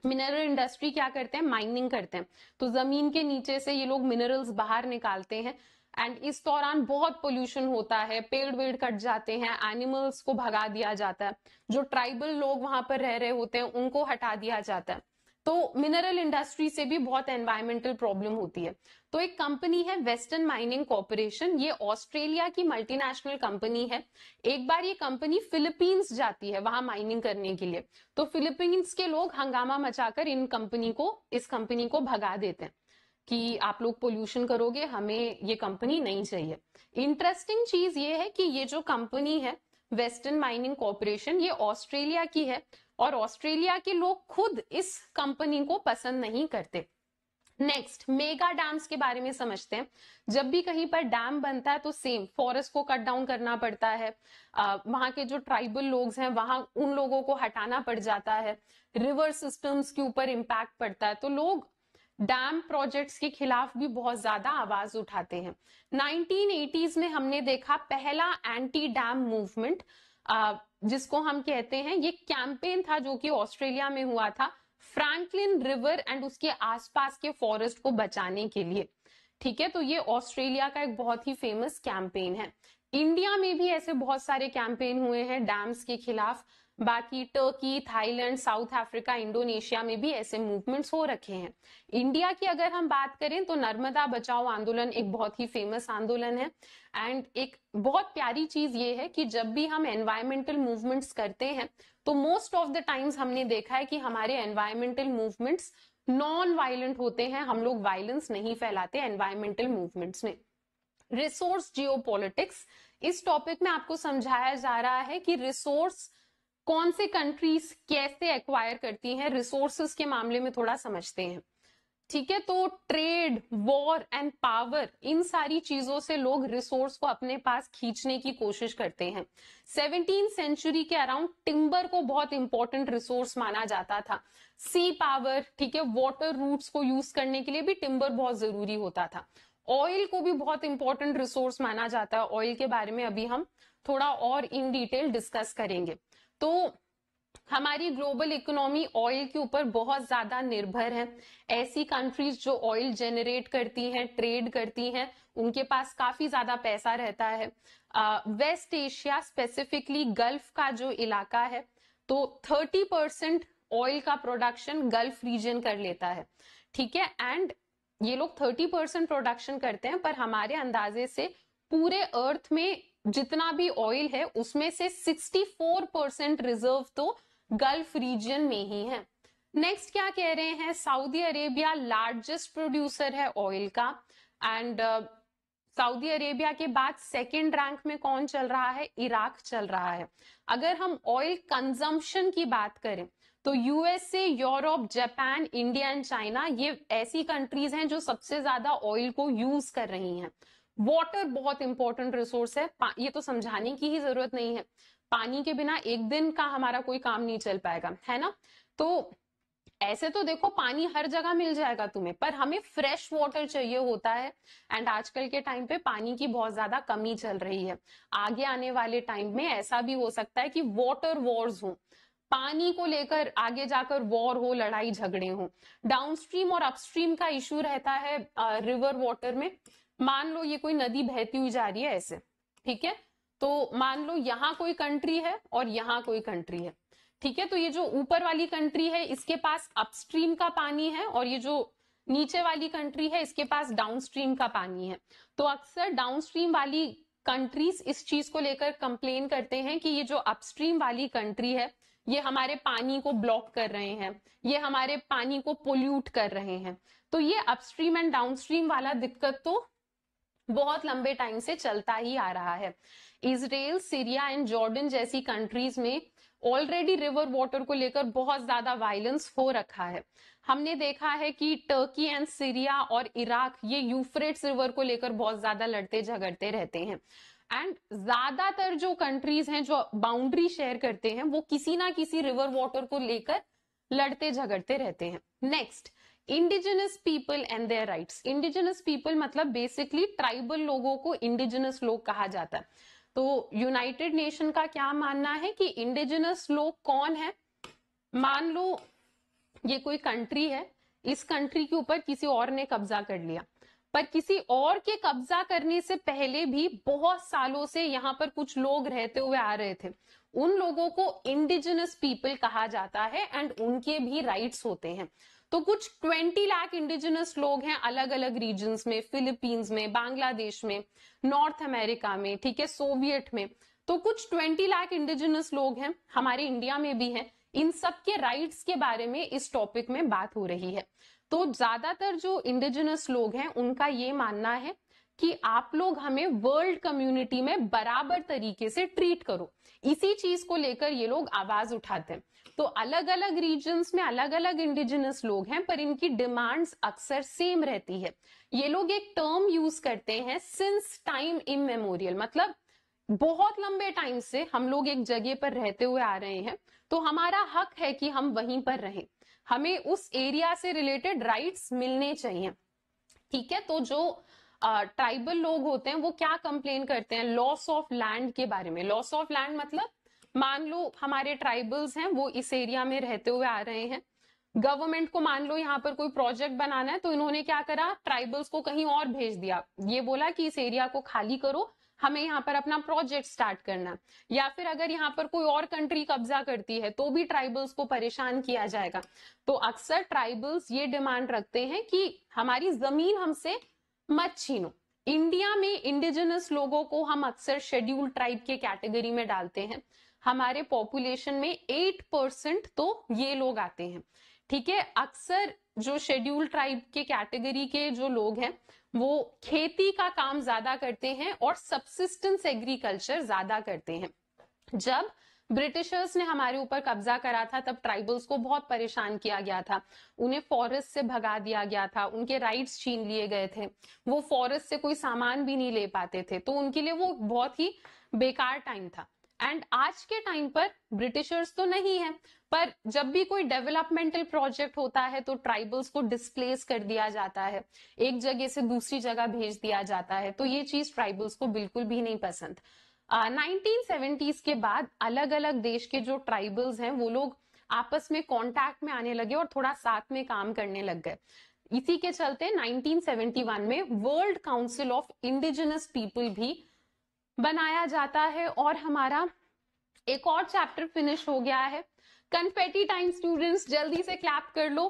मिनरल इंडस्ट्री क्या करते हैं माइनिंग करते हैं तो जमीन के नीचे से ये लोग मिनरल्स बाहर निकालते हैं एंड इस दौरान बहुत पोल्यूशन होता है पेड़ वेड़ कट जाते हैं एनिमल्स को भगा दिया जाता है जो ट्राइबल लोग वहां पर रह रहे होते हैं उनको हटा दिया जाता है तो मिनरल इंडस्ट्री से भी बहुत एनवायरमेंटल प्रॉब्लम होती है तो एक कंपनी है वेस्टर्न माइनिंग कॉरपोरेशन ये ऑस्ट्रेलिया की मल्टीनेशनल कंपनी है एक बार ये कंपनी फिलीपींस जाती है वहां माइनिंग करने के लिए तो फिलीपींस के लोग हंगामा मचाकर इन कंपनी को इस कंपनी को भगा देते हैं कि आप लोग पोल्यूशन करोगे हमें ये कंपनी नहीं चाहिए इंटरेस्टिंग चीज ये है कि ये जो कंपनी है वेस्टर्न माइनिंग कॉरपोरेशन ये ऑस्ट्रेलिया की है और ऑस्ट्रेलिया के लोग खुद इस कंपनी को पसंद नहीं करते नेक्स्ट मेगा डैम्स के बारे में समझते हैं जब भी कहीं पर डैम बनता है तो सेम फॉरेस्ट को कट डाउन करना पड़ता है वहां के जो ट्राइबल लोग हैं वहां उन लोगों को हटाना पड़ जाता है रिवर सिस्टम्स के ऊपर इम्पैक्ट पड़ता है तो लोग डैम प्रोजेक्ट्स के खिलाफ भी बहुत ज्यादा आवाज उठाते हैं 1980s में हमने देखा पहला एंटी डैम मूवमेंट जिसको हम कहते हैं ये कैंपेन था जो कि ऑस्ट्रेलिया में हुआ था फ्रैंकलिन रिवर एंड उसके आसपास के फॉरेस्ट को बचाने के लिए ठीक है तो ये ऑस्ट्रेलिया का एक बहुत ही फेमस कैंपेन है इंडिया में भी ऐसे बहुत सारे कैंपेन हुए हैं डैम्स के खिलाफ बाकी Turkey Thailand South Africa Indonesia में भी ऐसे मूवमेंट्स हो रखे हैं इंडिया की अगर हम बात करें तो नर्मदा बचाओ आंदोलन एक बहुत ही फेमस आंदोलन है एंड एक बहुत प्यारी चीज ये है कि जब भी हम एनवायरमेंटल मूवमेंट्स करते हैं तो मोस्ट ऑफ द टाइम्स हमने देखा है कि हमारे एनवायरमेंटल मूवमेंट्स नॉन वायलेंट होते हैं हम लोग वायलेंस नहीं फैलाते एनवायरमेंटल मूवमेंट्स में रिसोर्स जियोपॉलिटिक्स इस टॉपिक में आपको समझाया जा रहा है कि रिसोर्स कौन से कंट्रीज कैसे एक्वायर करती हैं रिसोर्सेस के मामले में थोड़ा समझते हैं ठीक है तो ट्रेड वॉर एंड पावर इन सारी चीजों से लोग रिसोर्स को अपने पास खींचने की कोशिश करते हैं सेवनटीन सेंचुरी के अराउंड टिम्बर को बहुत इंपॉर्टेंट रिसोर्स माना जाता था सी पावर ठीक है वॉटर रूट्स को यूज करने के लिए भी टिम्बर बहुत जरूरी होता था ऑयल को भी बहुत इंपॉर्टेंट रिसोर्स माना जाता है ऑयल के बारे में अभी हम थोड़ा और इन डिटेल डिस्कस करेंगे तो हमारी ग्लोबल इकोनॉमी ऑयल के ऊपर बहुत ज्यादा निर्भर है ऐसी कंट्रीज जो ऑयल जनरेट करती हैं ट्रेड करती हैं उनके पास काफी ज्यादा पैसा रहता है वेस्ट एशिया स्पेसिफिकली गल्फ का जो इलाका है तो 30 परसेंट ऑयल का प्रोडक्शन गल्फ रीजन कर लेता है ठीक है एंड ये लोग 30 परसेंट प्रोडक्शन करते हैं पर हमारे अंदाजे से पूरे अर्थ में जितना भी ऑयल है उसमें से 64 परसेंट रिजर्व तो गल्फ रीजन में ही है नेक्स्ट क्या कह रहे हैं सऊदी अरेबिया लार्जेस्ट प्रोड्यूसर है ऑयल का एंड सऊदी अरेबिया के बाद सेकेंड रैंक में कौन चल रहा है इराक चल रहा है अगर हम ऑयल कंजम्पशन की बात करें तो USA Europe Japan India and China ये ऐसी कंट्रीज हैं जो सबसे ज्यादा ऑयल को यूज कर रही हैं वाटर बहुत इंपॉर्टेंट रिसोर्स है ये तो समझाने की ही जरूरत नहीं है पानी के बिना एक दिन का हमारा कोई काम नहीं चल पाएगा है ना तो ऐसे तो देखो पानी हर जगह मिल जाएगा तुम्हें पर हमें फ्रेश वाटर चाहिए होता है एंड आजकल के टाइम पे पानी की बहुत ज्यादा कमी चल रही है आगे आने वाले टाइम में ऐसा भी हो सकता है कि वाटर वॉर्स हो पानी को लेकर आगे जाकर वॉर हो लड़ाई झगड़े हो डाउनस्ट्रीम और अपस्ट्रीम का इश्यू रहता है रिवर वाटर में मान लो ये कोई नदी बहती हुई जा रही है ऐसे ठीक है तो मान लो यहाँ कोई कंट्री है और यहाँ कोई कंट्री है ठीक है तो ये जो ऊपर वाली कंट्री है इसके पास अपस्ट्रीम का पानी है और ये जो नीचे वाली कंट्री है इसके पास डाउनस्ट्रीम का पानी है तो अक्सर डाउनस्ट्रीम वाली कंट्रीज इस चीज को लेकर कंप्लेन करते हैं कि ये जो अपस्ट्रीम वाली कंट्री है ये हमारे पानी को ब्लॉक कर रहे हैं ये हमारे पानी को पोल्यूट कर रहे हैं तो ये अपस्ट्रीम एंड डाउनस्ट्रीम वाला दिक्कत तो बहुत लंबे टाइम से चलता ही आ रहा है इसराइल सीरिया एंड जॉर्डन जैसी कंट्रीज में ऑलरेडी रिवर वाटर को लेकर बहुत ज्यादा वायलेंस हो रखा है हमने देखा है कि टर्की एंड सीरिया और इराक ये यूफ्रेट्स रिवर को लेकर बहुत ज्यादा लड़ते झगड़ते रहते हैं एंड ज्यादातर जो कंट्रीज हैं जो बाउंड्री शेयर करते हैं वो किसी ना किसी रिवर वाटर को लेकर लड़ते झगड़ते रहते हैं next indigenous people and their rights indigenous people मतलब बेसिकली ट्राइबल लोगों को इंडिजिनस लोग कहा जाता है तो यूनाइटेड नेशन का क्या मानना है कि इंडिजिनस लोग कौन है मान लो ये कोई कंट्री है इस कंट्री के ऊपर किसी और ने कब्जा कर लिया पर किसी और के कब्जा करने से पहले भी बहुत सालों से यहाँ पर कुछ लोग रहते हुए आ रहे थे उन लोगों को इंडिजिनस पीपल कहा जाता है एंड उनके भी राइट्स होते हैं तो कुछ 20 लाख इंडिजिनस लोग हैं अलग अलग रीजन में फिलीपींस में बांग्लादेश में नॉर्थ अमेरिका में ठीक है सोवियत में तो कुछ 20 लाख इंडिजिनस लोग हैं हमारे इंडिया में भी हैं इन सब के राइट्स के बारे में इस टॉपिक में बात हो रही है तो ज्यादातर जो इंडिजिनस लोग हैं उनका ये मानना है कि आप लोग हमें वर्ल्ड कम्युनिटी में बराबर तरीके से ट्रीट करो इसी चीज को लेकर ये लोग आवाज उठाते हैं तो अलग अलग रीजन में अलग अलग इंडिजिनस लोग हैं पर इनकी डिमांड्स अक्सर सेम रहती है ये लोग एक टर्म यूज करते हैं सिंस टाइम इम मेमोरियल मतलब बहुत लंबे टाइम से हम लोग एक जगह पर रहते हुए आ रहे हैं तो हमारा हक है कि हम वहीं पर रहें हमें उस एरिया से रिलेटेड राइट्स मिलने चाहिए ठीक है तो जो ट्राइबल लोग होते हैं वो क्या कंप्लेन करते हैं लॉस ऑफ लैंड के बारे में लॉस ऑफ लैंड मतलब मान लो हमारे ट्राइबल्स हैं वो इस एरिया में रहते हुए आ रहे हैं गवर्नमेंट को मान लो यहाँ पर कोई प्रोजेक्ट बनाना है तो इन्होंने क्या करा ट्राइबल्स को कहीं और भेज दिया ये बोला कि इस एरिया को खाली करो हमें यहाँ पर अपना प्रोजेक्ट स्टार्ट करना या फिर अगर यहाँ पर कोई और कंट्री कब्जा करती है तो भी ट्राइबल्स को परेशान किया जाएगा तो अक्सर ट्राइबल्स ये डिमांड रखते हैं कि हमारी जमीन हमसे मत छीनो इंडिया में इंडिजिनस लोगों को हम अक्सर शेड्यूल ट्राइब के कैटेगरी में डालते हैं हमारे पॉपुलेशन में एट परसेंट तो ये लोग आते हैं ठीक है अक्सर जो शेड्यूल ट्राइब के कैटेगरी के जो लोग हैं वो खेती का काम ज्यादा करते हैं और सब्सिस्टेंस एग्रीकल्चर ज्यादा करते हैं जब ब्रिटिशर्स ने हमारे ऊपर कब्जा करा था तब ट्राइबल्स को बहुत परेशान किया गया था उन्हें फॉरेस्ट से भगा दिया गया था उनके राइट्स छीन लिए गए थे वो फॉरेस्ट से कोई सामान भी नहीं ले पाते थे तो उनके लिए वो बहुत ही बेकार टाइम था एंड आज के टाइम पर ब्रिटिशर्स तो नहीं है पर जब भी कोई डेवलपमेंटल प्रोजेक्ट होता है तो ट्राइबल्स को डिस्प्लेस कर दिया जाता है एक जगह से दूसरी जगह भेज दिया जाता है तो ये चीज ट्राइबल्स को बिल्कुल भी नहीं पसंद नाइनटीन uh, के बाद अलग अलग देश के जो ट्राइबल्स हैं वो लोग आपस में कांटेक्ट में आने लगे और थोड़ा साथ में काम करने लग गए इसी के चलते 1971 में World Council of Indigenous People भी बनाया जाता है और हमारा एक और चैप्टर फिनिश हो गया है कन्फेटी टाइम स्टूडेंट्स जल्दी से क्लैप कर लो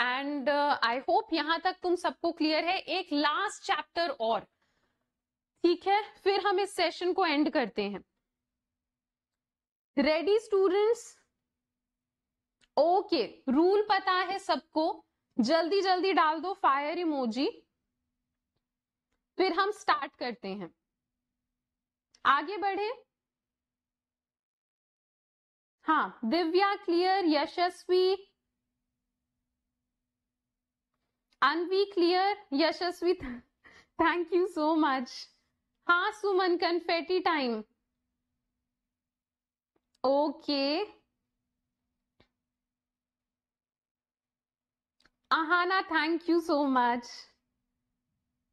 एंड आई होप यहां तक तुम सबको क्लियर है एक लास्ट चैप्टर और ठीक है फिर हम इस सेशन को एंड करते हैं रेडी स्टूडेंट्स ओके रूल पता है सबको जल्दी जल्दी डाल दो फायर इमोजी फिर हम स्टार्ट करते हैं आगे बढ़े हाँ Divya clear Yashasvi Anvi clear Yashasvi thank you so much हाँ Suman confetti time okay Aahana thank you so much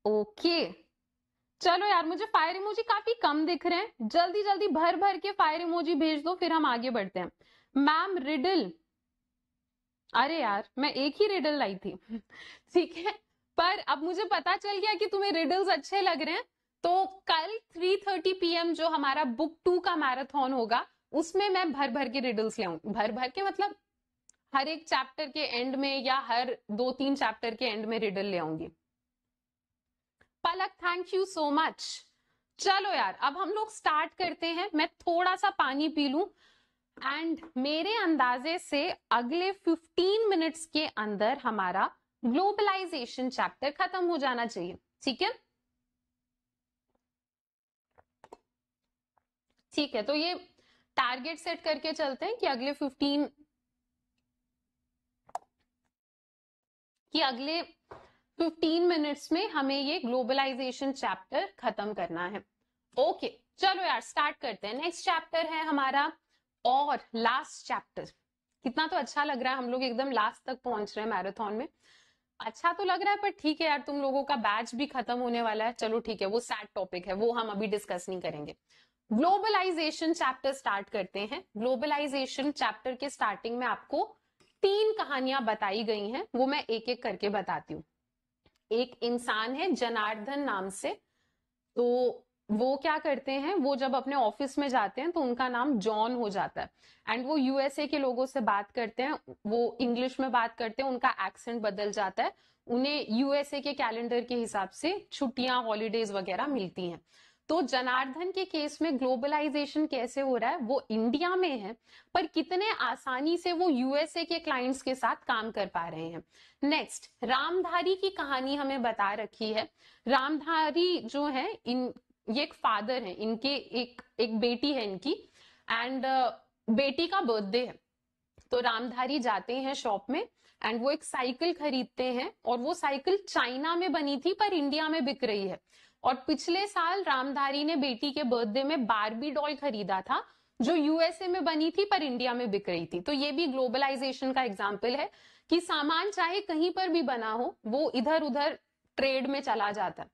okay चलो यार मुझे फायर इमोजी काफी कम दिख रहे हैं जल्दी जल्दी भर भर के फायर इमोजी भेज दो फिर हम आगे बढ़ते हैं मैम रिडल अरे यार मैं एक ही रिडल लाई थी ठीक है पर अब मुझे पता चल गया कि तुम्हें रिडल्स अच्छे लग रहे हैं तो कल 3:30 पीएम जो हमारा बुक टू का मैराथन होगा उसमें मैं भर भर के रिडल्स ले भर भर के मतलब हर एक चैप्टर के एंड में या हर दो तीन चैप्टर के एंड में रिडल ले आऊंगी Palak thank you so much चलो यार अब हम लोग स्टार्ट करते हैं मैं थोड़ा सा पानी पी लू एंड मेरे अंदाजे से अगले 15 मिनट्स के अंदर हमारा ग्लोबलाइजेशन चैप्टर खत्म हो जाना चाहिए ठीक है ठीक है तो ये टारगेट सेट करके चलते हैं कि अगले फिफ्टीन कि अगले 15 मिनट्स में हमें ये ग्लोबलाइजेशन चैप्टर खत्म करना है ओके चलो यार स्टार्ट करते हैं नेक्स्ट चैप्टर है हमारा और लास्ट चैप्टर कितना तो अच्छा लग रहा है हम लोग एकदम लास्ट तक पहुंच रहे हैं मैराथन में अच्छा तो लग रहा है पर ठीक है यार तुम लोगों का बैच भी खत्म होने वाला है चलो ठीक है वो सैड टॉपिक है वो हम अभी डिस्कस नहीं करेंगे ग्लोबलाइजेशन चैप्टर स्टार्ट करते हैं ग्लोबलाइजेशन चैप्टर के स्टार्टिंग में आपको तीन कहानियां बताई गई हैं वो मैं एक एक करके बताती हूँ एक इंसान है जनार्दन नाम से तो वो क्या करते हैं वो जब अपने ऑफिस में जाते हैं तो उनका नाम जॉन हो जाता है एंड वो यूएसए के लोगों से बात करते हैं वो इंग्लिश में बात करते हैं उनका एक्सेंट बदल जाता है उन्हें यूएसए के कैलेंडर के हिसाब से छुट्टियां हॉलीडेज वगैरह मिलती हैं तो जनार्दन के केस में ग्लोबलाइजेशन कैसे हो रहा है वो इंडिया में है पर कितने आसानी से वो यूएसए के क्लाइंट्स के साथ काम कर पा रहे हैं नेक्स्ट रामधारी की कहानी हमें बता रखी है रामधारी जो है इन ये एक फादर है इनके एक एक बेटी है इनकी एंड uh, बेटी का बर्थडे है तो रामधारी जाते हैं शॉप में एंड वो एक साइकिल खरीदते हैं और वो साइकिल चाइना में बनी थी पर इंडिया में बिक रही है और पिछले साल रामधारी ने बेटी के बर्थडे में बारबी डॉल खरीदा था जो यूएसए में बनी थी पर इंडिया में बिक रही थी तो ये भी ग्लोबलाइजेशन का एग्जाम्पल है कि सामान चाहे कहीं पर भी बना हो वो इधर उधर ट्रेड में चला जाता है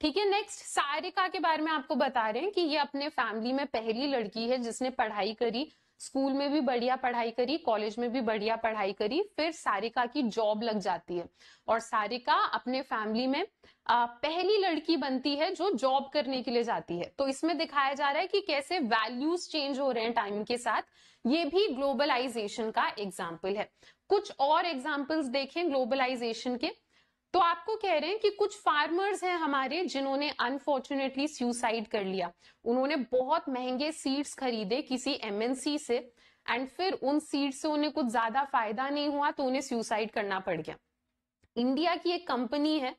ठीक है नेक्स्ट सारिका के बारे में आपको बता रहे हैं कि ये अपने फैमिली में पहली लड़की है जिसने पढ़ाई करी स्कूल में भी बढ़िया पढ़ाई करी कॉलेज में भी बढ़िया पढ़ाई करी फिर सारिका की जॉब लग जाती है और सारिका अपने फैमिली में आ, पहली लड़की बनती है जो जॉब करने के लिए जाती है तो इसमें दिखाया जा रहा है कि कैसे वैल्यूज चेंज हो रहे हैं टाइम के साथ ये भी ग्लोबलाइजेशन का एग्जाम्पल है कुछ और एग्जाम्पल्स देखें ग्लोबलाइजेशन के तो आपको कह रहे हैं कि कुछ फार्मर्स हैं हमारे जिन्होंने अनफॉर्चुनेटली सुसाइड कर लिया उन्होंने बहुत महंगे सीड्स खरीदे किसी एमएनसी से एंड फिर उन सीड्स से उन्हें कुछ ज्यादा फायदा नहीं हुआ तो उन्हें सुसाइड करना पड़ गया इंडिया की एक कंपनी है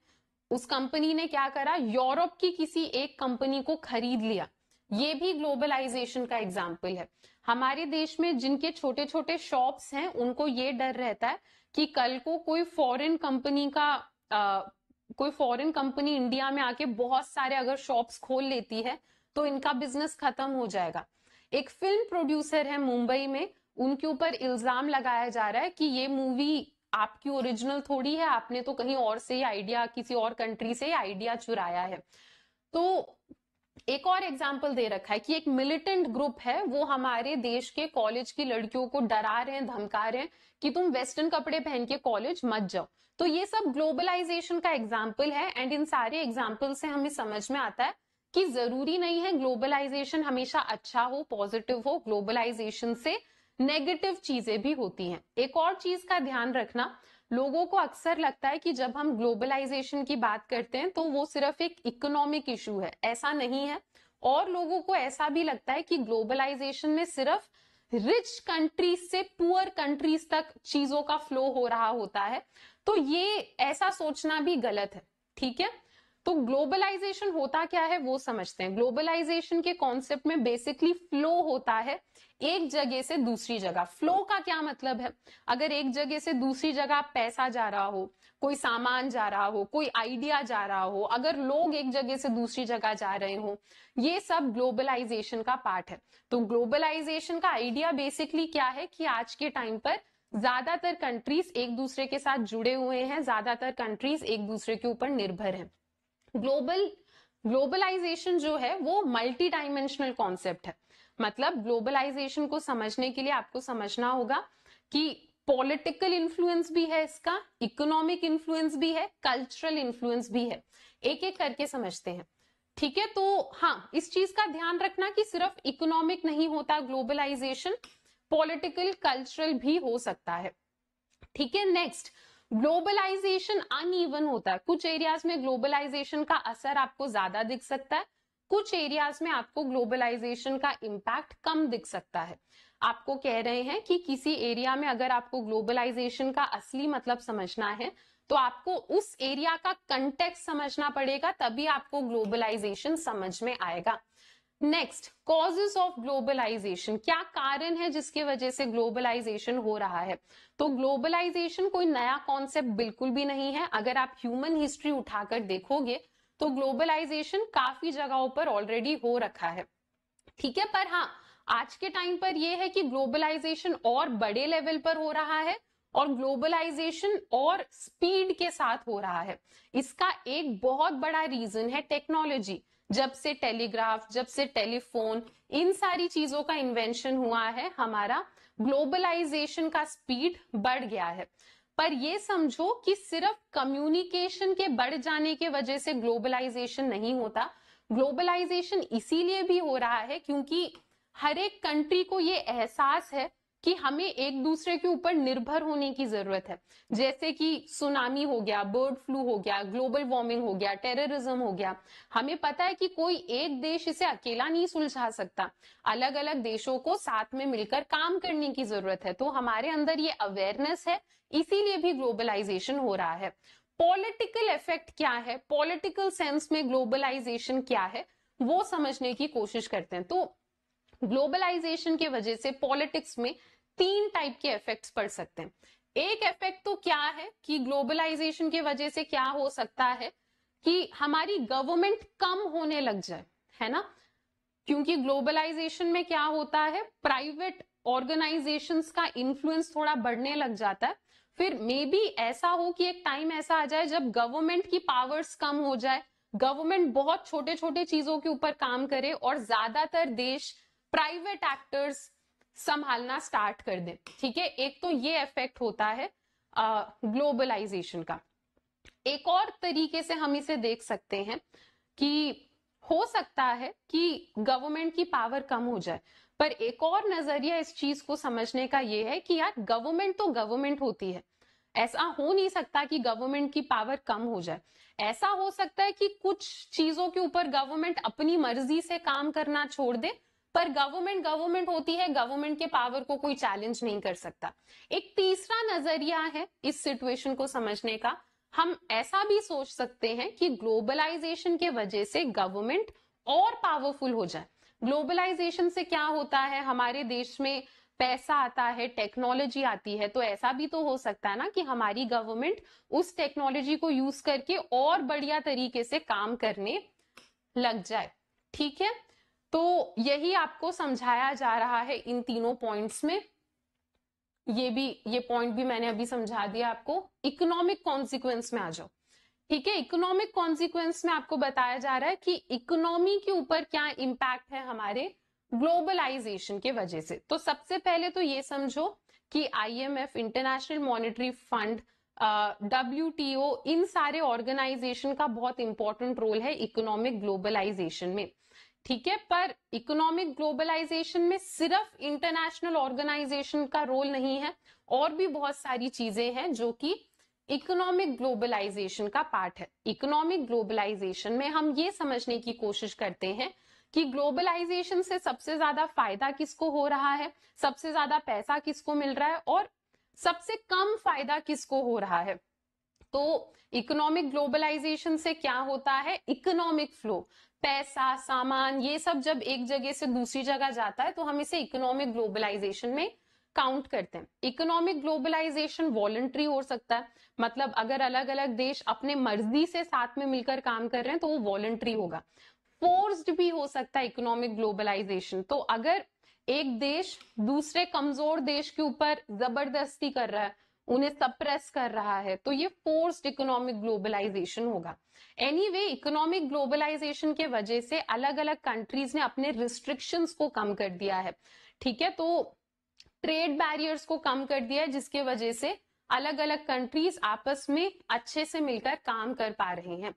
उस कंपनी ने क्या करा यूरोप की किसी एक कंपनी को खरीद लिया ये भी ग्लोबलाइजेशन का एग्जाम्पल है हमारे देश में जिनके छोटे छोटे शॉप्स हैं उनको ये डर रहता है कि कल को कोई फॉरेन कंपनी का कोई फॉरेन कंपनी इंडिया में आके बहुत सारे अगर शॉप्स खोल लेती है तो इनका बिजनेस खत्म हो जाएगा एक फिल्म प्रोड्यूसर है मुंबई में उनके ऊपर इल्जाम लगाया जा रहा है कि ये मूवी आपकी ओरिजिनल थोड़ी है आपने तो कहीं और से ही आइडिया किसी और कंट्री से आइडिया चुराया है तो एक और एग्जाम्पल दे रखा है कि एक मिलिटेंट ग्रुप है वो हमारे देश के कॉलेज की लड़कियों को डरा रहे हैं धमका रहे हैं कि तुम वेस्टर्न कपड़े पहन के कॉलेज मत जाओ तो ये सब ग्लोबलाइजेशन का एग्जाम्पल है एंड इन सारे एग्जाम्पल से हमें समझ में आता है कि जरूरी नहीं है ग्लोबलाइजेशन हमेशा अच्छा हो पॉजिटिव हो ग्लोबलाइजेशन से नेगेटिव चीजें भी होती हैं एक और चीज का ध्यान रखना लोगों को अक्सर लगता है कि जब हम ग्लोबलाइजेशन की बात करते हैं तो वो सिर्फ एक इकोनॉमिक इशू है ऐसा नहीं है और लोगों को ऐसा भी लगता है कि ग्लोबलाइजेशन में सिर्फ रिच कंट्रीज से पुअर कंट्रीज तक चीजों का फ्लो हो रहा होता है तो ये ऐसा सोचना भी गलत है ठीक है तो ग्लोबलाइजेशन होता क्या है वो समझते हैं ग्लोबलाइजेशन के कॉन्सेप्ट में बेसिकली फ्लो होता है एक जगह से दूसरी जगह फ्लो का क्या मतलब है अगर एक जगह से दूसरी जगह पैसा जा रहा हो कोई सामान जा रहा हो कोई आइडिया जा रहा हो अगर लोग एक जगह से दूसरी जगह जा रहे हो ये सब ग्लोबलाइजेशन का पार्ट है तो ग्लोबलाइजेशन का आइडिया बेसिकली क्या है कि आज के टाइम पर ज्यादातर कंट्रीज एक दूसरे के साथ जुड़े हुए हैं ज्यादातर कंट्रीज एक दूसरे के ऊपर निर्भर हैं ग्लोबल ग्लोबलाइजेशन जो है वो मल्टी डायमेंशनल कॉन्सेप्ट है मतलब ग्लोबलाइजेशन को समझने के लिए आपको समझना होगा कि पॉलिटिकल इन्फ्लुएंस भी है इसका इकोनॉमिक इन्फ्लुएंस भी है कल्चरल इन्फ्लुएंस भी है एक एक करके समझते हैं ठीक है तो हाँ इस चीज का ध्यान रखना कि सिर्फ इकोनॉमिक नहीं होता ग्लोबलाइजेशन पॉलिटिकल कल्चरल भी हो सकता है ठीक है नेक्स्ट ग्लोबलाइजेशन अनइवन होता है कुछ एरियाज में ग्लोबलाइजेशन का असर आपको ज्यादा दिख सकता है कुछ एरियाज में आपको ग्लोबलाइजेशन का इम्पैक्ट कम दिख सकता है आपको कह रहे हैं कि किसी एरिया में अगर आपको ग्लोबलाइजेशन का असली मतलब समझना है तो आपको उस एरिया का कंटेक्ट समझना पड़ेगा तभी आपको ग्लोबलाइजेशन समझ में आएगा नेक्स्ट कॉजेस ऑफ ग्लोबलाइजेशन क्या कारण है जिसकी वजह से ग्लोबलाइजेशन हो रहा है तो ग्लोबलाइजेशन कोई नया कॉन्सेप्ट बिल्कुल भी नहीं है अगर आप ह्यूमन हिस्ट्री उठाकर देखोगे तो ग्लोबलाइजेशन काफी जगहों पर ऑलरेडी हो रखा है ठीक है पर हाँ आज के टाइम पर यह है कि ग्लोबलाइजेशन और बड़े लेवल पर हो रहा है और ग्लोबलाइजेशन और स्पीड के साथ हो रहा है इसका एक बहुत बड़ा रीजन है टेक्नोलॉजी जब से टेलीग्राफ जब से टेलीफोन इन सारी चीजों का इन्वेंशन हुआ है हमारा ग्लोबलाइजेशन का स्पीड बढ़ गया है पर यह समझो कि सिर्फ कम्युनिकेशन के बढ़ जाने के वजह से ग्लोबलाइजेशन नहीं होता ग्लोबलाइजेशन इसीलिए भी हो रहा है क्योंकि हर एक कंट्री को ये एहसास है कि हमें एक दूसरे के ऊपर निर्भर होने की जरूरत है जैसे कि सुनामी हो गया बर्ड फ्लू हो गया ग्लोबल वार्मिंग हो गया टेररिज्म हो गया हमें पता है कि कोई एक देश इसे अकेला नहीं सुलझा सकता अलग अलग देशों को साथ में मिलकर काम करने की जरूरत है तो हमारे अंदर ये अवेयरनेस है इसीलिए भी ग्लोबलाइजेशन हो रहा है पॉलिटिकल इफेक्ट क्या है पॉलिटिकल सेंस में ग्लोबलाइजेशन क्या है वो समझने की कोशिश करते हैं तो ग्लोबलाइजेशन की वजह से पॉलिटिक्स में तीन टाइप के इफेक्ट्स पड़ सकते हैं एक इफेक्ट तो क्या है कि ग्लोबलाइजेशन की वजह से क्या हो सकता है कि हमारी गवर्नमेंट कम होने लग जाए है ना क्योंकि ग्लोबलाइजेशन में क्या होता है प्राइवेट ऑर्गेनाइजेशंस का इन्फ्लुएंस थोड़ा बढ़ने लग जाता है फिर मे बी ऐसा हो कि एक टाइम ऐसा आ जाए जब गवर्नमेंट की पावर्स कम हो जाए गवर्नमेंट बहुत छोटे छोटे चीजों के ऊपर काम करे और ज्यादातर देश प्राइवेट एक्टर्स संभालना स्टार्ट कर दे ठीक है एक तो ये इफेक्ट होता है ग्लोबलाइजेशन का एक और तरीके से हम इसे देख सकते हैं कि हो सकता है कि गवर्नमेंट की पावर कम हो जाए पर एक और नजरिया इस चीज को समझने का ये है कि यार गवर्नमेंट तो गवर्नमेंट होती है ऐसा हो नहीं सकता कि गवर्नमेंट की पावर कम हो जाए ऐसा हो सकता है कि कुछ चीजों के ऊपर गवर्नमेंट अपनी मर्जी से काम करना छोड़ दे पर गवर्नमेंट गवर्नमेंट होती है गवर्नमेंट के पावर को कोई चैलेंज नहीं कर सकता एक तीसरा नजरिया है इस सिचुएशन को समझने का हम ऐसा भी सोच सकते हैं कि ग्लोबलाइजेशन के वजह से गवर्नमेंट और पावरफुल हो जाए ग्लोबलाइजेशन से क्या होता है हमारे देश में पैसा आता है टेक्नोलॉजी आती है तो ऐसा भी तो हो सकता है ना कि हमारी गवर्नमेंट उस टेक्नोलॉजी को यूज करके और बढ़िया तरीके से काम करने लग जाए ठीक है तो यही आपको समझाया जा रहा है इन तीनों पॉइंट्स में ये भी ये पॉइंट भी मैंने अभी समझा दिया आपको इकोनॉमिक कॉन्सिक्वेंस में आ जाओ ठीक है इकोनॉमिक कॉन्सिक्वेंस में आपको बताया जा रहा है कि इकोनॉमी के ऊपर क्या इम्पैक्ट है हमारे ग्लोबलाइजेशन के वजह से तो सबसे पहले तो ये समझो कि IMF International Monetary Fund W T O इन सारे ऑर्गेनाइजेशन का बहुत इंपॉर्टेंट रोल है इकोनॉमिक ग्लोबलाइजेशन में ठीक है पर इकोनॉमिक ग्लोबलाइजेशन में सिर्फ इंटरनेशनल ऑर्गेनाइजेशन का रोल नहीं है और भी बहुत सारी चीजें हैं जो कि इकोनॉमिक ग्लोबलाइजेशन का पार्ट है इकोनॉमिक ग्लोबलाइजेशन में हम ये समझने की कोशिश करते हैं कि ग्लोबलाइजेशन से सबसे ज्यादा फायदा किसको हो रहा है सबसे ज्यादा पैसा किसको मिल रहा है और सबसे कम फायदा किसको हो रहा है तो इकोनॉमिक ग्लोबलाइजेशन से क्या होता है इकोनॉमिक फ्लो पैसा सामान ये सब जब एक जगह से दूसरी जगह जाता है तो हम इसे इकोनॉमिक ग्लोबलाइजेशन में काउंट करते हैं इकोनॉमिक ग्लोबलाइजेशन वॉलंट्री हो सकता है मतलब अगर अलग अलग देश अपने मर्जी से साथ में मिलकर काम कर रहे हैं तो वो वॉलंट्री होगा फोर्स्ड भी हो सकता है इकोनॉमिक ग्लोबलाइजेशन तो अगर एक देश दूसरे कमजोर देश के ऊपर जबरदस्ती कर रहा है उन्हें सप्रेस कर रहा है तो ये फोर्स्ड इकोनॉमिक ग्लोबलाइजेशन होगा एनी वे इकोनॉमिक ग्लोबलाइजेशन के वजह से अलग अलग कंट्रीज ने अपने रिस्ट्रिक्शन को कम कर दिया है ठीक है तो ट्रेड बैरियर्स को कम कर दिया है जिसके वजह से अलग अलग कंट्रीज आपस में अच्छे से मिलकर काम कर पा रहे हैं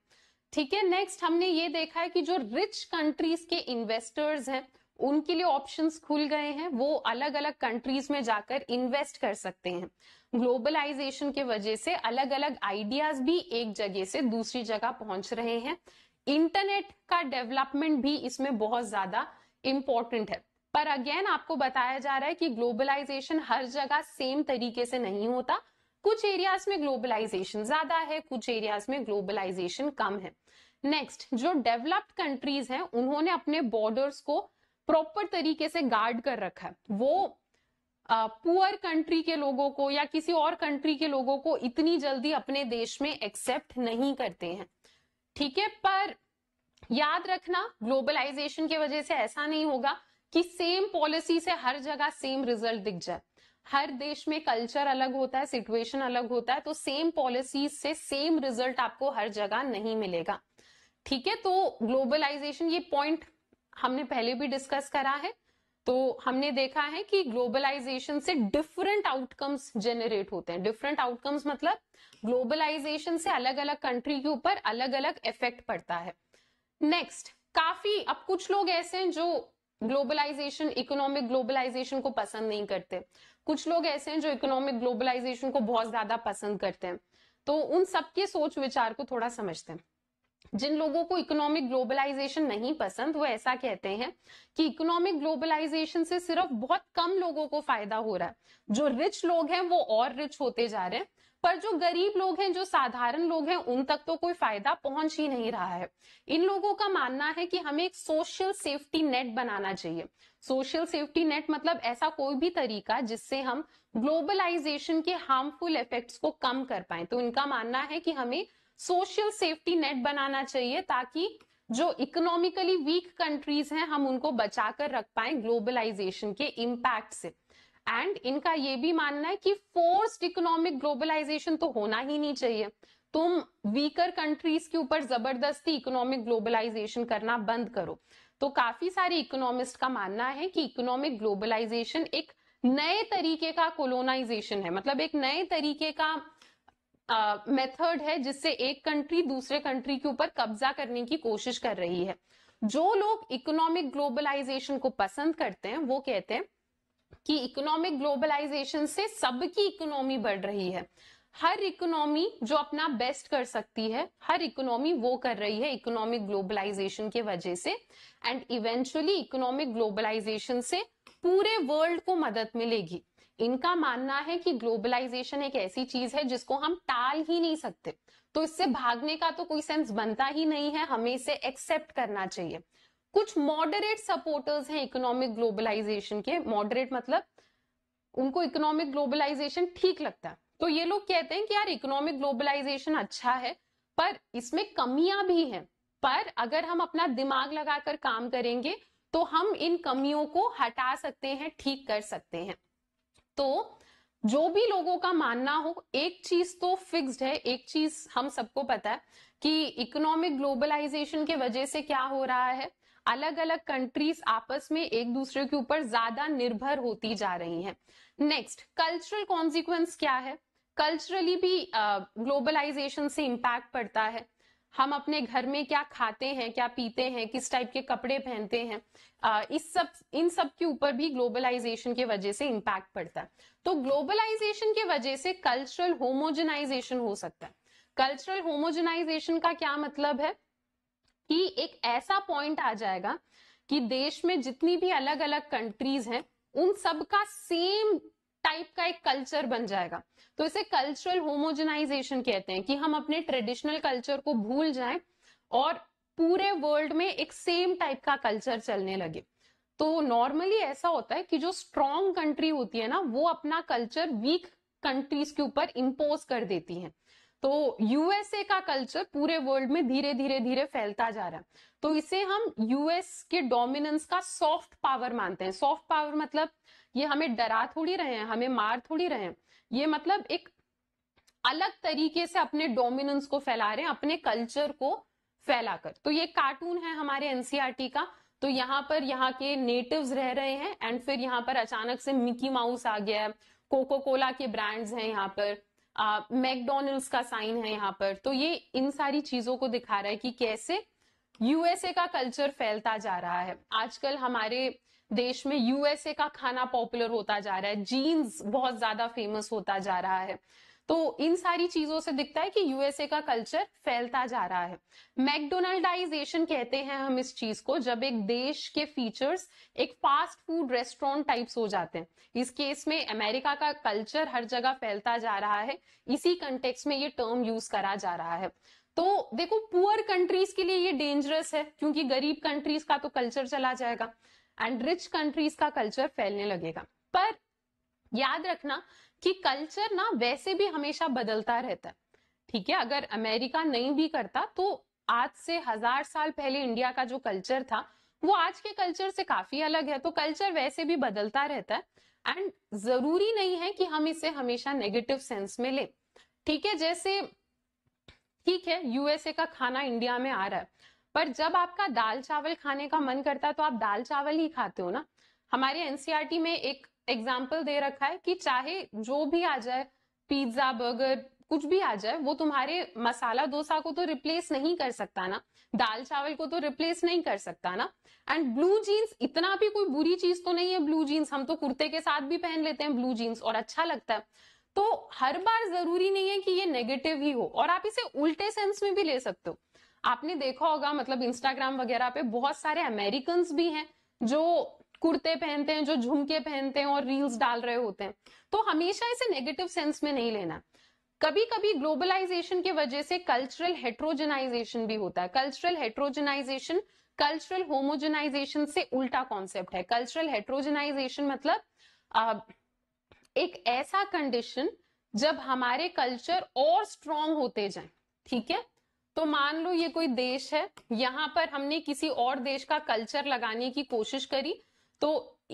ठीक है नेक्स्ट हमने ये देखा है कि जो रिच कंट्रीज के इन्वेस्टर्स हैं उनके लिए ऑप्शंस खुल गए हैं वो अलग अलग कंट्रीज में जाकर इन्वेस्ट कर सकते हैं ग्लोबलाइजेशन के वजह से अलग अलग आइडियाज भी एक जगह से दूसरी जगह पहुंच रहे हैं इंटरनेट का डेवलपमेंट भी इसमें बहुत ज्यादा इंपॉर्टेंट है पर अगेन आपको बताया जा रहा है कि ग्लोबलाइजेशन हर जगह सेम तरीके से नहीं होता कुछ एरियाज में ग्लोबलाइजेशन ज्यादा है कुछ एरियाज में ग्लोबलाइजेशन कम है नेक्स्ट जो डेवलप्ड कंट्रीज हैं उन्होंने अपने बॉर्डर्स को प्रॉपर तरीके से गार्ड कर रखा है वो पुअर कंट्री के लोगों को या किसी और कंट्री के लोगों को इतनी जल्दी अपने देश में एक्सेप्ट नहीं करते हैं ठीक है पर याद रखना ग्लोबलाइजेशन की वजह से ऐसा नहीं होगा कि सेम पॉलिसी से हर जगह सेम रिजल्ट दिख जाए हर देश में कल्चर अलग होता है सिचुएशन अलग होता है तो सेम पॉलिसी से सेम रिजल्ट आपको हर जगह नहीं मिलेगा ठीक है तो ग्लोबलाइजेशन ये पॉइंट हमने पहले भी डिस्कस करा है तो हमने देखा है कि ग्लोबलाइजेशन से डिफरेंट आउटकम्स जेनरेट होते हैं डिफरेंट आउटकम्स मतलब ग्लोबलाइजेशन से अलग अलग कंट्री के ऊपर अलग अलग इफेक्ट पड़ता है नेक्स्ट काफी अब कुछ लोग ऐसे हैं जो ग्लोबलाइजेशन इकोनॉमिक ग्लोबलाइजेशन को पसंद नहीं करते कुछ लोग ऐसे हैं जो इकोनॉमिक ग्लोबलाइजेशन को बहुत ज्यादा पसंद करते हैं तो उन सबके सोच विचार को थोड़ा समझते हैं जिन लोगों को इकोनॉमिक ग्लोबलाइजेशन नहीं पसंद वो ऐसा कहते हैं कि इकोनॉमिक ग्लोबलाइजेशन से सिर्फ बहुत कम लोगों को फायदा हो रहा है जो रिच लोग हैं वो और रिच होते जा रहे हैं पर जो गरीब लोग हैं जो साधारण लोग हैं उन तक तो कोई फायदा पहुंच ही नहीं रहा है इन लोगों का मानना है कि हमें एक सोशल सेफ्टी नेट बनाना चाहिए सोशल सेफ्टी नेट मतलब ऐसा कोई भी तरीका जिससे हम ग्लोबलाइजेशन के हार्मफुल इफेक्ट्स को कम कर पाए तो इनका मानना है कि हमें सोशल सेफ्टी नेट बनाना चाहिए ताकि जो इकोनॉमिकली वीक कंट्रीज हैं हम उनको बचाकर रख पाए ग्लोबलाइजेशन के इम्पैक्ट से एंड इनका ये भी मानना है कि फोर्स्ड इकोनॉमिक ग्लोबलाइजेशन तो होना ही नहीं चाहिए तुम वीकर कंट्रीज के ऊपर जबरदस्ती इकोनॉमिक ग्लोबलाइजेशन करना बंद करो तो काफी सारे इकोनॉमिस्ट का मानना है कि इकोनॉमिक ग्लोबलाइजेशन एक नए तरीके का कोलोनाइजेशन है मतलब एक नए तरीके का मेथड है जिससे एक कंट्री दूसरे कंट्री के ऊपर कब्जा करने की कोशिश कर रही है जो लोग इकोनॉमिक ग्लोबलाइजेशन को पसंद करते हैं वो कहते हैं कि इकोनॉमिक ग्लोबलाइजेशन से सबकी इकोनॉमी बढ़ रही है हर इकोनॉमी जो अपना बेस्ट कर सकती है हर इकोनॉमी वो कर रही है इकोनॉमिक ग्लोबलाइजेशन के वजह से एंड इवेंचुअली इकोनॉमिक ग्लोबलाइजेशन से पूरे वर्ल्ड को मदद मिलेगी इनका मानना है कि ग्लोबलाइजेशन एक ऐसी चीज है जिसको हम टाल ही नहीं सकते तो इससे भागने का तो कोई सेंस बनता ही नहीं है हमें इसे एक्सेप्ट करना चाहिए कुछ मॉडरेट सपोर्टर्स हैं इकोनॉमिक ग्लोबलाइजेशन के मॉडरेट मतलब उनको इकोनॉमिक ग्लोबलाइजेशन ठीक लगता है तो ये लोग कहते हैं कि यार इकोनॉमिक ग्लोबलाइजेशन अच्छा है पर इसमें कमियां भी हैं पर अगर हम अपना दिमाग लगाकर काम करेंगे तो हम इन कमियों को हटा सकते हैं ठीक कर सकते हैं तो जो भी लोगों का मानना हो एक चीज तो फिक्स्ड है एक चीज हम सबको पता है कि इकोनॉमिक ग्लोबलाइजेशन के वजह से क्या हो रहा है अलग अलग कंट्रीज आपस में एक दूसरे के ऊपर ज्यादा निर्भर होती जा रही हैं नेक्स्ट कल्चरल कॉन्सिक्वेंस क्या है कल्चरली भी ग्लोबलाइजेशन uh, से इम्पैक्ट पड़ता है हम अपने घर में क्या खाते हैं क्या पीते हैं किस टाइप के कपड़े पहनते हैं इस सब इन सब के ऊपर भी ग्लोबलाइजेशन के वजह से इम्पैक्ट पड़ता है तो ग्लोबलाइजेशन के वजह से कल्चरल होमोजेनाइजेशन हो सकता है कल्चरल होमोजेनाइजेशन का क्या मतलब है कि एक ऐसा पॉइंट आ जाएगा कि देश में जितनी भी अलग अलग कंट्रीज हैं उन सब का सेम टाइप का एक कल्चर बन जाएगा तो इसे कल्चरल होमोजेनाइजेशन कहते हैं कि हम अपने ट्रेडिशनल कल्चर को भूल जाएं और पूरे वर्ल्ड में एक सेम टाइप का कल्चर चलने लगे तो नॉर्मली ऐसा होता है कि जो स्ट्रॉन्ग कंट्री होती है ना वो अपना कल्चर वीक कंट्रीज के ऊपर इम्पोज कर देती है तो यूएसए का कल्चर पूरे वर्ल्ड में धीरे धीरे धीरे फैलता जा रहा है तो इसे हम यूएस के डोमिनेंस का सॉफ्ट पावर मानते हैं सॉफ्ट पावर मतलब ये हमें डरा थोड़ी रहे हैं हमें मार थोड़ी रहे हैं ये मतलब एक अलग तरीके से अपने डोमिनेंस को फैला रहे हैं अपने कल्चर को फैलाकर तो ये कार्टून है हमारे एनसीआरटी e का तो यहाँ पर यहाँ के नेटिव्स रह रहे हैं एंड फिर यहाँ पर अचानक से मिकी माउस आ गया है कोको कोला के ब्रांड्स हैं यहाँ पर मैकडोनल्ड्स का साइन है यहाँ पर तो ये इन सारी चीजों को दिखा रहा है कि कैसे यूएसए का कल्चर फैलता जा रहा है आजकल हमारे देश में यूएसए का खाना पॉपुलर होता जा रहा है जीन्स बहुत ज्यादा फेमस होता जा रहा है तो इन सारी चीजों से दिखता है कि यूएसए का कल्चर फैलता जा रहा है मैकडोनल्डाइजेशन कहते हैं हम इस चीज को जब एक देश के फीचर्स एक फास्ट फूड रेस्टोरेंट टाइप्स हो जाते हैं इस केस में अमेरिका का कल्चर हर जगह फैलता जा रहा है इसी कंटेक्स में ये टर्म यूज करा जा रहा है तो देखो पुअर कंट्रीज के लिए ये डेंजरस है क्योंकि गरीब कंट्रीज का तो कल्चर चला जाएगा एंड रिच कंट्रीज का कल्चर फैलने लगेगा पर याद रखना कि कल्चर ना वैसे भी हमेशा बदलता रहता है ठीक है अगर अमेरिका नहीं भी करता तो आज से हजार साल पहले इंडिया का जो कल्चर था वो आज के कल्चर से काफी अलग है तो कल्चर वैसे भी बदलता रहता है एंड जरूरी नहीं है कि हम इसे हमेशा नेगेटिव सेंस में ले ठीक है जैसे ठीक है यूएसए का खाना इंडिया में आ रहा है पर जब आपका दाल चावल खाने का मन करता है तो आप दाल चावल ही खाते हो ना हमारे एनसीआरटी e में एक एग्जाम्पल दे रखा है कि चाहे जो भी आ जाए पिज्जा बर्गर कुछ भी आ जाए वो तुम्हारे मसाला डोसा को तो रिप्लेस नहीं कर सकता ना दाल चावल को तो रिप्लेस नहीं कर सकता ना एंड ब्लू जीन्स इतना भी कोई बुरी चीज तो नहीं है ब्लू जीन्स हम तो कुर्ते के साथ भी पहन लेते हैं ब्लू जीन्स और अच्छा लगता है तो हर बार जरूरी नहीं है कि ये नेगेटिव ही हो और आप इसे उल्टे सेंस में भी ले सकते हो आपने देखा होगा मतलब इंस्टाग्राम वगैरह पे बहुत सारे अमेरिकन भी हैं जो कुर्ते पहनते हैं जो झुमके पहनते हैं और रील्स डाल रहे होते हैं तो हमेशा इसे नेगेटिव सेंस में नहीं लेना कभी कभी ग्लोबलाइजेशन की वजह से कल्चरल हेट्रोजेनाइजेशन भी होता है कल्चरल हेट्रोजेनाइजेशन कल्चरल होमोजेनाइजेशन से उल्टा कॉन्सेप्ट है कल्चरल हेट्रोजेनाइजेशन मतलब एक ऐसा कंडीशन जब हमारे कल्चर और स्ट्रांग होते जाए ठीक है तो मान लो ये कोई देश है यहाँ पर हमने किसी और देश का कल्चर लगाने की कोशिश करी तो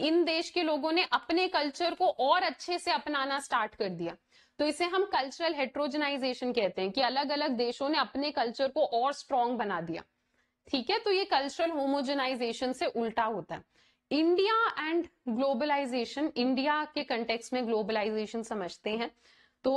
इन देश के लोगों ने अपने कल्चर को और अच्छे से अपनाना स्टार्ट कर दिया तो इसे हम कल्चरल हेट्रोजनाइजेशन कहते हैं कि अलग अलग देशों ने अपने कल्चर को और स्ट्रॉन्ग बना दिया ठीक है तो ये कल्चरल होमोजेनाइजेशन से उल्टा होता है इंडिया एंड ग्लोबलाइजेशन इंडिया के कंटेक्स में ग्लोबलाइजेशन समझते हैं तो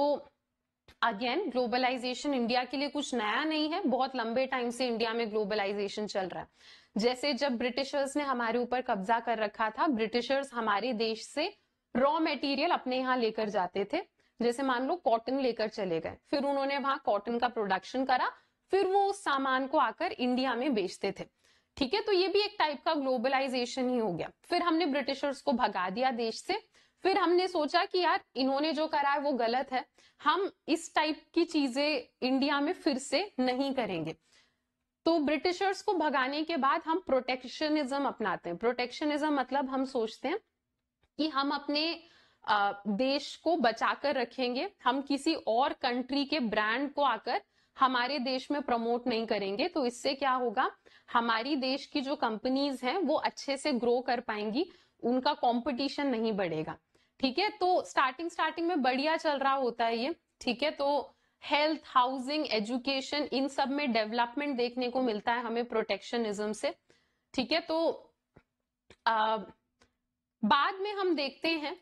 अगेन ग्लोबलाइजेशन इंडिया के लिए कुछ नया नहीं है बहुत लंबे टाइम से इंडिया में ग्लोबलाइजेशन चल रहा है जैसे जब ब्रिटिशर्स ने हमारे ऊपर कब्जा कर रखा था ब्रिटिशर्स हमारे देश से रॉ मटेरियल अपने यहाँ लेकर जाते थे जैसे मान लो कॉटन लेकर चले गए फिर उन्होंने वहां कॉटन का प्रोडक्शन करा फिर वो उस सामान को आकर इंडिया में बेचते थे ठीक है तो ये भी एक टाइप का ग्लोबलाइजेशन ही हो गया फिर हमने ब्रिटिशर्स को भगा दिया देश से फिर हमने सोचा कि यार इन्होंने जो करा है वो गलत है हम इस टाइप की चीजें इंडिया में फिर से नहीं करेंगे तो ब्रिटिशर्स को भगाने के बाद हम प्रोटेक्शनिज्म अपनाते हैं प्रोटेक्शनिज्म मतलब हम सोचते हैं कि हम अपने देश को बचाकर रखेंगे हम किसी और कंट्री के ब्रांड को आकर हमारे देश में प्रमोट नहीं करेंगे तो इससे क्या होगा हमारी देश की जो कंपनीज हैं वो अच्छे से ग्रो कर पाएंगी उनका कंपटीशन नहीं बढ़ेगा ठीक है तो स्टार्टिंग स्टार्टिंग में बढ़िया चल रहा होता है ये ठीक है तो हेल्थ हाउसिंग एजुकेशन इन सब में डेवलपमेंट देखने को मिलता है हमें प्रोटेक्शनिज्म से ठीक है तो आ, बाद में हम देखते हैं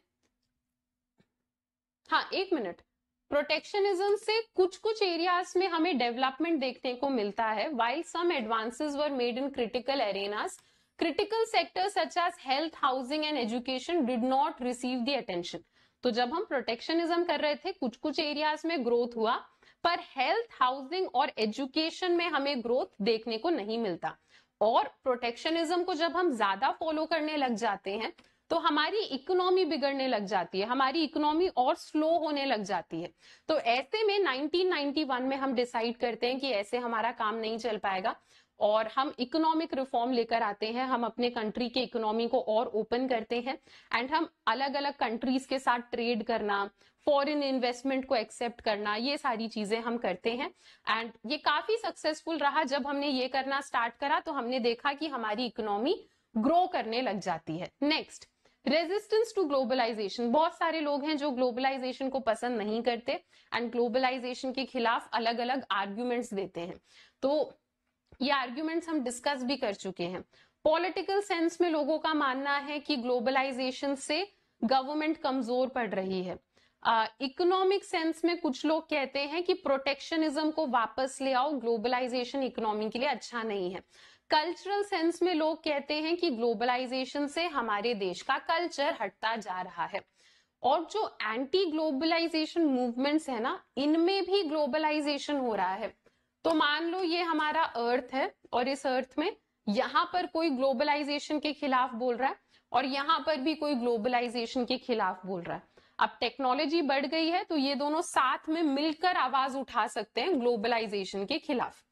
हाँ एक मिनट प्रोटेक्शनिज्म से कुछ कुछ एरियाज में हमें डेवलपमेंट देखने को मिलता है while some advances were made in critical arenas critical sector such as health housing and education did not receive the attention तो जब हम प्रोटेक्शनिज्म कर रहे थे कुछ कुछ एरियाज में ग्रोथ हुआ पर हेल्थ हाउसिंग और एजुकेशन में हमें ग्रोथ देखने को नहीं मिलता और प्रोटेक्शनिज्म को जब हम ज्यादा फॉलो करने लग जाते हैं तो हमारी इकोनॉमी बिगड़ने लग जाती है हमारी इकोनॉमी और स्लो होने लग जाती है तो ऐसे में 1991 में हम डिसाइड करते हैं कि ऐसे हमारा काम नहीं चल पाएगा और हम इकोनॉमिक रिफॉर्म लेकर आते हैं हम अपने कंट्री के इकोनॉमी को और ओपन करते हैं एंड हम अलग अलग कंट्रीज के साथ ट्रेड करना फॉरेन इन्वेस्टमेंट को एक्सेप्ट करना ये सारी चीजें हम करते हैं एंड ये काफी सक्सेसफुल रहा जब हमने ये करना स्टार्ट करा तो हमने देखा कि हमारी इकोनॉमी ग्रो करने लग जाती है नेक्स्ट रेजिस्टेंस टू ग्लोबलाइजेशन बहुत सारे लोग हैं जो ग्लोबलाइजेशन को पसंद नहीं करते एंड ग्लोबलाइजेशन के खिलाफ अलग अलग आर्ग्यूमेंट्स देते हैं तो ये आर्ग्यूमेंट्स हम डिस्कस भी कर चुके हैं पॉलिटिकल सेंस में लोगों का मानना है कि ग्लोबलाइजेशन से गवर्नमेंट कमजोर पड़ रही है इकोनॉमिक uh, सेंस में कुछ लोग कहते हैं कि प्रोटेक्शनिज्म को वापस ले आओ ग्लोबलाइजेशन इकोनॉमी के लिए अच्छा नहीं है कल्चरल सेंस में लोग कहते हैं कि ग्लोबलाइजेशन से हमारे देश का कल्चर हटता जा रहा है और जो एंटी ग्लोबलाइजेशन मूवमेंट्स है ना इनमें भी ग्लोबलाइजेशन हो रहा है तो मान लो ये हमारा अर्थ है और इस अर्थ में यहां पर कोई ग्लोबलाइजेशन के खिलाफ बोल रहा है और यहां पर भी कोई ग्लोबलाइजेशन के खिलाफ बोल रहा है अब टेक्नोलॉजी बढ़ गई है तो ये दोनों साथ में मिलकर आवाज उठा सकते हैं ग्लोबलाइजेशन के खिलाफ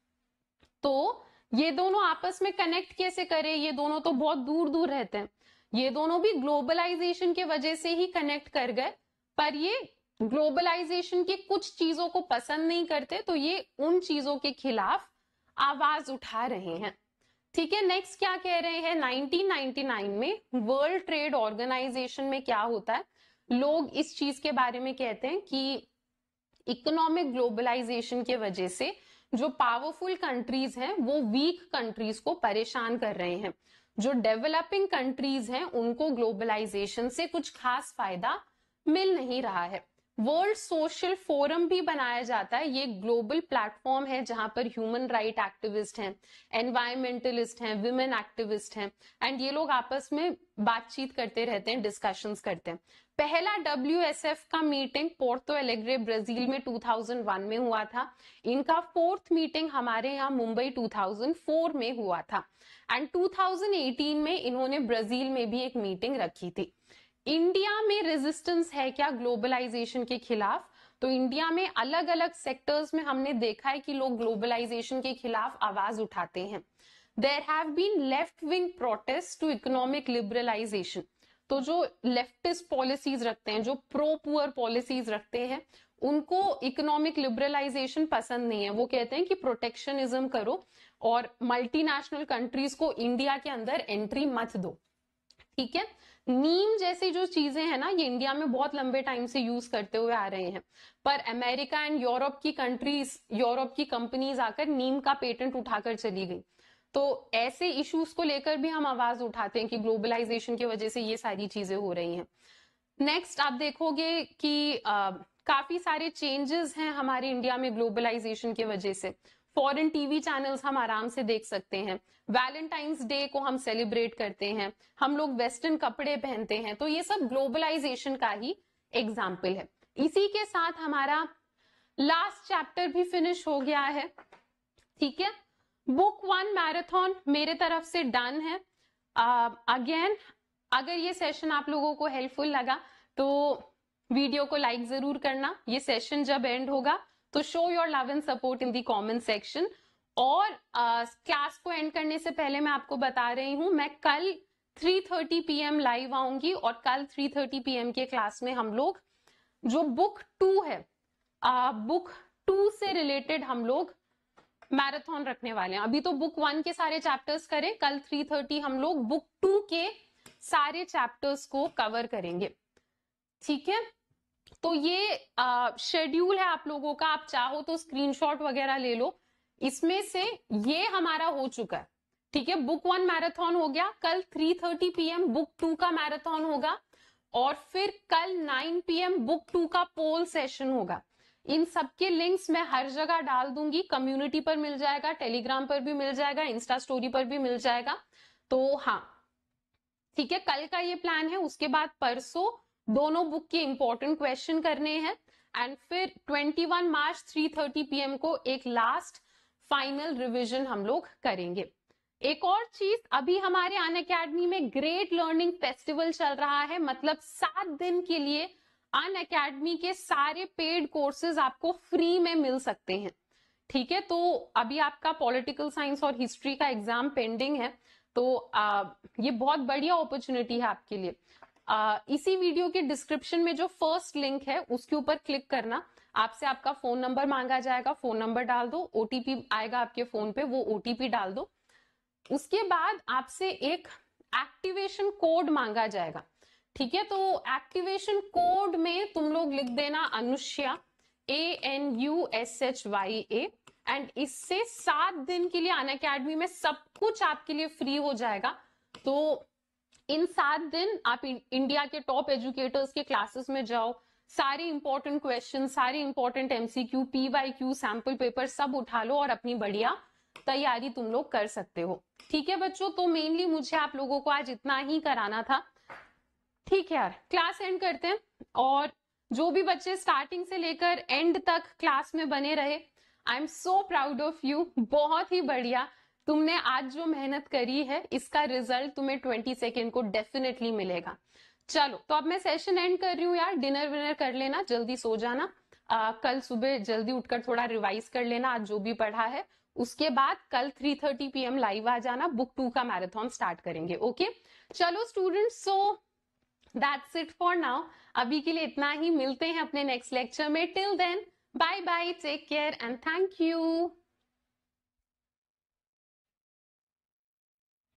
तो ये दोनों आपस में कनेक्ट कैसे करें ये दोनों तो बहुत दूर दूर रहते हैं ये दोनों भी ग्लोबलाइजेशन के वजह से ही कनेक्ट कर गए पर ये ग्लोबलाइजेशन के कुछ चीजों को पसंद नहीं करते तो ये उन चीजों के खिलाफ आवाज उठा रहे हैं ठीक है नेक्स्ट क्या कह रहे हैं 1999 में वर्ल्ड ट्रेड ऑर्गेनाइजेशन में क्या होता है लोग इस चीज के बारे में कहते हैं कि इकोनॉमिक ग्लोबलाइजेशन के वजह से जो पावरफुल कंट्रीज हैं वो वीक कंट्रीज को परेशान कर रहे हैं जो डेवलपिंग कंट्रीज हैं उनको ग्लोबलाइजेशन से कुछ खास फायदा मिल नहीं रहा है वर्ल्ड सोशल फोरम भी बनाया जाता है ये ग्लोबल प्लेटफॉर्म है जहां पर ह्यूमन राइट एक्टिविस्ट हैं एनवायरमेंटलिस्ट हैं विमेन एक्टिविस्ट हैं एंड ये लोग आपस में बातचीत करते रहते हैं डिस्कशन करते हैं पहला डब्ल्यू का मीटिंग पोर्टो एलेग्रे ब्राजील में 2001 में हुआ था इनका फोर्थ मीटिंग हमारे यहाँ मुंबई 2004 में हुआ था एंड 2018 में इन्होंने ब्राजील में भी एक मीटिंग रखी थी इंडिया में रेजिस्टेंस है क्या ग्लोबलाइजेशन के खिलाफ तो इंडिया में अलग अलग सेक्टर्स में हमने देखा है कि लोग ग्लोबलाइजेशन के खिलाफ आवाज उठाते हैं there have been left wing protest to economic liberalization तो जो लेफ्टिस्ट पॉलिसीज रखते हैं जो प्रो पुअर पॉलिसीज रखते हैं उनको इकोनॉमिक लिबरलाइजेशन पसंद नहीं है वो कहते हैं कि प्रोटेक्शनिज्म करो और मल्टीनेशनल कंट्रीज को इंडिया के अंदर एंट्री मत दो ठीक है नीम जैसी जो चीजें हैं ना ये इंडिया में बहुत लंबे टाइम से यूज करते हुए आ रहे हैं पर अमेरिका एंड यूरोप की कंट्रीज यूरोप की कंपनीज आकर नीम का पेटेंट उठाकर चली गई तो ऐसे इश्यूज को लेकर भी हम आवाज उठाते हैं कि ग्लोबलाइजेशन की वजह से ये सारी चीजें हो रही हैं नेक्स्ट आप देखोगे कि आ, काफी सारे चेंजेस हैं हमारे इंडिया में ग्लोबलाइजेशन की वजह से फॉरेन टीवी चैनल्स हम आराम से देख सकते हैं वैलेंटाइंस डे को हम सेलिब्रेट करते हैं हम लोग वेस्टर्न कपड़े पहनते हैं तो ये सब ग्लोबलाइजेशन का ही एग्जाम्पल है इसी के साथ हमारा लास्ट चैप्टर भी फिनिश हो गया है ठीक है बुक वन मैराथन मेरे तरफ से डन है अगेन uh, अगर ये सेशन आप लोगों को हेल्पफुल लगा तो वीडियो को लाइक जरूर करना ये सेशन जब एंड होगा तो show your love and support in the comment section और क्लास uh, को एंड करने से पहले मैं आपको बता रही हूं मैं कल 3:30 पीएम लाइव आऊंगी और कल 3:30 एम के क्लास में हम लोग जो बुक टू है बुक टू से रिलेटेड हम लोग मैराथन रखने वाले हैं अभी तो बुक वन के सारे चैप्टर्स करें कल 3:30 हम लोग बुक टू के सारे चैप्टर्स को कवर करेंगे ठीक है तो ये शेड्यूल है आप लोगों का आप चाहो तो स्क्रीनशॉट वगैरह ले लो इसमें से ये हमारा हो चुका है ठीक है बुक वन मैराथन हो गया कल 3:30 पीएम बुक टू का मैराथन होगा और फिर कल 9 पीएम बुक टू का पोल सेशन होगा इन सबके लिंक्स मैं हर जगह डाल दूंगी कम्युनिटी पर मिल जाएगा टेलीग्राम पर भी मिल जाएगा इंस्टा स्टोरी पर भी मिल जाएगा तो हाँ ठीक है कल का ये प्लान है उसके बाद परसों दोनों बुक के इंपॉर्टेंट क्वेश्चन करने हैं एंड फिर 21 मार्च 3:30 पीएम को एक लास्ट फाइनल रिवीजन हम लोग करेंगे एक और चीज अभी हमारे अन अकेडमी में ग्रेट लर्निंग फेस्टिवल चल रहा है मतलब सात दिन के लिए अन अकेडमी के सारे पेड कोर्सेज आपको फ्री में मिल सकते हैं ठीक है तो अभी आपका पॉलिटिकल साइंस और हिस्ट्री का एग्जाम पेंडिंग है तो आ, ये बहुत बढ़िया अपॉर्चुनिटी है आपके लिए आ, इसी वीडियो के डिस्क्रिप्शन में जो फर्स्ट लिंक है उसके ऊपर क्लिक करना आपसे आपका फोन नंबर मांगा जाएगा फोन नंबर डाल दो ओटीपी आएगा आपके फोन पे वो ओटीपी डाल दो उसके बाद आपसे एक एक्टिवेशन कोड मांगा जाएगा ठीक है तो एक्टिवेशन कोड में तुम लोग लिख देना Anushya A N U S H Y A and इससे सात दिन के लिए अन अकेडमी में सब कुछ आपके लिए फ्री हो जाएगा तो इन सात दिन आप इंडिया के टॉप एजुकेटर्स के क्लासेस में जाओ सारे इंपॉर्टेंट क्वेश्चन सारे important MCQ PYQ sample paper सब उठा लो और अपनी बढ़िया तैयारी तुम लोग कर सकते हो ठीक है बच्चों तो मेनली मुझे आप लोगों को आज इतना ही कराना था ठीक है यार क्लास एंड करते हैं और जो भी बच्चे स्टार्टिंग से लेकर एंड तक क्लास में बने रहे I am so proud of you बहुत ही बढ़िया तुमने आज जो मेहनत करी है इसका रिजल्ट तुम्हें ट्वेंटी सेकेंड को डेफिनेटली मिलेगा चलो तो अब मैं सेशन एंड कर रही हूँ यार डिनर विनर कर लेना जल्दी सो जाना आ, कल सुबह जल्दी उठकर थोड़ा रिवाइज कर लेना आज जो भी पढ़ा है उसके बाद कल 3:30 थर्टी पीएम लाइव आ जाना बुक टू का मैराथन स्टार्ट करेंगे ओके चलो student so that's it for now अभी के लिए इतना ही मिलते हैं अपने नेक्स्ट लेक्चर में till then bye bye take care and thank you